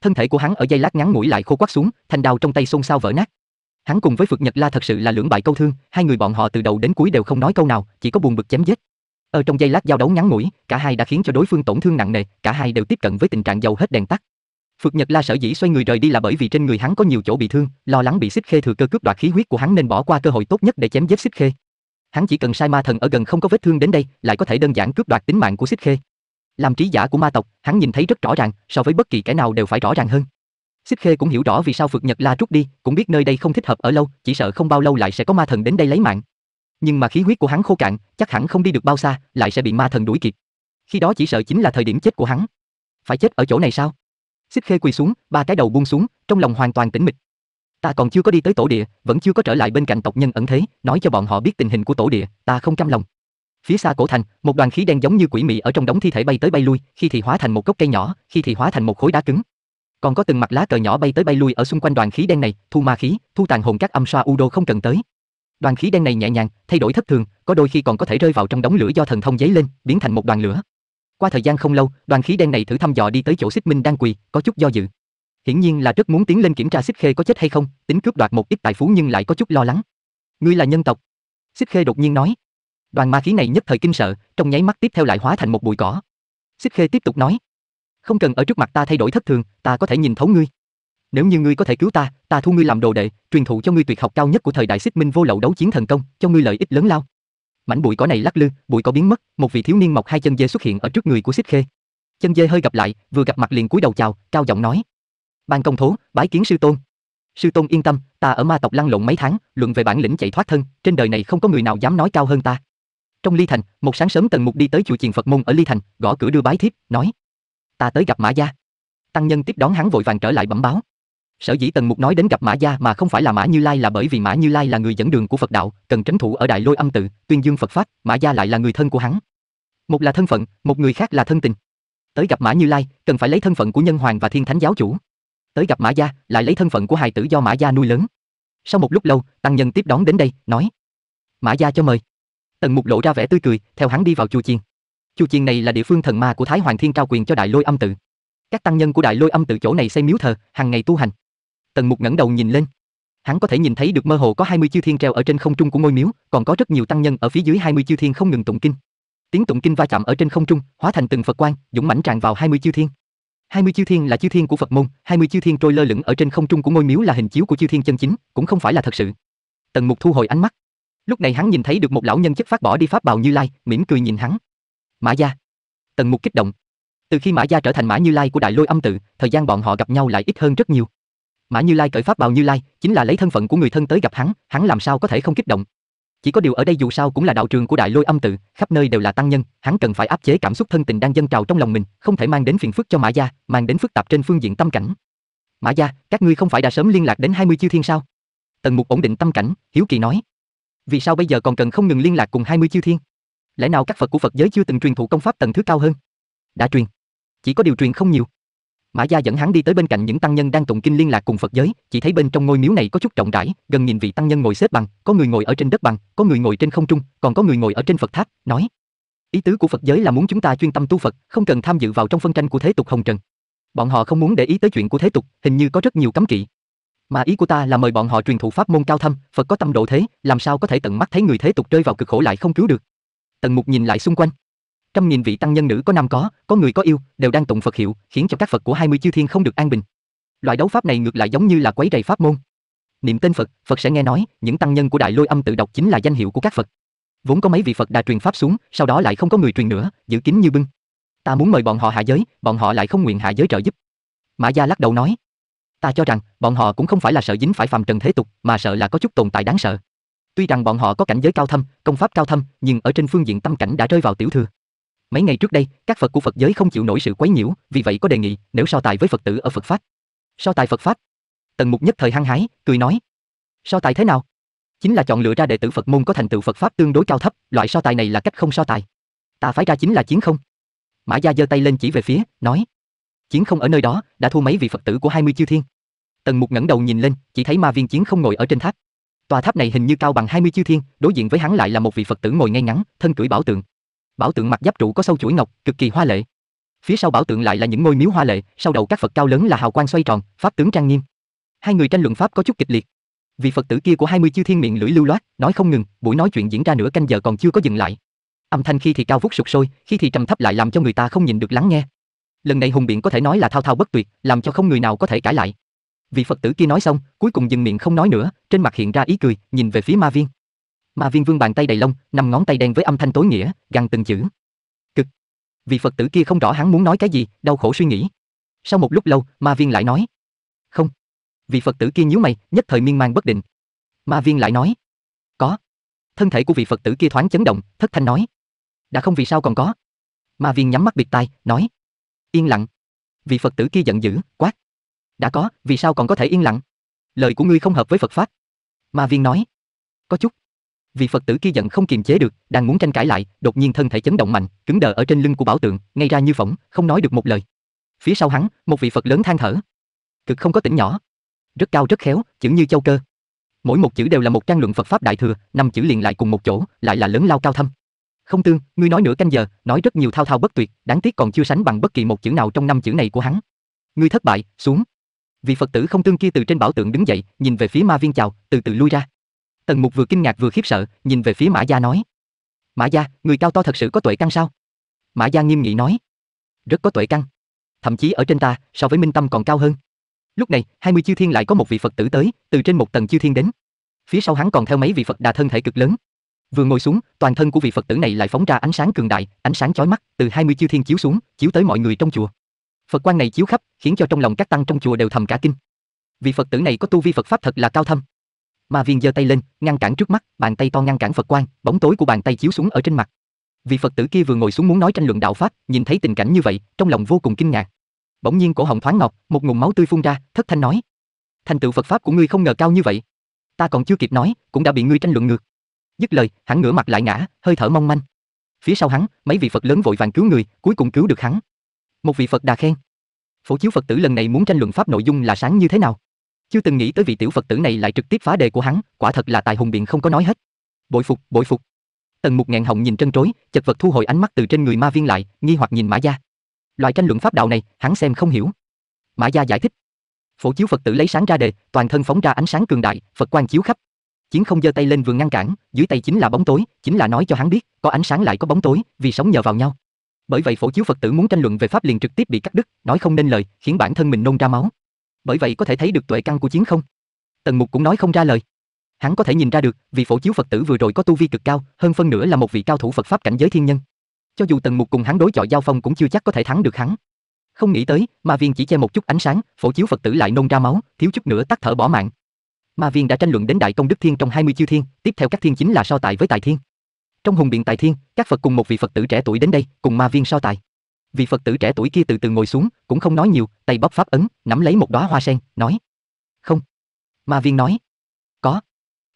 Thân thể của hắn ở giây lát ngắn ngủi lại khô quắt xuống, thành đao trong tay xôn xao vỡ nát. Hắn cùng với Phượng Nhật La thật sự là lưỡng bại câu thương, hai người bọn họ từ đầu đến cuối đều không nói câu nào, chỉ có buồn bực chém giết. Ở trong giây lát giao đấu ngắn ngủi, cả hai đã khiến cho đối phương tổn thương nặng nề, cả hai đều tiếp cận với tình trạng dầu hết đèn tắt. phật Nhật La sở dĩ xoay người rời đi là bởi vì trên người hắn có nhiều chỗ bị thương, lo lắng bị xích khê thừa cơ cướp đoạt khí huyết của hắn nên bỏ qua cơ hội tốt nhất để chém giết xích khê. Hắn chỉ cần sai ma thần ở gần không có vết thương đến đây, lại có thể đơn giản cướp đoạt tính mạng của xích khê. Làm trí giả của ma tộc, hắn nhìn thấy rất rõ ràng, so với bất kỳ kẻ nào đều phải rõ ràng hơn. Xích Khê cũng hiểu rõ vì sao phật Nhật La rút đi, cũng biết nơi đây không thích hợp ở lâu, chỉ sợ không bao lâu lại sẽ có ma thần đến đây lấy mạng nhưng mà khí huyết của hắn khô cạn, chắc hẳn không đi được bao xa, lại sẽ bị ma thần đuổi kịp. Khi đó chỉ sợ chính là thời điểm chết của hắn. Phải chết ở chỗ này sao? Xích Khê quỳ xuống, ba cái đầu buông xuống, trong lòng hoàn toàn tĩnh mịch. Ta còn chưa có đi tới tổ địa, vẫn chưa có trở lại bên cạnh tộc nhân ẩn thế, nói cho bọn họ biết tình hình của tổ địa, ta không cam lòng. Phía xa cổ thành, một đoàn khí đen giống như quỷ mị ở trong đống thi thể bay tới bay lui, khi thì hóa thành một gốc cây nhỏ, khi thì hóa thành một khối đá cứng. Còn có từng mặt lá cờ nhỏ bay tới bay lui ở xung quanh đoàn khí đen này, thu ma khí, thu tàn hồn các âm xoa Udo không cần tới, Đoàn khí đen này nhẹ nhàng, thay đổi thất thường, có đôi khi còn có thể rơi vào trong đống lửa do thần thông giấy lên, biến thành một đoàn lửa. Qua thời gian không lâu, đoàn khí đen này thử thăm dò đi tới chỗ Xích Minh đang quỳ, có chút do dự. Hiển nhiên là rất muốn tiến lên kiểm tra Xích Khê có chết hay không, tính cướp đoạt một ít tài phú nhưng lại có chút lo lắng. Ngươi là nhân tộc? Xích Khê đột nhiên nói. Đoàn ma khí này nhất thời kinh sợ, trong nháy mắt tiếp theo lại hóa thành một bụi cỏ. Xích Khê tiếp tục nói: "Không cần ở trước mặt ta thay đổi thất thường, ta có thể nhìn thấu ngươi." Nếu như ngươi có thể cứu ta, ta thu ngươi làm đồ đệ, truyền thụ cho ngươi tuyệt học cao nhất của thời đại Xích Minh vô lậu đấu chiến thần công, cho ngươi lợi ích lớn lao. Mảnh bụi cỏ này lắc lư, bụi cỏ biến mất, một vị thiếu niên mọc hai chân dê xuất hiện ở trước người của Xích Khê. Chân dê hơi gặp lại, vừa gặp mặt liền cúi đầu chào, cao giọng nói: "Ban công thố, bái kiến sư tôn." Sư tôn yên tâm, ta ở ma tộc lăn lộn mấy tháng, luận về bản lĩnh chạy thoát thân, trên đời này không có người nào dám nói cao hơn ta. Trong Ly Thành, một sáng sớm Tần Mục đi tới chùa chiền Phật môn ở Ly Thành, gõ cửa đưa bái thiếp, nói: "Ta tới gặp Mã gia." Tăng nhân tiếp đón hắn vội vàng trở lại bẩm báo: Sở dĩ Tần Mục nói đến gặp Mã Gia mà không phải là Mã Như Lai là bởi vì Mã Như Lai là người dẫn đường của Phật đạo, cần trấn thủ ở Đại Lôi Âm tự, tuyên dương Phật pháp, Mã Gia lại là người thân của hắn. Một là thân phận, một người khác là thân tình. Tới gặp Mã Như Lai, cần phải lấy thân phận của Nhân Hoàng và Thiên Thánh giáo chủ. Tới gặp Mã Gia, lại lấy thân phận của hài tử do Mã Gia nuôi lớn. Sau một lúc lâu, tăng nhân tiếp đón đến đây, nói: "Mã Gia cho mời." Tần Mục lộ ra vẻ tươi cười, theo hắn đi vào chùa chiền. Chùa chiền này là địa phương thần ma của Thái Hoàng Thiên trao quyền cho Đại Lôi Âm tự. Các tăng nhân của Đại Lôi Âm tự chỗ này xây miếu thờ, hàng ngày tu hành. Tần Mục ngẩng đầu nhìn lên. Hắn có thể nhìn thấy được mơ hồ có 20 chiêu thiên treo ở trên không trung của ngôi miếu, còn có rất nhiều tăng nhân ở phía dưới 20 chiêu thiên không ngừng tụng kinh. Tiếng tụng kinh va chạm ở trên không trung, hóa thành từng Phật quan, dũng mãnh tràn vào 20 chiêu thiên. 20 chiêu thiên là chiêu thiên của Phật môn, 20 chiêu thiên trôi lơ lửng ở trên không trung của ngôi miếu là hình chiếu của chiêu thiên chân chính, cũng không phải là thật sự. Tần Mục thu hồi ánh mắt. Lúc này hắn nhìn thấy được một lão nhân chất phát bỏ đi pháp bào Như Lai, mỉm cười nhìn hắn. Mã gia. Tần Mục kích động. Từ khi Mã gia trở thành Mã Như Lai của Đại Lôi Âm tự, thời gian bọn họ gặp nhau lại ít hơn rất nhiều. Mã Như Lai cởi pháp bào Như Lai, chính là lấy thân phận của người thân tới gặp hắn, hắn làm sao có thể không kích động. Chỉ có điều ở đây dù sao cũng là đạo trường của Đại Lôi Âm tự, khắp nơi đều là tăng nhân, hắn cần phải áp chế cảm xúc thân tình đang dâng trào trong lòng mình, không thể mang đến phiền phức cho Mã gia, mang đến phức tạp trên phương diện tâm cảnh. Mã gia, các ngươi không phải đã sớm liên lạc đến 20 chiêu thiên sao? Tần Mục ổn định tâm cảnh, hiếu kỳ nói. Vì sao bây giờ còn cần không ngừng liên lạc cùng 20 chiêu thiên? Lẽ nào các Phật của Phật giới chưa từng truyền thụ công pháp tầng thứ cao hơn? Đã truyền, chỉ có điều truyền không nhiều. Mã Gia dẫn hắn đi tới bên cạnh những tăng nhân đang tụng kinh liên lạc cùng Phật giới, chỉ thấy bên trong ngôi miếu này có chút rộng rãi, gần nghìn vị tăng nhân ngồi xếp bằng, có người ngồi ở trên đất bằng, có người ngồi trên không trung, còn có người ngồi ở trên Phật tháp, nói: "Ý tứ của Phật giới là muốn chúng ta chuyên tâm tu Phật, không cần tham dự vào trong phân tranh của thế tục hồng trần." Bọn họ không muốn để ý tới chuyện của thế tục, hình như có rất nhiều cấm kỵ. Mà ý của ta là mời bọn họ truyền thụ pháp môn cao thâm, Phật có tâm độ thế, làm sao có thể tận mắt thấy người thế tục rơi vào cực khổ lại không cứu được. Tần Mục nhìn lại xung quanh, trăm nghìn vị tăng nhân nữ có nam có, có người có yêu, đều đang tụng Phật hiệu, khiến cho các Phật của 20 chư thiên không được an bình. Loại đấu pháp này ngược lại giống như là quấy rầy pháp môn. Niệm tên Phật, Phật sẽ nghe nói, những tăng nhân của Đại Lôi Âm tự đọc chính là danh hiệu của các Phật. Vốn có mấy vị Phật đã truyền pháp xuống, sau đó lại không có người truyền nữa, giữ kín như bưng. Ta muốn mời bọn họ hạ giới, bọn họ lại không nguyện hạ giới trợ giúp. Mã Gia lắc đầu nói, ta cho rằng bọn họ cũng không phải là sợ dính phải phàm trần thế tục, mà sợ là có chút tồn tại đáng sợ. Tuy rằng bọn họ có cảnh giới cao thâm, công pháp cao thâm, nhưng ở trên phương diện tâm cảnh đã rơi vào tiểu thừa. Mấy ngày trước đây, các Phật của Phật giới không chịu nổi sự quấy nhiễu, vì vậy có đề nghị nếu so tài với Phật tử ở Phật Pháp. So tài Phật Pháp? Tần Mục nhất thời hăng hái, cười nói: "So tài thế nào?" Chính là chọn lựa ra đệ tử Phật môn có thành tựu Phật Pháp tương đối cao thấp, loại so tài này là cách không so tài. Ta phải ra chính là chiến không. Mã Gia giơ tay lên chỉ về phía, nói: "Chiến không ở nơi đó, đã thua mấy vị Phật tử của 20 chư thiên." Tần Mục ngẩng đầu nhìn lên, chỉ thấy Ma Viên Chiến không ngồi ở trên tháp. Tòa tháp này hình như cao bằng 20 chư thiên, đối diện với hắn lại là một vị Phật tử ngồi ngay ngắn, thân cưỡi bảo tượng, Bảo tượng mặt giáp trụ có sâu chuỗi ngọc, cực kỳ hoa lệ. Phía sau bảo tượng lại là những ngôi miếu hoa lệ, sau đầu các Phật cao lớn là hào quang xoay tròn, pháp tướng trang nghiêm. Hai người tranh luận pháp có chút kịch liệt. Vị Phật tử kia của hai mươi chư thiên miệng lưỡi lưu loát, nói không ngừng, buổi nói chuyện diễn ra nửa canh giờ còn chưa có dừng lại. Âm thanh khi thì cao vút sụt sôi, khi thì trầm thấp lại làm cho người ta không nhìn được lắng nghe. Lần này hùng biện có thể nói là thao thao bất tuyệt, làm cho không người nào có thể cãi lại. Vị Phật tử kia nói xong, cuối cùng dừng miệng không nói nữa, trên mặt hiện ra ý cười, nhìn về phía Ma Viên ma viên vương bàn tay đầy lông, nằm ngón tay đen với âm thanh tối nghĩa, gằn từng chữ. Cực. Vị Phật tử kia không rõ hắn muốn nói cái gì, đau khổ suy nghĩ. Sau một lúc lâu, ma viên lại nói: "Không." Vị Phật tử kia nhíu mày, nhất thời miên man bất định. Ma viên lại nói: "Có." Thân thể của vị Phật tử kia thoáng chấn động, thất thanh nói: "Đã không vì sao còn có." Ma viên nhắm mắt bịt tai, nói: "Yên lặng." Vị Phật tử kia giận dữ, quát: "Đã có, vì sao còn có thể yên lặng? Lời của ngươi không hợp với Phật pháp." Ma viên nói: "Có chút." vị Phật tử kia giận không kiềm chế được, đang muốn tranh cãi lại, đột nhiên thân thể chấn động mạnh, cứng đờ ở trên lưng của bảo tượng, ngay ra như phỏng, không nói được một lời. Phía sau hắn, một vị Phật lớn than thở. Cực không có tỉnh nhỏ. Rất cao rất khéo, chữ như châu cơ. Mỗi một chữ đều là một trang luận Phật pháp đại thừa, năm chữ liền lại cùng một chỗ, lại là lớn lao cao thâm. Không tương, ngươi nói nửa canh giờ, nói rất nhiều thao thao bất tuyệt, đáng tiếc còn chưa sánh bằng bất kỳ một chữ nào trong năm chữ này của hắn. Ngươi thất bại, xuống. Vị Phật tử không tương kia từ trên bảo tượng đứng dậy, nhìn về phía ma viên chào, từ từ lui ra. Tần Mục vừa kinh ngạc vừa khiếp sợ, nhìn về phía Mã Gia nói: "Mã Gia, người cao to thật sự có tuệ căn sao?" Mã Gia nghiêm nghị nói: "Rất có tuệ căn, thậm chí ở trên ta, so với Minh Tâm còn cao hơn." Lúc này, 20 chư thiên lại có một vị Phật tử tới, từ trên một tầng chư thiên đến. Phía sau hắn còn theo mấy vị Phật đà thân thể cực lớn. Vừa ngồi xuống, toàn thân của vị Phật tử này lại phóng ra ánh sáng cường đại, ánh sáng chói mắt, từ 20 chư thiên chiếu xuống, chiếu tới mọi người trong chùa. Phật quang này chiếu khắp, khiến cho trong lòng các tăng trong chùa đều thầm cả kinh. Vị Phật tử này có tu vi Phật pháp thật là cao thâm. Ma viên giơ tay lên, ngăn cản trước mắt, bàn tay to ngăn cản Phật Quan, bóng tối của bàn tay chiếu xuống ở trên mặt. Vị Phật tử kia vừa ngồi xuống muốn nói tranh luận đạo pháp, nhìn thấy tình cảnh như vậy, trong lòng vô cùng kinh ngạc. Bỗng nhiên cổ họng thoáng ngọc, một ngụm máu tươi phun ra, thất thanh nói: "Thành tựu Phật pháp của ngươi không ngờ cao như vậy, ta còn chưa kịp nói, cũng đã bị ngươi tranh luận ngược." Dứt lời, hắn ngửa mặt lại ngã, hơi thở mong manh. Phía sau hắn, mấy vị Phật lớn vội vàng cứu người, cuối cùng cứu được hắn. Một vị Phật đà khen. Phổ chiếu Phật tử lần này muốn tranh luận pháp nội dung là sáng như thế nào? Chưa từng nghĩ tới vị tiểu Phật tử này lại trực tiếp phá đề của hắn, quả thật là tài hùng biện không có nói hết. Bội phục, bội phục. Tần Mục ngàn hồng nhìn trân trối, chật vật thu hồi ánh mắt từ trên người ma viên lại, nghi hoặc nhìn Mã Gia. Loại tranh luận pháp đạo này, hắn xem không hiểu. Mã Gia giải thích. Phổ chiếu Phật tử lấy sáng ra đề, toàn thân phóng ra ánh sáng cường đại, Phật quang chiếu khắp. Chiến không giơ tay lên vừa ngăn cản, dưới tay chính là bóng tối, chính là nói cho hắn biết, có ánh sáng lại có bóng tối, vì sống nhờ vào nhau. Bởi vậy phổ chiếu Phật tử muốn tranh luận về pháp liền trực tiếp bị cắt đứt, nói không nên lời, khiến bản thân mình nôn ra máu bởi vậy có thể thấy được tuệ căn của chiến không. Tần Mục cũng nói không ra lời. Hắn có thể nhìn ra được, vị phổ chiếu Phật tử vừa rồi có tu vi cực cao, hơn phân nửa là một vị cao thủ Phật pháp cảnh giới thiên nhân. Cho dù Tần Mục cùng hắn đối chọi giao phong cũng chưa chắc có thể thắng được hắn. Không nghĩ tới, Ma Viên chỉ che một chút ánh sáng, phổ chiếu Phật tử lại nôn ra máu, thiếu chút nữa tắt thở bỏ mạng. Ma Viên đã tranh luận đến đại công đức thiên trong 20 chiêu thiên, tiếp theo các thiên chính là so tài với tài thiên. Trong hùng biện tài thiên, các Phật cùng một vị Phật tử trẻ tuổi đến đây, cùng Ma Viên so tài vị Phật tử trẻ tuổi kia từ từ ngồi xuống, cũng không nói nhiều, tay bóp pháp ấn, nắm lấy một đóa hoa sen, nói: "Không." Ma viên nói: "Có."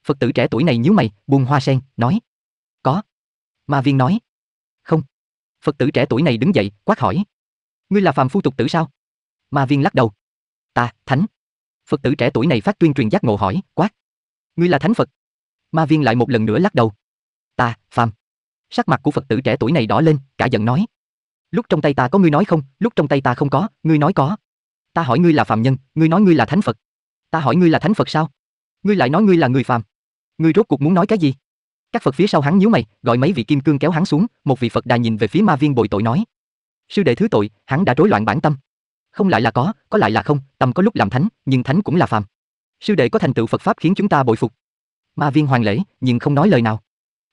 Phật tử trẻ tuổi này nhíu mày, buông hoa sen, nói: "Có." Ma viên nói: "Không." Phật tử trẻ tuổi này đứng dậy, quát hỏi: "Ngươi là phàm phu tục tử sao?" Ma viên lắc đầu: "Ta, thánh." Phật tử trẻ tuổi này phát tuyên truyền giác ngộ hỏi, quát: "Ngươi là thánh Phật?" Ma viên lại một lần nữa lắc đầu: "Ta, phàm." Sắc mặt của Phật tử trẻ tuổi này đỏ lên, cả giận nói: Lúc trong tay ta có ngươi nói không, lúc trong tay ta không có, ngươi nói có. Ta hỏi ngươi là phàm nhân, ngươi nói ngươi là thánh Phật. Ta hỏi ngươi là thánh Phật sao? Ngươi lại nói ngươi là người phàm. Ngươi rốt cuộc muốn nói cái gì? Các Phật phía sau hắn nhíu mày, gọi mấy vị kim cương kéo hắn xuống, một vị Phật đà nhìn về phía ma viên bội tội nói: "Sư đệ thứ tội, hắn đã rối loạn bản tâm. Không lại là có, có lại là không, tâm có lúc làm thánh, nhưng thánh cũng là phàm. Sư đệ có thành tựu Phật pháp khiến chúng ta bội phục." Ma viên hoàng lễ, nhưng không nói lời nào.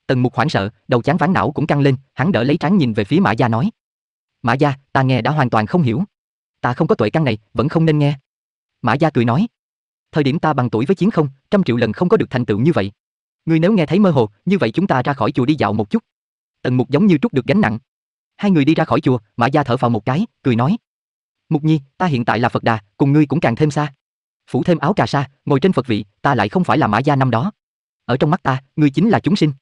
Tần Mục hoảng sợ, đầu chán ván não cũng căng lên, hắn đỡ lấy trán nhìn về phía Mã Gia nói: Mã gia, ta nghe đã hoàn toàn không hiểu. Ta không có tuệ căn này, vẫn không nên nghe. Mã gia cười nói. Thời điểm ta bằng tuổi với chiến không, trăm triệu lần không có được thành tựu như vậy. Ngươi nếu nghe thấy mơ hồ, như vậy chúng ta ra khỏi chùa đi dạo một chút. Tần mục giống như trút được gánh nặng. Hai người đi ra khỏi chùa, Mã gia thở phào một cái, cười nói. Mục nhi, ta hiện tại là Phật đà, cùng ngươi cũng càng thêm xa. Phủ thêm áo cà sa, ngồi trên Phật vị, ta lại không phải là Mã gia năm đó. Ở trong mắt ta, ngươi chính là chúng sinh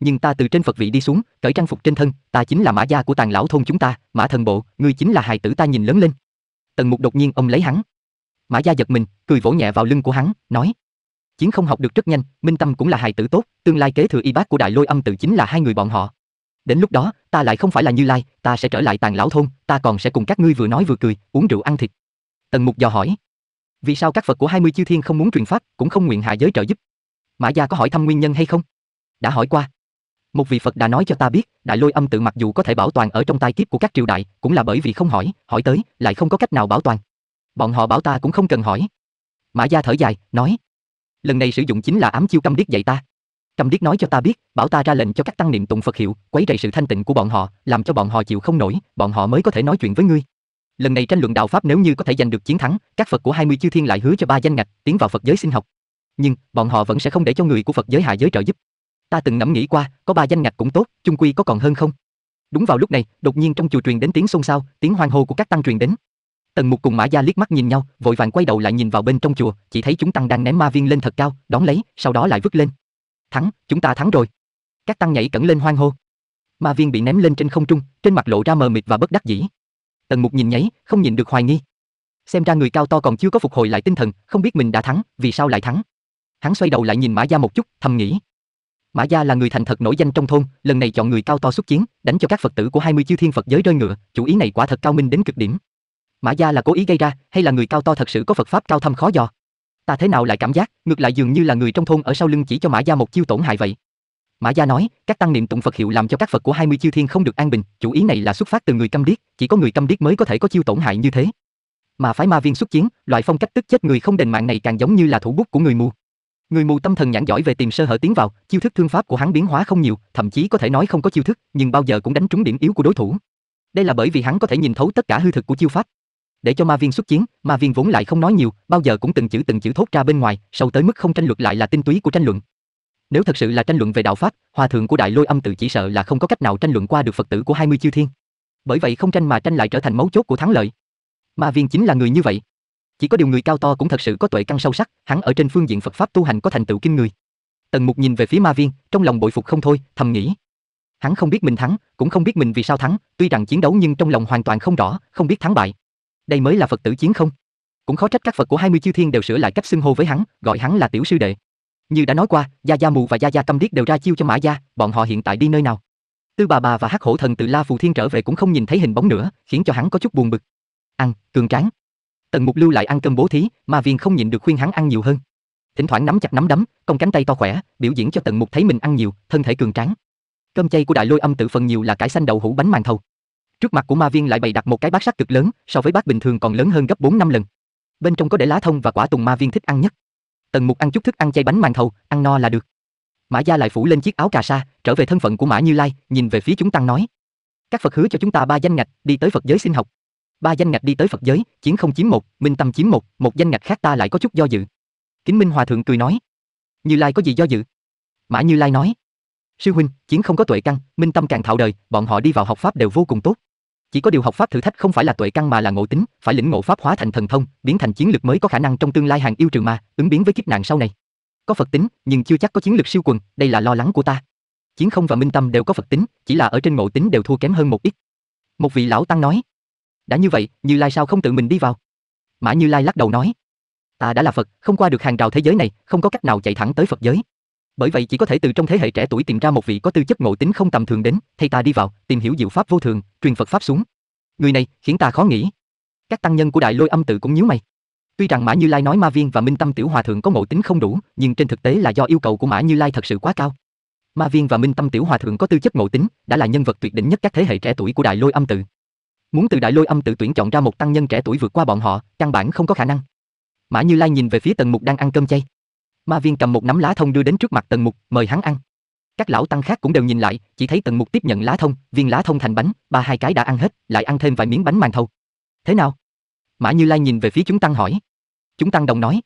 nhưng ta từ trên Phật vị đi xuống, cởi trang phục trên thân, ta chính là mã gia của tàn lão thôn chúng ta, mã thần bộ, ngươi chính là hài tử ta nhìn lớn lên. Tần mục đột nhiên ông lấy hắn. Mã gia giật mình, cười vỗ nhẹ vào lưng của hắn, nói. Chiến không học được rất nhanh, Minh Tâm cũng là hài tử tốt, tương lai kế thừa y bác của đại lôi âm tự chính là hai người bọn họ. Đến lúc đó, ta lại không phải là Như Lai, ta sẽ trở lại tàn lão thôn, ta còn sẽ cùng các ngươi vừa nói vừa cười, uống rượu ăn thịt. Tần mục dò hỏi. Vì sao các Phật của hai mươi chư thiên không muốn truyền pháp, cũng không nguyện hạ giới trợ giúp? Mã gia có hỏi thăm nguyên nhân hay không? Đã hỏi qua, một vị Phật đã nói cho ta biết, đại lôi âm tự mặc dù có thể bảo toàn ở trong tai kiếp của các triều đại, cũng là bởi vì không hỏi, hỏi tới lại không có cách nào bảo toàn. Bọn họ bảo ta cũng không cần hỏi. Mã Gia thở dài, nói: "Lần này sử dụng chính là ám chiêu câm điếc dạy ta." Câm điếc nói cho ta biết, bảo ta ra lệnh cho các tăng niệm tụng Phật hiệu, quấy rầy sự thanh tịnh của bọn họ, làm cho bọn họ chịu không nổi, bọn họ mới có thể nói chuyện với ngươi. Lần này tranh luận đạo pháp nếu như có thể giành được chiến thắng, các Phật của 20 chư thiên lại hứa cho ba danh ngạch, tiến vào Phật giới sinh học. Nhưng, bọn họ vẫn sẽ không để cho người của Phật giới hạ giới trợ giúp, Ta từng ngẫm nghĩ qua, có ba danh ngạch cũng tốt, chung quy có còn hơn không? Đúng vào lúc này, đột nhiên trong chùa truyền đến tiếng xôn xao, tiếng hoan hô của các tăng truyền đến. Tần Mục cùng Mã Gia liếc mắt nhìn nhau, vội vàng quay đầu lại nhìn vào bên trong chùa, chỉ thấy chúng tăng đang ném ma viên lên thật cao, đón lấy, sau đó lại vứt lên. Thắng, chúng ta thắng rồi. Các tăng nhảy cẩn lên hoan hô. Ma viên bị ném lên trên không trung, trên mặt lộ ra mờ mịt và bất đắc dĩ. Tần Mục nhìn nháy, không nhìn được hoài nghi. Xem ra người cao to còn chưa có phục hồi lại tinh thần, không biết mình đã thắng, vì sao lại thắng. Hắn xoay đầu lại nhìn Mã Gia một chút, thầm nghĩ. Mã Gia là người thành thật nổi danh trong thôn, lần này chọn người cao to xuất chiến, đánh cho các Phật tử của 20 chiêu thiên Phật giới rơi ngựa, chủ ý này quả thật cao minh đến cực điểm. Mã Gia là cố ý gây ra, hay là người cao to thật sự có Phật pháp cao thâm khó dò? Ta thế nào lại cảm giác, ngược lại dường như là người trong thôn ở sau lưng chỉ cho Mã Gia một chiêu tổn hại vậy. Mã Gia nói, các tăng niệm tụng Phật hiệu làm cho các Phật của 20 chiêu thiên không được an bình, chủ ý này là xuất phát từ người câm điếc, chỉ có người câm điếc mới có thể có chiêu tổn hại như thế. Mà phái ma viên xuất chiến, loại phong cách tức chết người không đền mạng này càng giống như là thủ bút của người mù. Người mù tâm thần nhãn giỏi về tìm sơ hở tiến vào, chiêu thức thương pháp của hắn biến hóa không nhiều, thậm chí có thể nói không có chiêu thức, nhưng bao giờ cũng đánh trúng điểm yếu của đối thủ. Đây là bởi vì hắn có thể nhìn thấu tất cả hư thực của chiêu pháp. Để cho ma viên xuất chiến, ma viên vốn lại không nói nhiều, bao giờ cũng từng chữ từng chữ thốt ra bên ngoài, sâu tới mức không tranh luận lại là tinh túy của tranh luận. Nếu thật sự là tranh luận về đạo pháp, hòa thượng của Đại Lôi Âm tự chỉ sợ là không có cách nào tranh luận qua được Phật tử của 20 chư thiên. Bởi vậy không tranh mà tranh lại trở thành mấu chốt của thắng lợi. Ma viên chính là người như vậy. Chỉ có điều người cao to cũng thật sự có tuệ căn sâu sắc, hắn ở trên phương diện Phật pháp tu hành có thành tựu kinh người. Tần Mục nhìn về phía Ma Viên, trong lòng bội phục không thôi, thầm nghĩ. Hắn không biết mình thắng, cũng không biết mình vì sao thắng, tuy rằng chiến đấu nhưng trong lòng hoàn toàn không rõ, không biết thắng bại. Đây mới là Phật tử chiến không? Cũng khó trách các Phật của 20 chư thiên đều sửa lại cách xưng hô với hắn, gọi hắn là tiểu sư đệ. Như đã nói qua, Gia Gia Mù và Gia Gia Tâm Điếc đều ra chiêu cho Mã Gia, bọn họ hiện tại đi nơi nào? Tư bà bà và Hắc Hổ Thần từ La Phù Thiên trở về cũng không nhìn thấy hình bóng nữa, khiến cho hắn có chút buồn bực. Ăn, cường tráng, Tần Mục lưu lại ăn cơm bố thí, mà Viên không nhịn được khuyên hắn ăn nhiều hơn. Thỉnh thoảng nắm chặt nắm đấm, cong cánh tay to khỏe, biểu diễn cho Tần Mục thấy mình ăn nhiều, thân thể cường tráng. Cơm chay của Đại Lôi Âm tự phần nhiều là cải xanh đậu hũ bánh màn thầu. Trước mặt của Ma Viên lại bày đặt một cái bát sắt cực lớn, so với bát bình thường còn lớn hơn gấp 4 năm lần. Bên trong có để lá thông và quả tùng Ma Viên thích ăn nhất. Tần Mục ăn chút thức ăn chay bánh màn thầu, ăn no là được. Mã Gia lại phủ lên chiếc áo cà sa, trở về thân phận của Mã Như Lai, nhìn về phía chúng tăng nói: "Các Phật hứa cho chúng ta ba danh ngạch, đi tới Phật giới xin học ba danh ngạch đi tới Phật giới, chiến không chiếm một, minh tâm chiếm một, một danh ngạch khác ta lại có chút do dự. Kính Minh Hòa thượng cười nói, Như Lai có gì do dự? Mã Như Lai nói, sư huynh, chiến không có tuệ căn, minh tâm càng thạo đời, bọn họ đi vào học pháp đều vô cùng tốt. Chỉ có điều học pháp thử thách không phải là tuệ căn mà là ngộ tính, phải lĩnh ngộ pháp hóa thành thần thông, biến thành chiến lược mới có khả năng trong tương lai hàng yêu trừ ma, ứng biến với kiếp nạn sau này. Có Phật tính, nhưng chưa chắc có chiến lược siêu quần, đây là lo lắng của ta. Chiến không và minh tâm đều có Phật tính, chỉ là ở trên ngộ tính đều thua kém hơn một ít. Một vị lão tăng nói, đã như vậy, Như Lai sao không tự mình đi vào? Mã Như Lai lắc đầu nói, ta đã là Phật, không qua được hàng rào thế giới này, không có cách nào chạy thẳng tới Phật giới. Bởi vậy chỉ có thể từ trong thế hệ trẻ tuổi tìm ra một vị có tư chất ngộ tính không tầm thường đến, thay ta đi vào, tìm hiểu diệu pháp vô thường, truyền Phật pháp xuống. Người này khiến ta khó nghĩ. Các tăng nhân của Đại Lôi Âm tự cũng nhíu mày. Tuy rằng Mã Như Lai nói Ma Viên và Minh Tâm Tiểu Hòa Thượng có ngộ tính không đủ, nhưng trên thực tế là do yêu cầu của Mã Như Lai thật sự quá cao. Ma Viên và Minh Tâm Tiểu Hòa Thượng có tư chất ngộ tính, đã là nhân vật tuyệt đỉnh nhất các thế hệ trẻ tuổi của Đại Lôi Âm tự. Muốn từ đại lôi âm tự tuyển chọn ra một tăng nhân trẻ tuổi vượt qua bọn họ, căn bản không có khả năng. Mã Như Lai nhìn về phía Tần Mục đang ăn cơm chay. Ma Viên cầm một nắm lá thông đưa đến trước mặt Tần Mục, mời hắn ăn. Các lão tăng khác cũng đều nhìn lại, chỉ thấy Tần Mục tiếp nhận lá thông, viên lá thông thành bánh, ba hai cái đã ăn hết, lại ăn thêm vài miếng bánh màn thầu. Thế nào? Mã Như Lai nhìn về phía chúng tăng hỏi. Chúng tăng đồng nói: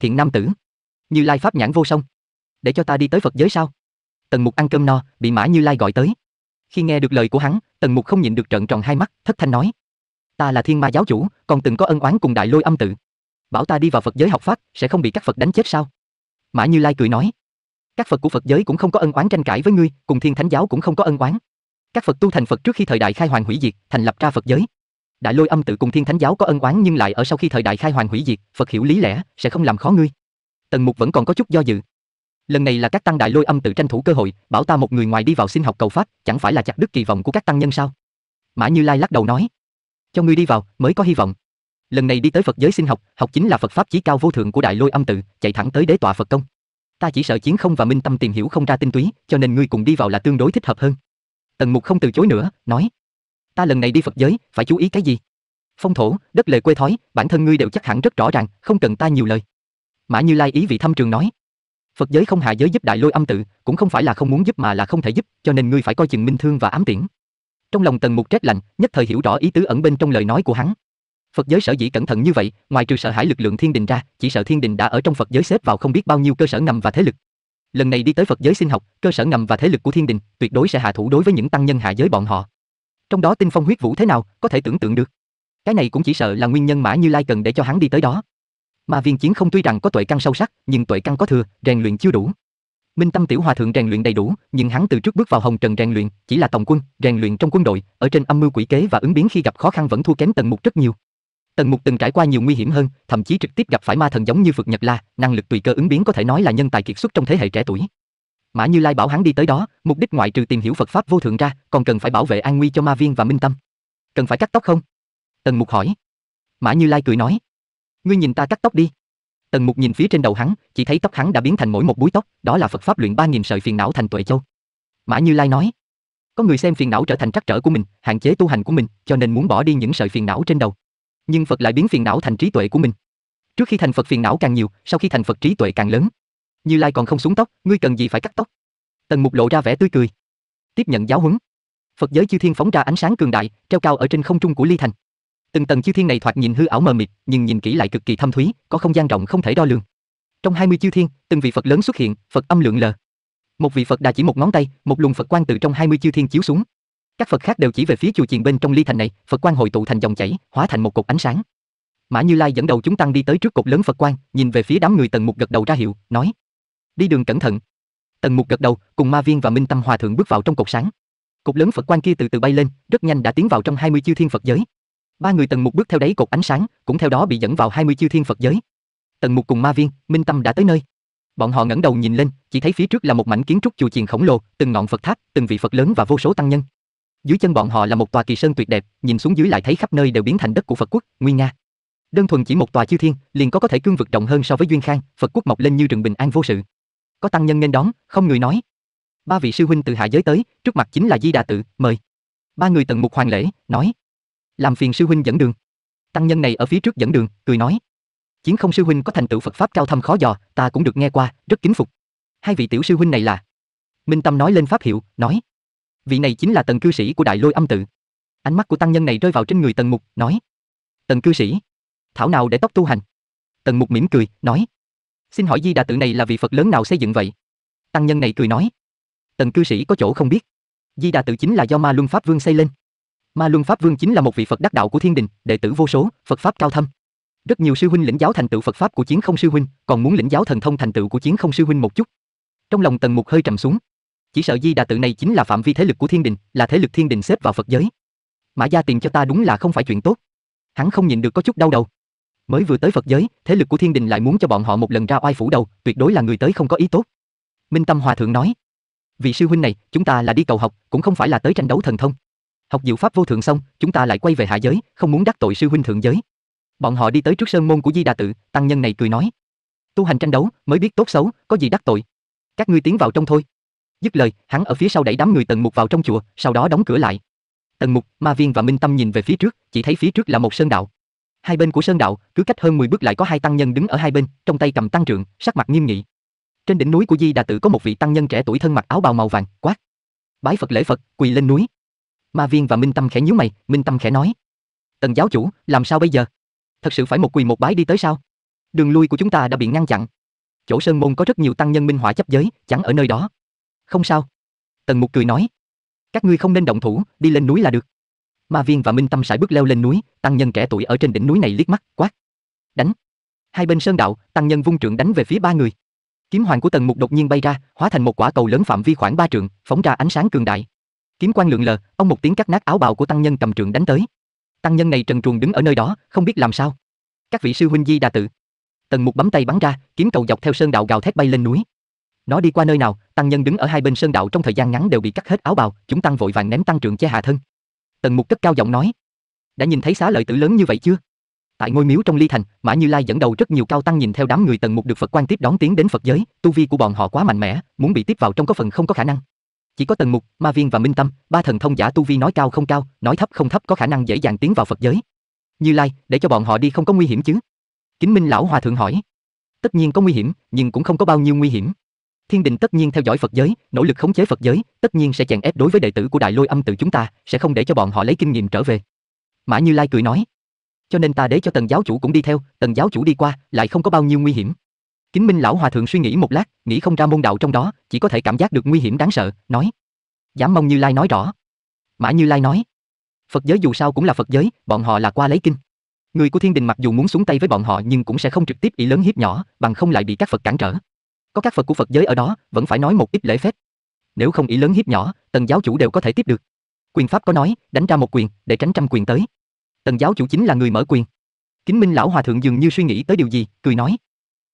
"Thiện nam tử, Như Lai pháp nhãn vô song, để cho ta đi tới Phật giới sao?" Tần Mục ăn cơm no, bị Mã Như Lai gọi tới. Khi nghe được lời của hắn, Tần Mục không nhịn được trợn tròn hai mắt, thất thanh nói: "Ta là Thiên Ma giáo chủ, còn từng có ân oán cùng Đại Lôi Âm tự. Bảo ta đi vào Phật giới học pháp, sẽ không bị các Phật đánh chết sao?" Mã Như Lai cười nói: "Các Phật của Phật giới cũng không có ân oán tranh cãi với ngươi, cùng Thiên Thánh giáo cũng không có ân oán. Các Phật tu thành Phật trước khi thời đại khai hoàng hủy diệt, thành lập ra Phật giới. Đại Lôi Âm tự cùng Thiên Thánh giáo có ân oán nhưng lại ở sau khi thời đại khai hoàng hủy diệt, Phật hiểu lý lẽ, sẽ không làm khó ngươi." Tần Mục vẫn còn có chút do dự, Lần này là các tăng đại lôi âm tự tranh thủ cơ hội, bảo ta một người ngoài đi vào xin học cầu pháp, chẳng phải là chặt đứt kỳ vọng của các tăng nhân sao? Mã Như Lai lắc đầu nói, cho ngươi đi vào mới có hy vọng. Lần này đi tới Phật giới xin học, học chính là Phật pháp chí cao vô thượng của đại lôi âm tự, chạy thẳng tới đế tọa Phật công. Ta chỉ sợ chiến không và minh tâm tìm hiểu không ra tinh túy, cho nên ngươi cùng đi vào là tương đối thích hợp hơn. Tần Mục không từ chối nữa, nói: "Ta lần này đi Phật giới, phải chú ý cái gì?" Phong thổ, đất lệ quê thói, bản thân ngươi đều chắc hẳn rất rõ ràng, không cần ta nhiều lời. Mã Như Lai ý vị thâm trường nói: Phật giới không hạ giới giúp đại lôi âm tự, cũng không phải là không muốn giúp mà là không thể giúp, cho nên ngươi phải coi chừng Minh Thương và ám tiễn. Trong lòng Tần Mục rét lạnh, nhất thời hiểu rõ ý tứ ẩn bên trong lời nói của hắn. Phật giới sở dĩ cẩn thận như vậy, ngoài trừ sợ hãi lực lượng thiên đình ra, chỉ sợ thiên đình đã ở trong Phật giới xếp vào không biết bao nhiêu cơ sở ngầm và thế lực. Lần này đi tới Phật giới sinh học, cơ sở ngầm và thế lực của thiên đình tuyệt đối sẽ hạ thủ đối với những tăng nhân hạ giới bọn họ. Trong đó tinh phong huyết vũ thế nào, có thể tưởng tượng được. Cái này cũng chỉ sợ là nguyên nhân Mã Như Lai cần để cho hắn đi tới đó mà viên chiến không tuy rằng có tuệ căn sâu sắc nhưng tuệ căn có thừa rèn luyện chưa đủ minh tâm tiểu hòa thượng rèn luyện đầy đủ nhưng hắn từ trước bước vào hồng trần rèn luyện chỉ là tổng quân rèn luyện trong quân đội ở trên âm mưu quỷ kế và ứng biến khi gặp khó khăn vẫn thua kém tần mục rất nhiều tần mục từng trải qua nhiều nguy hiểm hơn thậm chí trực tiếp gặp phải ma thần giống như phật nhật la năng lực tùy cơ ứng biến có thể nói là nhân tài kiệt xuất trong thế hệ trẻ tuổi mã như lai bảo hắn đi tới đó mục đích ngoại trừ tìm hiểu phật pháp vô thượng ra còn cần phải bảo vệ an nguy cho ma viên và minh tâm cần phải cắt tóc không tần mục hỏi mã như lai cười nói Ngươi nhìn ta cắt tóc đi. Tần Mục nhìn phía trên đầu hắn, chỉ thấy tóc hắn đã biến thành mỗi một búi tóc, đó là Phật pháp luyện ba nghìn sợi phiền não thành tuệ châu. Mã Như Lai nói, có người xem phiền não trở thành trắc trở của mình, hạn chế tu hành của mình, cho nên muốn bỏ đi những sợi phiền não trên đầu. Nhưng Phật lại biến phiền não thành trí tuệ của mình. Trước khi thành Phật phiền não càng nhiều, sau khi thành Phật trí tuệ càng lớn. Như Lai còn không xuống tóc, ngươi cần gì phải cắt tóc? Tần Mục lộ ra vẻ tươi cười, tiếp nhận giáo huấn. Phật giới chư thiên phóng ra ánh sáng cường đại, treo cao ở trên không trung của Ly Thành. Từng tầng chư thiên này thoạt nhìn hư ảo mờ mịt, nhưng nhìn kỹ lại cực kỳ thâm thúy, có không gian rộng không thể đo lường. Trong 20 chư thiên, từng vị Phật lớn xuất hiện, Phật âm lượng lờ. Một vị Phật đã chỉ một ngón tay, một luồng Phật quang từ trong 20 chư thiên chiếu xuống. Các Phật khác đều chỉ về phía chùa chiền bên trong ly thành này, Phật quang hội tụ thành dòng chảy, hóa thành một cục ánh sáng. Mã Như Lai dẫn đầu chúng tăng đi tới trước cục lớn Phật quang, nhìn về phía đám người tần mục gật đầu ra hiệu, nói: "Đi đường cẩn thận." Tần mục gật đầu, cùng Ma Viên và Minh Tâm Hòa thượng bước vào trong cục sáng. cục lớn Phật quang kia từ từ bay lên, rất nhanh đã tiến vào trong 20 chư thiên Phật giới. Ba người tần mục bước theo đáy cột ánh sáng, cũng theo đó bị dẫn vào 20 chiêu thiên Phật giới. Tần mục cùng ma viên, minh tâm đã tới nơi. Bọn họ ngẩng đầu nhìn lên, chỉ thấy phía trước là một mảnh kiến trúc chùa chiền khổng lồ, từng ngọn Phật tháp, từng vị Phật lớn và vô số tăng nhân. Dưới chân bọn họ là một tòa kỳ sơn tuyệt đẹp, nhìn xuống dưới lại thấy khắp nơi đều biến thành đất của Phật quốc, nguyên nga. Đơn thuần chỉ một tòa chiêu thiên, liền có có thể cương vực rộng hơn so với Duyên Khang, Phật quốc mọc lên như rừng bình an vô sự. Có tăng nhân nên đón, không người nói. Ba vị sư huynh từ hạ giới tới, trước mặt chính là Di Đà tự, mời. Ba người tần mục hoàng lễ, nói: làm phiền sư huynh dẫn đường. Tăng nhân này ở phía trước dẫn đường, cười nói: "Chiến không sư huynh có thành tựu Phật pháp cao thâm khó dò, ta cũng được nghe qua, rất kính phục. Hai vị tiểu sư huynh này là?" Minh Tâm nói lên pháp hiệu, nói: "Vị này chính là tần cư sĩ của Đại Lôi Âm tự." Ánh mắt của tăng nhân này rơi vào trên người Tần Mục, nói: "Tần cư sĩ, thảo nào để tóc tu hành?" Tần Mục mỉm cười, nói: "Xin hỏi Di Đà tự này là vị Phật lớn nào xây dựng vậy?" Tăng nhân này cười nói: "Tần cư sĩ có chỗ không biết, Di Đà tự chính là do Ma Luân Pháp Vương xây lên." Ma Luân Pháp Vương chính là một vị Phật đắc đạo của thiên đình, đệ tử vô số, Phật pháp cao thâm. Rất nhiều sư huynh lĩnh giáo thành tựu Phật pháp của Chiến Không sư huynh, còn muốn lĩnh giáo thần thông thành tựu của Chiến Không sư huynh một chút. Trong lòng Tần Mục hơi trầm xuống. Chỉ sợ Di Đà tự này chính là phạm vi thế lực của thiên đình, là thế lực thiên đình xếp vào Phật giới. Mã gia tiền cho ta đúng là không phải chuyện tốt. Hắn không nhìn được có chút đau đầu. Mới vừa tới Phật giới, thế lực của thiên đình lại muốn cho bọn họ một lần ra oai phủ đầu, tuyệt đối là người tới không có ý tốt. Minh Tâm Hòa thượng nói: "Vị sư huynh này, chúng ta là đi cầu học, cũng không phải là tới tranh đấu thần thông." Học diệu pháp vô thượng xong, chúng ta lại quay về hạ giới, không muốn đắc tội sư huynh thượng giới. Bọn họ đi tới trước sơn môn của Di Đà tự, tăng nhân này cười nói: "Tu hành tranh đấu, mới biết tốt xấu, có gì đắc tội. Các ngươi tiến vào trong thôi." Dứt lời, hắn ở phía sau đẩy đám người Tần Mục vào trong chùa, sau đó đóng cửa lại. Tần Mục, Ma Viên và Minh Tâm nhìn về phía trước, chỉ thấy phía trước là một sơn đạo. Hai bên của sơn đạo, cứ cách hơn 10 bước lại có hai tăng nhân đứng ở hai bên, trong tay cầm tăng trượng, sắc mặt nghiêm nghị. Trên đỉnh núi của Di Đà tự có một vị tăng nhân trẻ tuổi thân mặc áo bào màu vàng, quát: "Bái Phật lễ Phật, quỳ lên núi." Ma Viên và Minh Tâm khẽ nhíu mày, Minh Tâm khẽ nói: "Tần giáo chủ, làm sao bây giờ? Thật sự phải một quỳ một bái đi tới sao? Đường lui của chúng ta đã bị ngăn chặn. Chỗ Sơn môn có rất nhiều tăng nhân minh hỏa chấp giới, chẳng ở nơi đó." "Không sao." Tần Mục cười nói: "Các ngươi không nên động thủ, đi lên núi là được." Ma Viên và Minh Tâm sải bước leo lên núi, tăng nhân trẻ tuổi ở trên đỉnh núi này liếc mắt, quát: "Đánh!" Hai bên sơn đạo, tăng nhân vung trượng đánh về phía ba người. Kiếm hoàng của Tần Mục đột nhiên bay ra, hóa thành một quả cầu lớn phạm vi khoảng ba trượng, phóng ra ánh sáng cường đại, kiếm quan lượng lờ, ông một tiếng cắt nát áo bào của tăng nhân cầm trượng đánh tới. Tăng nhân này trần truồng đứng ở nơi đó, không biết làm sao. Các vị sư huynh di đà tự. Tần Mục bấm tay bắn ra, kiếm cầu dọc theo sơn đạo gào thét bay lên núi. Nó đi qua nơi nào, tăng nhân đứng ở hai bên sơn đạo trong thời gian ngắn đều bị cắt hết áo bào, chúng tăng vội vàng ném tăng trượng che hạ thân. Tần Mục cất cao giọng nói: "Đã nhìn thấy xá lợi tử lớn như vậy chưa?" Tại ngôi miếu trong Ly Thành, Mã Như Lai dẫn đầu rất nhiều cao tăng nhìn theo đám người Tần Mục được Phật quan tiếp đón tiến đến Phật giới, tu vi của bọn họ quá mạnh mẽ, muốn bị tiếp vào trong có phần không có khả năng. Chỉ có Tần Mục, Ma Viên và Minh Tâm, ba thần thông giả tu vi nói cao không cao, nói thấp không thấp có khả năng dễ dàng tiến vào Phật giới. Như Lai, để cho bọn họ đi không có nguy hiểm chứ? Kính Minh lão hòa thượng hỏi. Tất nhiên có nguy hiểm, nhưng cũng không có bao nhiêu nguy hiểm. Thiên Đình tất nhiên theo dõi Phật giới, nỗ lực khống chế Phật giới, tất nhiên sẽ chèn ép đối với đệ tử của Đại Lôi Âm tự chúng ta, sẽ không để cho bọn họ lấy kinh nghiệm trở về. Mã Như Lai cười nói, cho nên ta để cho Tần giáo chủ cũng đi theo, Tần giáo chủ đi qua, lại không có bao nhiêu nguy hiểm. Kính Minh lão hòa thượng suy nghĩ một lát, nghĩ không ra môn đạo trong đó, chỉ có thể cảm giác được nguy hiểm đáng sợ, nói: "Dám mong Như Lai nói rõ." Mã Như Lai nói: "Phật giới dù sao cũng là Phật giới, bọn họ là qua lấy kinh. Người của Thiên Đình mặc dù muốn xuống tay với bọn họ nhưng cũng sẽ không trực tiếp ỷ lớn hiếp nhỏ, bằng không lại bị các Phật cản trở. Có các Phật của Phật giới ở đó, vẫn phải nói một ít lễ phép. Nếu không ỷ lớn hiếp nhỏ, tần giáo chủ đều có thể tiếp được. Quyền pháp có nói, đánh ra một quyền, để tránh trăm quyền tới. Tần giáo chủ chính là người mở quyền." Kính Minh lão hòa thượng dường như suy nghĩ tới điều gì, cười nói: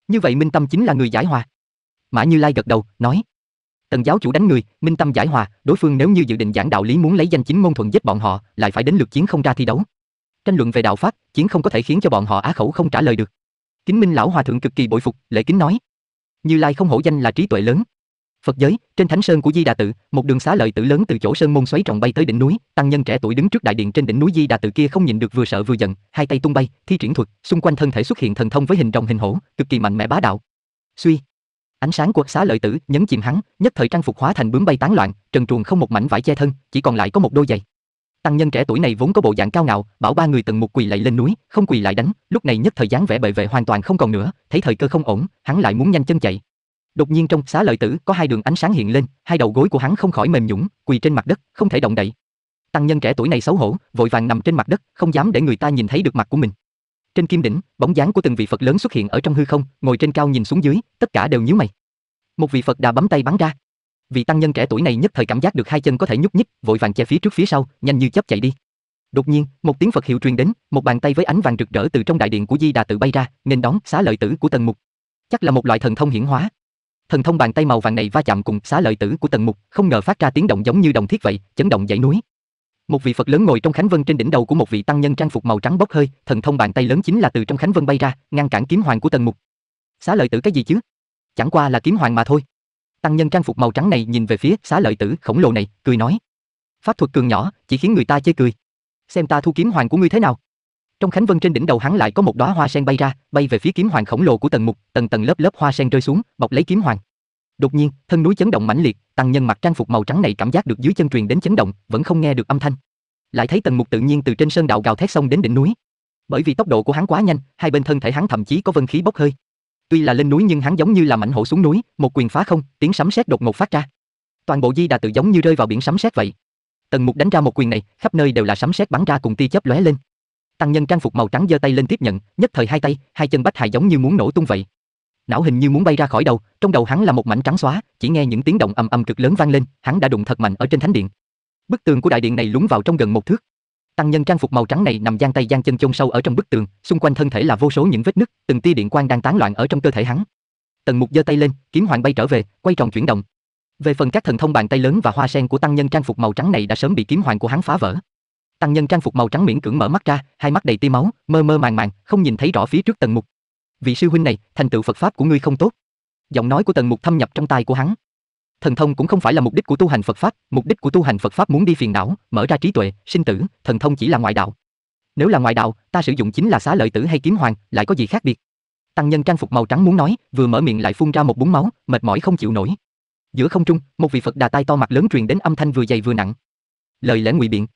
như vậy Minh Tâm chính là người giải hòa. Mã Như Lai gật đầu, nói: Tần giáo chủ đánh người, Minh Tâm giải hòa, đối phương nếu như dự định giảng đạo lý muốn lấy danh chính môn thuận giết bọn họ, lại phải đến lượt chiến không ra thi đấu. Tranh luận về đạo pháp, chiến không có thể khiến cho bọn họ á khẩu không trả lời được. Kính Minh lão hòa thượng cực kỳ bội phục, lễ kính nói: Như Lai không hổ danh là trí tuệ lớn, Phật giới, trên Thánh Sơn của Di Đà Tự, một đường xá lợi tử lớn từ chỗ sơn môn xoáy tròn bay tới đỉnh núi, tăng nhân trẻ tuổi đứng trước đại điện trên đỉnh núi Di Đà Tự kia không nhịn được vừa sợ vừa giận, hai tay tung bay, thi triển thuật, xung quanh thân thể xuất hiện thần thông với hình rồng hình hổ, cực kỳ mạnh mẽ bá đạo. Suy, ánh sáng của xá lợi tử nhấn chìm hắn, nhất thời trang phục hóa thành bướm bay tán loạn, trần truồng không một mảnh vải che thân, chỉ còn lại có một đôi giày. Tăng nhân trẻ tuổi này vốn có bộ dạng cao ngạo, bảo ba người từng một quỳ lại lên núi, không quỳ lại đánh, lúc này nhất thời dáng vẻ bệ vệ hoàn toàn không còn nữa, thấy thời cơ không ổn, hắn lại muốn nhanh chân chạy, Đột nhiên trong xá lợi tử có hai đường ánh sáng hiện lên, hai đầu gối của hắn không khỏi mềm nhũn, quỳ trên mặt đất, không thể động đậy. Tăng nhân trẻ tuổi này xấu hổ, vội vàng nằm trên mặt đất, không dám để người ta nhìn thấy được mặt của mình. Trên kim đỉnh, bóng dáng của từng vị Phật lớn xuất hiện ở trong hư không, ngồi trên cao nhìn xuống dưới, tất cả đều nhíu mày. Một vị Phật đà bấm tay bắn ra. Vị tăng nhân trẻ tuổi này nhất thời cảm giác được hai chân có thể nhúc nhích, vội vàng che phía trước phía sau, nhanh như chớp chạy đi. Đột nhiên, một tiếng Phật hiệu truyền đến, một bàn tay với ánh vàng rực rỡ từ trong đại điện của Di Đà tự bay ra, nên đón xá lợi tử của Tần Mục. Chắc là một loại thần thông hiển hóa, thần thông bàn tay màu vàng này va chạm cùng xá lợi tử của tần mục không ngờ phát ra tiếng động giống như đồng thiết vậy chấn động dãy núi một vị phật lớn ngồi trong khánh vân trên đỉnh đầu của một vị tăng nhân trang phục màu trắng bốc hơi thần thông bàn tay lớn chính là từ trong khánh vân bay ra ngăn cản kiếm hoàng của tần mục xá lợi tử cái gì chứ chẳng qua là kiếm hoàng mà thôi tăng nhân trang phục màu trắng này nhìn về phía xá lợi tử khổng lồ này cười nói pháp thuật cường nhỏ chỉ khiến người ta chê cười xem ta thu kiếm hoàng của ngươi thế nào trong khánh vân trên đỉnh đầu hắn lại có một đóa hoa sen bay ra, bay về phía kiếm hoàng khổng lồ của Tần Mục, tầng tầng lớp lớp hoa sen rơi xuống, bọc lấy kiếm hoàng. Đột nhiên, thân núi chấn động mãnh liệt, tăng nhân mặc trang phục màu trắng này cảm giác được dưới chân truyền đến chấn động, vẫn không nghe được âm thanh. Lại thấy Tần Mục tự nhiên từ trên sơn đạo gào thét xong đến đỉnh núi. Bởi vì tốc độ của hắn quá nhanh, hai bên thân thể hắn thậm chí có vân khí bốc hơi. Tuy là lên núi nhưng hắn giống như là mãnh hổ xuống núi, một quyền phá không, tiếng sấm sét đột ngột phát ra. Toàn bộ Di Đà tự giống như rơi vào biển sấm sét vậy. Tần Mục đánh ra một quyền này, khắp nơi đều là sấm sét bắn ra cùng tia chớp lóe lên. Tăng nhân trang phục màu trắng giơ tay lên tiếp nhận, nhất thời hai tay, hai chân Bách Hải giống như muốn nổ tung vậy. Não hình như muốn bay ra khỏi đầu, trong đầu hắn là một mảnh trắng xóa, chỉ nghe những tiếng động ầm ầm cực lớn vang lên, hắn đã đụng thật mạnh ở trên thánh điện. Bức tường của đại điện này lún vào trong gần một thước. Tăng nhân trang phục màu trắng này nằm giang tay giang chân chôn sâu ở trong bức tường, xung quanh thân thể là vô số những vết nứt, từng tia điện quang đang tán loạn ở trong cơ thể hắn. Tần Mục giơ tay lên, kiếm hoàng bay trở về, quay tròn chuyển động. Về phần các thần thông bàn tay lớn và hoa sen của tăng nhân trang phục màu trắng này đã sớm bị kiếm hoàng của hắn phá vỡ tăng nhân trang phục màu trắng miễn cưỡng mở mắt ra, hai mắt đầy tia máu, mơ mơ màng màng, không nhìn thấy rõ phía trước Tần Mục. Vị sư huynh này, thành tựu Phật pháp của ngươi không tốt. Giọng nói của Tần Mục thâm nhập trong tai của hắn. Thần thông cũng không phải là mục đích của tu hành Phật pháp, mục đích của tu hành Phật pháp muốn đi phiền não, mở ra trí tuệ, sinh tử, thần thông chỉ là ngoại đạo. Nếu là ngoại đạo, ta sử dụng chính là xá lợi tử hay kiếm hoàng, lại có gì khác biệt? Tăng nhân trang phục màu trắng muốn nói, vừa mở miệng lại phun ra một búng máu, mệt mỏi không chịu nổi. Giữa không trung, một vị Phật đà tay to mặt lớn truyền đến âm thanh vừa dày vừa nặng. Lời lẽ ngụy biện,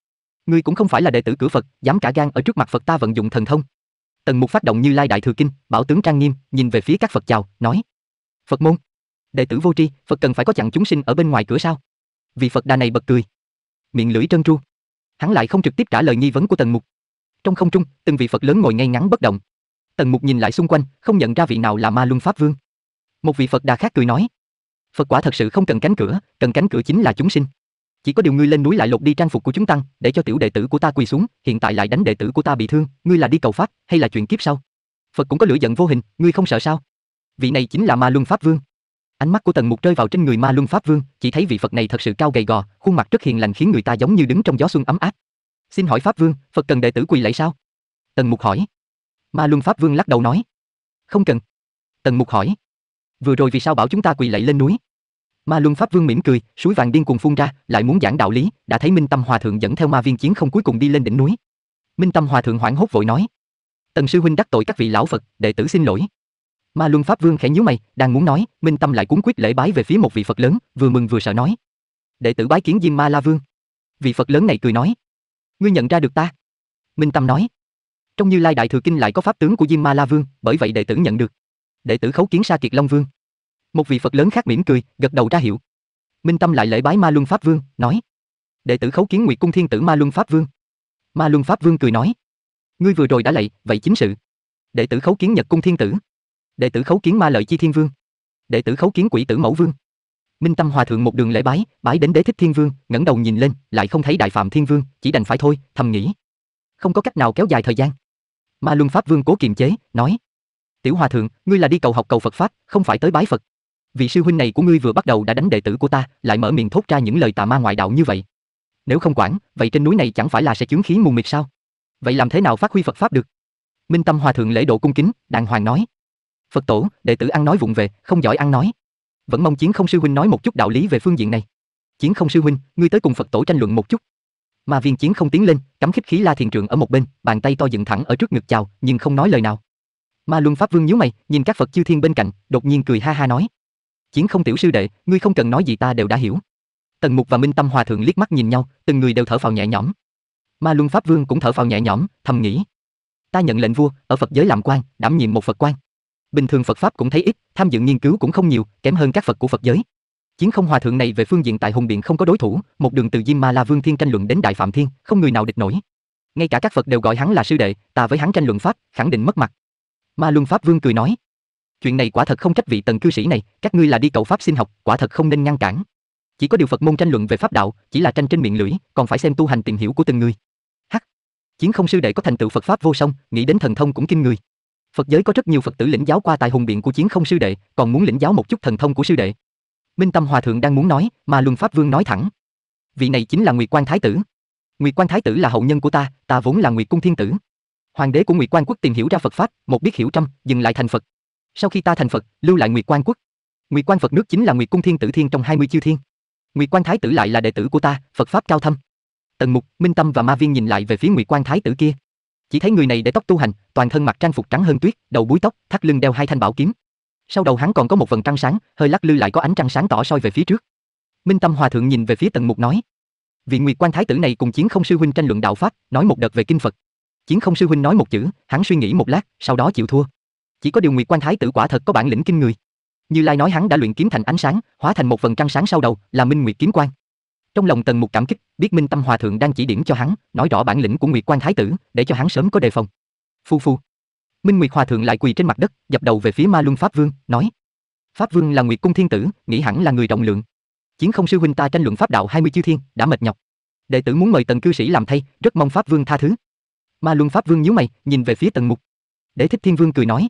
ngươi cũng không phải là đệ tử cửa Phật, dám cả gan ở trước mặt Phật ta vận dụng thần thông. Tần Mục phát động Như Lai Đại Thừa Kinh, bảo tướng trang nghiêm, nhìn về phía các Phật chào, nói: "Phật môn, đệ tử vô tri, Phật cần phải có chặn chúng sinh ở bên ngoài cửa sao?" Vì Phật đà này bật cười, miệng lưỡi trơn tru. Hắn lại không trực tiếp trả lời nghi vấn của Tần Mục. Trong không trung, từng vị Phật lớn ngồi ngay ngắn bất động. Tần Mục nhìn lại xung quanh, không nhận ra vị nào là Ma Luân Pháp Vương. Một vị Phật đà khác cười nói: "Phật quả thật sự không cần cánh cửa, cần cánh cửa chính là chúng sinh." Chỉ có điều ngươi lên núi lại lột đi trang phục của chúng tăng, để cho tiểu đệ tử của ta quỳ xuống, hiện tại lại đánh đệ tử của ta bị thương, ngươi là đi cầu pháp hay là chuyện kiếp sau? Phật cũng có lửa giận vô hình, ngươi không sợ sao? Vị này chính là Ma Luân Pháp Vương. Ánh mắt của Tần Mục rơi vào trên người Ma Luân Pháp Vương, chỉ thấy vị Phật này thật sự cao gầy gò, khuôn mặt rất hiền lành khiến người ta giống như đứng trong gió xuân ấm áp. Xin hỏi Pháp Vương, Phật cần đệ tử quỳ lạy sao? Tần Mục hỏi. Ma Luân Pháp Vương lắc đầu nói, không cần. Tần Mục hỏi, vừa rồi vì sao bảo chúng ta quỳ lạy lên núi? Ma Luân Pháp Vương mỉm cười, suối vàng điên cuồng phun ra, lại muốn giảng đạo lý, đã thấy Minh Tâm Hòa thượng dẫn theo ma viên chiến không cuối cùng đi lên đỉnh núi. Minh Tâm Hòa thượng hoảng hốt vội nói: "Tần sư huynh đắc tội các vị lão Phật, đệ tử xin lỗi." Ma Luân Pháp Vương khẽ nhíu mày, đang muốn nói, Minh Tâm lại cuốn quyết lễ bái về phía một vị Phật lớn, vừa mừng vừa sợ nói: "Đệ tử bái kiến Diêm Ma La Vương." Vị Phật lớn này cười nói: "Ngươi nhận ra được ta?" Minh Tâm nói: "Trong Như Lai Đại Thừa Kinh lại có pháp tướng của Diêm Ma La Vương, bởi vậy đệ tử nhận được." Đệ tử khấu kiến Sa Kiệt Long Vương. Một vị Phật lớn khác mỉm cười, gật đầu ra hiệu. Minh Tâm lại lễ bái Ma Luân Pháp Vương, nói: "Đệ tử khấu kiến Nguyệt Cung Thiên Tử Ma Luân Pháp Vương." Ma Luân Pháp Vương cười nói: "Ngươi vừa rồi đã lạy, vậy chính sự." Đệ tử khấu kiến Nhật Cung Thiên Tử. Đệ tử khấu kiến Ma Lợi Chi Thiên Vương. Đệ tử khấu kiến Quỷ Tử Mẫu Vương. Minh Tâm Hòa thượng một đường lễ bái, bái đến Đế Thích Thiên Vương, ngẩng đầu nhìn lên, lại không thấy Đại Phạm Thiên Vương, chỉ đành phải thôi, thầm nghĩ, không có cách nào kéo dài thời gian. Ma Luân Pháp Vương cố kiềm chế, nói: "Tiểu Hòa thượng, ngươi là đi cầu học cầu Phật pháp, không phải tới bái Phật." Vị sư huynh này của ngươi vừa bắt đầu đã đánh đệ tử của ta, lại mở miệng thốt ra những lời tà ma ngoại đạo như vậy. Nếu không quản, vậy trên núi này chẳng phải là sẽ chướng khí mù mịt sao? Vậy làm thế nào phát huy Phật pháp được? Minh Tâm Hòa thượng lễ độ cung kính, đàng hoàng nói: "Phật tổ, đệ tử ăn nói vụng về, không giỏi ăn nói. Vẫn mong Chiến Không sư huynh nói một chút đạo lý về phương diện này." Chiến Không sư huynh, ngươi tới cùng Phật tổ tranh luận một chút. Mà viên chiến không tiến lên, cắm khích khí la thiền trường ở một bên, bàn tay to dựng thẳng ở trước ngực chào, nhưng không nói lời nào. Ma Luân Pháp Vương nhíu mày, nhìn các Phật chư thiên bên cạnh, đột nhiên cười ha ha nói: Chiến không tiểu sư đệ, ngươi không cần nói gì ta đều đã hiểu. Tần Mục và Minh Tâm Hòa thượng liếc mắt nhìn nhau, từng người đều thở phào nhẹ nhõm. Ma Luân Pháp Vương cũng thở phào nhẹ nhõm, thầm nghĩ: Ta nhận lệnh vua, ở Phật giới làm quan, đảm nhiệm một Phật quan. Bình thường Phật pháp cũng thấy ít, tham dự nghiên cứu cũng không nhiều, kém hơn các Phật của Phật giới. Chiến không hòa thượng này về phương diện tại Hùng Biện không có đối thủ, một đường từ Diêm Ma La Vương Thiên tranh luận đến Đại Phạm Thiên, không người nào địch nổi. Ngay cả các Phật đều gọi hắn là sư đệ, ta với hắn tranh luận pháp, khẳng định mất mặt. Ma Luân Pháp Vương cười nói, chuyện này quả thật không trách vị tần cư sĩ này, các ngươi là đi cầu pháp xin học, quả thật không nên ngăn cản. Chỉ có điều Phật môn tranh luận về pháp đạo, chỉ là tranh trên miệng lưỡi, còn phải xem tu hành tìm hiểu của từng người. Hắc. Chiến không sư đệ có thành tựu Phật pháp vô song, nghĩ đến thần thông cũng kinh người. Phật giới có rất nhiều Phật tử lĩnh giáo qua tài hùng biện của chiến không sư đệ, còn muốn lĩnh giáo một chút thần thông của sư đệ. Minh Tâm Hòa thượng đang muốn nói, mà Luân Pháp Vương nói thẳng. Vị này chính là Nguyệt Quan Thái tử. Nguyệt Quan Thái tử là hậu nhân của ta, ta vốn là Nguyệt Cung Thiên tử. Hoàng đế của Nguyệt Quan quốc tìm hiểu ra Phật pháp, một biết hiểu trăm, dừng lại thành Phật, sau khi ta thành Phật, lưu lại Nguyệt Quan quốc. Nguyệt Quan Phật nước chính là Nguyệt Cung Thiên Tử Thiên trong 20 chiêu thiên. Nguyệt Quan Thái Tử lại là đệ tử của ta, Phật pháp cao thâm. Tần Mục, Minh Tâm và Ma Viên nhìn lại về phía Nguyệt Quan Thái Tử kia. Chỉ thấy người này để tóc tu hành, toàn thân mặc trang phục trắng hơn tuyết, đầu búi tóc, thắt lưng đeo hai thanh bảo kiếm. Sau đầu hắn còn có một vầng trăng sáng, hơi lắc lư lại có ánh trăng sáng tỏ soi về phía trước. Minh Tâm Hòa thượng nhìn về phía Tần Mục nói: "Vị Nguyệt Quan Thái Tử này cùng Chiến Không sư huynh tranh luận đạo pháp, nói một đợt về kinh Phật." Chiến Không sư huynh nói một chữ, hắn suy nghĩ một lát, sau đó chịu thua. Chỉ có điều Nguyệt Quan Thái tử quả thật có bản lĩnh kinh người. Như Lai nói hắn đã luyện kiếm thành ánh sáng, hóa thành một phần trăng sáng sau đầu, là Minh Nguyệt kiếm quan Trong lòng Tần Mục cảm kích, biết Minh Tâm Hòa thượng đang chỉ điểm cho hắn, nói rõ bản lĩnh của Nguyệt Quan Thái tử, để cho hắn sớm có đề phòng. Phu phu. Minh Nguyệt Hòa thượng lại quỳ trên mặt đất, dập đầu về phía Ma Luân Pháp Vương, nói: "Pháp Vương là Nguyệt cung thiên tử, nghĩ hẳn là người rộng lượng. Chiến không sư huynh ta tranh luận pháp đạo hai mươi chư thiên, đã mệt nhọc. Đệ tử muốn mời Tần cư sĩ làm thay, rất mong Pháp Vương tha thứ." Ma Luân Pháp Vương nhíu mày, nhìn về phía Tần Mục. để Thích Thiên Vương cười nói: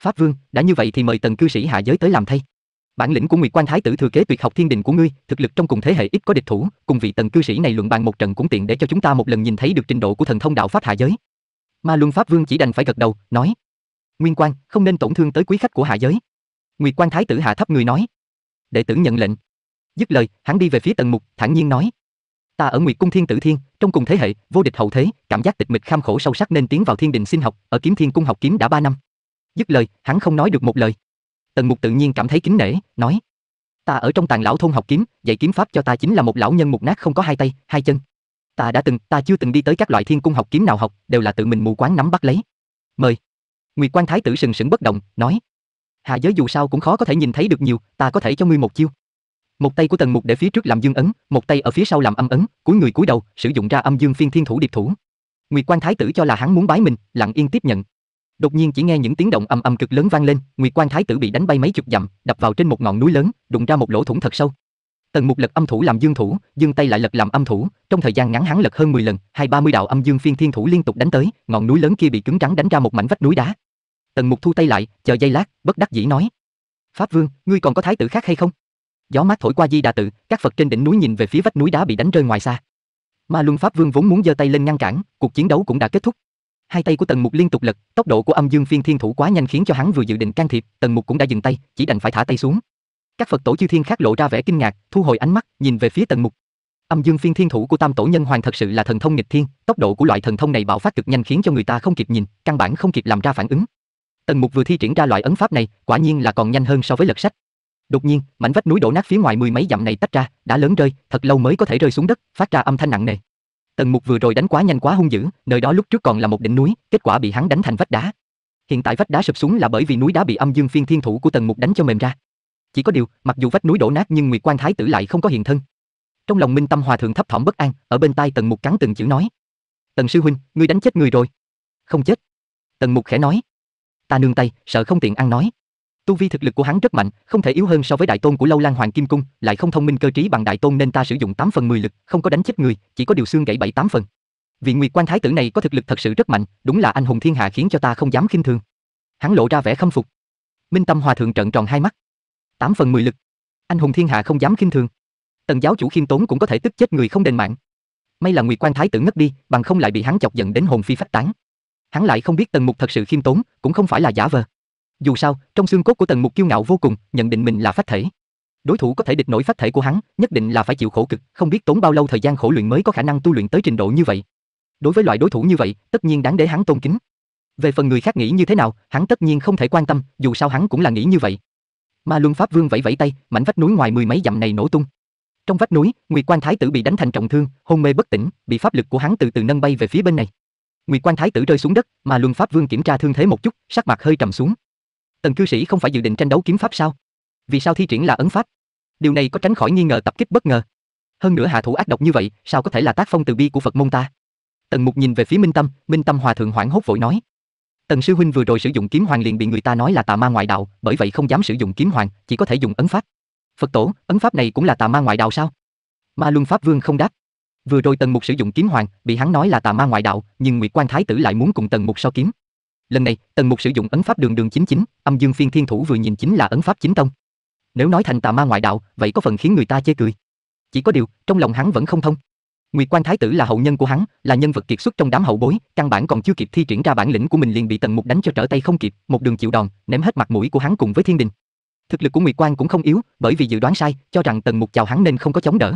Pháp Vương, đã như vậy thì mời tần cư sĩ hạ giới tới làm thay. Bản lĩnh của Nguyệt Quan Thái tử thừa kế tuyệt học thiên đình của ngươi, thực lực trong cùng thế hệ ít có địch thủ, cùng vị tần cư sĩ này luận bàn một trận cũng tiện để cho chúng ta một lần nhìn thấy được trình độ của thần thông đạo pháp hạ giới. Ma Luân Pháp Vương chỉ đành phải gật đầu, nói: "Nguyên Quan, không nên tổn thương tới quý khách của hạ giới." Nguyệt Quan Thái tử hạ thấp người nói: "Đệ tử nhận lệnh." Dứt lời, hắn đi về phía tần mục, thản nhiên nói: "Ta ở Nguyệt cung Thiên tử Thiên, trong cùng thế hệ, vô địch hậu thế, cảm giác tịch mịch kham khổ sâu sắc nên tiến vào Thiên đình xin học, ở Kiếm Thiên cung học kiếm đã 3 năm." Dứt lời, hắn không nói được một lời. Tần Mục tự nhiên cảm thấy kính nể, nói: "Ta ở trong Tàng lão thôn học kiếm, dạy kiếm pháp cho ta chính là một lão nhân mục nát không có hai tay, hai chân. Ta đã từng, ta chưa từng đi tới các loại thiên cung học kiếm nào học, đều là tự mình mù quáng nắm bắt lấy." "Mời." Nguyệt Quan thái tử sừng sững bất động, nói: "Hạ giới dù sao cũng khó có thể nhìn thấy được nhiều, ta có thể cho ngươi một chiêu." Một tay của Tần Mục để phía trước làm dương ấn, một tay ở phía sau làm âm ấn, cúi người cúi đầu, sử dụng ra âm dương phiên thiên thủ điệp thủ. Nguyệt Quan thái tử cho là hắn muốn bái mình, lặng yên tiếp nhận. Đột nhiên chỉ nghe những tiếng động ầm ầm cực lớn vang lên, Nguyệt Quan Thái tử bị đánh bay mấy chục dặm, đập vào trên một ngọn núi lớn, đụng ra một lỗ thủng thật sâu. Tần Mục lật âm thủ làm dương thủ, dương tay lại lật làm âm thủ, trong thời gian ngắn hắn lật hơn 10 lần, hai ba mươi đạo âm dương phiên thiên thủ liên tục đánh tới, ngọn núi lớn kia bị cứng trắng đánh ra một mảnh vách núi đá. Tần Mục thu tay lại, chờ giây lát, bất đắc dĩ nói: "Pháp vương, ngươi còn có thái tử khác hay không?" Gió mát thổi qua Di Đà tự, các Phật trên đỉnh núi nhìn về phía vách núi đá bị đánh rơi ngoài xa. Ma Luân Pháp Vương vốn muốn giơ tay lên ngăn cản, cuộc chiến đấu cũng đã kết thúc. Hai tay của Tần Mục liên tục lật, tốc độ của âm dương phiên thiên thủ quá nhanh khiến cho hắn vừa dự định can thiệp, Tần Mục cũng đã dừng tay, chỉ đành phải thả tay xuống. Các Phật tổ chư thiên khác lộ ra vẻ kinh ngạc, thu hồi ánh mắt, nhìn về phía Tần Mục. Âm dương phiên thiên thủ của Tam tổ nhân hoàng thật sự là thần thông nghịch thiên, tốc độ của loại thần thông này bạo phát cực nhanh khiến cho người ta không kịp nhìn, căn bản không kịp làm ra phản ứng. Tần Mục vừa thi triển ra loại ấn pháp này, quả nhiên là còn nhanh hơn so với lật sách. Đột nhiên, mảnh vách núi đổ nát phía ngoài mười mấy dặm này tách ra, đã lớn rơi, thật lâu mới có thể rơi xuống đất, phát ra âm thanh nặng nề. Tần Mục vừa rồi đánh quá nhanh quá hung dữ, nơi đó lúc trước còn là một đỉnh núi, kết quả bị hắn đánh thành vách đá. Hiện tại vách đá sụp xuống là bởi vì núi đá bị âm dương phiên thiên thủ của Tần Mục đánh cho mềm ra. Chỉ có điều, mặc dù vách núi đổ nát nhưng Nguyệt Quan Thái tử lại không có hiện thân. Trong lòng Minh Tâm Hòa thượng thấp thỏm bất an, ở bên tai Tần Mục cắn từng chữ nói: "Tần sư huynh, ngươi đánh chết người rồi." "Không chết." Tần Mục khẽ nói. "Ta nương tay, sợ không tiện ăn nói." tu vi thực lực của hắn rất mạnh, không thể yếu hơn so với đại tôn của lâu lan hoàng kim cung, lại không thông minh cơ trí bằng đại tôn nên ta sử dụng 8 phần 10 lực, không có đánh chết người, chỉ có điều xương gãy bảy tám phần. Vị Nguyệt Quan thái tử này có thực lực thật sự rất mạnh, đúng là anh hùng thiên hạ khiến cho ta không dám khinh thường. Hắn lộ ra vẻ khâm phục. Minh Tâm Hòa thượng trợn tròn hai mắt. 8 phần 10 lực. Anh hùng thiên hạ không dám khinh thường. Tần giáo chủ khiêm tốn cũng có thể tức chết người không đền mạng. May là Nguyệt Quan thái tử ngất đi, bằng không lại bị hắn chọc giận đến hồn phi phách tán. Hắn lại không biết Tần Mục thật sự khiêm tốn, cũng không phải là giả vờ. Dù sao, trong xương cốt của Tần Mục kiêu ngạo vô cùng, nhận định mình là phách thể. Đối thủ có thể địch nổi phách thể của hắn, nhất định là phải chịu khổ cực, không biết tốn bao lâu thời gian khổ luyện mới có khả năng tu luyện tới trình độ như vậy. Đối với loại đối thủ như vậy, tất nhiên đáng để hắn tôn kính. Về phần người khác nghĩ như thế nào, hắn tất nhiên không thể quan tâm, dù sao hắn cũng là nghĩ như vậy. Ma Luân Pháp Vương vẫy vẫy tay, mảnh vách núi ngoài mười mấy dặm này nổ tung. Trong vách núi, Nguyệt Quan Thái tử bị đánh thành trọng thương, hôn mê bất tỉnh, bị pháp lực của hắn từ từ nâng bay về phía bên này. Nguyệt Quan Thái tử rơi xuống đất, mà Luân Pháp Vương kiểm tra thương thế một chút, sắc mặt hơi trầm xuống. Tần cư sĩ không phải dự định tranh đấu kiếm pháp sao? Vì sao thi triển là ấn pháp? Điều này có tránh khỏi nghi ngờ tập kích bất ngờ. Hơn nữa hạ thủ ác độc như vậy, sao có thể là tác phong từ bi của Phật môn ta? Tần Mục nhìn về phía Minh Tâm, Minh Tâm hòa thượng hoảng hốt vội nói: "Tần sư huynh vừa rồi sử dụng kiếm hoàng liền bị người ta nói là tà ma ngoại đạo, bởi vậy không dám sử dụng kiếm hoàng, chỉ có thể dùng ấn pháp." Phật tổ, ấn pháp này cũng là tà ma ngoại đạo sao? Ma Luân Pháp Vương không đáp. Vừa rồi Tần Mục sử dụng kiếm hoàng, bị hắn nói là tà ma ngoại đạo, nhưng Nguyệt Quan Thái tử lại muốn cùng Tần Mục so kiếm. Lần này, Tần Mục sử dụng ấn pháp đường đường 99, âm dương phiên thiên thủ vừa nhìn chính là ấn pháp chính tông. Nếu nói thành tà ma ngoại đạo, vậy có phần khiến người ta chê cười. Chỉ có điều, trong lòng hắn vẫn không thông. Nguyệt Quan Thái tử là hậu nhân của hắn, là nhân vật kiệt xuất trong đám hậu bối, căn bản còn chưa kịp thi triển ra bản lĩnh của mình liền bị Tần Mục đánh cho trở tay không kịp, một đường chịu đòn, ném hết mặt mũi của hắn cùng với Thiên Đình. Thực lực của Nguyệt Quan cũng không yếu, bởi vì dự đoán sai, cho rằng Tần Mục chào hắn nên không có chống đỡ.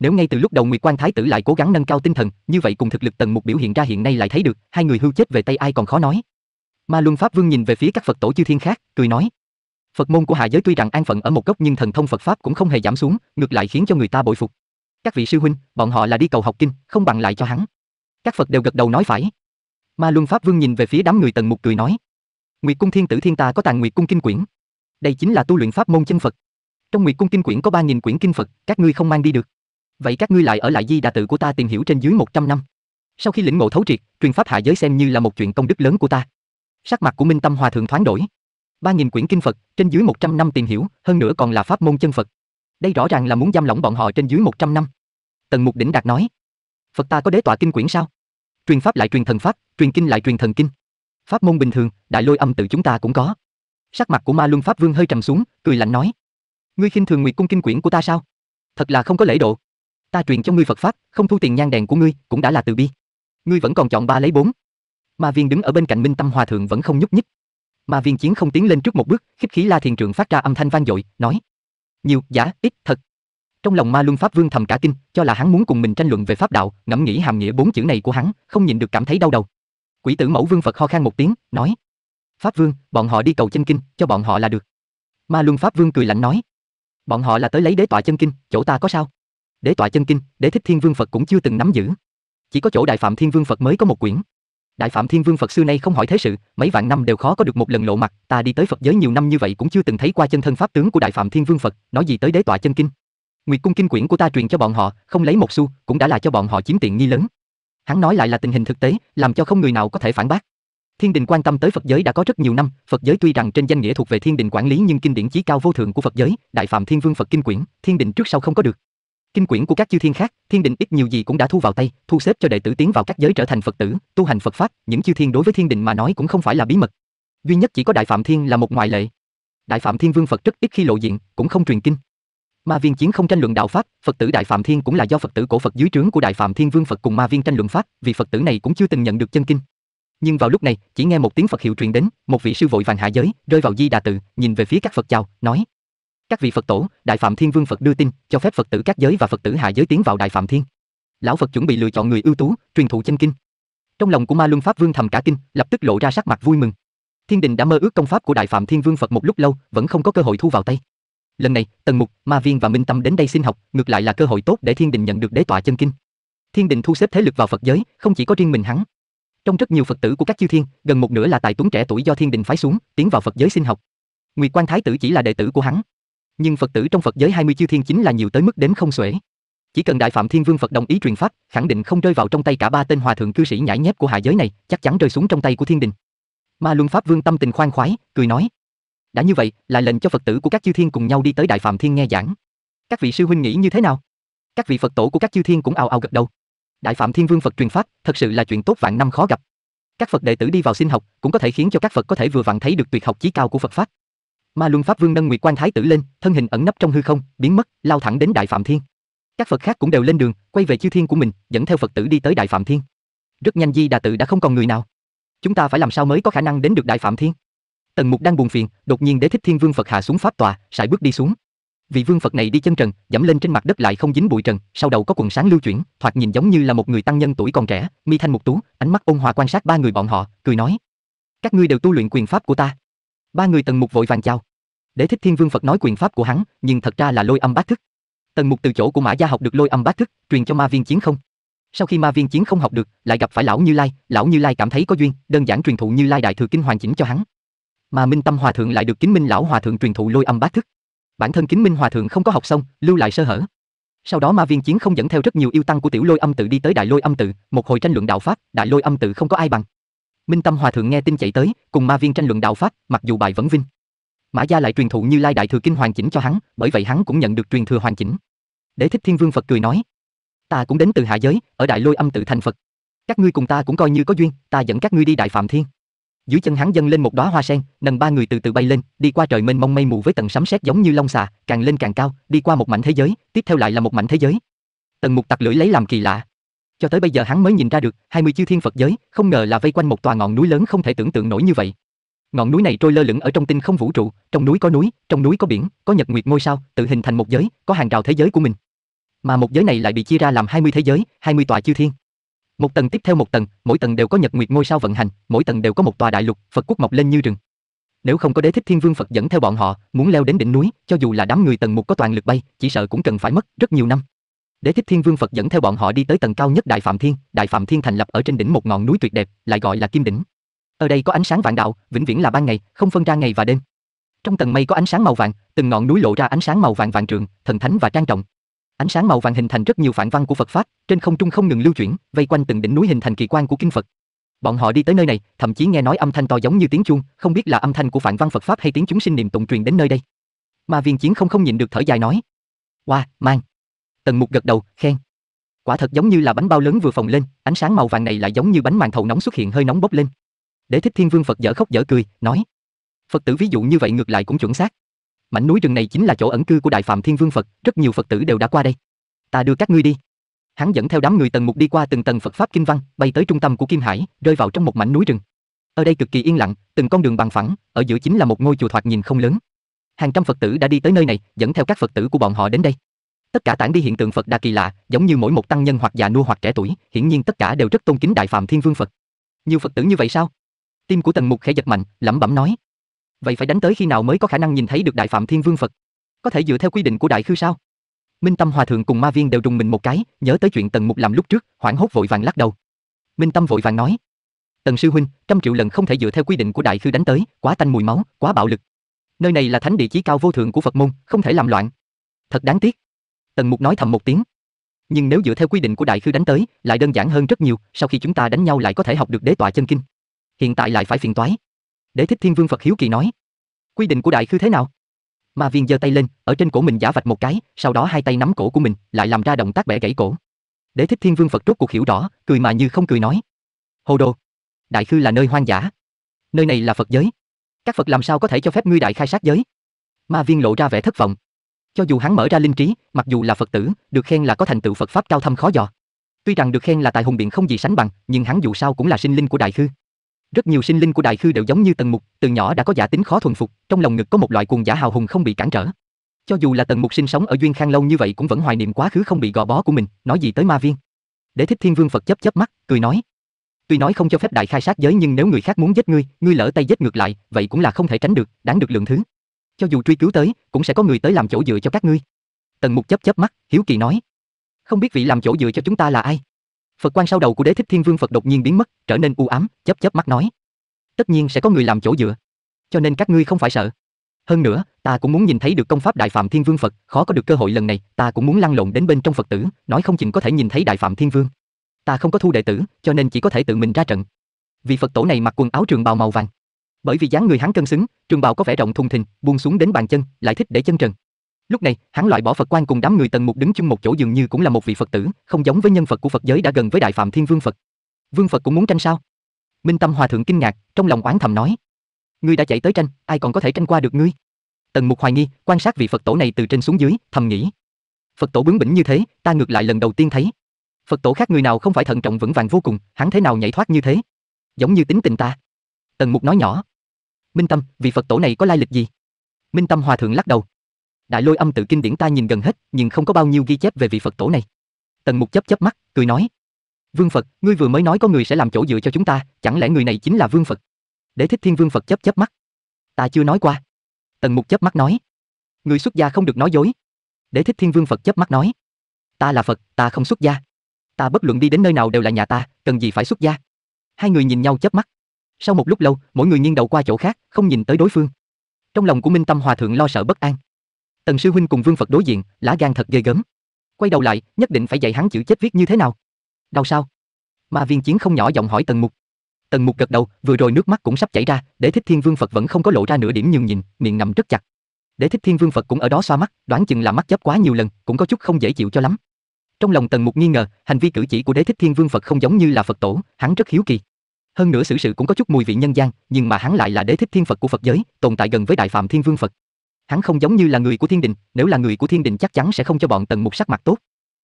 Nếu ngay từ lúc đầu Nguyệt Quan Thái tử lại cố gắng nâng cao tinh thần, như vậy cùng thực lực Tần Mục biểu hiện ra hiện nay lại thấy được, hai người hưu chết về tay ai còn khó nói. Ma Luân Pháp Vương nhìn về phía các Phật tổ chư thiên khác, cười nói: "Phật môn của hạ giới tuy rằng an phận ở một góc nhưng thần thông Phật pháp cũng không hề giảm xuống, ngược lại khiến cho người ta bội phục. Các vị sư huynh, bọn họ là đi cầu học kinh, không bằng lại cho hắn." Các Phật đều gật đầu nói phải. Ma Luân Pháp Vương nhìn về phía đám người Tần Mục cười nói: "Nguyệt cung thiên tử thiên ta có tàng Nguyệt cung kinh quyển. Đây chính là tu luyện pháp môn chân Phật. Trong Nguyệt cung kinh quyển có 3000 quyển kinh Phật, các ngươi không mang đi được. Vậy các ngươi lại ở lại Di Đà tự của ta tìm hiểu trên dưới 100 năm." Sau khi lĩnh ngộ thấu triệt, truyền pháp hạ giới xem như là một chuyện công đức lớn của ta, Sắc mặt của Minh Tâm Hòa thượng thoáng đổi. ba nghìn quyển kinh Phật, trên dưới một trăm năm tìm hiểu, hơn nữa còn là pháp môn chân Phật. Đây rõ ràng là muốn giam lỏng bọn họ trên dưới một trăm năm. Tần Mục Đỉnh Đạt nói, Phật ta có đế tọa kinh quyển sao? Truyền pháp lại truyền thần pháp, truyền kinh lại truyền thần kinh. Pháp môn bình thường, đại lôi âm tự chúng ta cũng có. Sắc mặt của Ma Luân Pháp Vương hơi trầm xuống, cười lạnh nói: "Ngươi khinh thường Nguyệt cung kinh quyển của ta sao? Thật là không có lễ độ. Ta truyền cho ngươi Phật pháp, không thu tiền nhang đèn của ngươi, cũng đã là từ bi. Ngươi vẫn còn chọn ba lấy bốn. Ma Viên đứng ở bên cạnh Minh Tâm Hòa thượng vẫn không nhúc nhích. Ma Viên chiến không tiến lên trước một bước, khích khí La Thiền trường phát ra âm thanh vang dội, nói: "Nhiều, giả, ít, thật." Trong lòng Ma Luân Pháp Vương thầm cả kinh, cho là hắn muốn cùng mình tranh luận về pháp đạo, ngẫm nghĩ hàm nghĩa bốn chữ này của hắn, không nhịn được cảm thấy đau đầu. Quỷ tử Mẫu Vương Phật ho khan một tiếng, nói: "Pháp Vương, bọn họ đi cầu chân kinh, cho bọn họ là được." Ma Luân Pháp Vương cười lạnh nói: "Bọn họ là tới lấy đế tọa chân kinh, chỗ ta có sao?" Đế tọa chân kinh, Đế Thích Thiên Vương Phật cũng chưa từng nắm giữ. Chỉ có chỗ Đại Phạm Thiên Vương Phật mới có một quyển, Đại Phạm Thiên Vương Phật xưa nay không hỏi thế sự, mấy vạn năm đều khó có được một lần lộ mặt, ta đi tới Phật giới nhiều năm như vậy cũng chưa từng thấy qua chân thân pháp tướng của Đại Phạm Thiên Vương Phật, nói gì tới đế tọa chân kinh. Nguyệt cung kinh quyển của ta truyền cho bọn họ, không lấy một xu, cũng đã là cho bọn họ chiếm tiện nghi lớn. Hắn nói lại là tình hình thực tế, làm cho không người nào có thể phản bác. Thiên đình quan tâm tới Phật giới đã có rất nhiều năm, Phật giới tuy rằng trên danh nghĩa thuộc về Thiên đình quản lý nhưng kinh điển chí cao vô thượng của Phật giới, Đại Phạm Thiên Vương Phật kinh quyển, Thiên đình trước sau không có được. Kinh quyển của các chư thiên khác, thiên định ít nhiều gì cũng đã thu vào tay, thu xếp cho đệ tử tiến vào các giới trở thành Phật tử, tu hành Phật pháp, những chư thiên đối với thiên định mà nói cũng không phải là bí mật. Duy nhất chỉ có Đại Phạm Thiên là một ngoại lệ. Đại Phạm Thiên Vương Phật rất ít khi lộ diện, cũng không truyền kinh. Ma viên chiến không tranh luận đạo pháp, Phật tử Đại Phạm Thiên cũng là do Phật tử cổ Phật dưới trướng của Đại Phạm Thiên Vương Phật cùng Ma viên tranh luận pháp, vì Phật tử này cũng chưa từng nhận được chân kinh. Nhưng vào lúc này, chỉ nghe một tiếng Phật hiệu truyền đến, một vị sư vội vàng hạ giới, rơi vào Di Đà tự, nhìn về phía các Phật chào, nói: các vị Phật tổ, Đại Phạm Thiên Vương Phật đưa tin, cho phép Phật tử các giới và Phật tử hạ giới tiến vào Đại Phạm Thiên. Lão Phật chuẩn bị lựa chọn người ưu tú, truyền thụ chân kinh. Trong lòng của Ma Luân Pháp Vương thầm cả kinh, lập tức lộ ra sắc mặt vui mừng. Thiên Đình đã mơ ước công pháp của Đại Phạm Thiên Vương Phật một lúc lâu, vẫn không có cơ hội thu vào tay. Lần này, Tần Mục, Ma Viên và Minh Tâm đến đây xin học, ngược lại là cơ hội tốt để Thiên Đình nhận được đế tọa chân kinh. Thiên Đình thu xếp thế lực vào Phật giới, không chỉ có riêng mình hắn. Trong rất nhiều Phật tử của các chư thiên, gần một nửa là tài tuấn trẻ tuổi do Thiên Đình phái xuống, tiến vào Phật giới xin học. Nguyệt Quan Thái tử chỉ là đệ tử của hắn nhưng Phật tử trong Phật giới 20 chư thiên chính là nhiều tới mức đến không xuể. Chỉ cần Đại Phạm Thiên Vương Phật đồng ý truyền pháp, khẳng định không rơi vào trong tay cả ba tên hòa thượng cư sĩ nhãi nhép của hạ giới này, chắc chắn rơi xuống trong tay của Thiên Đình. Ma Luân Pháp Vương tâm tình khoan khoái, cười nói: "Đã như vậy, là lệnh cho Phật tử của các chư thiên cùng nhau đi tới Đại Phạm Thiên nghe giảng. Các vị sư huynh nghĩ như thế nào?" Các vị Phật tổ của các chư thiên cũng ào ào gật đầu. Đại Phạm Thiên Vương Phật truyền pháp, thật sự là chuyện tốt vạn năm khó gặp. Các Phật đệ tử đi vào sinh học, cũng có thể khiến cho các Phật có thể vừa vặn thấy được tuyệt học chí cao của Phật pháp. Ma Luân Pháp Vương nâng Nguyệt Quan Thái tử lên, thân hình ẩn nấp trong hư không, biến mất, lao thẳng đến Đại Phạm Thiên. Các Phật khác cũng đều lên đường, quay về chư thiên của mình, dẫn theo Phật tử đi tới Đại Phạm Thiên. Rất nhanh Di Đà tự đã không còn người nào. Chúng ta phải làm sao mới có khả năng đến được Đại Phạm Thiên? Tần Mục đang buồn phiền, đột nhiên Đế Thích Thiên Vương Phật hạ xuống pháp tòa, sải bước đi xuống. Vị vương Phật này đi chân trần, dẫm lên trên mặt đất lại không dính bụi trần, sau đầu có quần sáng lưu chuyển, thoạt nhìn giống như là một người tăng nhân tuổi còn trẻ, mi thanh một tú, ánh mắt ôn hòa quan sát ba người bọn họ, cười nói: "Các ngươi đều tu luyện quyền pháp của ta." Ba người Tần Mục vội vàng chào. Để thích Thiên Vương Phật nói quyền pháp của hắn, nhưng thật ra là lôi âm bát thức. Tần Mục từ chỗ của Mã Gia học được lôi âm bát thức, truyền cho Ma Viên Chiến không. Sau khi Ma Viên Chiến không học được, lại gặp phải lão Như Lai, lão Như Lai cảm thấy có duyên, đơn giản truyền thụ Như Lai đại thừa kinh hoàn chỉnh cho hắn. Mà Minh Tâm Hòa thượng lại được Kính Minh lão hòa thượng truyền thụ lôi âm bát thức. Bản thân Kính Minh hòa thượng không có học xong, lưu lại sơ hở. Sau đó Ma Viên Chiến không dẫn theo rất nhiều yêu tăng của Tiểu Lôi Âm tự đi tới Đại Lôi Âm tự, một hồi tranh luận đạo pháp, Đại Lôi Âm tự không có ai bằng. Minh Tâm Hòa thượng nghe tin chạy tới, cùng ma viên tranh luận đạo pháp, mặc dù bài vẫn vinh. Mã gia lại truyền thụ Như Lai đại thừa kinh hoàn chỉnh cho hắn, bởi vậy hắn cũng nhận được truyền thừa hoàn chỉnh. Đế Thích Thiên Vương Phật cười nói: "Ta cũng đến từ hạ giới, ở Đại Lôi Âm tự thành Phật. Các ngươi cùng ta cũng coi như có duyên, ta dẫn các ngươi đi Đại Phạm Thiên." Dưới chân hắn dâng lên một đóa hoa sen, nâng ba người từ từ bay lên, đi qua trời mênh mông mây mù với tầng sấm sét giống như long xà, càng lên càng cao, đi qua một mảnh thế giới, tiếp theo lại là một mảnh thế giới. Tầng Mục tặc lưỡi lấy làm kỳ lạ, cho tới bây giờ hắn mới nhìn ra được, 20 chư thiên Phật giới, không ngờ là vây quanh một tòa ngọn núi lớn không thể tưởng tượng nổi như vậy. Ngọn núi này trôi lơ lửng ở trong tinh không vũ trụ, trong núi có núi, trong núi có biển, có nhật nguyệt ngôi sao, tự hình thành một giới, có hàng rào thế giới của mình. Mà một giới này lại bị chia ra làm 20 thế giới, 20 tòa chư thiên. Một tầng tiếp theo một tầng, mỗi tầng đều có nhật nguyệt ngôi sao vận hành, mỗi tầng đều có một tòa đại lục, Phật quốc mọc lên như rừng. Nếu không có Đế Thích Thiên Vương Phật dẫn theo bọn họ, muốn leo đến đỉnh núi, cho dù là đám người tầng một có toàn lực bay, chỉ sợ cũng cần phải mất rất nhiều năm. Đế thích thiên vương Phật dẫn theo bọn họ đi tới tầng cao nhất Đại Phạm Thiên, Đại Phạm Thiên thành lập ở trên đỉnh một ngọn núi tuyệt đẹp, lại gọi là Kim đỉnh. Ở đây có ánh sáng vạn đạo, vĩnh viễn là ban ngày, không phân ra ngày và đêm. Trong tầng mây có ánh sáng màu vàng, từng ngọn núi lộ ra ánh sáng màu vàng vạn trượng, thần thánh và trang trọng. Ánh sáng màu vàng hình thành rất nhiều phản văn của Phật pháp, trên không trung không ngừng lưu chuyển, vây quanh từng đỉnh núi hình thành kỳ quan của kinh Phật. Bọn họ đi tới nơi này, thậm chí nghe nói âm thanh to giống như tiếng chuông, không biết là âm thanh của phản văn Phật pháp hay tiếng chúng sinh niệm tụng truyền đến nơi đây. Mà Viên Chiến không không nhịn được thở dài nói: "Oa, wow, mang, Tần Mục gật đầu, khen. Quả thật giống như là bánh bao lớn vừa phồng lên, ánh sáng màu vàng này lại giống như bánh màn thầu nóng xuất hiện hơi nóng bốc lên. để thích Thiên Vương Phật dở khóc dở cười, nói: Phật tử ví dụ như vậy ngược lại cũng chuẩn xác. Mảnh núi rừng này chính là chỗ ẩn cư của Đại Phạm Thiên Vương Phật, rất nhiều Phật tử đều đã qua đây. Ta đưa các ngươi đi. Hắn dẫn theo đám người Tần Mục đi qua từng tầng Phật pháp kinh văn, bay tới trung tâm của Kim Hải, rơi vào trong một mảnh núi rừng. Ở đây cực kỳ yên lặng, từng con đường bằng phẳng, ở giữa chính là một ngôi chùa thoạt nhìn không lớn. Hàng trăm Phật tử đã đi tới nơi này, dẫn theo các Phật tử của bọn họ đến đây tất cả tản đi hiện tượng phật đa kỳ lạ giống như mỗi một tăng nhân hoặc già nua hoặc trẻ tuổi hiển nhiên tất cả đều rất tôn kính đại phạm thiên vương phật nhiều phật tử như vậy sao tim của tần mục khẽ giật mạnh lẩm bẩm nói vậy phải đánh tới khi nào mới có khả năng nhìn thấy được đại phạm thiên vương phật có thể dựa theo quy định của đại khư sao minh tâm hòa thượng cùng ma viên đều đùng mình một cái nhớ tới chuyện tần mục làm lúc trước hoảng hốt vội vàng lắc đầu minh tâm vội vàng nói tần sư huynh trăm triệu lần không thể dựa theo quy định của đại khư đánh tới quá tanh mùi máu quá bạo lực nơi này là thánh địa chí cao vô thượng của phật môn không thể làm loạn thật đáng tiếc Tần Mục nói thầm một tiếng. Nhưng nếu dựa theo quy định của đại khư đánh tới, lại đơn giản hơn rất nhiều, sau khi chúng ta đánh nhau lại có thể học được đế tọa chân kinh. Hiện tại lại phải phiền toái. Đế thích Thiên Vương Phật Hiếu Kỳ nói. Quy định của đại khư thế nào? Ma viên giơ tay lên, ở trên cổ mình giả vạch một cái, sau đó hai tay nắm cổ của mình, lại làm ra động tác bẻ gãy cổ. Đế thích Thiên Vương Phật rốt cuộc hiểu rõ, cười mà như không cười nói. Hồ đồ. Đại khư là nơi hoang dã. Nơi này là Phật giới. Các Phật làm sao có thể cho phép ngươi đại khai sát giới? Ma viên lộ ra vẻ thất vọng, cho dù hắn mở ra linh trí, mặc dù là Phật tử, được khen là có thành tựu Phật pháp cao thâm khó dò. Tuy rằng được khen là tài hùng biện không gì sánh bằng, nhưng hắn dù sao cũng là sinh linh của đại khư. Rất nhiều sinh linh của đại khư đều giống như Tần Mục, từ nhỏ đã có giả tính khó thuần phục, trong lòng ngực có một loại cuồng giả hào hùng không bị cản trở. Cho dù là Tần Mục sinh sống ở Duyên Khang lâu như vậy cũng vẫn hoài niệm quá khứ không bị gò bó của mình, nói gì tới ma viên. Để Thích Thiên Vương Phật chấp chấp mắt, cười nói: "Tuy nói không cho phép đại khai sát giới nhưng nếu người khác muốn giết ngươi, ngươi lỡ tay giết ngược lại, vậy cũng là không thể tránh được, đáng được lượng thứ." cho dù truy cứu tới, cũng sẽ có người tới làm chỗ dựa cho các ngươi. Tần Mục chấp chấp mắt, hiếu kỳ nói: "Không biết vị làm chỗ dựa cho chúng ta là ai?" Phật quan sau đầu của Đế Thích Thiên Vương Phật đột nhiên biến mất, trở nên u ám, chấp chấp mắt nói: "Tất nhiên sẽ có người làm chỗ dựa, cho nên các ngươi không phải sợ. Hơn nữa, ta cũng muốn nhìn thấy được công pháp Đại Phạm Thiên Vương Phật, khó có được cơ hội lần này, ta cũng muốn lăn lộn đến bên trong Phật tử, nói không chừng có thể nhìn thấy Đại Phạm Thiên Vương. Ta không có thu đệ tử, cho nên chỉ có thể tự mình ra trận." Vì Phật tổ này mặc quần áo trường bào màu vàng, bởi vì dáng người hắn cân xứng, trường bào có vẻ rộng thùng thình, buông xuống đến bàn chân, lại thích để chân trần. Lúc này, hắn loại bỏ Phật quan cùng đám người tần mục đứng chung một chỗ dường như cũng là một vị Phật tử, không giống với nhân Phật của Phật giới đã gần với Đại Phạm Thiên Vương Phật. Vương Phật cũng muốn tranh sao? Minh Tâm Hòa thượng kinh ngạc, trong lòng oán thầm nói: "Ngươi đã chạy tới tranh, ai còn có thể tranh qua được ngươi?" Tần Mục hoài nghi, quan sát vị Phật tổ này từ trên xuống dưới, thầm nghĩ: "Phật tổ bướng bỉnh như thế, ta ngược lại lần đầu tiên thấy. Phật tổ khác người nào không phải thận trọng vững vàng vô cùng, hắn thế nào nhảy thoát như thế? Giống như tính tình ta." Tần Mục nói nhỏ. Minh Tâm, vị Phật tổ này có lai lịch gì? Minh Tâm hòa thượng lắc đầu. Đại Lôi Âm tự kinh điển ta nhìn gần hết, nhưng không có bao nhiêu ghi chép về vị Phật tổ này. Tần Mục chớp chớp mắt, cười nói: "Vương Phật, ngươi vừa mới nói có người sẽ làm chỗ dựa cho chúng ta, chẳng lẽ người này chính là Vương Phật?" Để Thích Thiên Vương Phật chớp chớp mắt. "Ta chưa nói qua." Tần Mục chớp mắt nói. "Người xuất gia không được nói dối." Để Thích Thiên Vương Phật chớp mắt nói. "Ta là Phật, ta không xuất gia. Ta bất luận đi đến nơi nào đều là nhà ta, cần gì phải xuất gia?" Hai người nhìn nhau chớp mắt. Sau một lúc lâu, mỗi người nghiêng đầu qua chỗ khác, không nhìn tới đối phương. Trong lòng của Minh Tâm Hòa thượng lo sợ bất an. Tần sư huynh cùng Vương Phật đối diện, lá gan thật ghê gớm. Quay đầu lại, nhất định phải dạy hắn chữ chết viết như thế nào. Đau sao? mà viên chiến không nhỏ giọng hỏi Tần Mục. Tần Mục gật đầu, vừa rồi nước mắt cũng sắp chảy ra, để Thích Thiên Vương Phật vẫn không có lộ ra nửa điểm nhường nhịn, miệng ngậm rất chặt. Để Thích Thiên Vương Phật cũng ở đó xoa mắt, đoán chừng là mắt chớp quá nhiều lần, cũng có chút không dễ chịu cho lắm. Trong lòng Tần Mục nghi ngờ, hành vi cử chỉ của Đế Thích Thiên Vương Phật không giống như là Phật tổ, hắn rất hiếu kỳ hơn nữa xử sự cũng có chút mùi vị nhân gian, nhưng mà hắn lại là đế thích thiên Phật của Phật giới, tồn tại gần với đại phạm thiên vương Phật. Hắn không giống như là người của thiên đình, nếu là người của thiên đình chắc chắn sẽ không cho bọn Tần Mục sắc mặt tốt.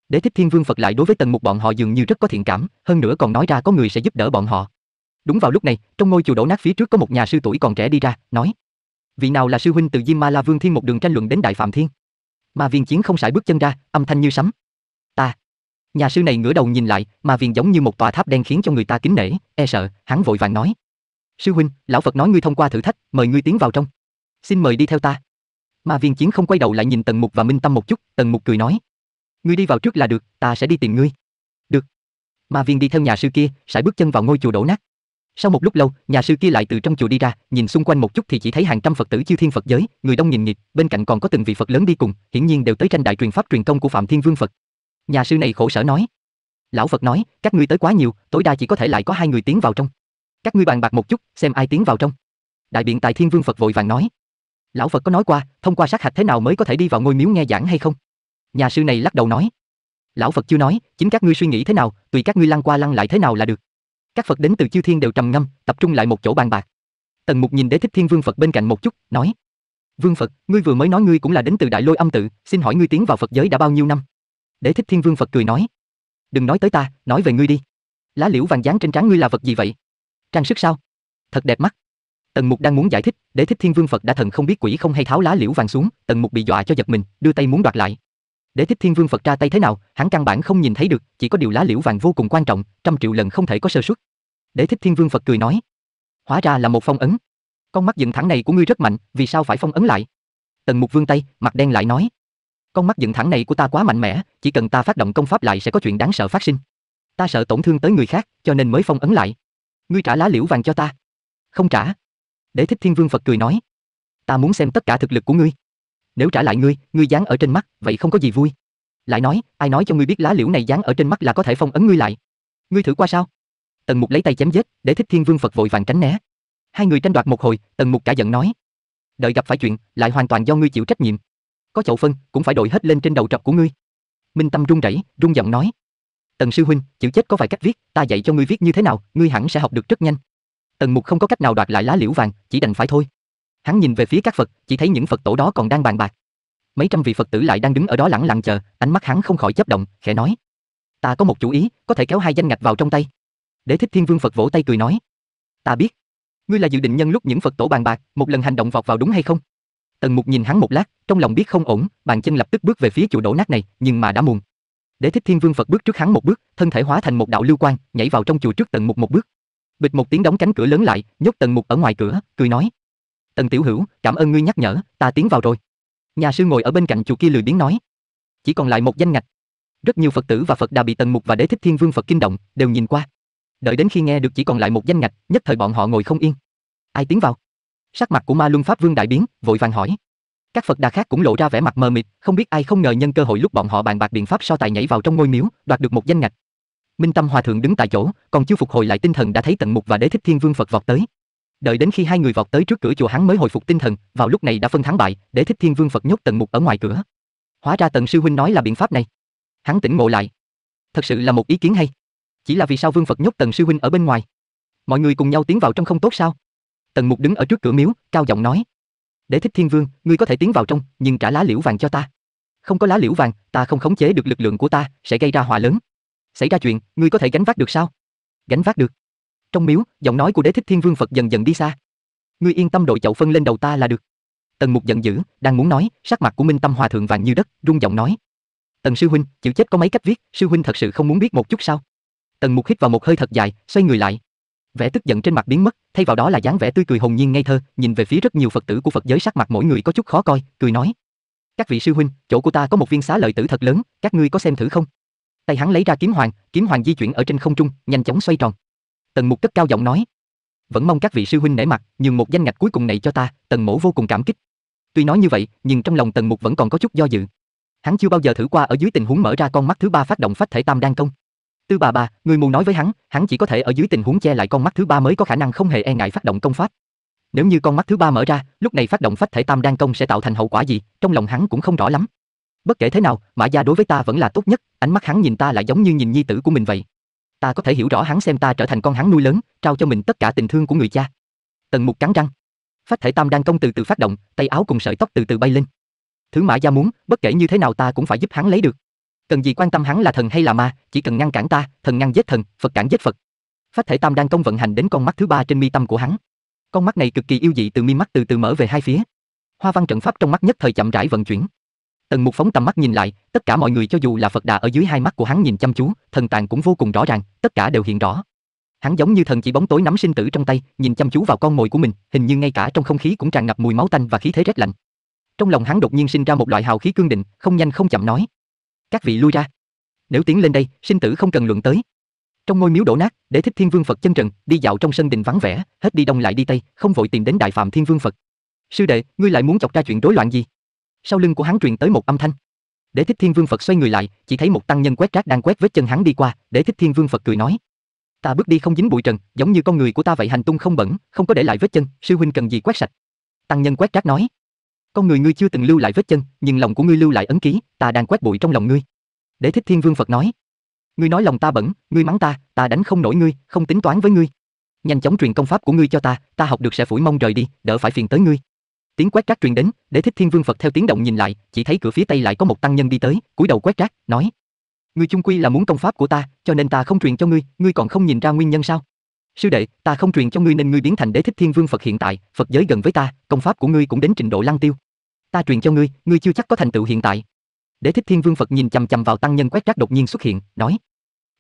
Đế thích thiên vương Phật lại đối với Tần Mục bọn họ dường như rất có thiện cảm, hơn nữa còn nói ra có người sẽ giúp đỡ bọn họ. Đúng vào lúc này, trong ngôi chùa đổ nát phía trước có một nhà sư tuổi còn trẻ đi ra, nói: "Vị nào là sư huynh từ Diêm Ma La Vương Thiên một đường tranh luận đến đại phạm thiên?" mà Viên Chiến không sải bước chân ra, âm thanh như sấm: "Ta, Nhà sư này ngửa đầu nhìn lại, mà viền giống như một tòa tháp đen khiến cho người ta kính nể, e sợ, hắn vội vàng nói: "Sư huynh, lão Phật nói ngươi thông qua thử thách, mời ngươi tiến vào trong. Xin mời đi theo ta." Mà viên chiến không quay đầu lại nhìn Tần Mục và Minh Tâm một chút, Tần Mục cười nói: "Ngươi đi vào trước là được, ta sẽ đi tìm ngươi." "Được." Mà viên đi theo nhà sư kia, sải bước chân vào ngôi chùa đổ nát. Sau một lúc lâu, nhà sư kia lại từ trong chùa đi ra, nhìn xung quanh một chút thì chỉ thấy hàng trăm Phật tử chư thiên Phật giới, người đông nghìn nghịt, bên cạnh còn có từng vị Phật lớn đi cùng, hiển nhiên đều tới tranh đại truyền pháp truyền công của Phạm Thiên Vương Phật nhà sư này khổ sở nói. Lão Phật nói, các ngươi tới quá nhiều, tối đa chỉ có thể lại có hai người tiến vào trong. Các ngươi bàn bạc một chút, xem ai tiến vào trong. Đại biện tài Thiên Vương Phật vội vàng nói. Lão Phật có nói qua, thông qua sát hạch thế nào mới có thể đi vào ngôi miếu nghe giảng hay không? Nhà sư này lắc đầu nói. Lão Phật chưa nói, chính các ngươi suy nghĩ thế nào, tùy các ngươi lăn qua lăn lại thế nào là được. Các Phật đến từ chư thiên đều trầm ngâm, tập trung lại một chỗ bàn bạc. Tần Mục nhìn Đế Thích Thiên Vương Phật bên cạnh một chút, nói: "Vương Phật, ngươi vừa mới nói ngươi cũng là đến từ Đại Lôi Âm tự, xin hỏi ngươi tiến vào Phật giới đã bao nhiêu năm?" Đế thích thiên vương Phật cười nói. Đừng nói tới ta, nói về ngươi đi. Lá liễu vàng dán trên trán ngươi là vật gì vậy? Trang sức sao? Thật đẹp mắt. Tần Mục đang muốn giải thích, Đế thích thiên vương Phật đã thần không biết quỷ không hay tháo lá liễu vàng xuống, Tần Mục bị dọa cho giật mình, đưa tay muốn đoạt lại. Đế thích thiên vương Phật ra tay thế nào, hắn căn bản không nhìn thấy được, chỉ có điều lá liễu vàng vô cùng quan trọng, trăm triệu lần không thể có sơ suất. Đế thích thiên vương Phật cười nói. Hóa ra là một phong ấn. Con mắt dựng thẳng này của ngươi rất mạnh, vì sao phải phong ấn lại? Tần Mục vương tay, mặt đen lại nói. Con mắt dựng thẳng này của ta quá mạnh mẽ, chỉ cần ta phát động công pháp lại sẽ có chuyện đáng sợ phát sinh. Ta sợ tổn thương tới người khác, cho nên mới phong ấn lại. Ngươi trả lá liễu vàng cho ta. Không trả. để thích thiên vương Phật cười nói. Ta muốn xem tất cả thực lực của ngươi. Nếu trả lại ngươi, ngươi dán ở trên mắt, vậy không có gì vui. Lại nói, ai nói cho ngươi biết lá liễu này dán ở trên mắt là có thể phong ấn ngươi lại. Ngươi thử qua sao? Tần mục lấy tay chém giết, để thích thiên vương Phật vội vàng tránh né. Hai người tranh đoạt một hồi, tần mục cả giận nói. Đợi gặp phải chuyện, lại hoàn toàn do ngươi chịu trách nhiệm có chậu phân cũng phải đội hết lên trên đầu trọc của ngươi. Minh Tâm run rẩy, run giọng nói. Tần sư huynh, chữ chết có vài cách viết, ta dạy cho ngươi viết như thế nào, ngươi hẳn sẽ học được rất nhanh. Tần Mục không có cách nào đoạt lại lá liễu vàng, chỉ đành phải thôi. Hắn nhìn về phía các Phật, chỉ thấy những Phật tổ đó còn đang bàn bạc. Mấy trăm vị Phật tử lại đang đứng ở đó lẳng lặng chờ, ánh mắt hắn không khỏi chấp động, khẽ nói: "Ta có một chủ ý, có thể kéo hai danh ngạch vào trong tay." để Thích Thiên Vương Phật vỗ tay cười nói: "Ta biết, ngươi là dự định nhân lúc những Phật tổ bàn bạc, một lần hành động vọt vào đúng hay không?" Tần Mục nhìn hắn một lát, trong lòng biết không ổn, bàn chân lập tức bước về phía chỗ đổ nát này, nhưng mà đã muộn. Đế thích thiên vương Phật bước trước hắn một bước, thân thể hóa thành một đạo lưu quang, nhảy vào trong chùa trước Tần Mục một bước. Bịch một tiếng đóng cánh cửa lớn lại, nhốt Tần Mục ở ngoài cửa, cười nói: "Tần tiểu hữu, cảm ơn ngươi nhắc nhở, ta tiến vào rồi." Nhà sư ngồi ở bên cạnh chùa kia lười biếng nói: "Chỉ còn lại một danh ngạch." Rất nhiều Phật tử và Phật đà bị Tần Mục và Đế thích thiên vương Phật kinh động, đều nhìn qua. Đợi đến khi nghe được chỉ còn lại một danh ngạch, nhất thời bọn họ ngồi không yên. Ai tiến vào? Sắc mặt của Ma Luân Pháp Vương đại biến, vội vàng hỏi. Các Phật Đà khác cũng lộ ra vẻ mặt mờ mịt, không biết ai không ngờ nhân cơ hội lúc bọn họ bàn bạc biện pháp so tài nhảy vào trong ngôi miếu, đoạt được một danh ngạch. Minh Tâm Hòa thượng đứng tại chỗ, còn chưa phục hồi lại tinh thần đã thấy Tận Mục và Đế Thích Thiên Vương Phật vọt tới. Đợi đến khi hai người vọt tới trước cửa chùa hắn mới hồi phục tinh thần, vào lúc này đã phân thắng bại, Đế Thích Thiên Vương Phật nhốt Tận Mục ở ngoài cửa. Hóa ra Tần sư huynh nói là biện pháp này. Hắn tỉnh ngộ lại. Thật sự là một ý kiến hay. Chỉ là vì sao Vương Phật nhốt Tần sư huynh ở bên ngoài? Mọi người cùng nhau tiến vào trong không tốt sao? Tần Mục đứng ở trước cửa miếu, cao giọng nói: "Để thích thiên vương, ngươi có thể tiến vào trong, nhưng trả lá liễu vàng cho ta. Không có lá liễu vàng, ta không khống chế được lực lượng của ta, sẽ gây ra họa lớn. Xảy ra chuyện, ngươi có thể gánh vác được sao?" "Gánh vác được." Trong miếu, giọng nói của Đế Thích Thiên Vương Phật dần dần đi xa. "Ngươi yên tâm đội chậu phân lên đầu ta là được." Tần Mục giận dữ, đang muốn nói, sắc mặt của Minh Tâm Hòa thượng vàng như đất, rung giọng nói: "Tần sư huynh, chữ chết có mấy cách viết, sư huynh thật sự không muốn biết một chút sao?" Tần Mục hít vào một hơi thật dài, xoay người lại. Vẻ tức giận trên mặt biến mất, thay vào đó là dáng vẻ tươi cười hồn nhiên ngây thơ, nhìn về phía rất nhiều Phật tử của Phật giới sắc mặt mỗi người có chút khó coi, cười nói: "Các vị sư huynh, chỗ của ta có một viên xá lợi tử thật lớn, các ngươi có xem thử không?" Tay hắn lấy ra kiếm hoàng, kiếm hoàng di chuyển ở trên không trung, nhanh chóng xoay tròn. Tần Mục cất cao giọng nói: "Vẫn mong các vị sư huynh nể mặt, nhường một danh ngạch cuối cùng này cho ta, Tần Mỗ vô cùng cảm kích." Tuy nói như vậy, nhưng trong lòng Tần Mục vẫn còn có chút do dự. Hắn chưa bao giờ thử qua ở dưới tình huống mở ra con mắt thứ ba phát động phát thể tam đan công. Tư bà bà, người muốn nói với hắn, hắn chỉ có thể ở dưới tình huống che lại con mắt thứ ba mới có khả năng không hề e ngại phát động công pháp. Nếu như con mắt thứ ba mở ra, lúc này phát động phách thể tam đan công sẽ tạo thành hậu quả gì, trong lòng hắn cũng không rõ lắm. Bất kể thế nào, Mã gia đối với ta vẫn là tốt nhất, ánh mắt hắn nhìn ta lại giống như nhìn nhi tử của mình vậy. Ta có thể hiểu rõ hắn xem ta trở thành con hắn nuôi lớn, trao cho mình tất cả tình thương của người cha. Tần Mục cắn răng. Phách thể tam đan công từ từ phát động, tay áo cùng sợi tóc từ từ bay lên. Thứ Mã gia muốn, bất kể như thế nào ta cũng phải giúp hắn lấy được cần gì quan tâm hắn là thần hay là ma, chỉ cần ngăn cản ta, thần ngăn giết thần, Phật cản giết Phật. Phách thể tam đang công vận hành đến con mắt thứ ba trên mi tâm của hắn. Con mắt này cực kỳ yêu dị từ mi mắt từ từ mở về hai phía. Hoa văn trận pháp trong mắt nhất thời chậm rãi vận chuyển. Tần Mục phóng tầm mắt nhìn lại, tất cả mọi người cho dù là Phật Đà ở dưới hai mắt của hắn nhìn chăm chú, thần tàn cũng vô cùng rõ ràng, tất cả đều hiện rõ. Hắn giống như thần chỉ bóng tối nắm sinh tử trong tay, nhìn chăm chú vào con mồi của mình, hình như ngay cả trong không khí cũng tràn ngập mùi máu tanh và khí thế rét lạnh. Trong lòng hắn đột nhiên sinh ra một loại hào khí cương định, không nhanh không chậm nói, các vị lui ra. Nếu tiến lên đây, sinh tử không cần luận tới. Trong ngôi miếu đổ nát, để thích Thiên Vương Phật chân trần, đi dạo trong sân đình vắng vẻ, hết đi đông lại đi tây, không vội tìm đến Đại Phạm Thiên Vương Phật. Sư đệ, ngươi lại muốn chọc ra chuyện rối loạn gì? Sau lưng của hắn truyền tới một âm thanh. Để thích Thiên Vương Phật xoay người lại, chỉ thấy một tăng nhân quét rác đang quét vết chân hắn đi qua, để thích Thiên Vương Phật cười nói: "Ta bước đi không dính bụi trần, giống như con người của ta vậy hành tung không bẩn, không có để lại vết chân, sư huynh cần gì quét sạch?" Tăng nhân quét rác nói: con người ngươi chưa từng lưu lại vết chân, nhưng lòng của ngươi lưu lại ấn ký, ta đang quét bụi trong lòng ngươi. để thích thiên vương Phật nói. Ngươi nói lòng ta bẩn, ngươi mắng ta, ta đánh không nổi ngươi, không tính toán với ngươi. Nhanh chóng truyền công pháp của ngươi cho ta, ta học được sẽ phủi mông rời đi, đỡ phải phiền tới ngươi. Tiếng quét rác truyền đến, để thích thiên vương Phật theo tiếng động nhìn lại, chỉ thấy cửa phía tây lại có một tăng nhân đi tới, cúi đầu quét rác, nói: Ngươi chung quy là muốn công pháp của ta, cho nên ta không truyền cho ngươi, ngươi còn không nhìn ra nguyên nhân sao? Sư đệ, ta không truyền cho ngươi nên ngươi biến thành Đế Thích Thiên Vương Phật hiện tại, Phật giới gần với ta, công pháp của ngươi cũng đến trình độ lăng tiêu. Ta truyền cho ngươi, ngươi chưa chắc có thành tựu hiện tại. Đế Thích Thiên Vương Phật nhìn chằm chằm vào tăng nhân quét rác đột nhiên xuất hiện, nói: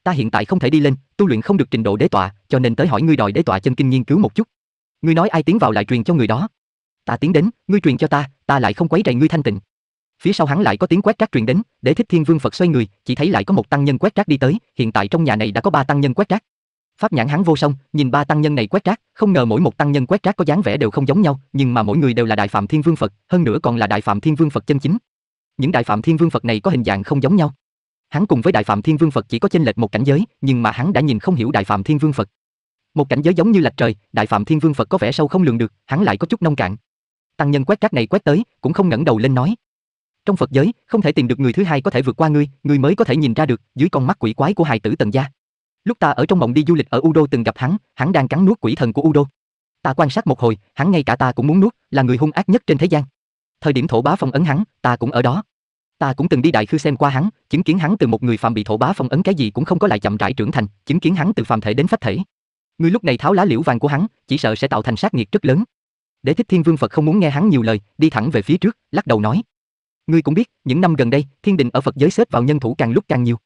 "Ta hiện tại không thể đi lên, tu luyện không được trình độ đế tọa, cho nên tới hỏi ngươi đòi đế tọa chân kinh nghiên cứu một chút. Ngươi nói ai tiến vào lại truyền cho người đó. Ta tiến đến, ngươi truyền cho ta, ta lại không quấy rầy ngươi thanh tịnh." Phía sau hắn lại có tiếng quét rác truyền đến, Đế Thích Thiên Vương Phật xoay người, chỉ thấy lại có một tăng nhân quét rác đi tới, hiện tại trong nhà này đã có ba tăng nhân quét rác. Pháp nhãn hắn vô song, nhìn ba tăng nhân này quét rác, không ngờ mỗi một tăng nhân quét rác có dáng vẻ đều không giống nhau, nhưng mà mỗi người đều là đại phạm thiên vương Phật, hơn nữa còn là đại phạm thiên vương Phật chân chính. Những đại phạm thiên vương Phật này có hình dạng không giống nhau. Hắn cùng với đại phạm thiên vương Phật chỉ có chênh lệch một cảnh giới, nhưng mà hắn đã nhìn không hiểu đại phạm thiên vương Phật. Một cảnh giới giống như lạch trời, đại phạm thiên vương Phật có vẻ sâu không lường được, hắn lại có chút nông cạn. Tăng nhân quét rác này quét tới, cũng không ngẩng đầu lên nói. Trong Phật giới, không thể tìm được người thứ hai có thể vượt qua ngươi, ngươi mới có thể nhìn ra được dưới con mắt quỷ quái của hài tử Tần gia Lúc ta ở trong mộng đi du lịch ở Udo từng gặp hắn, hắn đang cắn nuốt quỷ thần của Udo. Ta quan sát một hồi, hắn ngay cả ta cũng muốn nuốt, là người hung ác nhất trên thế gian. Thời điểm thổ bá phong ấn hắn, ta cũng ở đó. Ta cũng từng đi đại khư xem qua hắn, chứng kiến hắn từ một người phạm bị thổ bá phong ấn cái gì cũng không có lại chậm rãi trưởng thành, chứng kiến hắn từ phàm thể đến phách thể. Ngươi lúc này tháo lá liễu vàng của hắn, chỉ sợ sẽ tạo thành sát nghiệt rất lớn. để thích thiên vương Phật không muốn nghe hắn nhiều lời, đi thẳng về phía trước, lắc đầu nói. Ngươi cũng biết, những năm gần đây, thiên đình ở Phật giới xếp vào nhân thủ càng lúc càng nhiều.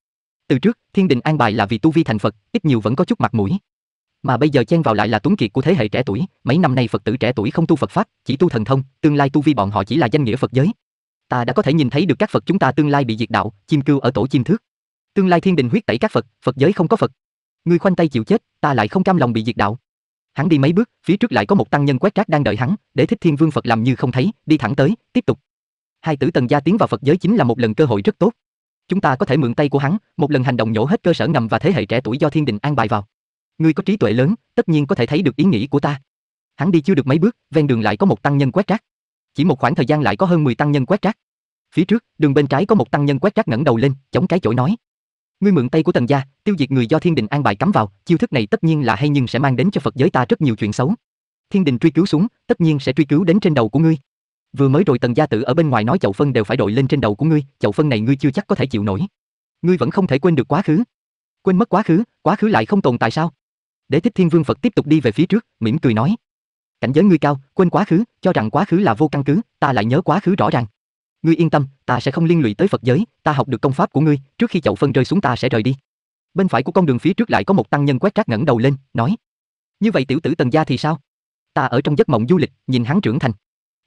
Từ trước, Thiên Đình an bài là vì tu vi thành Phật, ít nhiều vẫn có chút mặt mũi. Mà bây giờ chen vào lại là tuấn kiệt của thế hệ trẻ tuổi, mấy năm nay Phật tử trẻ tuổi không tu Phật pháp, chỉ tu thần thông, tương lai tu vi bọn họ chỉ là danh nghĩa Phật giới. Ta đã có thể nhìn thấy được các Phật chúng ta tương lai bị diệt đạo, chim cưu ở tổ chim thước. Tương lai Thiên Đình huyết tẩy các Phật, Phật giới không có Phật. Ngươi khoanh tay chịu chết, ta lại không cam lòng bị diệt đạo. Hắn đi mấy bước, phía trước lại có một tăng nhân quét rác đang đợi hắn, để Thích Thiên Vương Phật làm như không thấy, đi thẳng tới, tiếp tục. Hai tử Tần gia tiến vào Phật giới chính là một lần cơ hội rất tốt. Chúng ta có thể mượn tay của hắn, một lần hành động nhổ hết cơ sở ngầm và thế hệ trẻ tuổi do thiên đình an bài vào. Ngươi có trí tuệ lớn, tất nhiên có thể thấy được ý nghĩ của ta. Hắn đi chưa được mấy bước, ven đường lại có một tăng nhân quét rác. Chỉ một khoảng thời gian lại có hơn 10 tăng nhân quét rác. Phía trước, đường bên trái có một tăng nhân quét rác ngẩng đầu lên, chống cái chổi nói: "Ngươi mượn tay của Tần gia, tiêu diệt người do Thiên Đình an bài cắm vào, chiêu thức này tất nhiên là hay nhưng sẽ mang đến cho Phật giới ta rất nhiều chuyện xấu. Thiên Đình truy cứu xuống, tất nhiên sẽ truy cứu đến trên đầu của ngươi." Vừa mới rồi Tần gia tử ở bên ngoài nói chậu phân đều phải đội lên trên đầu của ngươi, chậu phân này ngươi chưa chắc có thể chịu nổi. Ngươi vẫn không thể quên được quá khứ. Quên mất quá khứ, quá khứ lại không tồn tại sao? để thích thiên vương Phật tiếp tục đi về phía trước, mỉm cười nói. Cảnh giới ngươi cao, quên quá khứ, cho rằng quá khứ là vô căn cứ, ta lại nhớ quá khứ rõ ràng. Ngươi yên tâm, ta sẽ không liên lụy tới Phật giới, ta học được công pháp của ngươi, trước khi chậu phân rơi xuống ta sẽ rời đi. Bên phải của con đường phía trước lại có một tăng nhân quét rác ngẩng đầu lên, nói: "Như vậy tiểu tử Tần gia thì sao?" Ta ở trong giấc mộng du lịch, nhìn hắn trưởng thành.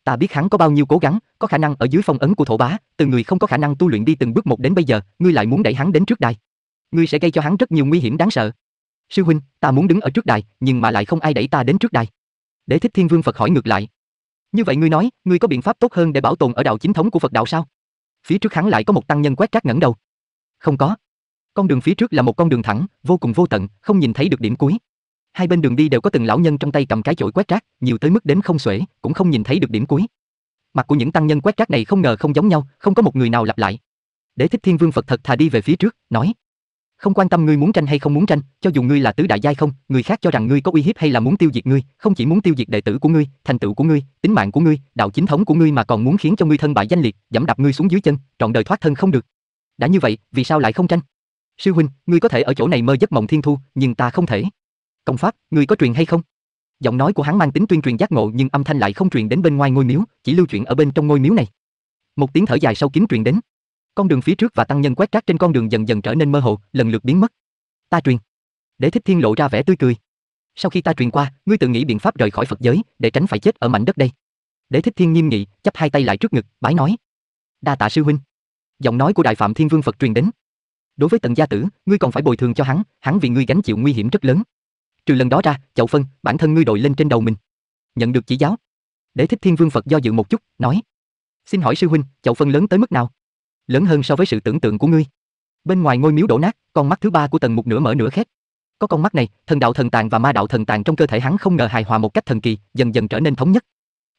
Ta biết hắn có bao nhiêu cố gắng, có khả năng ở dưới phong ấn của thổ bá, từ người không có khả năng tu luyện đi từng bước một đến bây giờ, ngươi lại muốn đẩy hắn đến trước đài. Ngươi sẽ gây cho hắn rất nhiều nguy hiểm đáng sợ. Sư huynh, ta muốn đứng ở trước đài, nhưng mà lại không ai đẩy ta đến trước đài. Để Thích Thiên Vương Phật hỏi ngược lại. Như vậy ngươi nói, ngươi có biện pháp tốt hơn để bảo tồn ở đạo chính thống của Phật đạo sao? Phía trước hắn lại có một tăng nhân quét rác ngẩng đầu. Không có. Con đường phía trước là một con đường thẳng, vô cùng vô tận, không nhìn thấy được điểm cuối hai bên đường đi đều có từng lão nhân trong tay cầm cái chổi quét rác, nhiều tới mức đến không xuể, cũng không nhìn thấy được điểm cuối. Mặt của những tăng nhân quét rác này không ngờ không giống nhau, không có một người nào lặp lại. Đế Thích Thiên Vương Phật thật thà đi về phía trước, nói: "Không quan tâm ngươi muốn tranh hay không muốn tranh, cho dù ngươi là tứ đại giai không, người khác cho rằng ngươi có uy hiếp hay là muốn tiêu diệt ngươi, không chỉ muốn tiêu diệt đệ tử của ngươi, thành tựu của ngươi, tính mạng của ngươi, đạo chính thống của ngươi mà còn muốn khiến cho ngươi thân bại danh liệt, dẫm đạp ngươi xuống dưới chân, trọn đời thoát thân không được. Đã như vậy, vì sao lại không tranh?" Sư huynh, ngươi có thể ở chỗ này mơ giấc mộng thiên thu, nhưng ta không thể. Công pháp, ngươi có truyền hay không? Giọng nói của hắn mang tính tuyên truyền giác ngộ nhưng âm thanh lại không truyền đến bên ngoài ngôi miếu, chỉ lưu truyền ở bên trong ngôi miếu này. Một tiếng thở dài sau kiếm truyền đến. Con đường phía trước và tăng nhân quét rác trên con đường dần dần trở nên mơ hồ, lần lượt biến mất. Ta truyền. Để Thích Thiên lộ ra vẻ tươi cười. Sau khi ta truyền qua, ngươi tự nghĩ biện pháp rời khỏi Phật giới, để tránh phải chết ở mảnh đất đây. Để Thích Thiên nghiêm nghị, chắp hai tay lại trước ngực, bái nói: "Đa tạ sư huynh." Giọng nói của Đại Phạm Thiên Vương Phật truyền đến. Đối với Tần gia tử, ngươi còn phải bồi thường cho hắn, hắn vì ngươi gánh chịu nguy hiểm rất lớn trừ lần đó ra, chậu phân, bản thân ngươi đội lên trên đầu mình. Nhận được chỉ giáo, để Thích Thiên Vương Phật do dự một chút, nói: "Xin hỏi sư huynh, chậu phân lớn tới mức nào?" "Lớn hơn so với sự tưởng tượng của ngươi." Bên ngoài ngôi miếu đổ nát, con mắt thứ ba của Tần một nửa mở nửa khép. Có con mắt này, thần đạo thần tàng và ma đạo thần tàng trong cơ thể hắn không ngờ hài hòa một cách thần kỳ, dần dần trở nên thống nhất.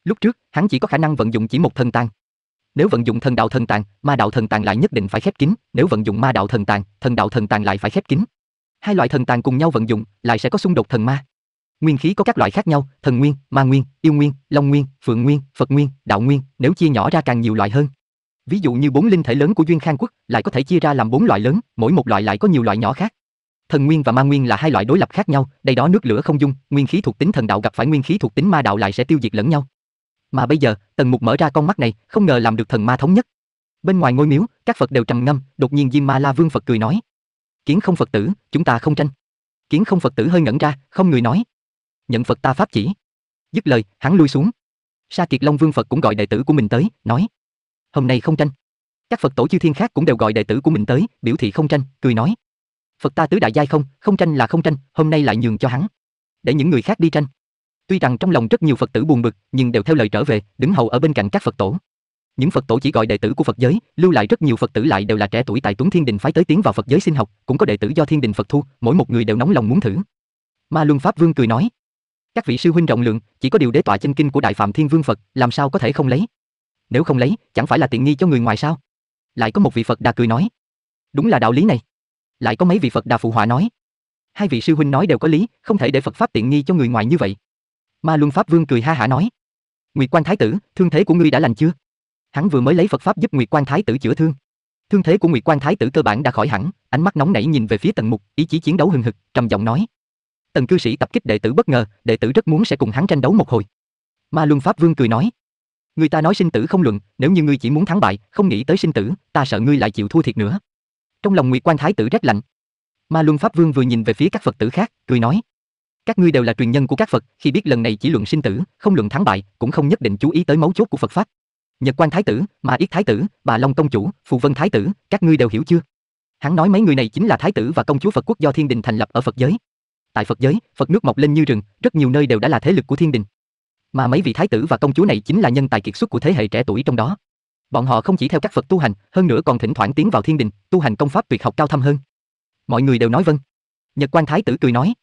Lúc trước, hắn chỉ có khả năng vận dụng chỉ một thần tàng. Nếu vận dụng thần đạo thần tàng, ma đạo thần tàng lại nhất định phải khép kín, nếu vận dụng ma đạo thần tàng, thần đạo thần tàng lại phải khép kín. Hai loại thần tàn cùng nhau vận dụng, lại sẽ có xung đột thần ma. Nguyên khí có các loại khác nhau, thần nguyên, ma nguyên, yêu nguyên, long nguyên, phượng nguyên, phật nguyên, đạo nguyên, nếu chia nhỏ ra càng nhiều loại hơn. Ví dụ như bốn linh thể lớn của Duyên Khang Quốc lại có thể chia ra làm bốn loại lớn, mỗi một loại lại có nhiều loại nhỏ khác. Thần nguyên và ma nguyên là hai loại đối lập khác nhau, đây đó nước lửa không dung, nguyên khí thuộc tính thần đạo gặp phải nguyên khí thuộc tính ma đạo lại sẽ tiêu diệt lẫn nhau. Mà bây giờ, Tần Mục mở ra con mắt này, không ngờ làm được thần ma thống nhất. Bên ngoài ngôi miếu, các Phật đều trầm ngâm, đột nhiên Diêm Ma La Vương Phật cười nói, Kiến không Phật tử, chúng ta không tranh. Kiến không Phật tử hơi ngẩn ra, không người nói. Nhận Phật ta pháp chỉ. Dứt lời, hắn lui xuống. Sa Kiệt Long Vương Phật cũng gọi đệ tử của mình tới, nói: "Hôm nay không tranh." Các Phật tổ chư thiên khác cũng đều gọi đệ tử của mình tới, biểu thị không tranh, cười nói: "Phật ta tứ đại giai không, không tranh là không tranh, hôm nay lại nhường cho hắn, để những người khác đi tranh." Tuy rằng trong lòng rất nhiều Phật tử buồn bực, nhưng đều theo lời trở về, đứng hầu ở bên cạnh các Phật tổ những Phật tổ chỉ gọi đệ tử của Phật giới, lưu lại rất nhiều Phật tử lại đều là trẻ tuổi tại Tuấn Thiên Đình phái tới tiến vào Phật giới xin học, cũng có đệ tử do Thiên Đình Phật thu, mỗi một người đều nóng lòng muốn thử. Ma Luân Pháp Vương cười nói: "Các vị sư huynh rộng lượng, chỉ có điều đế tọa chân kinh của Đại Phạm Thiên Vương Phật, làm sao có thể không lấy? Nếu không lấy, chẳng phải là tiện nghi cho người ngoài sao?" Lại có một vị Phật Đà cười nói: "Đúng là đạo lý này." Lại có mấy vị Phật Đà phụ họa nói: "Hai vị sư huynh nói đều có lý, không thể để Phật pháp tiện nghi cho người ngoài như vậy." Ma Luân Pháp Vương cười ha hả nói: Nguyệt Quan Thái tử, thương thế của ngươi đã lành chưa? Hắn vừa mới lấy Phật pháp giúp Nguyệt Quan Thái tử chữa thương. Thương thế của Nguyệt Quan Thái tử cơ bản đã khỏi hẳn, ánh mắt nóng nảy nhìn về phía Tần Mục, ý chí chiến đấu hừng hực, trầm giọng nói: "Tần cư sĩ tập kích đệ tử bất ngờ, đệ tử rất muốn sẽ cùng hắn tranh đấu một hồi." Ma Luân Pháp Vương cười nói: "Người ta nói sinh tử không luận, nếu như ngươi chỉ muốn thắng bại, không nghĩ tới sinh tử, ta sợ ngươi lại chịu thua thiệt nữa." Trong lòng Nguyệt Quan Thái tử rét lạnh. Ma Luân Pháp Vương vừa nhìn về phía các Phật tử khác, cười nói: "Các ngươi đều là truyền nhân của các Phật, khi biết lần này chỉ luận sinh tử, không luận thắng bại, cũng không nhất định chú ý tới mấu chốt của Phật pháp. Nhật Quan Thái tử, Ma Yết Thái tử, bà Long công chủ, Phù Vân Thái tử, các ngươi đều hiểu chưa? Hắn nói mấy người này chính là thái tử và công chúa Phật quốc do Thiên Đình thành lập ở Phật giới. Tại Phật giới, Phật nước mọc lên như rừng, rất nhiều nơi đều đã là thế lực của Thiên Đình. Mà mấy vị thái tử và công chúa này chính là nhân tài kiệt xuất của thế hệ trẻ tuổi trong đó. Bọn họ không chỉ theo các Phật tu hành, hơn nữa còn thỉnh thoảng tiến vào Thiên Đình, tu hành công pháp tuyệt học cao thâm hơn. Mọi người đều nói vâng. Nhật Quan Thái tử cười nói,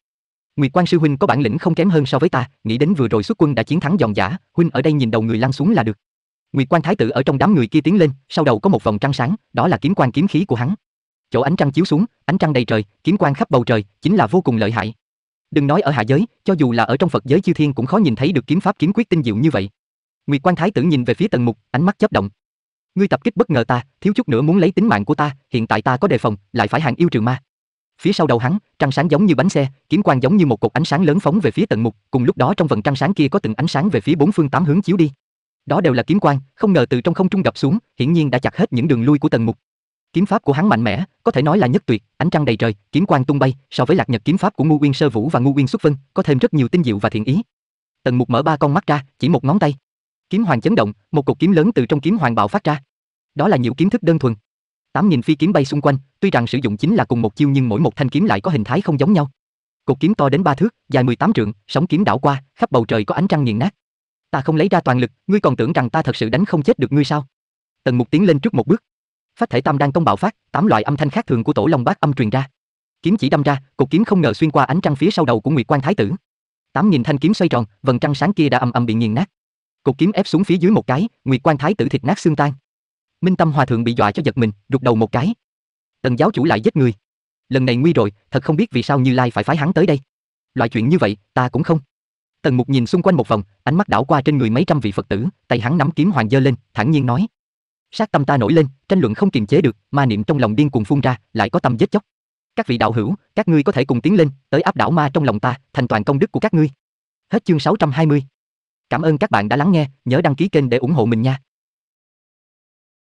Nguyệt Quan sư huynh có bản lĩnh không kém hơn so với ta, nghĩ đến vừa rồi xuất quân đã chiến thắng dòng giả, huynh ở đây nhìn đầu người lăn xuống là được. Nguyệt Quan Thái tử ở trong đám người kia tiến lên, sau đầu có một vòng trăng sáng, đó là kiếm quan kiếm khí của hắn. Chỗ ánh trăng chiếu xuống, ánh trăng đầy trời, kiếm quan khắp bầu trời, chính là vô cùng lợi hại. Đừng nói ở hạ giới, cho dù là ở trong Phật giới chư thiên cũng khó nhìn thấy được kiếm pháp kiếm quyết tinh diệu như vậy. Nguyệt Quan Thái tử nhìn về phía Tần Mục, ánh mắt chớp động. Ngươi tập kích bất ngờ ta, thiếu chút nữa muốn lấy tính mạng của ta, hiện tại ta có đề phòng, lại phải hàng yêu trừ ma. Phía sau đầu hắn, trăng sáng giống như bánh xe, kiếm quang giống như một cột ánh sáng lớn phóng về phía Tần Mục, cùng lúc đó trong vầng trăng sáng kia có từng ánh sáng về phía bốn phương tám hướng chiếu đi. Đó đều là kiếm quan, không ngờ từ trong không trung gặp xuống, hiển nhiên đã chặt hết những đường lui của Tần Mục. Kiếm pháp của hắn mạnh mẽ, có thể nói là nhất tuyệt, ánh trăng đầy trời, kiếm quan tung bay, so với Lạc Nhật kiếm pháp của Ngô Uyên Sơ Vũ và Ngô Uyên Xuất Vân, có thêm rất nhiều tinh diệu và thiện ý. Tần Mục mở ba con mắt ra, chỉ một ngón tay. Kiếm hoàng chấn động, một cục kiếm lớn từ trong kiếm hoàng bạo phát ra. Đó là nhiều kiếm thức đơn thuần. Tám nghìn phi kiếm bay xung quanh, tuy rằng sử dụng chính là cùng một chiêu nhưng mỗi một thanh kiếm lại có hình thái không giống nhau. cục kiếm to đến ba thước, dài 18 trượng, sóng kiếm đảo qua, khắp bầu trời có ánh trăng nghiền nát. Ta không lấy ra toàn lực, ngươi còn tưởng rằng ta thật sự đánh không chết được ngươi sao? Tần Mục tiến lên trước một bước. Phát thể tam đang công bạo phát, tám loại âm thanh khác thường của tổ long bát âm truyền ra. Kiếm chỉ đâm ra, cục kiếm không ngờ xuyên qua ánh trăng phía sau đầu của Nguyệt Quan thái tử. Tám nghìn thanh kiếm xoay tròn, vầng trăng sáng kia đã âm âm bị nghiền nát. Cục kiếm ép xuống phía dưới một cái, Nguyệt Quan thái tử thịt nát xương tan. Minh Tâm Hòa thượng bị dọa cho giật mình, rụt đầu một cái. Tần giáo chủ lại giết người. Lần này nguy rồi, thật không biết vì sao Như Lai phải phái hắn tới đây. Loại chuyện như vậy, ta cũng không. Tần Mục nhìn xung quanh một vòng, ánh mắt đảo qua trên người mấy trăm vị Phật tử, tay hắn nắm kiếm hoàng giơ lên, thẳng nhiên nói: "Sát tâm ta nổi lên, tranh luận không kiềm chế được, ma niệm trong lòng điên cuồng phun ra, lại có tâm giết chóc. Các vị đạo hữu, các ngươi có thể cùng tiến lên, tới áp đảo ma trong lòng ta, thành toàn công đức của các ngươi." Hết chương 620. Cảm ơn các bạn đã lắng nghe, nhớ đăng ký kênh để ủng hộ mình nha.